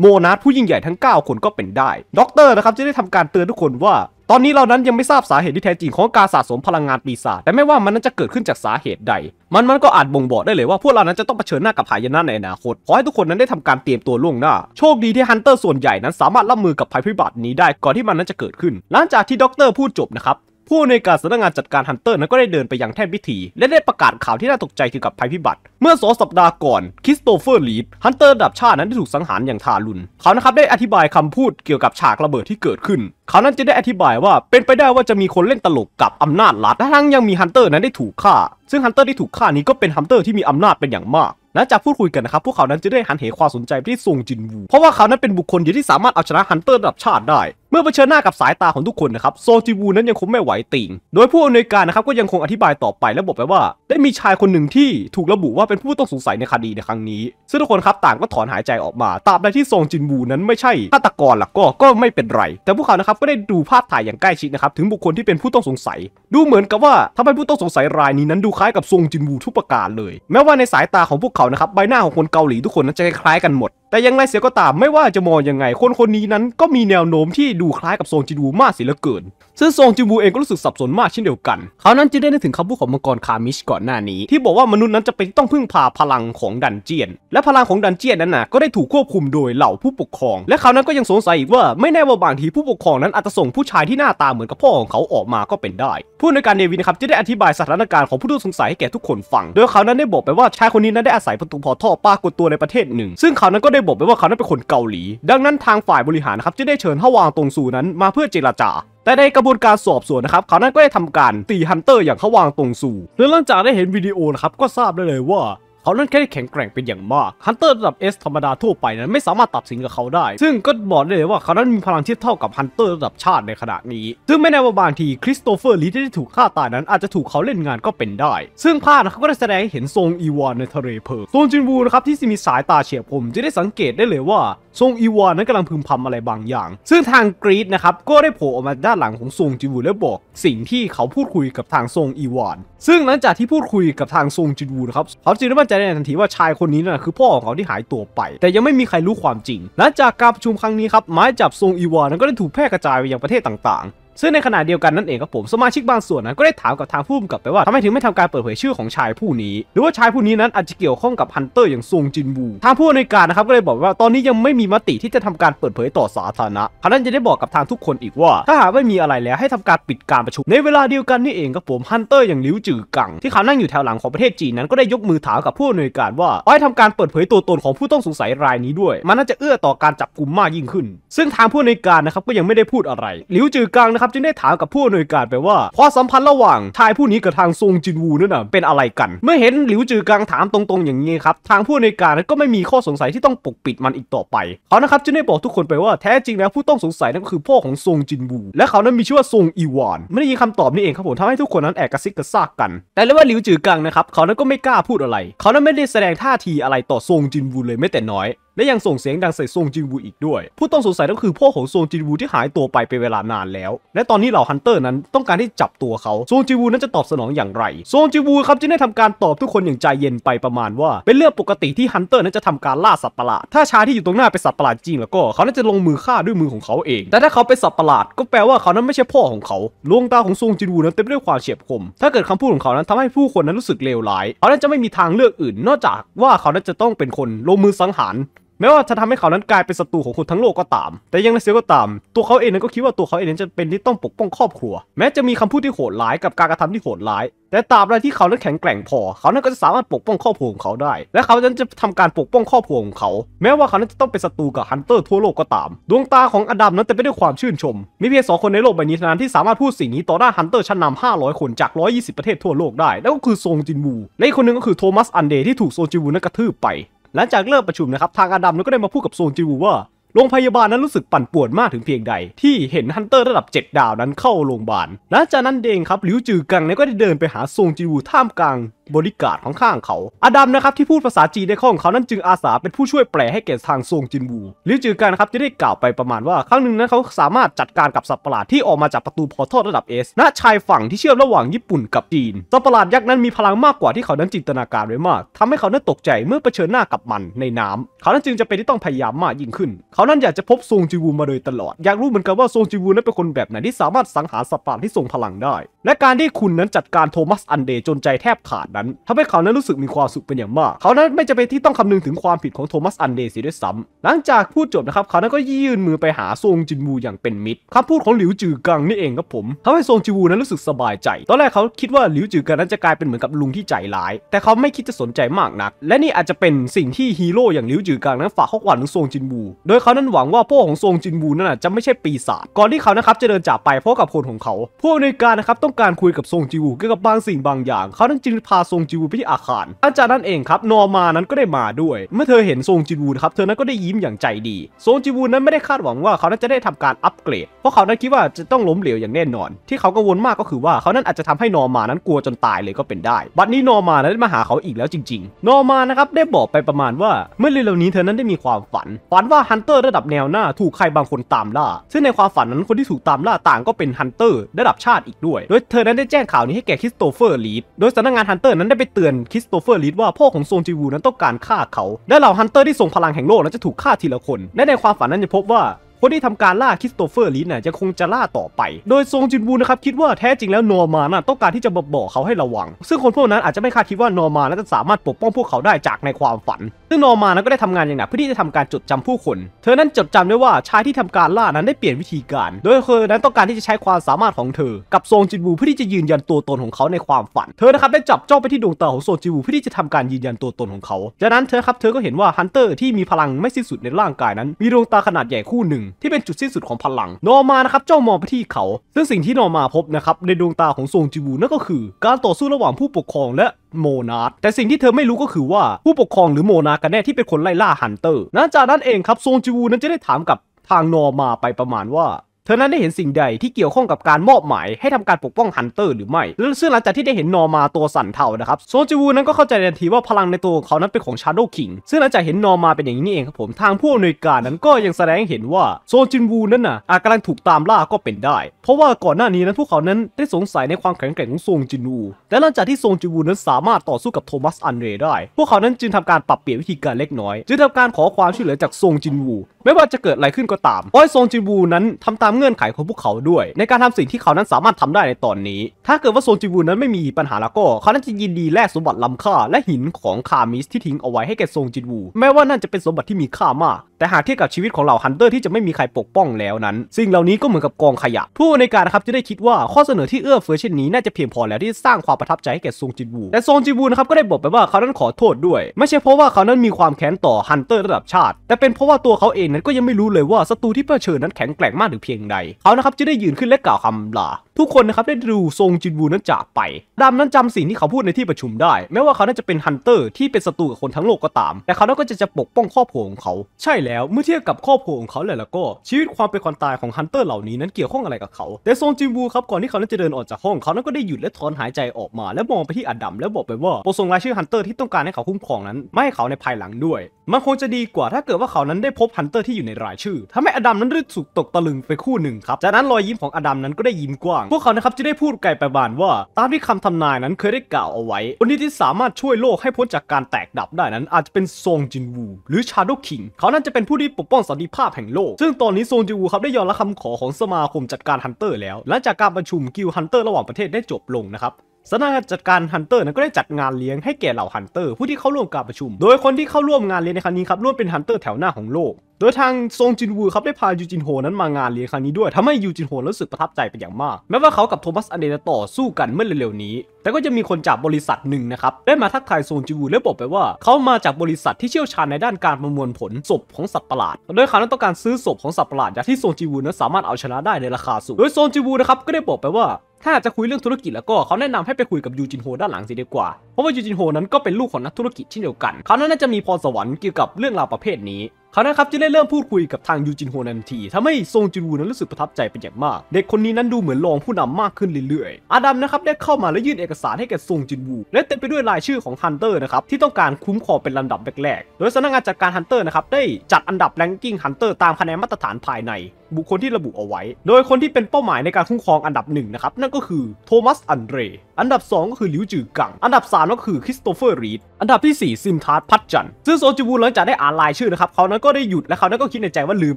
โมนาส ผู้ยิ่งใหญ่ทั้ง 9 คนก็เป็นได้ด็อกเตอร์นะครับจะได้ทำการเตือนทุกคนว่าตอนนี้เรานั้นยังไม่ทราบสาเหตุที่แท้จริงของการสะสมพลังงานปีศาจแต่ไม่ว่ามันนั้นจะเกิดขึ้นจากสาเหตุใด มันมันก็อาจบ่งบอกได้เลยว่า พวกเรานั้นจะต้องเผชิญหน้ากับหายนะในอนาคต ขอให้ทุกคนนั้นได้ทำการเตรียมตัวล่วงหน้า โชคดีที่ฮันเตอร์ส่วนใหญ่นั้นสามารถรับมือกับภัยพิบัตินี้ได้ ก่อนที่มันนั้นจะเกิดขึ้น หลังจากที่ด็อกเตอร์พูดจบนะครับผู้ในการสำนักงานจัดการฮันเตอร์นั้นก็ได้เดินไปยังแท่นพิธี และได้ประกาศข่าวที่น่าตกใจเกี่ยวกับภัยพิบัติ เมื่อสองสัปดาห์ก่อนคริสโตเฟอร์ลีดฮันเตอร์ดับชาตินั้นได้ถูกสังหารอย่างทารุณเขานะครับได้อธิบายคำพูดเกี่ยวกับฉากระเบิดที่เกิดขึ้นเขานั้นจะได้อธิบายว่าเป็นไปได้ว่าจะมีคนเล่นตลกกับอำนาจรัฐและทั้งยังมีฮันเตอร์นั้นได้ถูกฆ่าซึ่งฮันเตอร์ที่ถูกฆ่านี้ก็เป็นฮันเตอร์ที่มีอำนาจเป็นอย่างมากหลังจากพูดคุยกันนะครับพวกเขานั้นจะได้หันเหความสนใจไปที่ซงจินวูเพราะว่าเขานั้นเป็นบุคคลเดียวที่สามารถเอาชนะฮันเตอร์ระดับชาติได้มื่อเผชิญหน้ากับสายตาของทุกคนนะครับโซจิวูนั้นยังคงไม่ไหวติง โดยผู้อำนวยการนะครับก็ยังคงอธิบายต่อไปและบอกไปว่า ได้มีชายคนหนึ่งที่ถูกระบุว่าเป็นผู้ต้องสงสัยในคดีในครั้งนี้ ซึ่งทุกคนครับต่างก็ถอนหายใจออกมาตราบใดที่โซจินวูนั้นไม่ใช่ฆาตกรหลักก็ก็ไม่เป็นไร แต่พวกเขานะครับก็ได้ดูภาพถ่ายอย่างใกล้ชิดนะครับถึงบุคคลที่เป็นผู้ต้องสงสัย ดูเหมือนกับว่าทำให้ผู้ต้องสงสัยรายนี้ นั้นดูคล้ายกับโซจินวูทุกประการเลย แม้ว่าในสายตาของพวกเขานะครับใบหน้าของคนเกาหลีทุกคนนั้นจะคล้ายกันหมดแต่ยังไงเสียก็ตามไม่ว่าจะมองยังไง คนคนนี้นั้นก็มีแนวโน้มที่ดูคล้ายกับโซนจิดูมากเสียเหลือเกินซึ่งซองจิบูเองก็รู้สึกสับสนมากเช่นเดียวกันเขานั้นจึงได้นึกถึงคำพูดของมังกรคามิชก่อนหน้านี้ ที่บอกว่ามนุษย์นั้นจะเป็นต้องพึ่งพาพลังของดันเจียน และพลังของดันเจียนนั้นน่ะก็ได้ถูกควบคุมโดยเหล่าผู้ปกครอง และเขานั้นก็ยังสงสัยอีกว่าไม่แน่ว่าบางทีผู้ปกครองนั้นอาจจะส่งผู้ชายที่หน้าตาเหมือนกับพ่อของเขาออกมาก็เป็นได้ ผู้ในการเดวินนะครับจะได้อธิบายสถานการณ์ของผู้ต้องสงสัยให้แก่ทุกคนฟัง โดยเขานั้นได้บอกไปว่าชายคนนี้นั้นได้อาศัยประตูพอท่อปากดตัวในประเทศหนึ่ง ซึ่งเขานั้นก็ได้บอกไปว่าเขานั้นเป็นคนเกาหลี ดังนั้นทางฝ่ายบริหารครับจะได้เชิญฮวางตงซูนั้นมาเพื่อเจรจาแต่ในกระบวนการสอบสวนนะครับเขานั้นก็ได้ทำการตีฮันเตอร์อย่างเขาวางตรงสู่และหลังจากได้เห็นวิดีโอนะครับ ก็ทราบได้เลยว่าเขาเล่นแค่ได้แข็งแกร่งเป็นอย่างมาก ฮันเตอร์ระดับ S ธรรมดาทั่วไปนั้นไม่สามารถตัดสินกับเขาได้ ซึ่งก็บอกได้เลยว่าเขานั้นมีพลังเทียบเท่ากับฮันเตอร์ระดับชาติในขณะนี้ ซึ่งไม่แน่ว่าบางทีคริสโตเฟอร์ลีที่ได้ถูกฆ่าตายนั้น อาจจะถูกเขาเล่นงานก็เป็นได้ ซึ่งภาพนะเขาก็ได้แสดงให้เห็นทรงอีวานในทะเลเพร์งทรงจินวูนะครับที่มีสายตาเฉียบคมจะได้สังเกตได้เลยว่าทรงอีวานนั้นกำลังพึมพำอะไรบางอย่าง ซึ่งทางกรีซนะครับก็ได้โผล่ออกมาด้านหลังของทรงจินวูและบอก สิ่งที่เขาพูดคุยกับทางทรงอีวานซึ่งหลังจากที่พูดคุยกับทางทรงจินวูนะครับเขาจึงได้มั่นใจในทันทีว่าชายคนนี้นะ่ะคือพ่อของเขาที่หายตัวไป แต่ยังไม่มีใครรู้ความจริงหลังจากการประชุมครั้งนี้ครับหมายจับซงอีวานั้นก็ได้ถูกแพร่กระจายไปยังประเทศต่าง ๆซึ่งในขณะเดียวกันนั่นเองครับผมสมาชิกบางส่วนนั้นก็ได้ถามกับทางผู้กำกับไปว่าทำไมถึงไม่ทำการเปิดเผยชื่อของชายผู้นี้ หรือว่าชายผู้นี้นั้นอาจจะเกี่ยวข้องกับฮันเตอร์อย่างซงจินบูทางผู้อำนวยการนะครับก็เลยบอกว่าตอนนี้ยังไม่มีมติที่จะทำการเปิดเผยต่อสาธารณะเขานั้นจะได้บอกกับทางทุกคนอีกว่า ถ้าหากไม่มีอะไรแล้วให้ทำการปิดการประชุมในเวลาเดียวกันนี่เองครับผมฮันเตอร์อย่างลิวจือกัง ที่เขานั่งอยู่แถวหลังของประเทศจีนนั้นก็ได้ยกมือถามกับผู้อำนวยการว่าให้ทำการเปิดเผยตัวตนของผู้ต้องสงสัยรายนี้ด้วย มันน่าจะเอื้อต่อการจับกลุ่มมากยิ่งขึ้น ซึ่งทางผู้อำนวยการนะครับก็ยังไม่ได้พูดอะไรลิวจือกังนะครับับจึงได้ถามกับผู้อำนวยการไปว่าความสัมพันธ์ระหว่างชายผู้นี้กับทางซงจินวูนั่นน่ะเป็นอะไรกัน เมื่อเห็นหลิวจือกังถามตรงๆอย่างนี้ครับ ทางผู้อำนวยการก็ไม่มีข้อสงสัยที่ต้องปกปิดมันอีกต่อไป เขานะครับจึงได้บอกทุกคนไปว่าแท้จริงแล้วผู้ต้องสงสัยนั่นก็คือพ่อของซงจินวู และเขานั้นมีชื่อว่าซงอีวานไม่ได้ยินคำตอบนี้เองครับผมทำให้ทุกคนนั้นแอบกระซิบกระซาบกัน แต่เรื่อว่าหลิวจือกังนะครับเขานั้นก็ไม่กล้าพูดอะไร เขานั้นไม่ได้แสดงท่าทีอะไรต่อซงจินวูเลยแม้แต่น้อยและยังส่งเสียงดังใส่ซงจินวูอีกด้วย ผู้ต้องสงสัยก็คือพ่อของซงจินวูที่หายตัวไปเป็นเวลานานแล้ว และตอนนี้เหล่าฮันเตอร์นั้นต้องการที่จับตัวเขาซงจินวูนั้นจะตอบสนองอย่างไรซงจินวูครับจึงได้ทำการตอบทุกคนอย่างใจเย็นไปประมาณว่า เป็นเรื่องปกติที่ฮันเตอร์นั้นจะทำการล่าสัตว์ประหลาดถ้าชาที่อยู่ตรงหน้า เป็นสัตว์ประหลาดจริงแล้วก็เขาน่าจะลงมือฆ่าด้วยมือของเขาเอง แต่ถ้าเขาเป็นสัตว์ประหลาด ก็แปลว่าเขานั้นไม่ใช่พ่อของเขาดวงตาของซงจินวู นั้นเต็มด้วยความเฉียบคม ถ้าเกิดคำพูดของเขานั้นทำให้ผู้คนนั้นรู้สึกเลวร้ายเขานั้นจะไม่มีทางเลือกอื่น นอกจากว่าเขานั้นจะต้องเป็นคนลงมือสังหารแม้ว่าจะทำให้เขานั้นกลายเป็นศัตรูของคนทั้งโลกก็ตาม แต่ยังไงเสียก็ตาม ตัวเขาเองนั้นก็คิดว่าตัวเขาเองนั้นจะเป็นที่ต้องปกป้องครอบครัว แม้จะมีคำพูดที่โหดร้ายกับการกระทำที่โหดร้าย แต่ตราบใดที่เขานั้นแข็งแกร่งพอ เขานั้นก็จะสามารถปกป้องครอบครัวของเขาได้ และเขานั้นจะทำการปกป้องครอบครัวของเขา แม้ว่าเขานั้นจะต้องเป็นศัตรูกับฮันเตอร์ทั่วโลกก็ตาม ดวงตาของอดัมนั้นเต็มไปด้วยความชื่นชม มีเพียงสองคนในโลกใบนี้เท่านั้นที่สามารถพูดสิ่งนี้ต่อหน้าฮันเตอร์ชั้นนำ500 คนจาก 120 ประเทศทั่วโลกได้นั่นก็คือซงจินวูและอีกคนนึงก็คือโทมัสอันเดย์ที่ถูกโซจินวูนั้นกระทืบไปหลังจากเลิกประชุมนะครับทางอาดัมก็ได้มาพูดกับโซนจิวูว่าโรงพยาบาลนั้นรู้สึกปั่นป่วนมากถึงเพียงใดที่เห็นฮันเตอร์ระดับ7 ดาวนั้นเข้าโรงพยาบาลหลังจากนั้นเองครับลิวจือกังก็ได้เดินไปหาโซงจิวูท่ามกลางบริการของข้างเขา อดัมนะครับที่พูดภาษาจีนได้คล่องเขานั้นจึงอาสาเป็นผู้ช่วยแปลให้แก่ทางซงจินวูหรือจือการครับจะได้กล่าวไปประมาณว่า ครั้งหนึ่งนั้นเขาสามารถจัดการกับสัตว์ประหลาดที่ออกมาจากประตูพอทอดระดับเอสณชายฝั่งที่เชื่อมระหว่างญี่ปุ่นกับจีน สัตว์ประหลาดยักษ์นั้นมีพลังมากกว่าที่เขานั้นจินตนาการไว้มาก ทำให้เขานั้นตกใจเมื่อเผชิญหน้ากับมันในน้ำ เขานั้นจึงจะเป็นที่ต้องพยายามมากยิ่งขึ้น เขานั้นอยากจะพบซงจินวู มาโดยตลอด อยากรู้เหมือนกันว่าซงจิวูนั้นเป็นคนแบบไหนที่สามารถสังหารสัตว์ปลาที่ทรงพลังได้และการที่คุณนั้นจัดการโทมัสอันเดย์จนใจแทบขาดนั้นทำให้เขานั้นรู้สึกมีความสุขเป็นอย่างมาก เขานั้นไม่จะเป็นที่ต้องคำนึงถึงความผิดของโทมัสอันเดย์เสียด้วยซ้ำหลังจากพูดจบนะครับเขานั้นก็ยื่นมือไปหาซงจินวู อย่างเป็นมิตรคำพูดของหลิวจือกังนี่เองครับผมทำให้ซงจินวูนั้นรู้สึกสบายใจ ตอนแรกเขาคิดว่าหลิวจือกังนั้นจะกลายเป็นเหมือนกับลุงที่ใจร้าย แต่เขาไม่คิดจะสนใจมากนัก และนี่อาจจะเป็นสิ่งที่ฮีโร่อย่างหลิวจือกังนั้นฝากข้อความถึงซงจินวูโดยเขานั้นหวังว่าพ่อของซงจินวูนั้นจะไม่ใช่ปีศาจก่อนที่เขานะครับจะเดินจากไปพบกับคนของเขาผู้อำนวยการนะครับต้ององการคุยกับซงจิวเกี่ยวกับบางสิ่งบางอย่าง เขาทั้งจึงพาซงจิวไปที่อาคาร อาจารย์นั่นเองครับนอมานั้นก็ได้มาด้วย เมื่อเธอเห็นซงจิวูนะครับเธอนั้นก็ได้ยิ้มอย่างใจดีซงจิวู นั้นไม่ได้คาดหวังว่าเขานั้นจะได้ทำการอัปเกรดเพราะเขานั้นคิดว่าจะต้องล้มเหลวอย่างแน่นอน ที่เขากังวลมากก็คือว่าเขานั้นอาจจะทำให้นอมานั้นกลัวจนตายเลยก็เป็นได้บัดนี้นอมานั้นได้มาหาเขาอีกแล้วจริง ๆ นอมานะครับได้บอกไปประมาณว่าเมื่อเร็วๆนี้เธอนั้นได้มีความฝันฝันว่าฮันเตอร์ระดับแนวหน้าถูกใครบางคนตามล่าซึ่งในความฝันนั้นคนที่ถูกตามล่าต่างก็เป็นฮันเตอร์ระดับชาติอีกด้วยโดยเธอนั้นได้แจ้งข่าวนี้ให้แก่คริสโตเฟอร์ลีดโดยสำนักงานฮันเตอร์นั้นได้ไปเตือนคริสโตเฟอร์ลีดว่าพ่อของโซนจีวูนั้นต้องการฆ่าเขา และเหล่าฮันเตอร์ที่ทรงพลังแห่งโลกนั้นจะถูกฆ่าทีละคนและในความฝันนั้นจะพบว่านที่ทำการล่าคริสโตเฟอร์ลิน่ะจะคงจะล่าต่อไป โดยทรงจินวูนะครับคิดว่าแท้จริงแล้วนอร์มานต้องการที่จะบอกเขาให้ระวัง ซึ่งคนพวกนั้นอาจจะไม่คาดคิดว่านอร์มานจะสามารถปกป้องพวกเขาได้จากในความฝัน ซึ่งนอร์มานก็ได้ทำงานอย่างหนักเพื่อที่จะทำการจดจำผู้คน เธอนั้นจดจำได้ว่า ชายที่ทำการล่านั้นได้เปลี่ยนวิธีการ โดยเธอนั้นต้องการที่จะใช้ความสามารถของเธอกับทรงจินวูเพื่อที่จะยืนยันตัวตนของเขาในความฝัน เธอนะครับได้จับจ้องไปที่ดวงตาของทรงจินวูเพื่อที่จะทำการยืนยันตัวตนของเขาจากนั้นเธอครับเธอก็เห็นว่าฮันเตอร์ที่มีพลังไม่สิ้นสุดในร่างกายนั้นมีดวงตาขนาดใหญ่คู่หนึ่งที่เป็นจุดสิ้นสุดของพลังนอมานะครับเจ้ามองไปที่เขา ซึ่งสิ่งที่นอมาพบนะครับในดวงตาของซงจิวูนั่นก็คือ การต่อสู้ระหว่างผู้ปกครองและโมนาดแต่สิ่งที่เธอไม่รู้ก็คือว่าผู้ปกครองหรือโมนากันแน่ที่เป็นคนไล่ล่าฮันเตอร์นั้นจากนั้นเองครับซงจิวูนั้นจะได้ถามกับทางนอมาไปประมาณว่าเธอนั้นได้เห็นสิ่งใดที่เกี่ยวข้องกับการมอบหมายให้ทำการปกป้องฮันเตอร์หรือไม่ซึ่งหลังจากที่ได้เห็นนอมาตัวสั่นเทานะครับโซจิวูนั้นก็เข้าใจทันทีว่าพลังในตัวของเขานั้นเป็นของชาโดว์คิงซึ่งหลังจากเห็นนอมาเป็นอย่างนี้เองครับผมทางผู้อำนวยการนั้นก็ยังแสดงเห็นว่าโซจิวูนั้นน่ะอาจกำลังถูกตามล่าก็เป็นได้ เพราะว่าก่อนหน้านี้นั้น พวกเขานั้นได้สงสัยในความแข็งแกร่งของโซงจินวูและหลังจากที่โซงจิวูนั้นสามารถต่อสู้กับโทมัสอันเรได้ พวกเขานั้นจึงทำการปรับเปลี่ยนวิธีการเล็กน้อยจึงทำการขอความช่วยเหลือจากโซงจินวูไม่ว่าจะเกิดอะไรขึ้นก็ตามอ้อยโซงจินวู นั้นทำตามเงื่อนไขของพวกเขาด้วย ในการทำสิ่งที่เขานั้นสามารถทำได้ในตอนนี้ ถ้าเกิดว่าโซนจิวูนั้นไม่มีปัญหาแล้วก็เขานั้นจะยินดีแลกสมบัติล้าค่าและหินของคามิสที่ทิ้งเอาไว้ให้แก่โซนจิวูแม้ว่านั่นจะเป็นสมบัติที่มีค่ามาก แต่หากเทียบกับชีวิตของเหล่าฮันเตอร์ที่จะไม่มีใครปกป้องแล้วนั้นสิ่งเหล่านี้ก็เหมือนกับกองขยะผู้ในการนะครับจะได้คิดว่าข้อเสนอที่เอื้อเฟื้อเช่นนี้น่าจะเพียงพอแล้วที่สร้างความประทับใจให้แก่ซงจินวูแต่ซงจินวูนะครับก็ได้บอกไปว่าเขานั้นขอโทษด้วย ไม่ใช่เพราะว่าเขานั้นมีความแค้นต่อฮันเตอร์ระดับชาติแต่เป็นเพราะว่าตัวเขาเองนั้นก็ยังไม่รู้เลยว่าศัตรูที่เผชิญนั้นแข็งแกร่งมากถึงเพียงงใดเขานะครับจะได้ยืนขึ้นและกล่าวคำลาทุกคนนะครับได้ดูทรงจินวูนั้นจากไปดำนั้นจำสิ่งที่เขาพูดในที่ประชุมได้แม้ว่าเขาน่าจะเป็นฮันเตอร์ที่เป็นศัตรูกับคนทั้งโลกก็ตาม แต่เขานั้นก็จะจะปกป้องครอบครัวของเขา ใช่แล้วเมื่อเทียบกับครอบครัวของเขาเลยแล้วก็ชีวิตความเป็นความตายของฮันเตอร์เหล่านี้นั้นเกี่ยวข้องอะไรกับเขาแต่ทรงจินวูครับก่อนที่เขานั้นจะเดินออกจากห้องเขานั้นก็ได้หยุดและถอนหายใจออกมาและมองไปที่อดัมแล้วบอกไปว่าโปรส่งรายชื่อฮันเตอร์ที่ต้องการให้เขาคุ้มครองนั้นไม่ให้เขาในภายหลังด้วยมันคงจะดีกว่าถ้าเกิดว่าเขานั้นได้พบฮันเตอร์ที่อยู่ในรายชื่อทำให้อดัมนั้นรู้สึกตกตะลึงไปคู่หนึ่งครับจากนั้นรอยยิ้มของอดัมนั้นก็ได้ยิ้มกว้างพวกเขานะครับจะได้พูดไกลไปบานว่า ตามที่คำทำนายนั้นเคยได้กล่าวเอาไว้คนนี้ที่สามารถช่วยโลกให้พ้นจากการแตกดับได้นั้น อาจจะเป็นซงจินวูหรือชาโดคิงเขานั้นจะเป็นผู้ที่ปกป้องสันติภาพแห่งโลก ซึ่งตอนนี้ซงจินวูครับได้ยอมรับคำขอของสมาคมจัดการฮันเตอร์แล้วหลังจากการประชุมกิลฮันเตอร์ระหว่างประเทศได้จบลงนะครับสำนักาจัดการฮันเตอร์นั้นก็ได้จัดงานเลี้ยงให้แก่เหล่าฮันเตอร์ผู้ที่เข้าร่วมการประชุม โดยคนที่เข้าร่วมงานเลี้ยงในครั้งนี้ครับร่วมเป็นฮันเตอร์แถวหน้าของโลกโดยทางซงจินวู ครับได้พายูจินโฮนั้นมางานเลี้ยงครั้งนี้ด้วยทำให้ยูจินโฮรู้สึกประทับใจเป็นอย่างมาก แม้ว่าเขากับโทมัสอเนดนต่อ สู้กันเมื่อเร็วๆ นี้ แต่ก็จะมีคนจากบริษัทหนึ่งนะครับได้มาทักทายซงจินวูและบอกไปว่า เขามาจากบริษัทที่เชี่ยวชาญในด้านการประมวลผลศพของสัตว์ประหลาด โดยเขาต้องการซื้อศพของสัตว์ประหลาดจากที่ซงจินวูนั้นสามารถเอาชนะได้ในราคาสูงโดยซงจินวูนะครับก็ได้บอกไปว่า ถ้าจะคุยเรื่องธุรกิจแล้วก็เขาแนะนำให้ไปคุยกับยูจินโฮด้านหลังสิดีกว่าเพราะว่ายูจินโฮนั้นก็เป็นลูกของนักธุรกิจเช่นเดียวกันเขานน่าจะมีพรสวรรค์เกี่ยวกับเรื่องราวประเภทนี้เขานะครับจึงได้เริ่มพูดคุยกับทางยูจินโฮนันทีทำให้ซงจินวูนั้นรู้สึกประทับใจเป็นอย่างมาก เด็กคนนี้นั้นดูเหมือนรองผู้นำมากขึ้นเรื่อยๆ อาดัมนะครับได้เข้ามาและยื่นเอกสารให้แก่ซงจินวู และเต็มไปด้วยรายชื่อของฮันเตอร์นะครับที่ต้องการคุ้มครองเป็นลำดับแรกๆโดยสำนักงานจัดการฮันเตอร์นะครับได้จัดอันดับแรงกิ้งฮันเตอร์ตามคะแนนมาตรฐานภายใน บุคคลที่ระบุเอาไว้ โดยคนที่เป็นเป้าหมายในการคุ้มครองอันดับหนึ่งนะครับนั่นก็คือโทมัสอันเดรอันดับ 2 ก็คือหลิวจือกัง อันดับ 3 ก็คือคริสโตเฟอร์รีด อันดับที่4ซิมทาร์พัดจัน ซึ่งโซจูบูหลังจากได้อ่านลายชื่อนะครับเขานั้นก็ได้หยุดและเขานั้นก็คิดในใจว่าลืม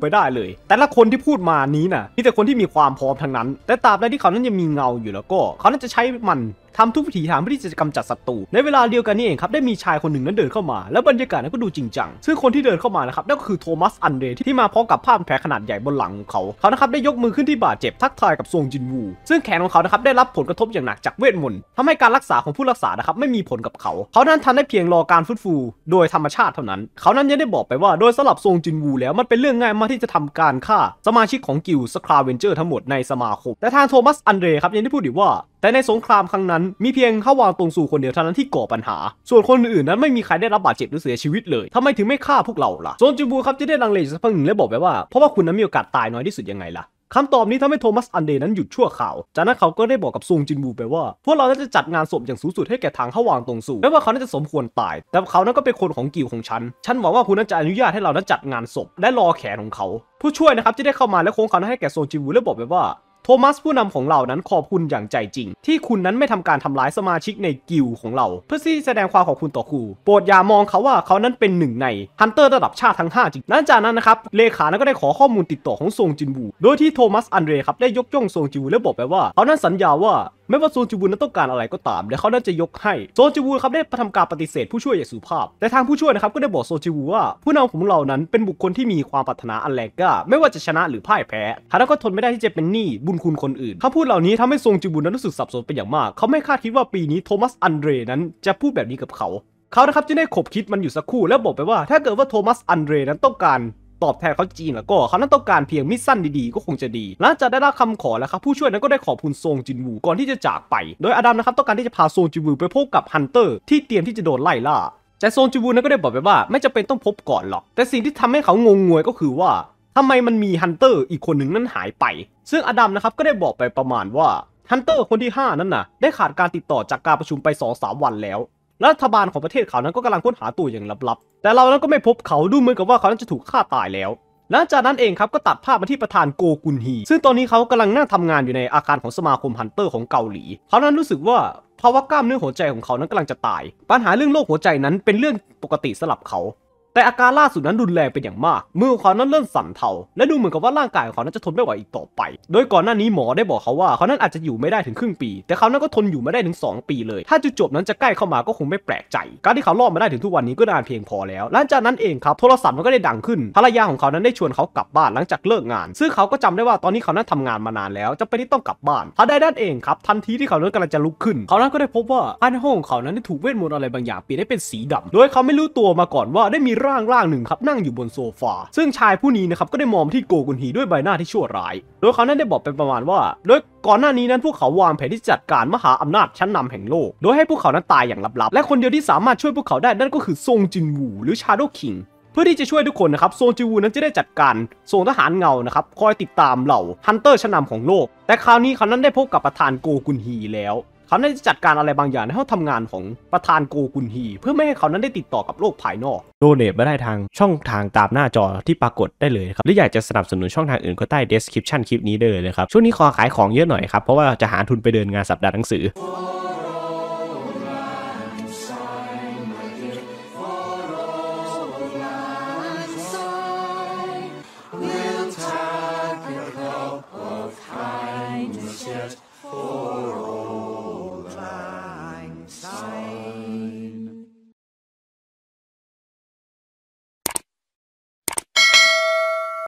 ไปได้เลย แต่ละคนที่พูดมานี้นะมีแต่คนที่มีความพร้อมทั้งนั้น แต่ตราบใดที่เขานั้นยังมีเงาอยู่แล้วก็ เขานั้นจะใช้มันทำทุกวิถีทางเพื่อที่จะกำจัดศัตรู ในเวลาเดียวกันนี่เองครับได้มีชายคนหนึ่งนั้นเดินเข้ามา แล้วบรรยากาศนั้นก็ดูจริงจังซึ่งคนที่เดินเข้ามานะครับนั่นก็คือโทมัสอันเดรที่มาพร้อมกับผ้าแผลขนาดใหญ่บนหลังของเขา เขานะครับได้ยกมือขึ้นที่บาดเจ็บทักทายกับซงจินวู ซึ่งแขนของเขานะครับได้รับผลกระทบอย่างหนักจากเวทมนต์ทำให้การรักษาของผู้รักษานะครับไม่มีผลกับเขา เขานั้นทำได้เพียงรอการฟื้นฟู โดยธรรมชาติเท่านั้น เขานั้นยังได้บอกไปว่า โดยสำหรับซงจินวู แล้วมันเป็นเรื่องง่ายมากที่จะทำการฆ่าสมาชิกของกิลสคราเวนเจอร์ทั้งหมดในสมาคมแต่ทางโทมัสอันเดรครับยังได้พูดอีกว่าแต่ในสงครามครั้งนั้นมีเพียงข้าวางตรงสู่คนเดียวเท่านั้นที่ก่อปัญหา ส่วนคนอื่นนั้นไม่มีใครได้รับบาดเจ็บหรือเสียชีวิตเลย ทำไมถึงไม่ฆ่าพวกเราล่ะโซนจูบูครับจะได้ลังเลสักพักหนึ่งและบอกไปว่าเพราะว่าคุณนั้นมีโอกาสตายน้อยที่สุดยังไงล่ะ คำตอบนี้ทำให้โทมัสอันเดนั้นหยุดชั่วข่าว จากนั้นเขาก็ได้บอกกับซงจินบูไปว่าพวกเราจะจัดงานศพอย่างสูงสุดให้แก่ทางเข้าวางตรงสู่ไม่ว่าเขาจะสมควรตาย แต่เขานั้นก็เป็นคนของกิวของฉัน ฉันหวังว่าคุณนั้นจะอนุญาตให้เรานั้นจัดงานศพและรอแขนของเขา ผู้ช่วยนะครับจะได้เข้ามาและโค้งเขาให้แก่ซงจินบูและบอกไปว่าทมัส ผู้นำของเรานั้นขอบคุณอย่างใจจริง ที่คุณนั้นไม่ทำการทำร้ายสมาชิกในกิลของเรา เพื่อที่แสดงความขอบคุณต่อครู โปรดอย่ามองเขาว่าเขานั้นเป็นหนึ่งในฮันเตอร์ระดับชาติทั้ง5จริงนั้นจากนั้นนะครับ เลขานั้นก็ได้ขอข้อมูลติดต่อของซงจินบูโดยที่โทมัสอันเดรครับ ได้ยกย่องซงจินบูและบอกไปว่าเขานั้นสัญญาว่าไม้ว่าโซนจูบุนนั้นต้องการอะไรก็ตาม๋ยวเขานั้นจะยกให้ โซนจูบุนครับได้ทำการปฏิเสธผู้ช่วยอย่างสุภาพ แต่ทางผู้ช่วยนะครับก็ได้บอกโซจูบุว่าผู้นำของเรานั้นเป็นบุคคลที่มีความปรารถนาอันแรงกล้า ไม่ว่าจะชนะหรือพ่ายแพ้ฮานะก็ทนไม่ได้ที่จะเป็นหนี้บุญคุณคนอื่นคำพูดเหล่านี้ทำให้โซจูบุนนั้นรู้สึกสับสนเป็นอย่างมาก เขาไม่คาดคิดว่าปีนี้โทมัสอันเดรนั้นจะพูดแบบนี้กับเขา เขานะครับจึงได้ขบคิดมันอยู่สักครู่แล้วบอกไปว่า ถ้าเกิดว่าโทมัสอันเดรนั้นต้องการตอบแทนเขาจริงแล้วก็เขานั้นต้องการเพียงมิสซั่นดีๆก็คงจะดีหลังจากได้รับคำขอแล้วครับผู้ช่วยนั้นก็ได้ขอบคุณโซงจินวูก่อนที่จะจากไป โดยอดัมนะครับต้องการที่จะพาโซงจินวูไปพบกับฮันเตอร์ที่เตรียมที่จะโดนไล่ล่าแต่โซนจินวูนั้นก็ได้บอกไปว่า ไม่จำเป็นต้องพบก่อนหรอก แต่สิ่งที่ทำให้เขางงงวยก็คือว่า ทำไมมันมีฮันเตอร์อีกคนหนึ่งนั้นหายไป ซึ่งอดัมนะครับก็ได้บอกไปประมาณว่าฮันเตอร์คนที่5 นั้นนะ่ะได้ขาดการติดต่อจากการประชุมไป2มวันแล้วรัฐบาลของประเทศเขานั้นก็กำลังค้นหาตัวอย่างลับๆ แต่เรานั้นก็ไม่พบเขาดูเหมือนกับว่าเขานั้นจะถูกฆ่าตายแล้ว หลังจากนั้นเองครับก็ตัดภาพมาที่ประธานโกกุนฮี ซึ่งตอนนี้เขากำลังนั่งทำงานอยู่ในอาคารของสมาคมฮันเตอร์ ของเกาหลี เขานั้นรู้สึกว่าภาวะกล้ามเนื้อหัวใจของเขา นั้นกำลังจะตาย ปัญหาเรื่องโรคหัวใจนั้นเป็นเรื่องปกติสำหรับเขาแต่อาการล่าสุดนั้นรุนแรงเป็นอย่างมากมือของเขานั้นเริ่มสั่นเทา และดูเหมือนกับว่าร่างกายของเขานั้นจะทนไม่ไหวอีกต่อไป โดยก่อนหน้านี้หมอได้บอกเขาว่า เขานั้นอาจจะอยู่ไม่ได้ถึงครึ่งปี แต่เขานั้นก็ทนอยู่มาได้ถึง 2 ปีเลยถ้าจุดจบนั้นจะใกล้เข้ามาก็คงไม่แปลกใจ การที่เขารอดมาได้ถึงทุกวันนี้ก็นานเพียงพอแล้ว หลังจากนั้นเองครับโทรศัพท์มันก็ได้ดังขึ้นภรรยาของเขานั้นได้ชวนเขากลับบ้านหลังจากเลิกงานซึ่งเขาก็จำได้ว่าตอนนี้เขานั้นทำงานมานานแล้วจะไปที่ต้องกลับบ้านพอได้ด้านเองครับ ทันทีที่เขานั้นกำลังจะลุกขึ้น เขานั้นก็ได้พบว่าภายในห้องของเขานั้นได้ถูกเวทมนต์อะไรบางอย่างเปลี่ยนให้เป็นสีดำ โดยเขาไม่รู้ตัวมาก่อนว่าได้มีรร่างร่างหนึ่งครับ นั่งอยู่บนโซฟาซึ่งชายผู้นี้นะครับก็ได้มองที่โกกุนฮีด้วยใบหน้าที่ชั่วร้าย โดยเขานั้นได้บอกเป็นประมาณว่า โดยก่อนหน้านี้นั้นพวกเขาวางแผนที่จัดการมหาอำนาจชั้นนำแห่งโลก โดยให้พวกเขานั้นตายอย่างลับๆ และคนเดียวที่สามารถช่วยพวกเขาได้นั่นก็คือซงจินวูหรือชาโดคิงเพื่อที่จะช่วยทุกคนนะครับโซงจิวูนั้นจะได้จัดการส่งทหารเงานะครับ คอยติดตามเหล่าฮันเตอร์ชั้นนาของโลก แต่คราวนี้เขานั้นได้พบกับประธานโกกุนฮีแล้วเขาได้จัดการอะไรบางอย่างในห้องทำงานของประธานโกกุนฮี เพื่อไม่ให้เขานั้นได้ติดต่อกับโลกภายนอก โดเนทมาได้ทางช่องทางตามหน้าจอที่ปรากฏได้เลยครับ หรืออยากจะสนับสนุนช่องทางอื่นก็ใต้เดสคริปชันคลิปนี้เลยเลยครับ ช่วงนี้ขอขายของเยอะหน่อยครับ เพราะว่าจะหาทุนไปเดินงานสัปดาห์หนังสือ